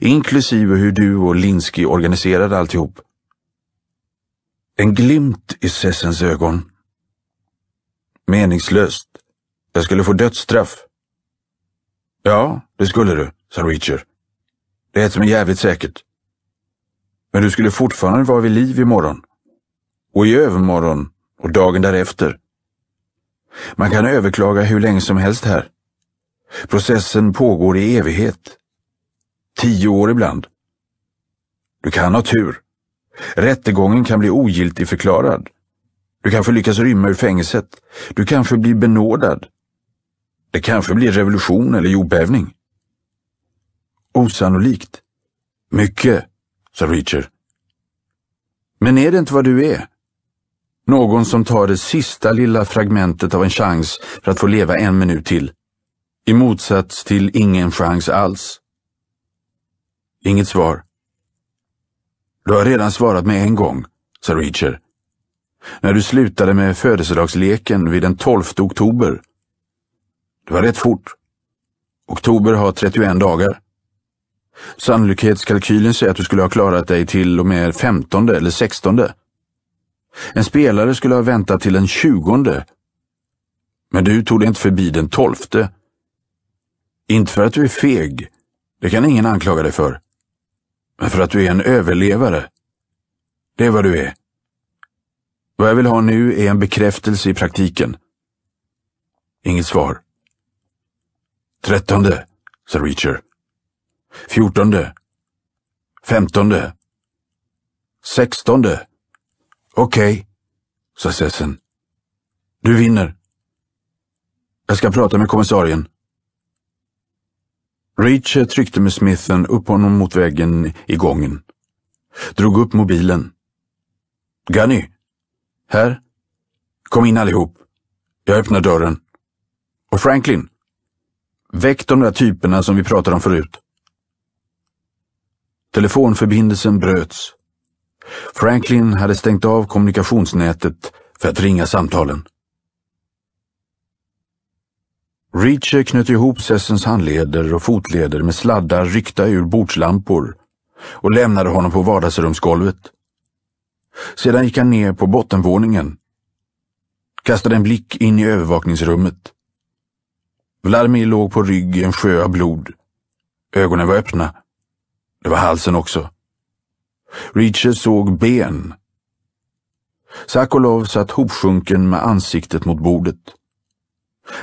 A: Inklusive hur du och Linsky organiserade alltihop. En glimt i Sessens ögon. Meningslöst. Jag skulle få dödsstraff. Ja, det skulle du, sa Richard. Det är som är jävligt säkert. Men du skulle fortfarande vara vid liv imorgon. Och i övermorgon och dagen därefter. Man kan överklaga hur länge som helst här. Processen pågår i evighet. Tio år ibland. Du kan ha tur. Rättegången kan bli ogiltig förklarad. Du kanske lyckas rymma ur fängelset. Du kanske blir benådad. Det kanske blir revolution eller jordbävning. Osannolikt. Mycket sa Reacher. Men är det inte vad du är? Någon som tar det sista lilla fragmentet av en chans för att få leva en minut till. I motsats till ingen chans alls. Inget svar. Du har redan svarat med en gång, sa Reacher. När du slutade med födelsedagsleken vid den 12 oktober. Det var rätt fort. Oktober har 31 dagar. Sannolikhetskalkylen säger att du skulle ha klarat dig till och med femtonde eller sextonde. En spelare skulle ha väntat till den tjugonde. Men du tog dig inte förbi den tolfte. Inte för att du är feg, det kan ingen anklaga dig för. Men för att du är en överlevare. Det är vad du är. Vad jag vill ha nu är en bekräftelse i praktiken. Inget svar. Trettonde, sa Reacher. Fjortonde. Femtonde. Sextonde. Okej, okay, sa Sessen. Du vinner. Jag ska prata med kommissarien. Reacher tryckte med smithen upp honom mot väggen i gången. Drog upp mobilen. Gunny! Här? Kom in allihop. Jag öppnar dörren. Och Franklin! Väck de där typerna som vi pratade om förut. Telefonförbindelsen bröts. Franklin hade stängt av kommunikationsnätet för att ringa samtalen. Reacher knöt ihop Sessens handleder och fotleder med sladdar ryckta ur bordslampor och lämnade honom på vardagsrumsgolvet. Sedan gick han ner på bottenvåningen, kastade en blick in i övervakningsrummet. Vladimir låg på rygg i en sjö av blod. Ögonen var öppna det var halsen också. Reacher såg ben. Sakolov satt hopsjunken med ansiktet mot bordet.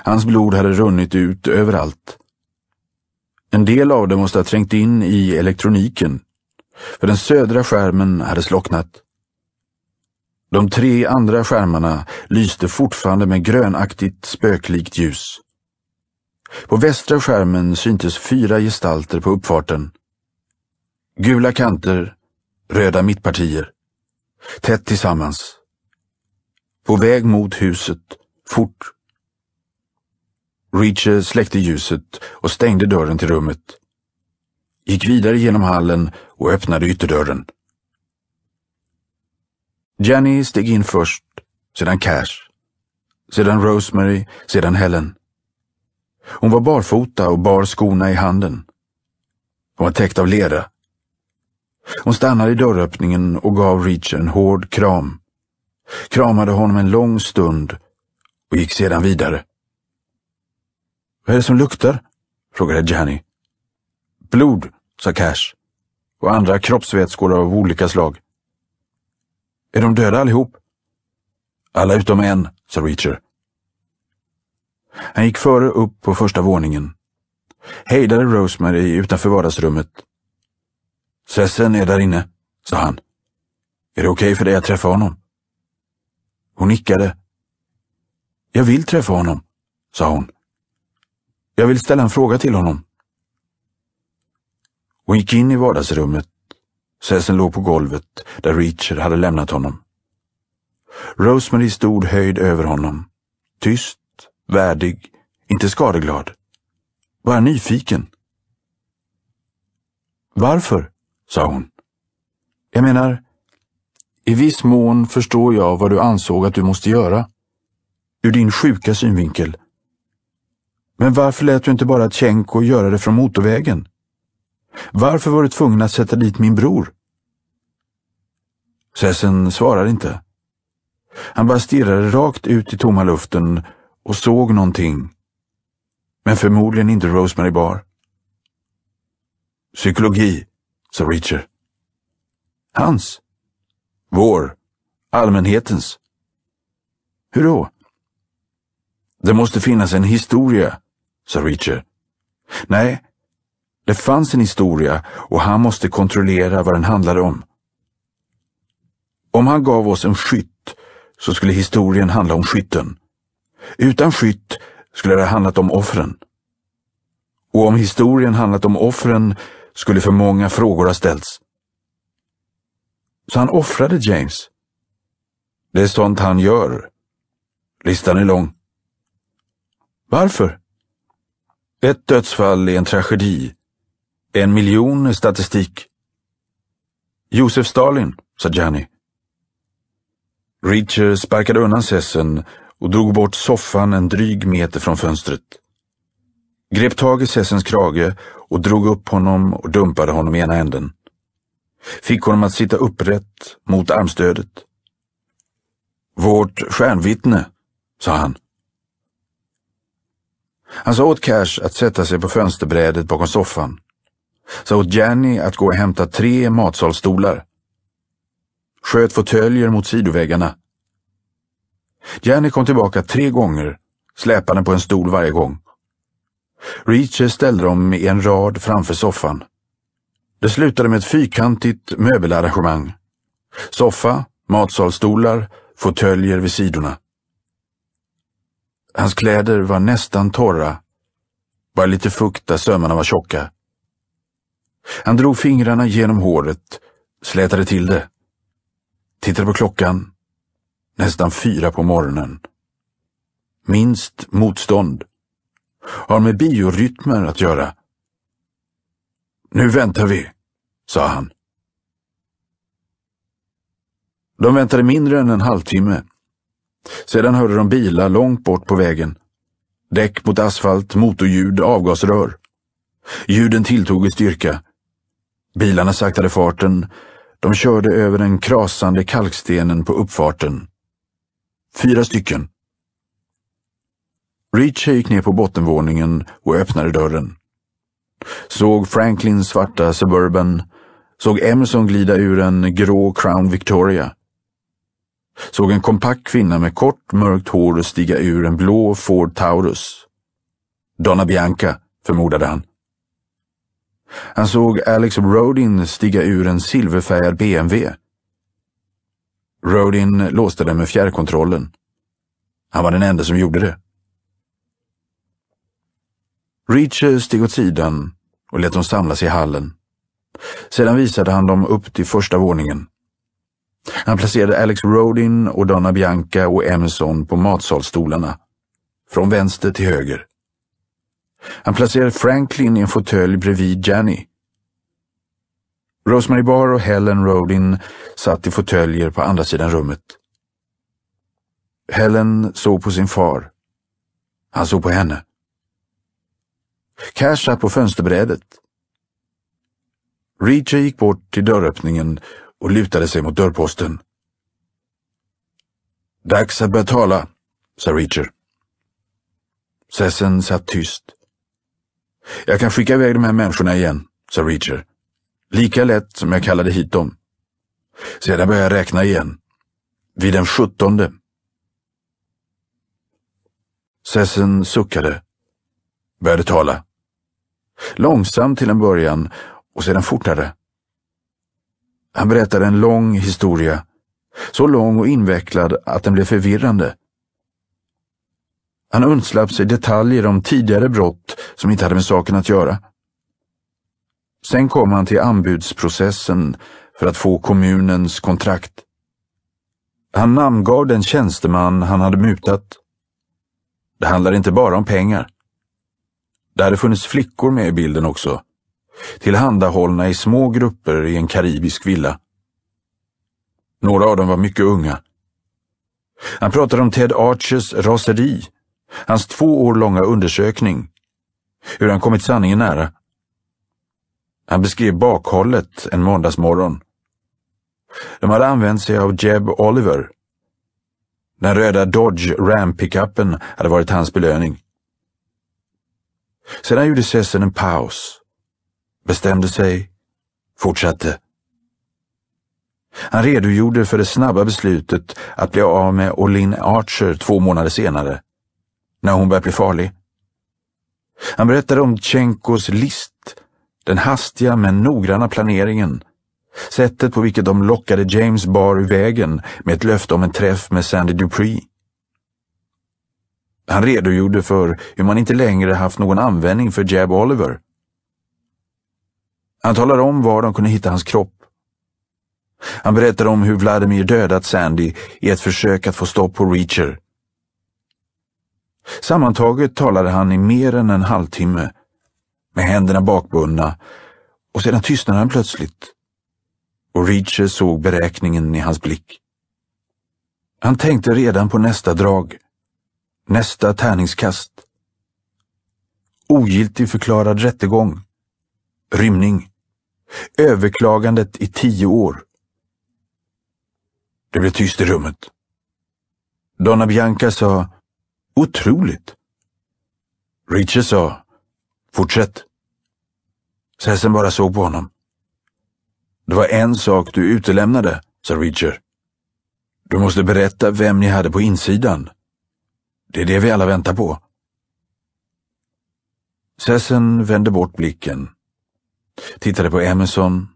A: Hans blod hade runnit ut överallt. En del av det måste ha trängt in i elektroniken, för den södra skärmen hade slocknat. De tre andra skärmarna lyste fortfarande med grönaktigt spöklikt ljus. På västra skärmen syntes fyra gestalter på uppfarten. Gula kanter, röda mittpartier. Tätt tillsammans. På väg mot huset, fort. Reacher släckte ljuset och stängde dörren till rummet. Gick vidare genom hallen och öppnade ytterdörren. Jenny steg in först, sedan Cash. Sedan Rosemary, sedan Helen. Hon var barfota och bar skorna i handen. Hon var täckt av lera. Hon stannade i dörröppningen och gav Reacher en hård kram. Kramade honom en lång stund och gick sedan vidare. Vad är det som luktar? frågade Janny. Blod, sa Cash, och andra kroppsvätskor av olika slag. Är de döda allihop? Alla utom en, sa Reacher. Han gick före upp på första våningen. Hejdade Rosemary utanför vardagsrummet Sessen är där inne, sa han. Är det okej okay för dig att träffa honom? Hon nickade. Jag vill träffa honom, sa hon. Jag vill ställa en fråga till honom. Hon gick in i vardagsrummet. Sessen låg på golvet där Reacher hade lämnat honom. Rosemary stod höjd över honom. Tyst, värdig, inte skadeglad. Bara nyfiken. Varför? sa hon. Jag menar, i viss mån förstår jag vad du ansåg att du måste göra. Ur din sjuka synvinkel. Men varför lät du inte bara Tjenko göra det från motorvägen? Varför var du tvungen att sätta dit min bror? Sessen svarade inte. Han bara stirrade rakt ut i tomma luften och såg någonting. Men förmodligen inte Rosemary Bar. Psykologi, sa Reacher. Hans. Vår. Allmänhetens. Hur då? Det måste finnas en historia, sa Reacher. Nej, det fanns en historia och han måste kontrollera vad den handlade om. Om han gav oss en skytt så skulle historien handla om skytten. Utan skytt skulle det ha handlat om offren. Och om historien handlat om offren skulle för många frågor ha ställts. Så han offrade James. Det är sånt han gör. Listan är lång. Varför? Ett dödsfall är en tragedi. En miljon är statistik. Josef Stalin, sa Gianni. Reacher sparkade undan sessen och drog bort soffan en dryg meter från fönstret. Grep tag i sessens krage och drog upp honom och dumpade honom i ena änden. Fick honom att sitta upprätt mot armstödet. Vårt stjärnvittne, sa han. Han sa åt Cash att sätta sig på fönsterbrädet bakom soffan. Sa åt Jenny att gå och hämta tre matsalstolar. Sköt fåtöljer mot sidoväggarna. Jenny kom tillbaka tre gånger, släpande på en stol varje gång. Reacher ställde dem i en rad framför soffan. Det slutade med ett fyrkantigt möbelarrangemang. Soffa, matsalstolar, fåtöljer vid sidorna. Hans kläder var nästan torra, bara lite fukt där sömmarna var tjocka. Han drog fingrarna genom håret, slätade till det, tittade på klockan, nästan fyra på morgonen. Minst motstånd har med biorytmer att göra. Nu väntar vi, sa han. De väntade mindre än en halvtimme. Sedan hörde de bilar långt bort på vägen. Däck mot asfalt, motorljud, avgasrör. Ljuden tilltog i styrka. Bilarna saktade farten. De körde över den krasande kalkstenen på uppfarten. Fyra stycken. Reacher gick ner på bottenvåningen och öppnade dörren. Såg Franklins svarta Suburban, såg Emerson glida ur en grå Crown Victoria. Såg en kompakt kvinna med kort, mörkt hår stiga ur en blå Ford Taurus. Donna Bianca, förmodade han. Han såg Alex Rodin stiga ur en silverfärgad BMW. Rodin låste den med fjärrkontrollen. Han var den enda som gjorde det. Reacher steg åt sidan och lät dem samlas i hallen. Sedan visade han dem upp till första våningen. Han placerade Alex Rodin och Donna Bianca och Emerson på matsalstolarna. Från vänster till höger. Han placerade Franklin i en fåtölj bredvid Jenny. Rosemary Barr och Helen Rodin satt i fåtöljer på andra sidan rummet. Helen såg på sin far. Han såg på henne. Casha på fönsterbrädet. Reacher gick bort till dörröppningen och lutade sig mot dörrposten. Dags att börja tala, sa Reacher. Sessen satt tyst. Jag kan skicka iväg de här människorna igen, sa Reacher. Lika lätt som jag kallade hit dem. Sedan började jag räkna igen. Vid den sjuttonde. Sessen suckade. Började tala. Långsamt till en början och sedan fortare. Han berättade en lång historia, så lång och invecklad att den blev förvirrande. Han undslapp sig detaljer om tidigare brott som inte hade med saken att göra. Sen kom han till anbudsprocessen för att få kommunens kontrakt. Han namngav den tjänsteman han hade mutat. Det handlar inte bara om pengar. Det hade funnits flickor med i bilden också, tillhandahållna i små grupper i en karibisk villa. Några av dem var mycket unga. Han pratade om Ted Archers raseri, hans två år långa undersökning, hur han kommit sanningen nära. Han beskrev bakhållet en måndagsmorgon. De hade använt sig av Jeb Oliver. Den röda Dodge ram pickupen hade varit hans belöning. Sedan gjorde Sessen en paus, bestämde sig, fortsatte. Han redogjorde för det snabba beslutet att bli av med Olin Archer två månader senare, när hon började bli farlig. Han berättade om Tjenkos list, den hastiga men noggranna planeringen, sättet på vilket de lockade James Barr ur vägen med ett löfte om en träff med Sandy Dupree. Han redogjorde för hur man inte längre haft någon användning för Jab Oliver. Han talade om var de kunde hitta hans kropp. Han berättade om hur Vladimir dödat Sandy i ett försök att få stopp på Reacher. Sammantaget talade han i mer än en halvtimme, med händerna bakbundna, och sedan tystnade han plötsligt. Och Reacher såg beräkningen i hans blick. Han tänkte redan på nästa drag. Nästa tärningskast. Ogiltig förklarad rättegång. Rymning. Överklagandet i tio år. Det blev tyst i rummet. Donna Bianca sa Otroligt. Richard sa Fortsätt. Sessen bara såg på honom. Det var en sak du utelämnade, sa Richard. Du måste berätta vem ni hade på insidan. Det är det vi alla väntar på. Sessen vände bort blicken, tittade på Emerson,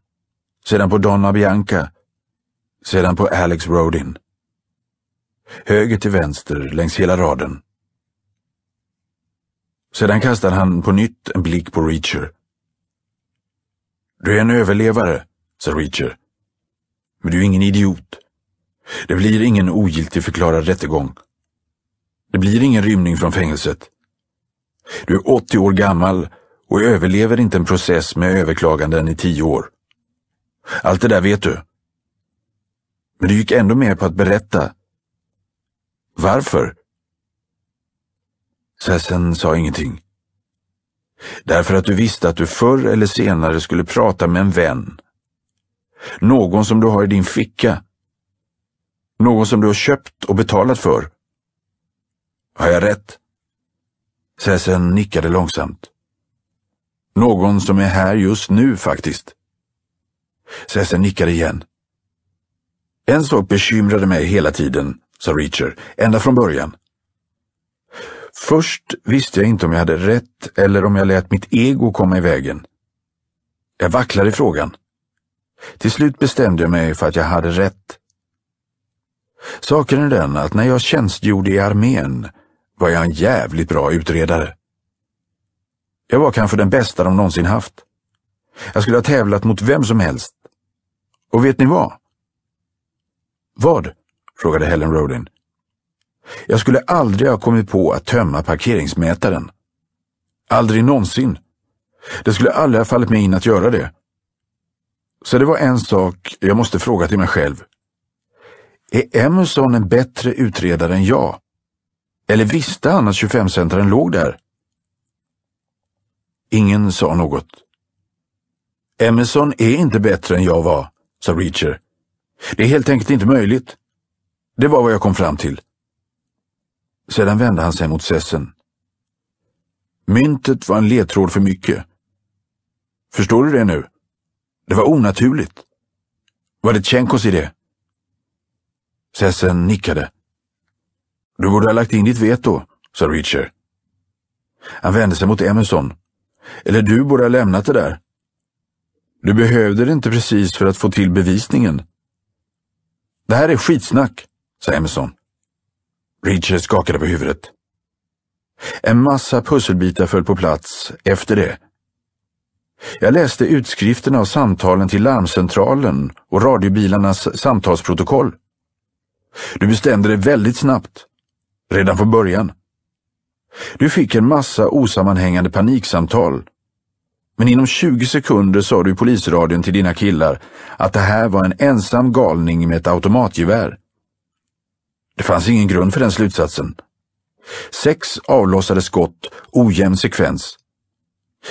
A: sedan på Donna Bianca, sedan på Alex Rodin. Höger till vänster längs hela raden. Sedan kastade han på nytt en blick på Reacher. Du är en överlevare, sa Reacher. Men du är ingen idiot. Det blir ingen ogiltig förklarad rättegång. Det blir ingen rymning från fängelset. Du är 80 år gammal och överlever inte en process med överklaganden i tio år. Allt det där vet du. Men du gick ändå med på att berätta. Varför? Sessen sa ingenting. Därför att du visste att du förr eller senare skulle prata med en vän. Någon som du har i din ficka. Någon som du har köpt och betalat för. Har jag rätt? Sessen nickade långsamt. Någon som är här just nu faktiskt. Sessen nickade igen. En sak bekymrade mig hela tiden, sa Reacher, ända från början. Först visste jag inte om jag hade rätt eller om jag lät mitt ego komma i vägen. Jag vacklade i frågan. Till slut bestämde jag mig för att jag hade rätt. Saken är den att när jag tjänstgjorde i armén var jag en jävligt bra utredare. Jag var kanske den bästa de någonsin haft. Jag skulle ha tävlat mot vem som helst. Och vet ni vad? Vad? frågade Helen Rodin. Jag skulle aldrig ha kommit på att tömma parkeringsmätaren. Aldrig någonsin. Det skulle aldrig ha fallit mig in att göra det. Så det var en sak jag måste fråga till mig själv. Är Emerson en bättre utredare än jag? Eller visste han att 25-centaren låg där? Ingen sa något. Emerson är inte bättre än jag var, sa Reacher. Det är helt enkelt inte möjligt. Det var vad jag kom fram till. Sedan vände han sig mot Sessen. Myntet var en ledtråd för mycket. Förstår du det nu? Det var onaturligt. Var det Tjenkos idé? Sessen nickade. Du borde ha lagt in ditt veto, sa Reacher. Han vände sig mot Emerson. Eller du borde ha lämnat det där. Du behövde det inte precis för att få till bevisningen. Det här är skitsnack, sa Emerson. Reacher skakade på huvudet. En massa pusselbitar föll på plats efter det. Jag läste utskrifterna av samtalen till larmcentralen och radiobilarnas samtalsprotokoll. Du bestämde dig väldigt snabbt. Redan från början. Du fick en massa osammanhängande paniksamtal. Men inom 20 sekunder sa du i polisradion till dina killar att det här var en ensam galning med ett automatgevär. Det fanns ingen grund för den slutsatsen. Sex avlossade skott, ojämn sekvens.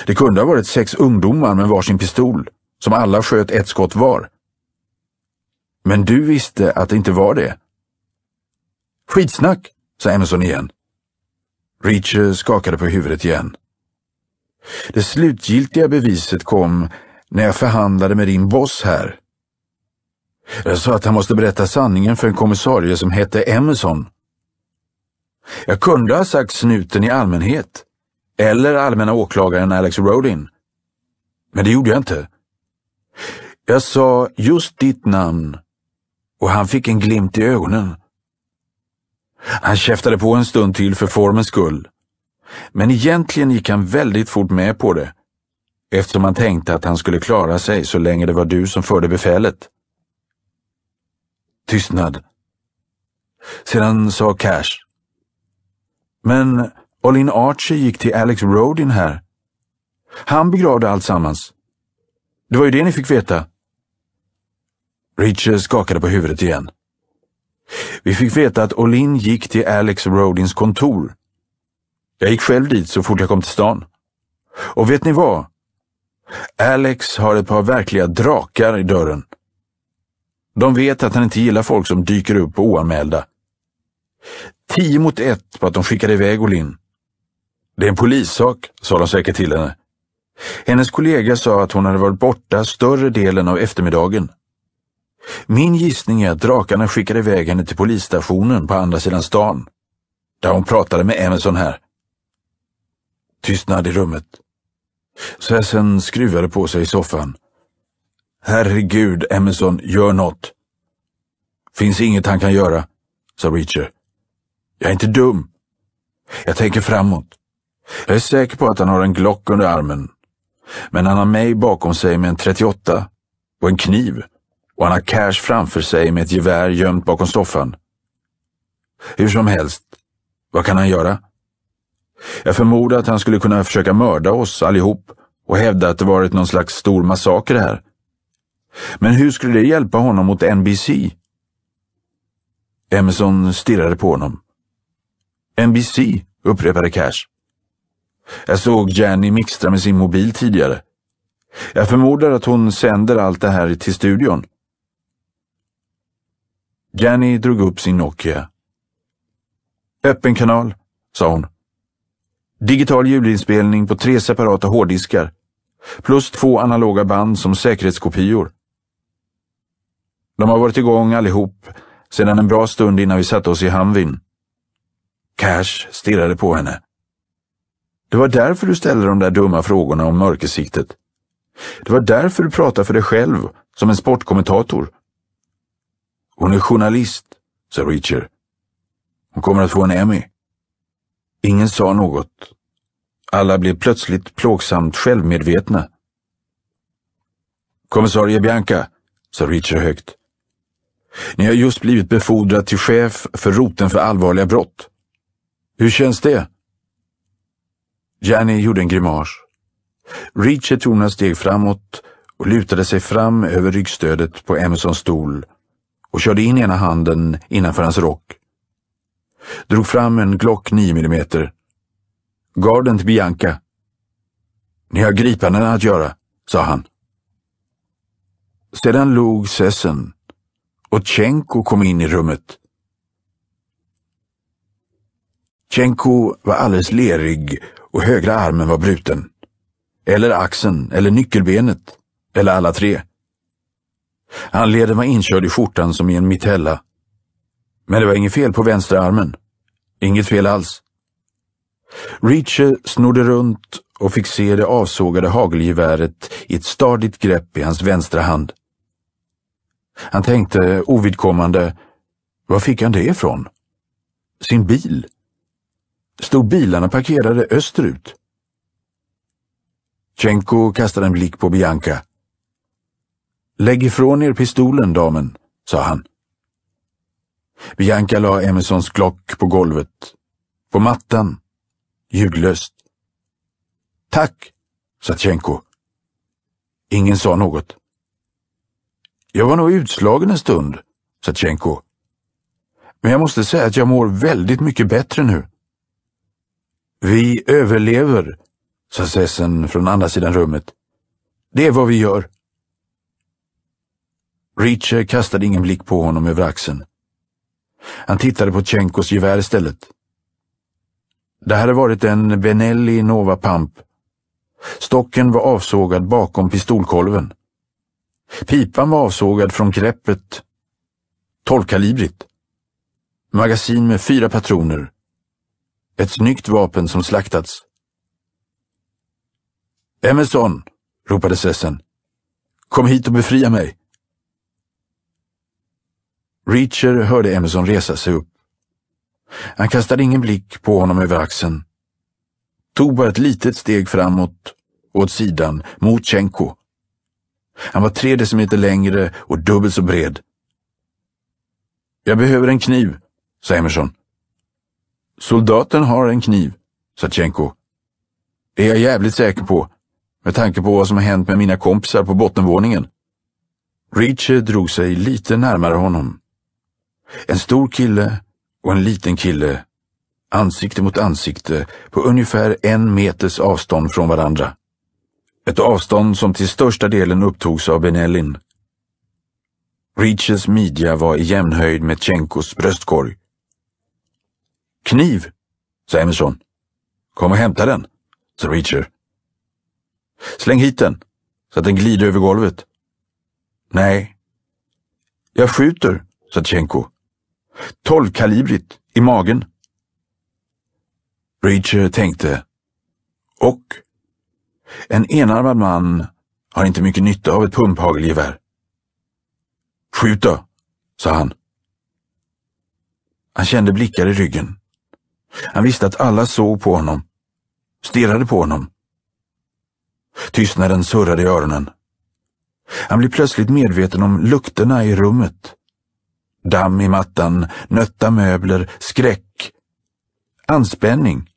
A: Det kunde ha varit sex ungdomar med varsin pistol, som alla sköt ett skott var. Men du visste att det inte var det. Skitsnack! sa Emerson igen. Reacher skakade på huvudet igen. Det slutgiltiga beviset kom när jag förhandlade med din boss här. Jag sa att han måste berätta sanningen för en kommissarie som hette Emerson. Jag kunde ha sagt snuten i allmänhet, eller allmänna åklagaren Alex Rodin. Men det gjorde jag inte. Jag sa just ditt namn och han fick en glimt i ögonen. Han käftade på en stund till för formens skull. Men egentligen gick han väldigt fort med på det, eftersom han tänkte att han skulle klara sig så länge det var du som förde befälet. Tystnad. Sedan sa Cash. Men Olin Archie gick till Alex Rodin här. Han begravde alltsammans. Det var ju det ni fick veta. Richard skakade på huvudet igen. Vi fick veta att Olin gick till Alex Rodins kontor. Jag gick själv dit så fort jag kom till stan. Och vet ni vad? Alex har ett par verkliga drakar i dörren. De vet att han inte gillar folk som dyker upp oanmälda. Tio mot ett på att de skickade iväg Olin. Det är en polissak, sa de säkert till henne. Hennes kollega sa att hon hade varit borta större delen av eftermiddagen. Min gissning är att drakarna skickade iväg henne till polisstationen på andra sidan stan, där hon pratade med Emerson här. Tystnad i rummet. Svessen skruvade på sig i soffan. Herregud, Emerson, gör något. Finns inget han kan göra, sa Reacher. Jag är inte dum. Jag tänker framåt. Jag är säker på att han har en Glock under armen. Men han har mig bakom sig med en 38 och en kniv och han har Cash framför sig med ett gevär gömt bakom soffan. Hur som helst, vad kan han göra? Jag förmodar att han skulle kunna försöka mörda oss allihop och hävda att det varit någon slags stor massaker här. Men hur skulle det hjälpa honom mot NBC? Emerson stirrade på honom. NBC, upprepade Cash. Jag såg Jenny mixtra med sin mobil tidigare. Jag förmodar att hon sänder allt det här till studion. Jenny drog upp sin Nokia. Öppen kanal, sa hon. Digital ljudinspelning på tre separata hårddiskar. Plus två analoga band som säkerhetskopior. De har varit igång allihop sedan en bra stund innan vi satte oss i Hamvin. Cash stirrade på henne. Det var därför du ställde de där dumma frågorna om mörkersiktet. Det var därför du pratade för dig själv, som en sportkommentator. Hon är journalist, sa Reacher. Hon kommer att få en Emmy. Ingen sa något. Alla blev plötsligt plågsamt självmedvetna. Kommissarie Bianca, sa Reacher högt. Ni har just blivit befordrad till chef för roten för allvarliga brott. Hur känns det? Jenny gjorde en grimas. Reacher tog några steg framåt och lutade sig fram över ryggstödet på Emersons stol och körde in ena handen innanför hans rock. Drog fram en Glock 9 mm. Gav till Bianca. Ni har gripandena att göra, sa han. Sedan log Sessen och Tjenko kom in i rummet. Tjenko var alldeles lerig och högra armen var bruten. Eller axeln, eller nyckelbenet, eller alla tre. Handleden var inkörd i skjortan som i en mitella. Men det var inget fel på vänstra armen. Inget fel alls. Reacher snodde runt och fick se det avsågade hagelgeväret i ett stadigt grepp i hans vänstra hand. Han tänkte ovidkommande, var fick han det ifrån? Sin bil? Stod bilarna parkerade österut? Tjenko kastade en blick på Bianca. Lägg ifrån er pistolen, damen, sa han. Bianca la Emersons glock på golvet, på mattan, ljudlöst. Tack, sa Tjenko. Ingen sa något. Jag var nog utslagen en stund, sa Tjenko. Men jag måste säga att jag mår väldigt mycket bättre nu. Vi överlever, sa Sessen från andra sidan rummet. Det är vad vi gör. Reacher kastade ingen blick på honom över axeln. Han tittade på Tjenkos gevär istället. Det hade varit en Benelli Nova Pump. Stocken var avsågad bakom pistolkolven. Pipan var avsågad från greppet. Tolvkalibrigt. Magasin med fyra patroner. Ett snyggt vapen som slaktats. Emerson, ropade Sessen. Kom hit och befria mig. Reacher hörde Emerson resa sig upp. Han kastade ingen blick på honom över axeln. Tog bara ett litet steg framåt, åt sidan, mot Tjenko. Han var tre decimeter längre och dubbelt så bred. Jag behöver en kniv, sa Emerson. Soldaten har en kniv, sa Tjenko. Det är jag jävligt säker på, med tanke på vad som har hänt med mina kompisar på bottenvåningen. Reacher drog sig lite närmare honom. En stor kille och en liten kille, ansikte mot ansikte, på ungefär en meters avstånd från varandra. Ett avstånd som till största delen upptogs av Benellin. Reaches midja var i jämnhöjd med Tjenkos bröstkorg. Kniv, sa Emerson. Kom och hämta den, sa Reacher. Släng hit den, så att den glider över golvet. Nej. Jag skjuter, sa Tjenko. Tolvkalibrigt i magen. Reacher tänkte. Och? En enarmad man har inte mycket nytta av ett pumphagelgevär. Skjut då, sa han. Han kände blickar i ryggen. Han visste att alla såg på honom, stirrade på honom. Tystnaden surrade i öronen. Han blev plötsligt medveten om lukterna i rummet. Damm i mattan, nötta möbler, skräck, anspänning,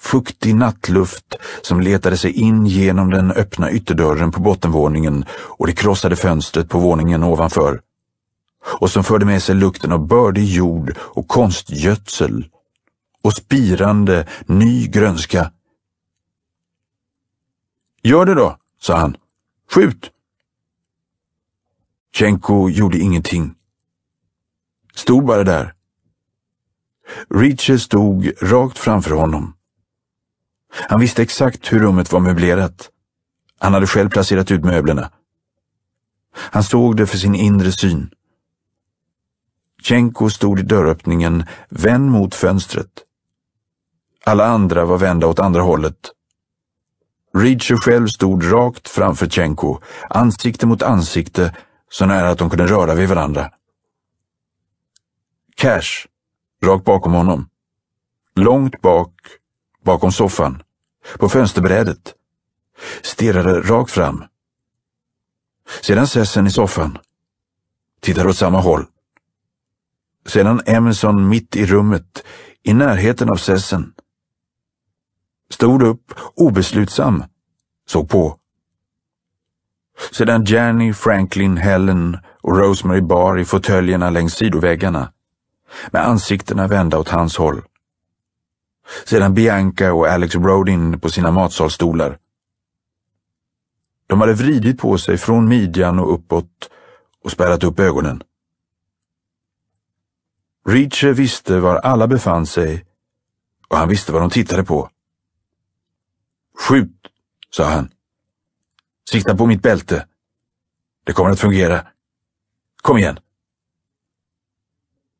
A: fuktig nattluft som letade sig in genom den öppna ytterdörren på bottenvåningen och det krossade fönstret på våningen ovanför och som förde med sig lukten av bördig jord och konstgödsel och spirande, ny grönska. Gör det då, sa han. Skjut! Tjenko gjorde ingenting. Stod bara där. Reacher stod rakt framför honom. Han visste exakt hur rummet var möblerat. Han hade själv placerat ut möblerna. Han såg det för sin inre syn. Tjenko stod i dörröppningen, vänd mot fönstret. Alla andra var vända åt andra hållet. Reacher själv stod rakt framför Tjenko, ansikte mot ansikte, så nära att de kunde röra vid varandra. Cash, rakt bakom honom. Långt bak, bakom soffan, på fönsterbrädet. Stirrade rakt fram. Sedan Sessen i soffan. Tittar åt samma håll. Sedan Emerson mitt i rummet, i närheten av Sessen. Stod upp, obeslutsam, såg på. Sedan Jenny, Franklin, Helen och Rosemary Barr i fåtöljerna längs sidoväggarna med ansiktena vända åt hans håll. Sedan Bianca och Alex Rodin på sina matsalstolar. De hade vridit på sig från midjan och uppåt och spärrat upp ögonen. Reacher visste var alla befann sig och han visste vad de tittade på. Skjut, sa han. Sikta på mitt bälte. Det kommer att fungera. Kom igen.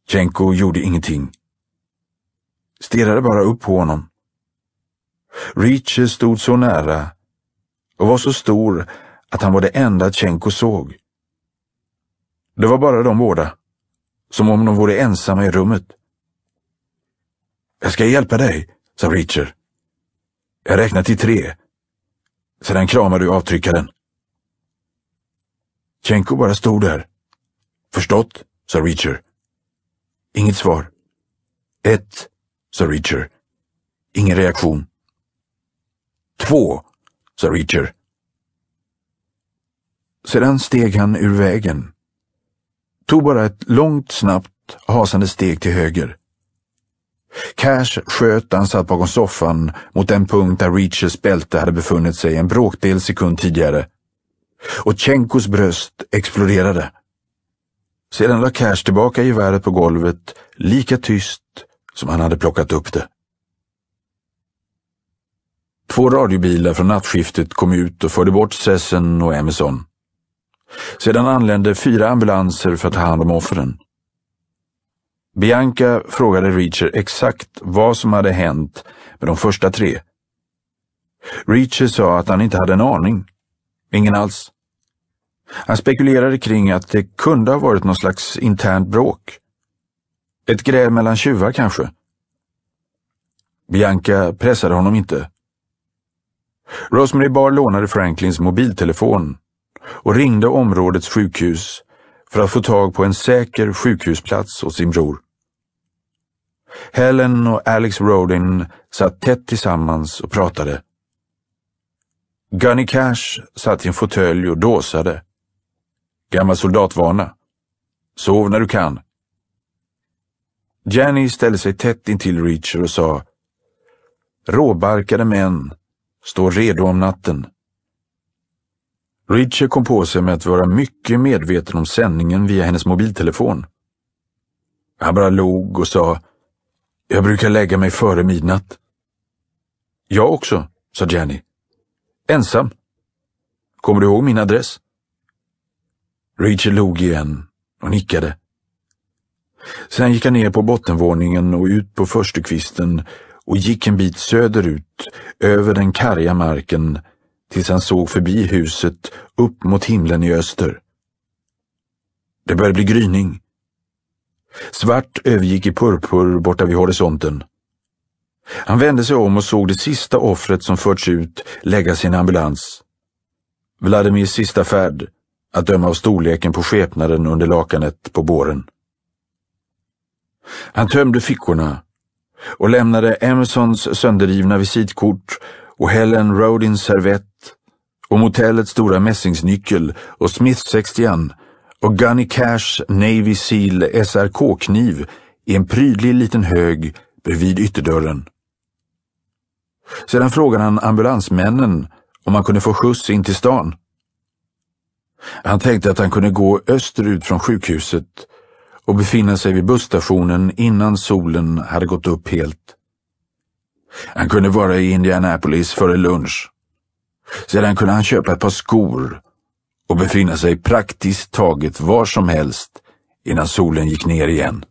A: Tjenko gjorde ingenting. Stirrade bara upp på honom. Reacher stod så nära och var så stor att han var det enda Tjenko såg. Det var bara de båda, som om de vore ensamma i rummet. Jag ska hjälpa dig, sa Reacher. Jag räknar till tre. Sedan kramar du avtryckaren. Tjenko bara stod där. Förstått, sa Reacher. Inget svar. Ett, sa Reacher. Ingen reaktion. Två, sa Reacher. Sedan steg han ur vägen. Tog bara ett långt, snabbt, hasande steg till höger. Cash sköt han satt bakom soffan mot den punkt där Reachers bälte hade befunnit sig en bråkdel sekund tidigare. Och Tjenkos bröst exploderade. Sedan la Cash tillbaka geväret på golvet lika tyst som han hade plockat upp det. Två radiobilar från nattskiftet kom ut och förde bort Stressen och Emerson. Sedan anlände fyra ambulanser för att ta hand om offren. Bianca frågade Reacher exakt vad som hade hänt med de första tre. Reacher sa att han inte hade en aning. Ingen alls. Han spekulerade kring att det kunde ha varit någon slags internt bråk. Ett gräl mellan tjuvar kanske. Bianca pressade honom inte. Rosemary Barr lånade Franklins mobiltelefon och ringde områdets sjukhus för att få tag på en säker sjukhusplats åt sin bror. Helen och Alex Rodin satt tätt tillsammans och pratade. Gunny Cash satt i en fåtölj och dåsade. Gammal soldatvana. Sov när du kan. Jenny ställde sig tätt intill Reacher och sa Råbarkade män står redo om natten. Reacher kom på sig med att vara mycket medveten om sändningen via hennes mobiltelefon. Han bara log och sa Jag brukar lägga mig före midnatt. Jag också, sa Jenny. Ensam. Kommer du ihåg min adress? Rachel log igen och nickade. Sen gick han ner på bottenvåningen och ut på förstukvisten och gick en bit söderut över den karga marken tills han såg förbi huset upp mot himlen i öster. Det började bli gryning. Svart övergick i purpur borta vid horisonten. Han vände sig om och såg det sista offret som förts ut lägga sin ambulans. Vladimirs sista färd att döma av storleken på skepnaden under lakanet på båren. Han tömde fickorna och lämnade Emersons sönderrivna visitkort och Helen Rodins servett och motellets stora mässingsnyckel och Smiths 60 och Gunny Cash Navy Seal SRK-kniv i en prydlig liten hög bredvid ytterdörren. Sedan frågade han ambulansmännen om han kunde få skjuts in till stan. Han tänkte att han kunde gå österut från sjukhuset och befinna sig vid busstationen innan solen hade gått upp helt. Han kunde vara i Indianapolis före lunch. Sedan kunde han köpa ett par skor och befinna sig praktiskt taget var som helst innan solen gick ner igen.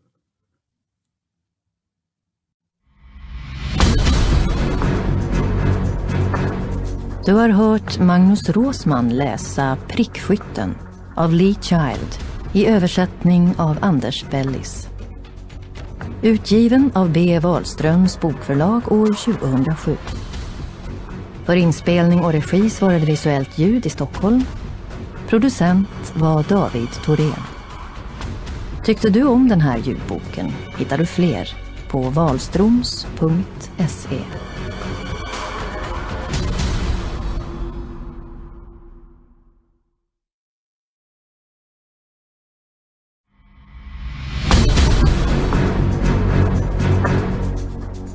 B: Du har hört Magnus Råsman läsa Prickskytten av Lee Child i översättning av Anders Bellis. Utgiven av B. Wahlströms bokförlag år 2007. För inspelning och regi svarade Visuellt ljud i Stockholm. Producent var David Thorén. Tyckte du om den här ljudboken hittar du fler på wahlstroms.se.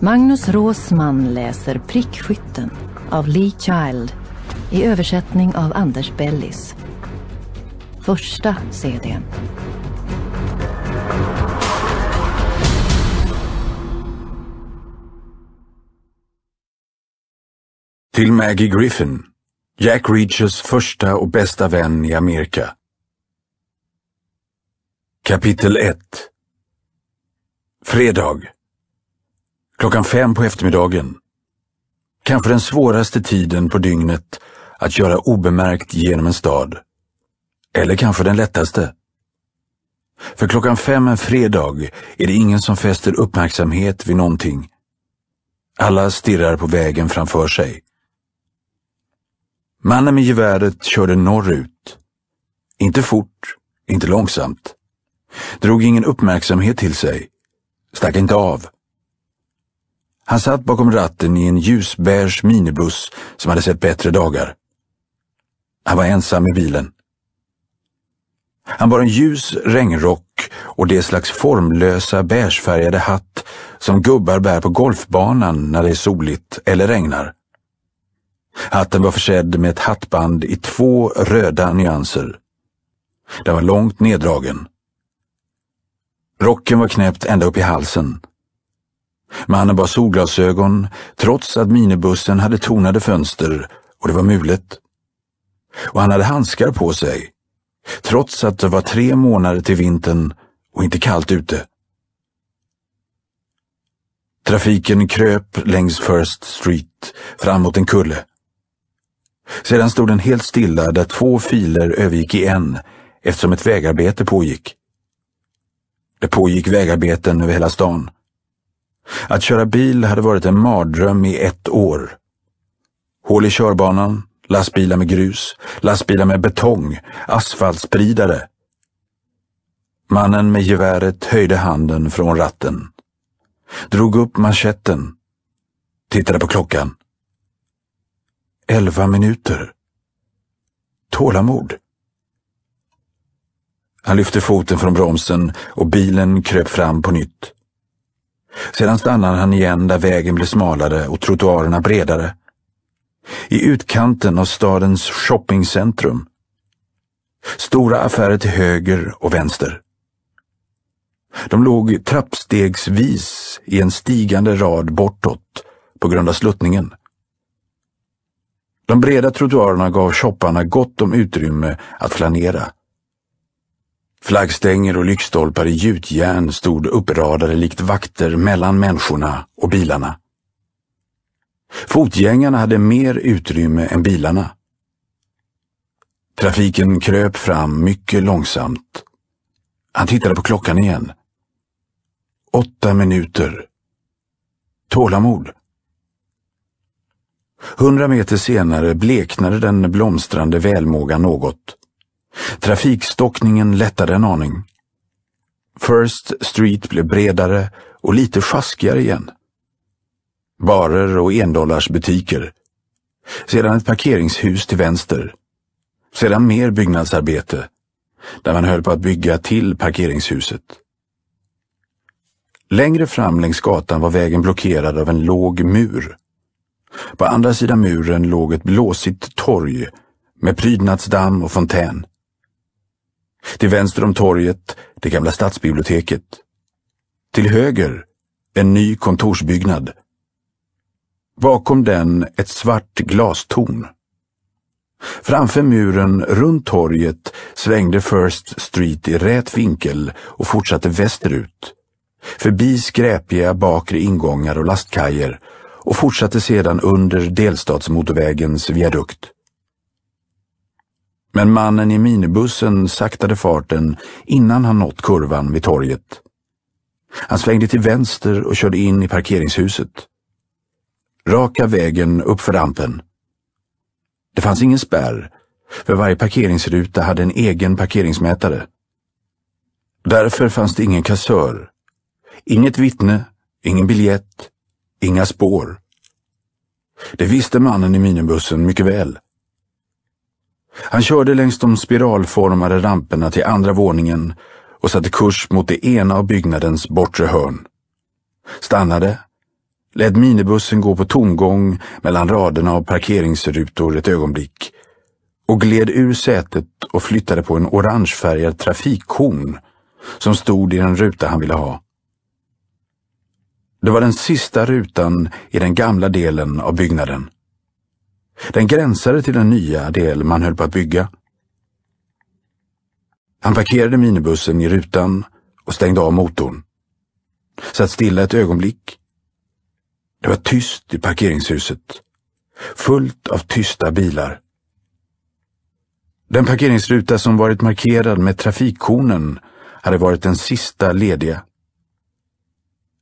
B: Magnus Råsman läser Prickskytten av Lee Child i översättning av Anders Bellis. Första CDn.
A: Till Maggie Griffin, Jack Reachers första och bästa vän i Amerika. Kapitel 1 Fredag Klockan fem på eftermiddagen. Kanske den svåraste tiden på dygnet att göra obemärkt genom en stad. Eller kanske den lättaste. För klockan fem en fredag är det ingen som fäster uppmärksamhet vid någonting. Alla stirrar på vägen framför sig. Mannen med geväret körde norrut. Inte fort, inte långsamt. Drog ingen uppmärksamhet till sig. Stack inte av. Han satt bakom ratten i en ljusbeige minibuss som hade sett bättre dagar. Han var ensam i bilen. Han bar en ljus regnrock och det slags formlösa beigefärgade hatt som gubbar bär på golfbanan när det är soligt eller regnar. Hatten var försedd med ett hattband i två röda nyanser. Den var långt neddragen. Rocken var knäppt ända upp i halsen Mannen bar solglasögon trots att minibussen hade tonade fönster och det var mulet. Och han hade handskar på sig, trots att det var tre månader till vintern och inte kallt ute. Trafiken kröp längs First Street fram mot en kulle. Sedan stod den helt stilla där två filer övergick i en eftersom ett vägarbete pågick. Det pågick vägarbeten över hela stan. Att köra bil hade varit en mardröm i ett år. Hål i körbanan, lastbilar med grus, lastbilar med betong, asfaltspridare. Mannen med geväret höjde handen från ratten, drog upp manschetten, tittade på klockan. Elva minuter. Tålamod. Han lyfte foten från bromsen och bilen kröp fram på nytt. Sedan stannade han igen där vägen blev smalare och trottoarerna bredare. I utkanten av stadens shoppingcentrum. Stora affärer till höger och vänster. De låg trappstegsvis i en stigande rad bortåt på grund av sluttningen. De breda trottoarerna gav shopparna gott om utrymme att flanera. Flaggstänger och lyktstolpar i gjutjärn stod uppradade likt vakter mellan människorna och bilarna. Fotgängarna hade mer utrymme än bilarna. Trafiken kröp fram mycket långsamt. Han tittade på klockan igen. Åtta minuter. Tålamod. Hundra meter senare bleknade den blomstrande välmågan något. Trafikstockningen lättade en aning. First Street blev bredare och lite sjaskigare igen. Barer och endollarsbutiker. Sedan ett parkeringshus till vänster. Sedan mer byggnadsarbete, där man höll på att bygga till parkeringshuset. Längre fram längs gatan var vägen blockerad av en låg mur. På andra sidan muren låg ett blåsigt torg med prydnadsdamm och fontän. Till vänster om torget, det gamla stadsbiblioteket. Till höger, en ny kontorsbyggnad. Bakom den ett svart glastorn. Framför muren runt torget svängde First Street i rät vinkel och fortsatte västerut. Förbi skräpiga bakre ingångar och lastkajer och fortsatte sedan under delstatsmotorvägens viadukt. Men mannen i minibussen saktade farten innan han nått kurvan vid torget. Han svängde till vänster och körde in i parkeringshuset. Raka vägen uppför rampen. Det fanns ingen spärr, för varje parkeringsruta hade en egen parkeringsmätare. Därför fanns det ingen kassör, inget vittne, ingen biljett, inga spår. Det visste mannen i minibussen mycket väl. Han körde längs de spiralformade ramperna till andra våningen och satte kurs mot det ena av byggnadens bortre hörn. Stannade, lät minibussen gå på tomgång mellan raderna av parkeringsrutor ett ögonblick och gled ur sätet och flyttade på en orangefärgad trafikhorn som stod i den ruta han ville ha. Det var den sista rutan i den gamla delen av byggnaden. Den gränsade till den nya del man höll på att bygga. Han parkerade minibussen i rutan och stängde av motorn. Satt stilla ett ögonblick. Det var tyst i parkeringshuset. Fullt av tysta bilar. Den parkeringsruta som varit markerad med trafikkornen hade varit den sista lediga.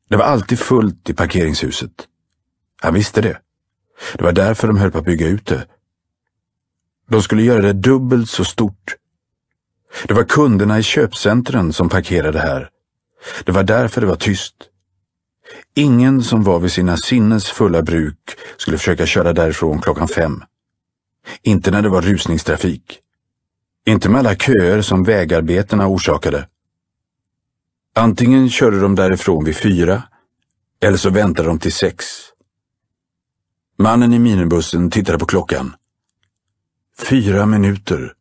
A: Det var alltid fullt i parkeringshuset. Han visste det. Det var därför de höll på att bygga ut det. De skulle göra det dubbelt så stort. Det var kunderna i köpcentren som parkerade här. Det var därför det var tyst. Ingen som var vid sina sinnes fulla bruk skulle försöka köra därifrån klockan fem. Inte när det var rusningstrafik. Inte med alla köer som vägarbetena orsakade. Antingen körde de därifrån vid fyra eller så väntade de till sex. Mannen i minibussen tittade på klockan. Fyra minuter.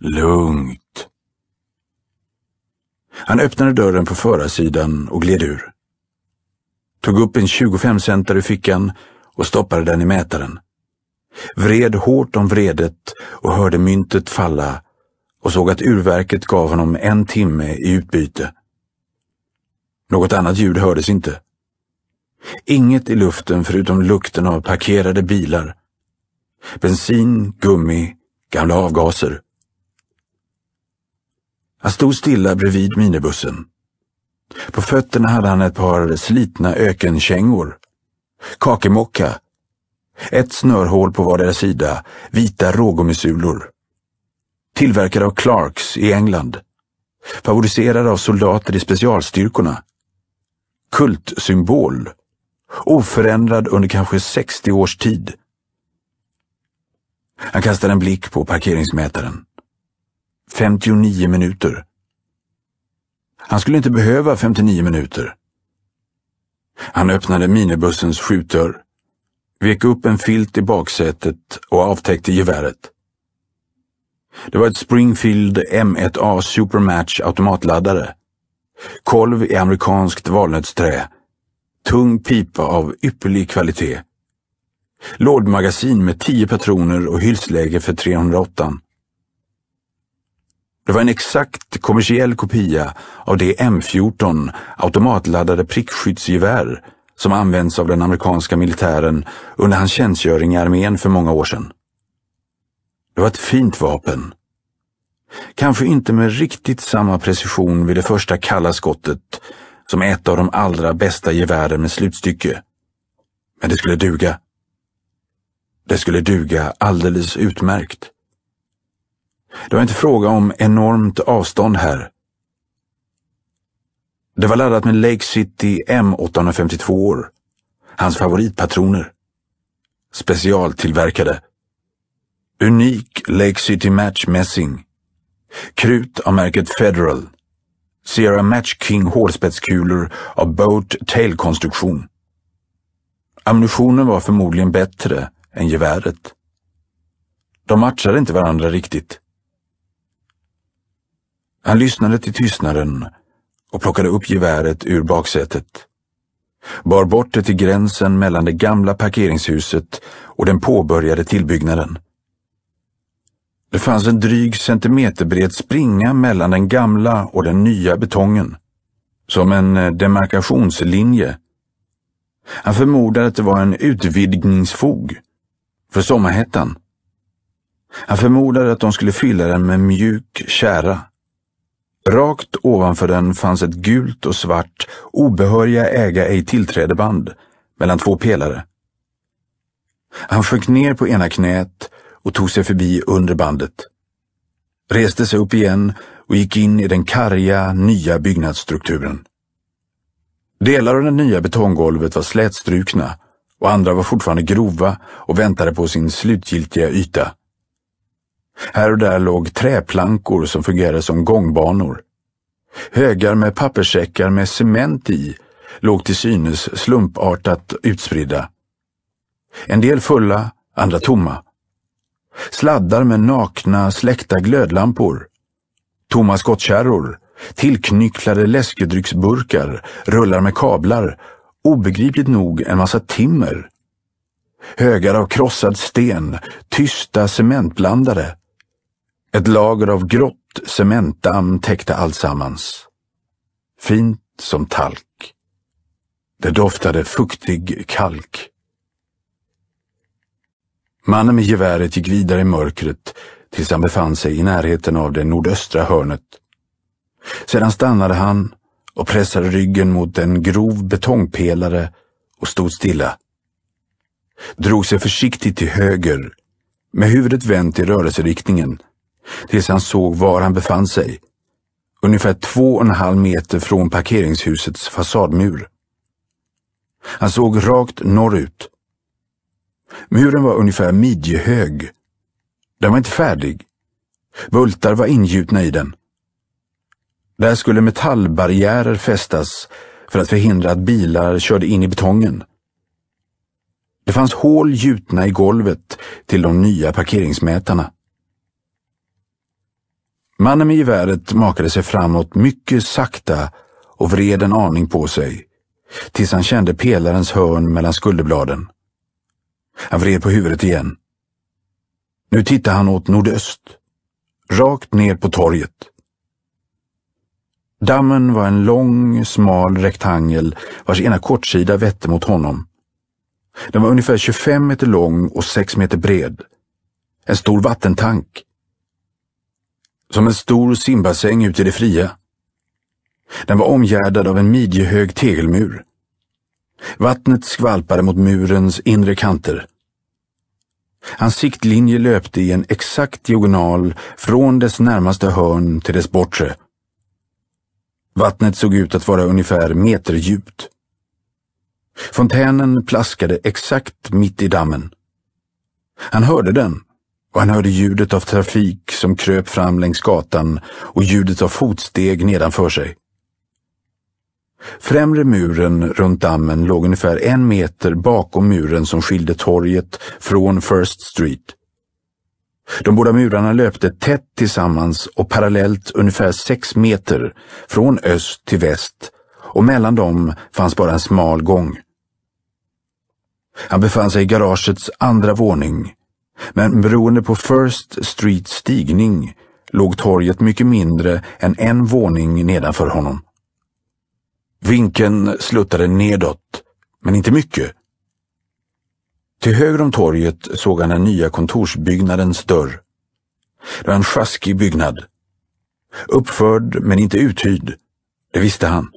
A: Lugnt. Han öppnade dörren på förarsidan och gled ur. Tog upp en 25-centare ur fickan och stoppade den i mätaren. Vred hårt om vredet och hörde myntet falla och såg att urverket gav honom en timme i utbyte. Något annat ljud hördes inte. Inget i luften förutom lukten av parkerade bilar. Bensin, gummi, gamla avgaser. Han stod stilla bredvid minibussen. På fötterna hade han ett par slitna ökenkängor. Kakemocka. Ett snörhål på vardera sida, vita rågummisulor. Tillverkad av Clarks i England. Favoriserad av soldater i specialstyrkorna. Kultsymbol oförändrad under kanske 60 års tid. Han kastar en blick på parkeringsmätaren. 59 minuter. Han skulle inte behöva 59 minuter. Han öppnade minibussens skjutdörr, vek upp en filt i baksätet och avtäckte geväret. Det var ett Springfield M1A Supermatch automatladdare. Kolv i amerikanskt valnötsträ tung pipa av ypperlig kvalitet. Lådmagasin med tio patroner och hylsläge för 308. Det var en exakt kommersiell kopia av det M14 automatladdade prickskyddsgevär som används av den amerikanska militären under hans tjänstgöring i armén för många år sedan. Det var ett fint vapen. Kanske inte med riktigt samma precision vid det första kalla skottet som ett av de allra bästa gevären med slutstycke. Men det skulle duga. Det skulle duga alldeles utmärkt. Det var inte fråga om enormt avstånd här. Det var laddat med Lake City M852 år. Hans favoritpatroner. Specialtillverkade. Unik Lake City Match Messing. Krut av märket Federal. Sierra Match King hårspetskulor av boat tail-konstruktion. Ammunitionen var förmodligen bättre än geväret. De matchade inte varandra riktigt. Han lyssnade till tystnaden och plockade upp geväret ur baksätet. Bar bort det till gränsen mellan det gamla parkeringshuset och den påbörjade tillbyggnaden. Det fanns en dryg centimeterbred springa mellan den gamla och den nya betongen. Som en eh, demarkationslinje. Han förmodade att det var en utvidgningsfog för sommarhettan. Han förmodade att de skulle fylla den med mjuk kära. Rakt ovanför den fanns ett gult och svart obehöriga äga ej tillträdeband mellan två pelare. Han sjönk ner på ena knät och tog sig förbi underbandet. Reste sig upp igen och gick in i den karga, nya byggnadsstrukturen. Delar av det nya betonggolvet var slätstrukna och andra var fortfarande grova och väntade på sin slutgiltiga yta. Här och där låg träplankor som fungerade som gångbanor. Högar med papperssäckar med cement i låg till synes slumpartat utspridda. En del fulla, andra tomma sladdar med nakna, släckta glödlampor, tomma skottkärror, tillknycklade läskedrycksburkar, rullar med kablar, obegripligt nog en massa timmer, högar av krossad sten, tysta cementblandare, ett lager av grått cementdamm täckte alltsammans. Fint som talk. Det doftade fuktig kalk. Mannen med geväret gick vidare i mörkret tills han befann sig i närheten av det nordöstra hörnet. Sedan stannade han och pressade ryggen mot en grov betongpelare och stod stilla. Drog sig försiktigt till höger, med huvudet vänt i rörelseriktningen, tills han såg var han befann sig. Ungefär två och en halv meter från parkeringshusets fasadmur. Han såg rakt norrut Muren var ungefär midjehög. Den var inte färdig. Bultar var ingjutna i den. Där skulle metallbarriärer fästas för att förhindra att bilar körde in i betongen. Det fanns hål gjutna i golvet till de nya parkeringsmätarna. Mannen med geväret makade sig framåt mycket sakta och vred en aning på sig tills han kände pelarens hörn mellan skulderbladen. Han vred på huvudet igen. Nu tittade han åt nordöst, rakt ner på torget. Dammen var en lång, smal rektangel vars ena kortsida vette mot honom. Den var ungefär 25 meter lång och 6 meter bred. En stor vattentank. Som en stor simbassäng ute i det fria. Den var omgärdad av en midjehög tegelmur. Vattnet skvalpade mot murens inre kanter. Hans siktlinje löpte i en exakt diagonal från dess närmaste hörn till dess bortre. Vattnet såg ut att vara ungefär meterdjupt. Fontänen plaskade exakt mitt i dammen. Han hörde den och han hörde ljudet av trafik som kröp fram längs gatan och ljudet av fotsteg nedanför sig. Främre muren runt dammen låg ungefär en meter bakom muren som skilde torget från First Street. De båda murarna löpte tätt tillsammans och parallellt ungefär sex meter från öst till väst och mellan dem fanns bara en smal gång. Han befann sig i garagets andra våning, men beroende på First Streets stigning låg torget mycket mindre än en våning nedanför honom. Vinkeln sluttade nedåt, men inte mycket. Till höger om torget såg han den nya kontorsbyggnadens dörr. Det var en sjaskig byggnad. Uppförd men inte uthyrd, det visste han.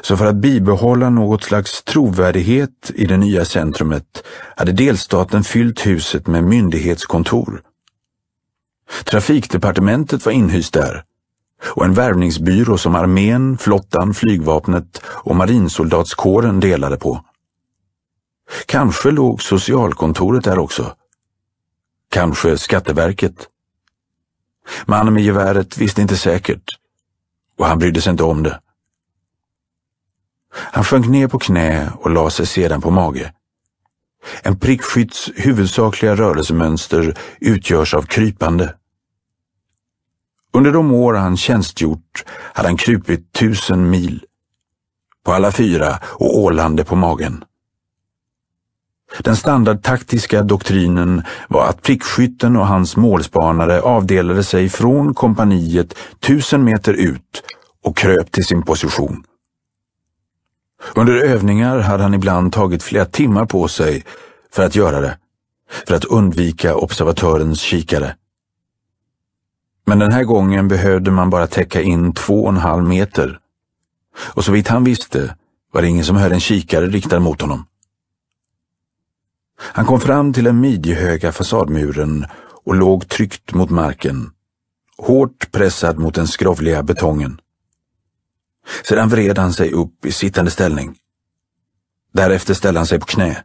A: Så för att bibehålla något slags trovärdighet i det nya centrumet hade delstaten fyllt huset med myndighetskontor. Trafikdepartementet var inhyst där och en värvningsbyrå som armén, flottan, flygvapnet och marinsoldatskåren delade på. Kanske låg socialkontoret där också. Kanske Skatteverket. Mannen med geväret visste inte säkert och han brydde sig inte om det. Han sjönk ner på knä och lade sig sedan på mage. En prickskytts huvudsakliga rörelsemönster utgörs av krypande. Under de år han tjänstgjort hade han krupit tusen mil. På alla fyra och ålande på magen. Den standardtaktiska doktrinen var att prickskytten och hans målspanare avdelade sig från kompaniet tusen meter ut och kröp till sin position. Under övningar hade han ibland tagit flera timmar på sig för att göra det, för att undvika observatörens kikare. Men den här gången behövde man bara täcka in två och en halv meter. Och så vitt han visste var det ingen som höll en kikare riktad mot honom. Han kom fram till den midjehöga fasadmuren och låg tryckt mot marken, hårt pressad mot den skrovliga betongen. Sedan vred han sig upp i sittande ställning. Därefter ställde han sig på knä.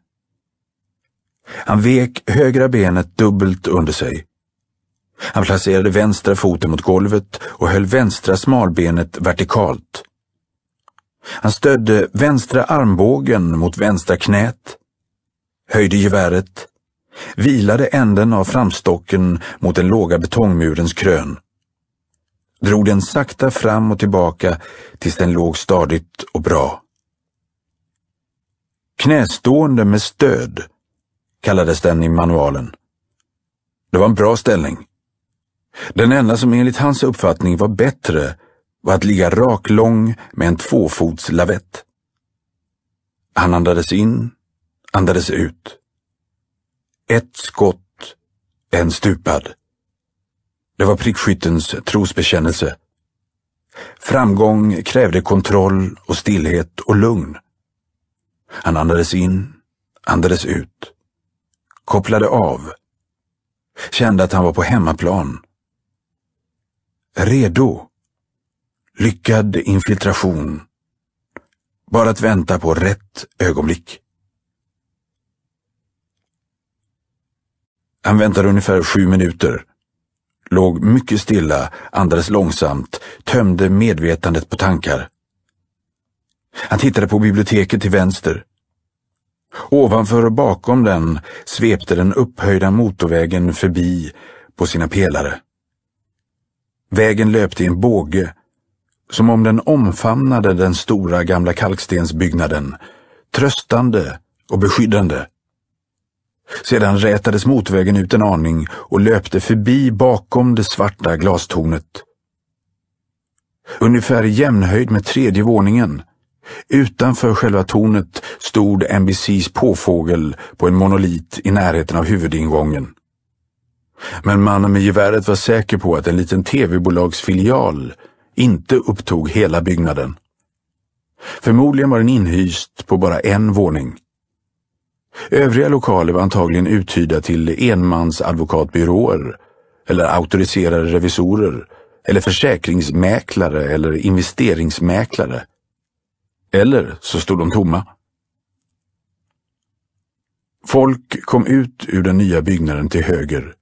A: Han vek högra benet dubbelt under sig han placerade vänstra foten mot golvet och höll vänstra smalbenet vertikalt. Han stödde vänstra armbågen mot vänstra knät, höjde geväret, vilade änden av framstocken mot den låga betongmurens krön, drog den sakta fram och tillbaka tills den låg stadigt och bra. Knästående med stöd kallades den i manualen. Det var en bra ställning. Den enda som enligt hans uppfattning var bättre var att ligga raklång med en tvåfots lavett. Han andades in, andades ut. Ett skott, en stupad. Det var prickskyttens trosbekännelse. Framgång krävde kontroll och stillhet och lugn. Han andades in, andades ut. Kopplade av. Kände att han var på hemmaplan Redo. Lyckad infiltration. Bara att vänta på rätt ögonblick. Han väntade ungefär sju minuter. Låg mycket stilla, andades långsamt, tömde medvetandet på tankar. Han tittade på biblioteket till vänster. Ovanför och bakom den svepte den upphöjda motorvägen förbi på sina pelare. Vägen löpte i en båge, som om den omfamnade den stora gamla kalkstensbyggnaden, tröstande och beskyddande. Sedan rätades motvägen ut en aning och löpte förbi bakom det svarta glastornet. Ungefär i jämnhöjd med tredje våningen. Utanför själva tornet stod NBCs påfågel på en monolit i närheten av huvudingången. Men mannen med geväret var säker på att en liten tv-bolagsfilial inte upptog hela byggnaden. Förmodligen var den inhyst på bara en våning. Övriga lokaler var antagligen uthyrda till enmansadvokatbyråer eller auktoriserade revisorer eller försäkringsmäklare eller investeringsmäklare. Eller så stod de tomma. Folk kom ut ur den nya byggnaden till höger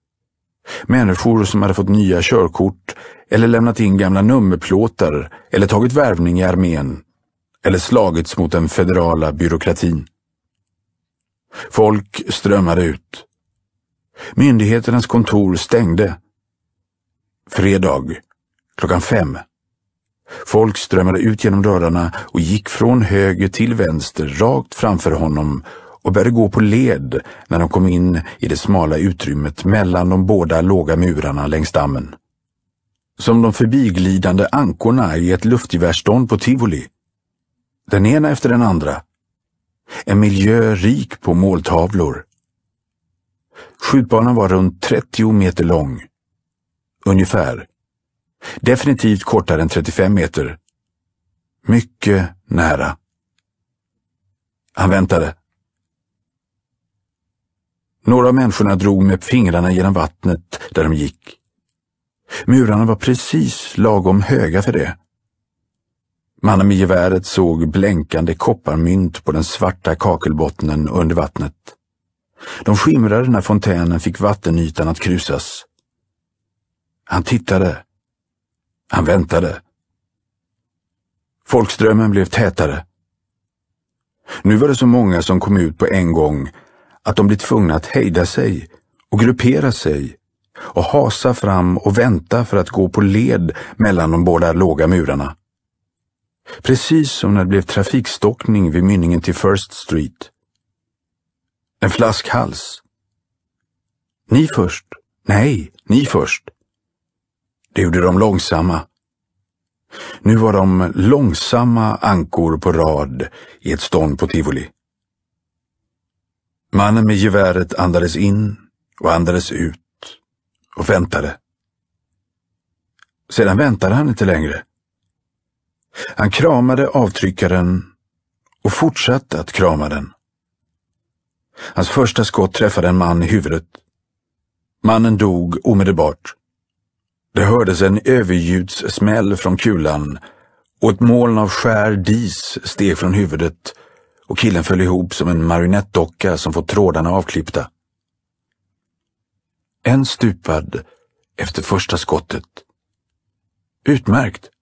A: Människor som hade fått nya körkort eller lämnat in gamla nummerplåtar eller tagit värvning i armén eller slagits mot den federala byråkratin. Folk strömmade ut. Myndigheternas kontor stängde. Fredag klockan fem. Folk strömmade ut genom dörrarna och gick från höger till vänster rakt framför honom och började gå på led när de kom in i det smala utrymmet mellan de båda låga murarna längs dammen. Som de förbiglidande ankorna i ett luftgevärsstånd på tivoli. Den ena efter den andra. En miljö rik på måltavlor. Skjutbanan var runt 30 meter lång. Ungefär. Definitivt kortare än 35 meter. Mycket nära. Han väntade. Några av människorna drog med fingrarna genom vattnet där de gick. Murarna var precis lagom höga för det. Mannen med geväret såg blänkande kopparmynt på den svarta kakelbottnen under vattnet. De skimrade när fontänen fick vattenytan att krusas. Han tittade. Han väntade. Folkströmmen blev tätare. Nu var det så många som kom ut på en gång att de blir tvungna att hejda sig och gruppera sig och hasa fram och vänta för att gå på led mellan de båda låga murarna. Precis som när det blev trafikstockning vid mynningen till First Street. En flaskhals. Ni först. Nej, ni först. Det gjorde de långsamma. Nu var de långsamma ankor på rad i ett stånd på tivoli. Mannen med geväret andades in och andades ut och väntade. Sedan väntade han inte längre. Han kramade avtryckaren och fortsatte att krama den. Hans första skott träffade en man i huvudet. Mannen dog omedelbart. Det hördes en överljudssmäll från kulan och ett moln av skär dis steg från huvudet och killen föll ihop som en marionettdocka som fått trådarna avklippta. En stupad efter första skottet. Utmärkt.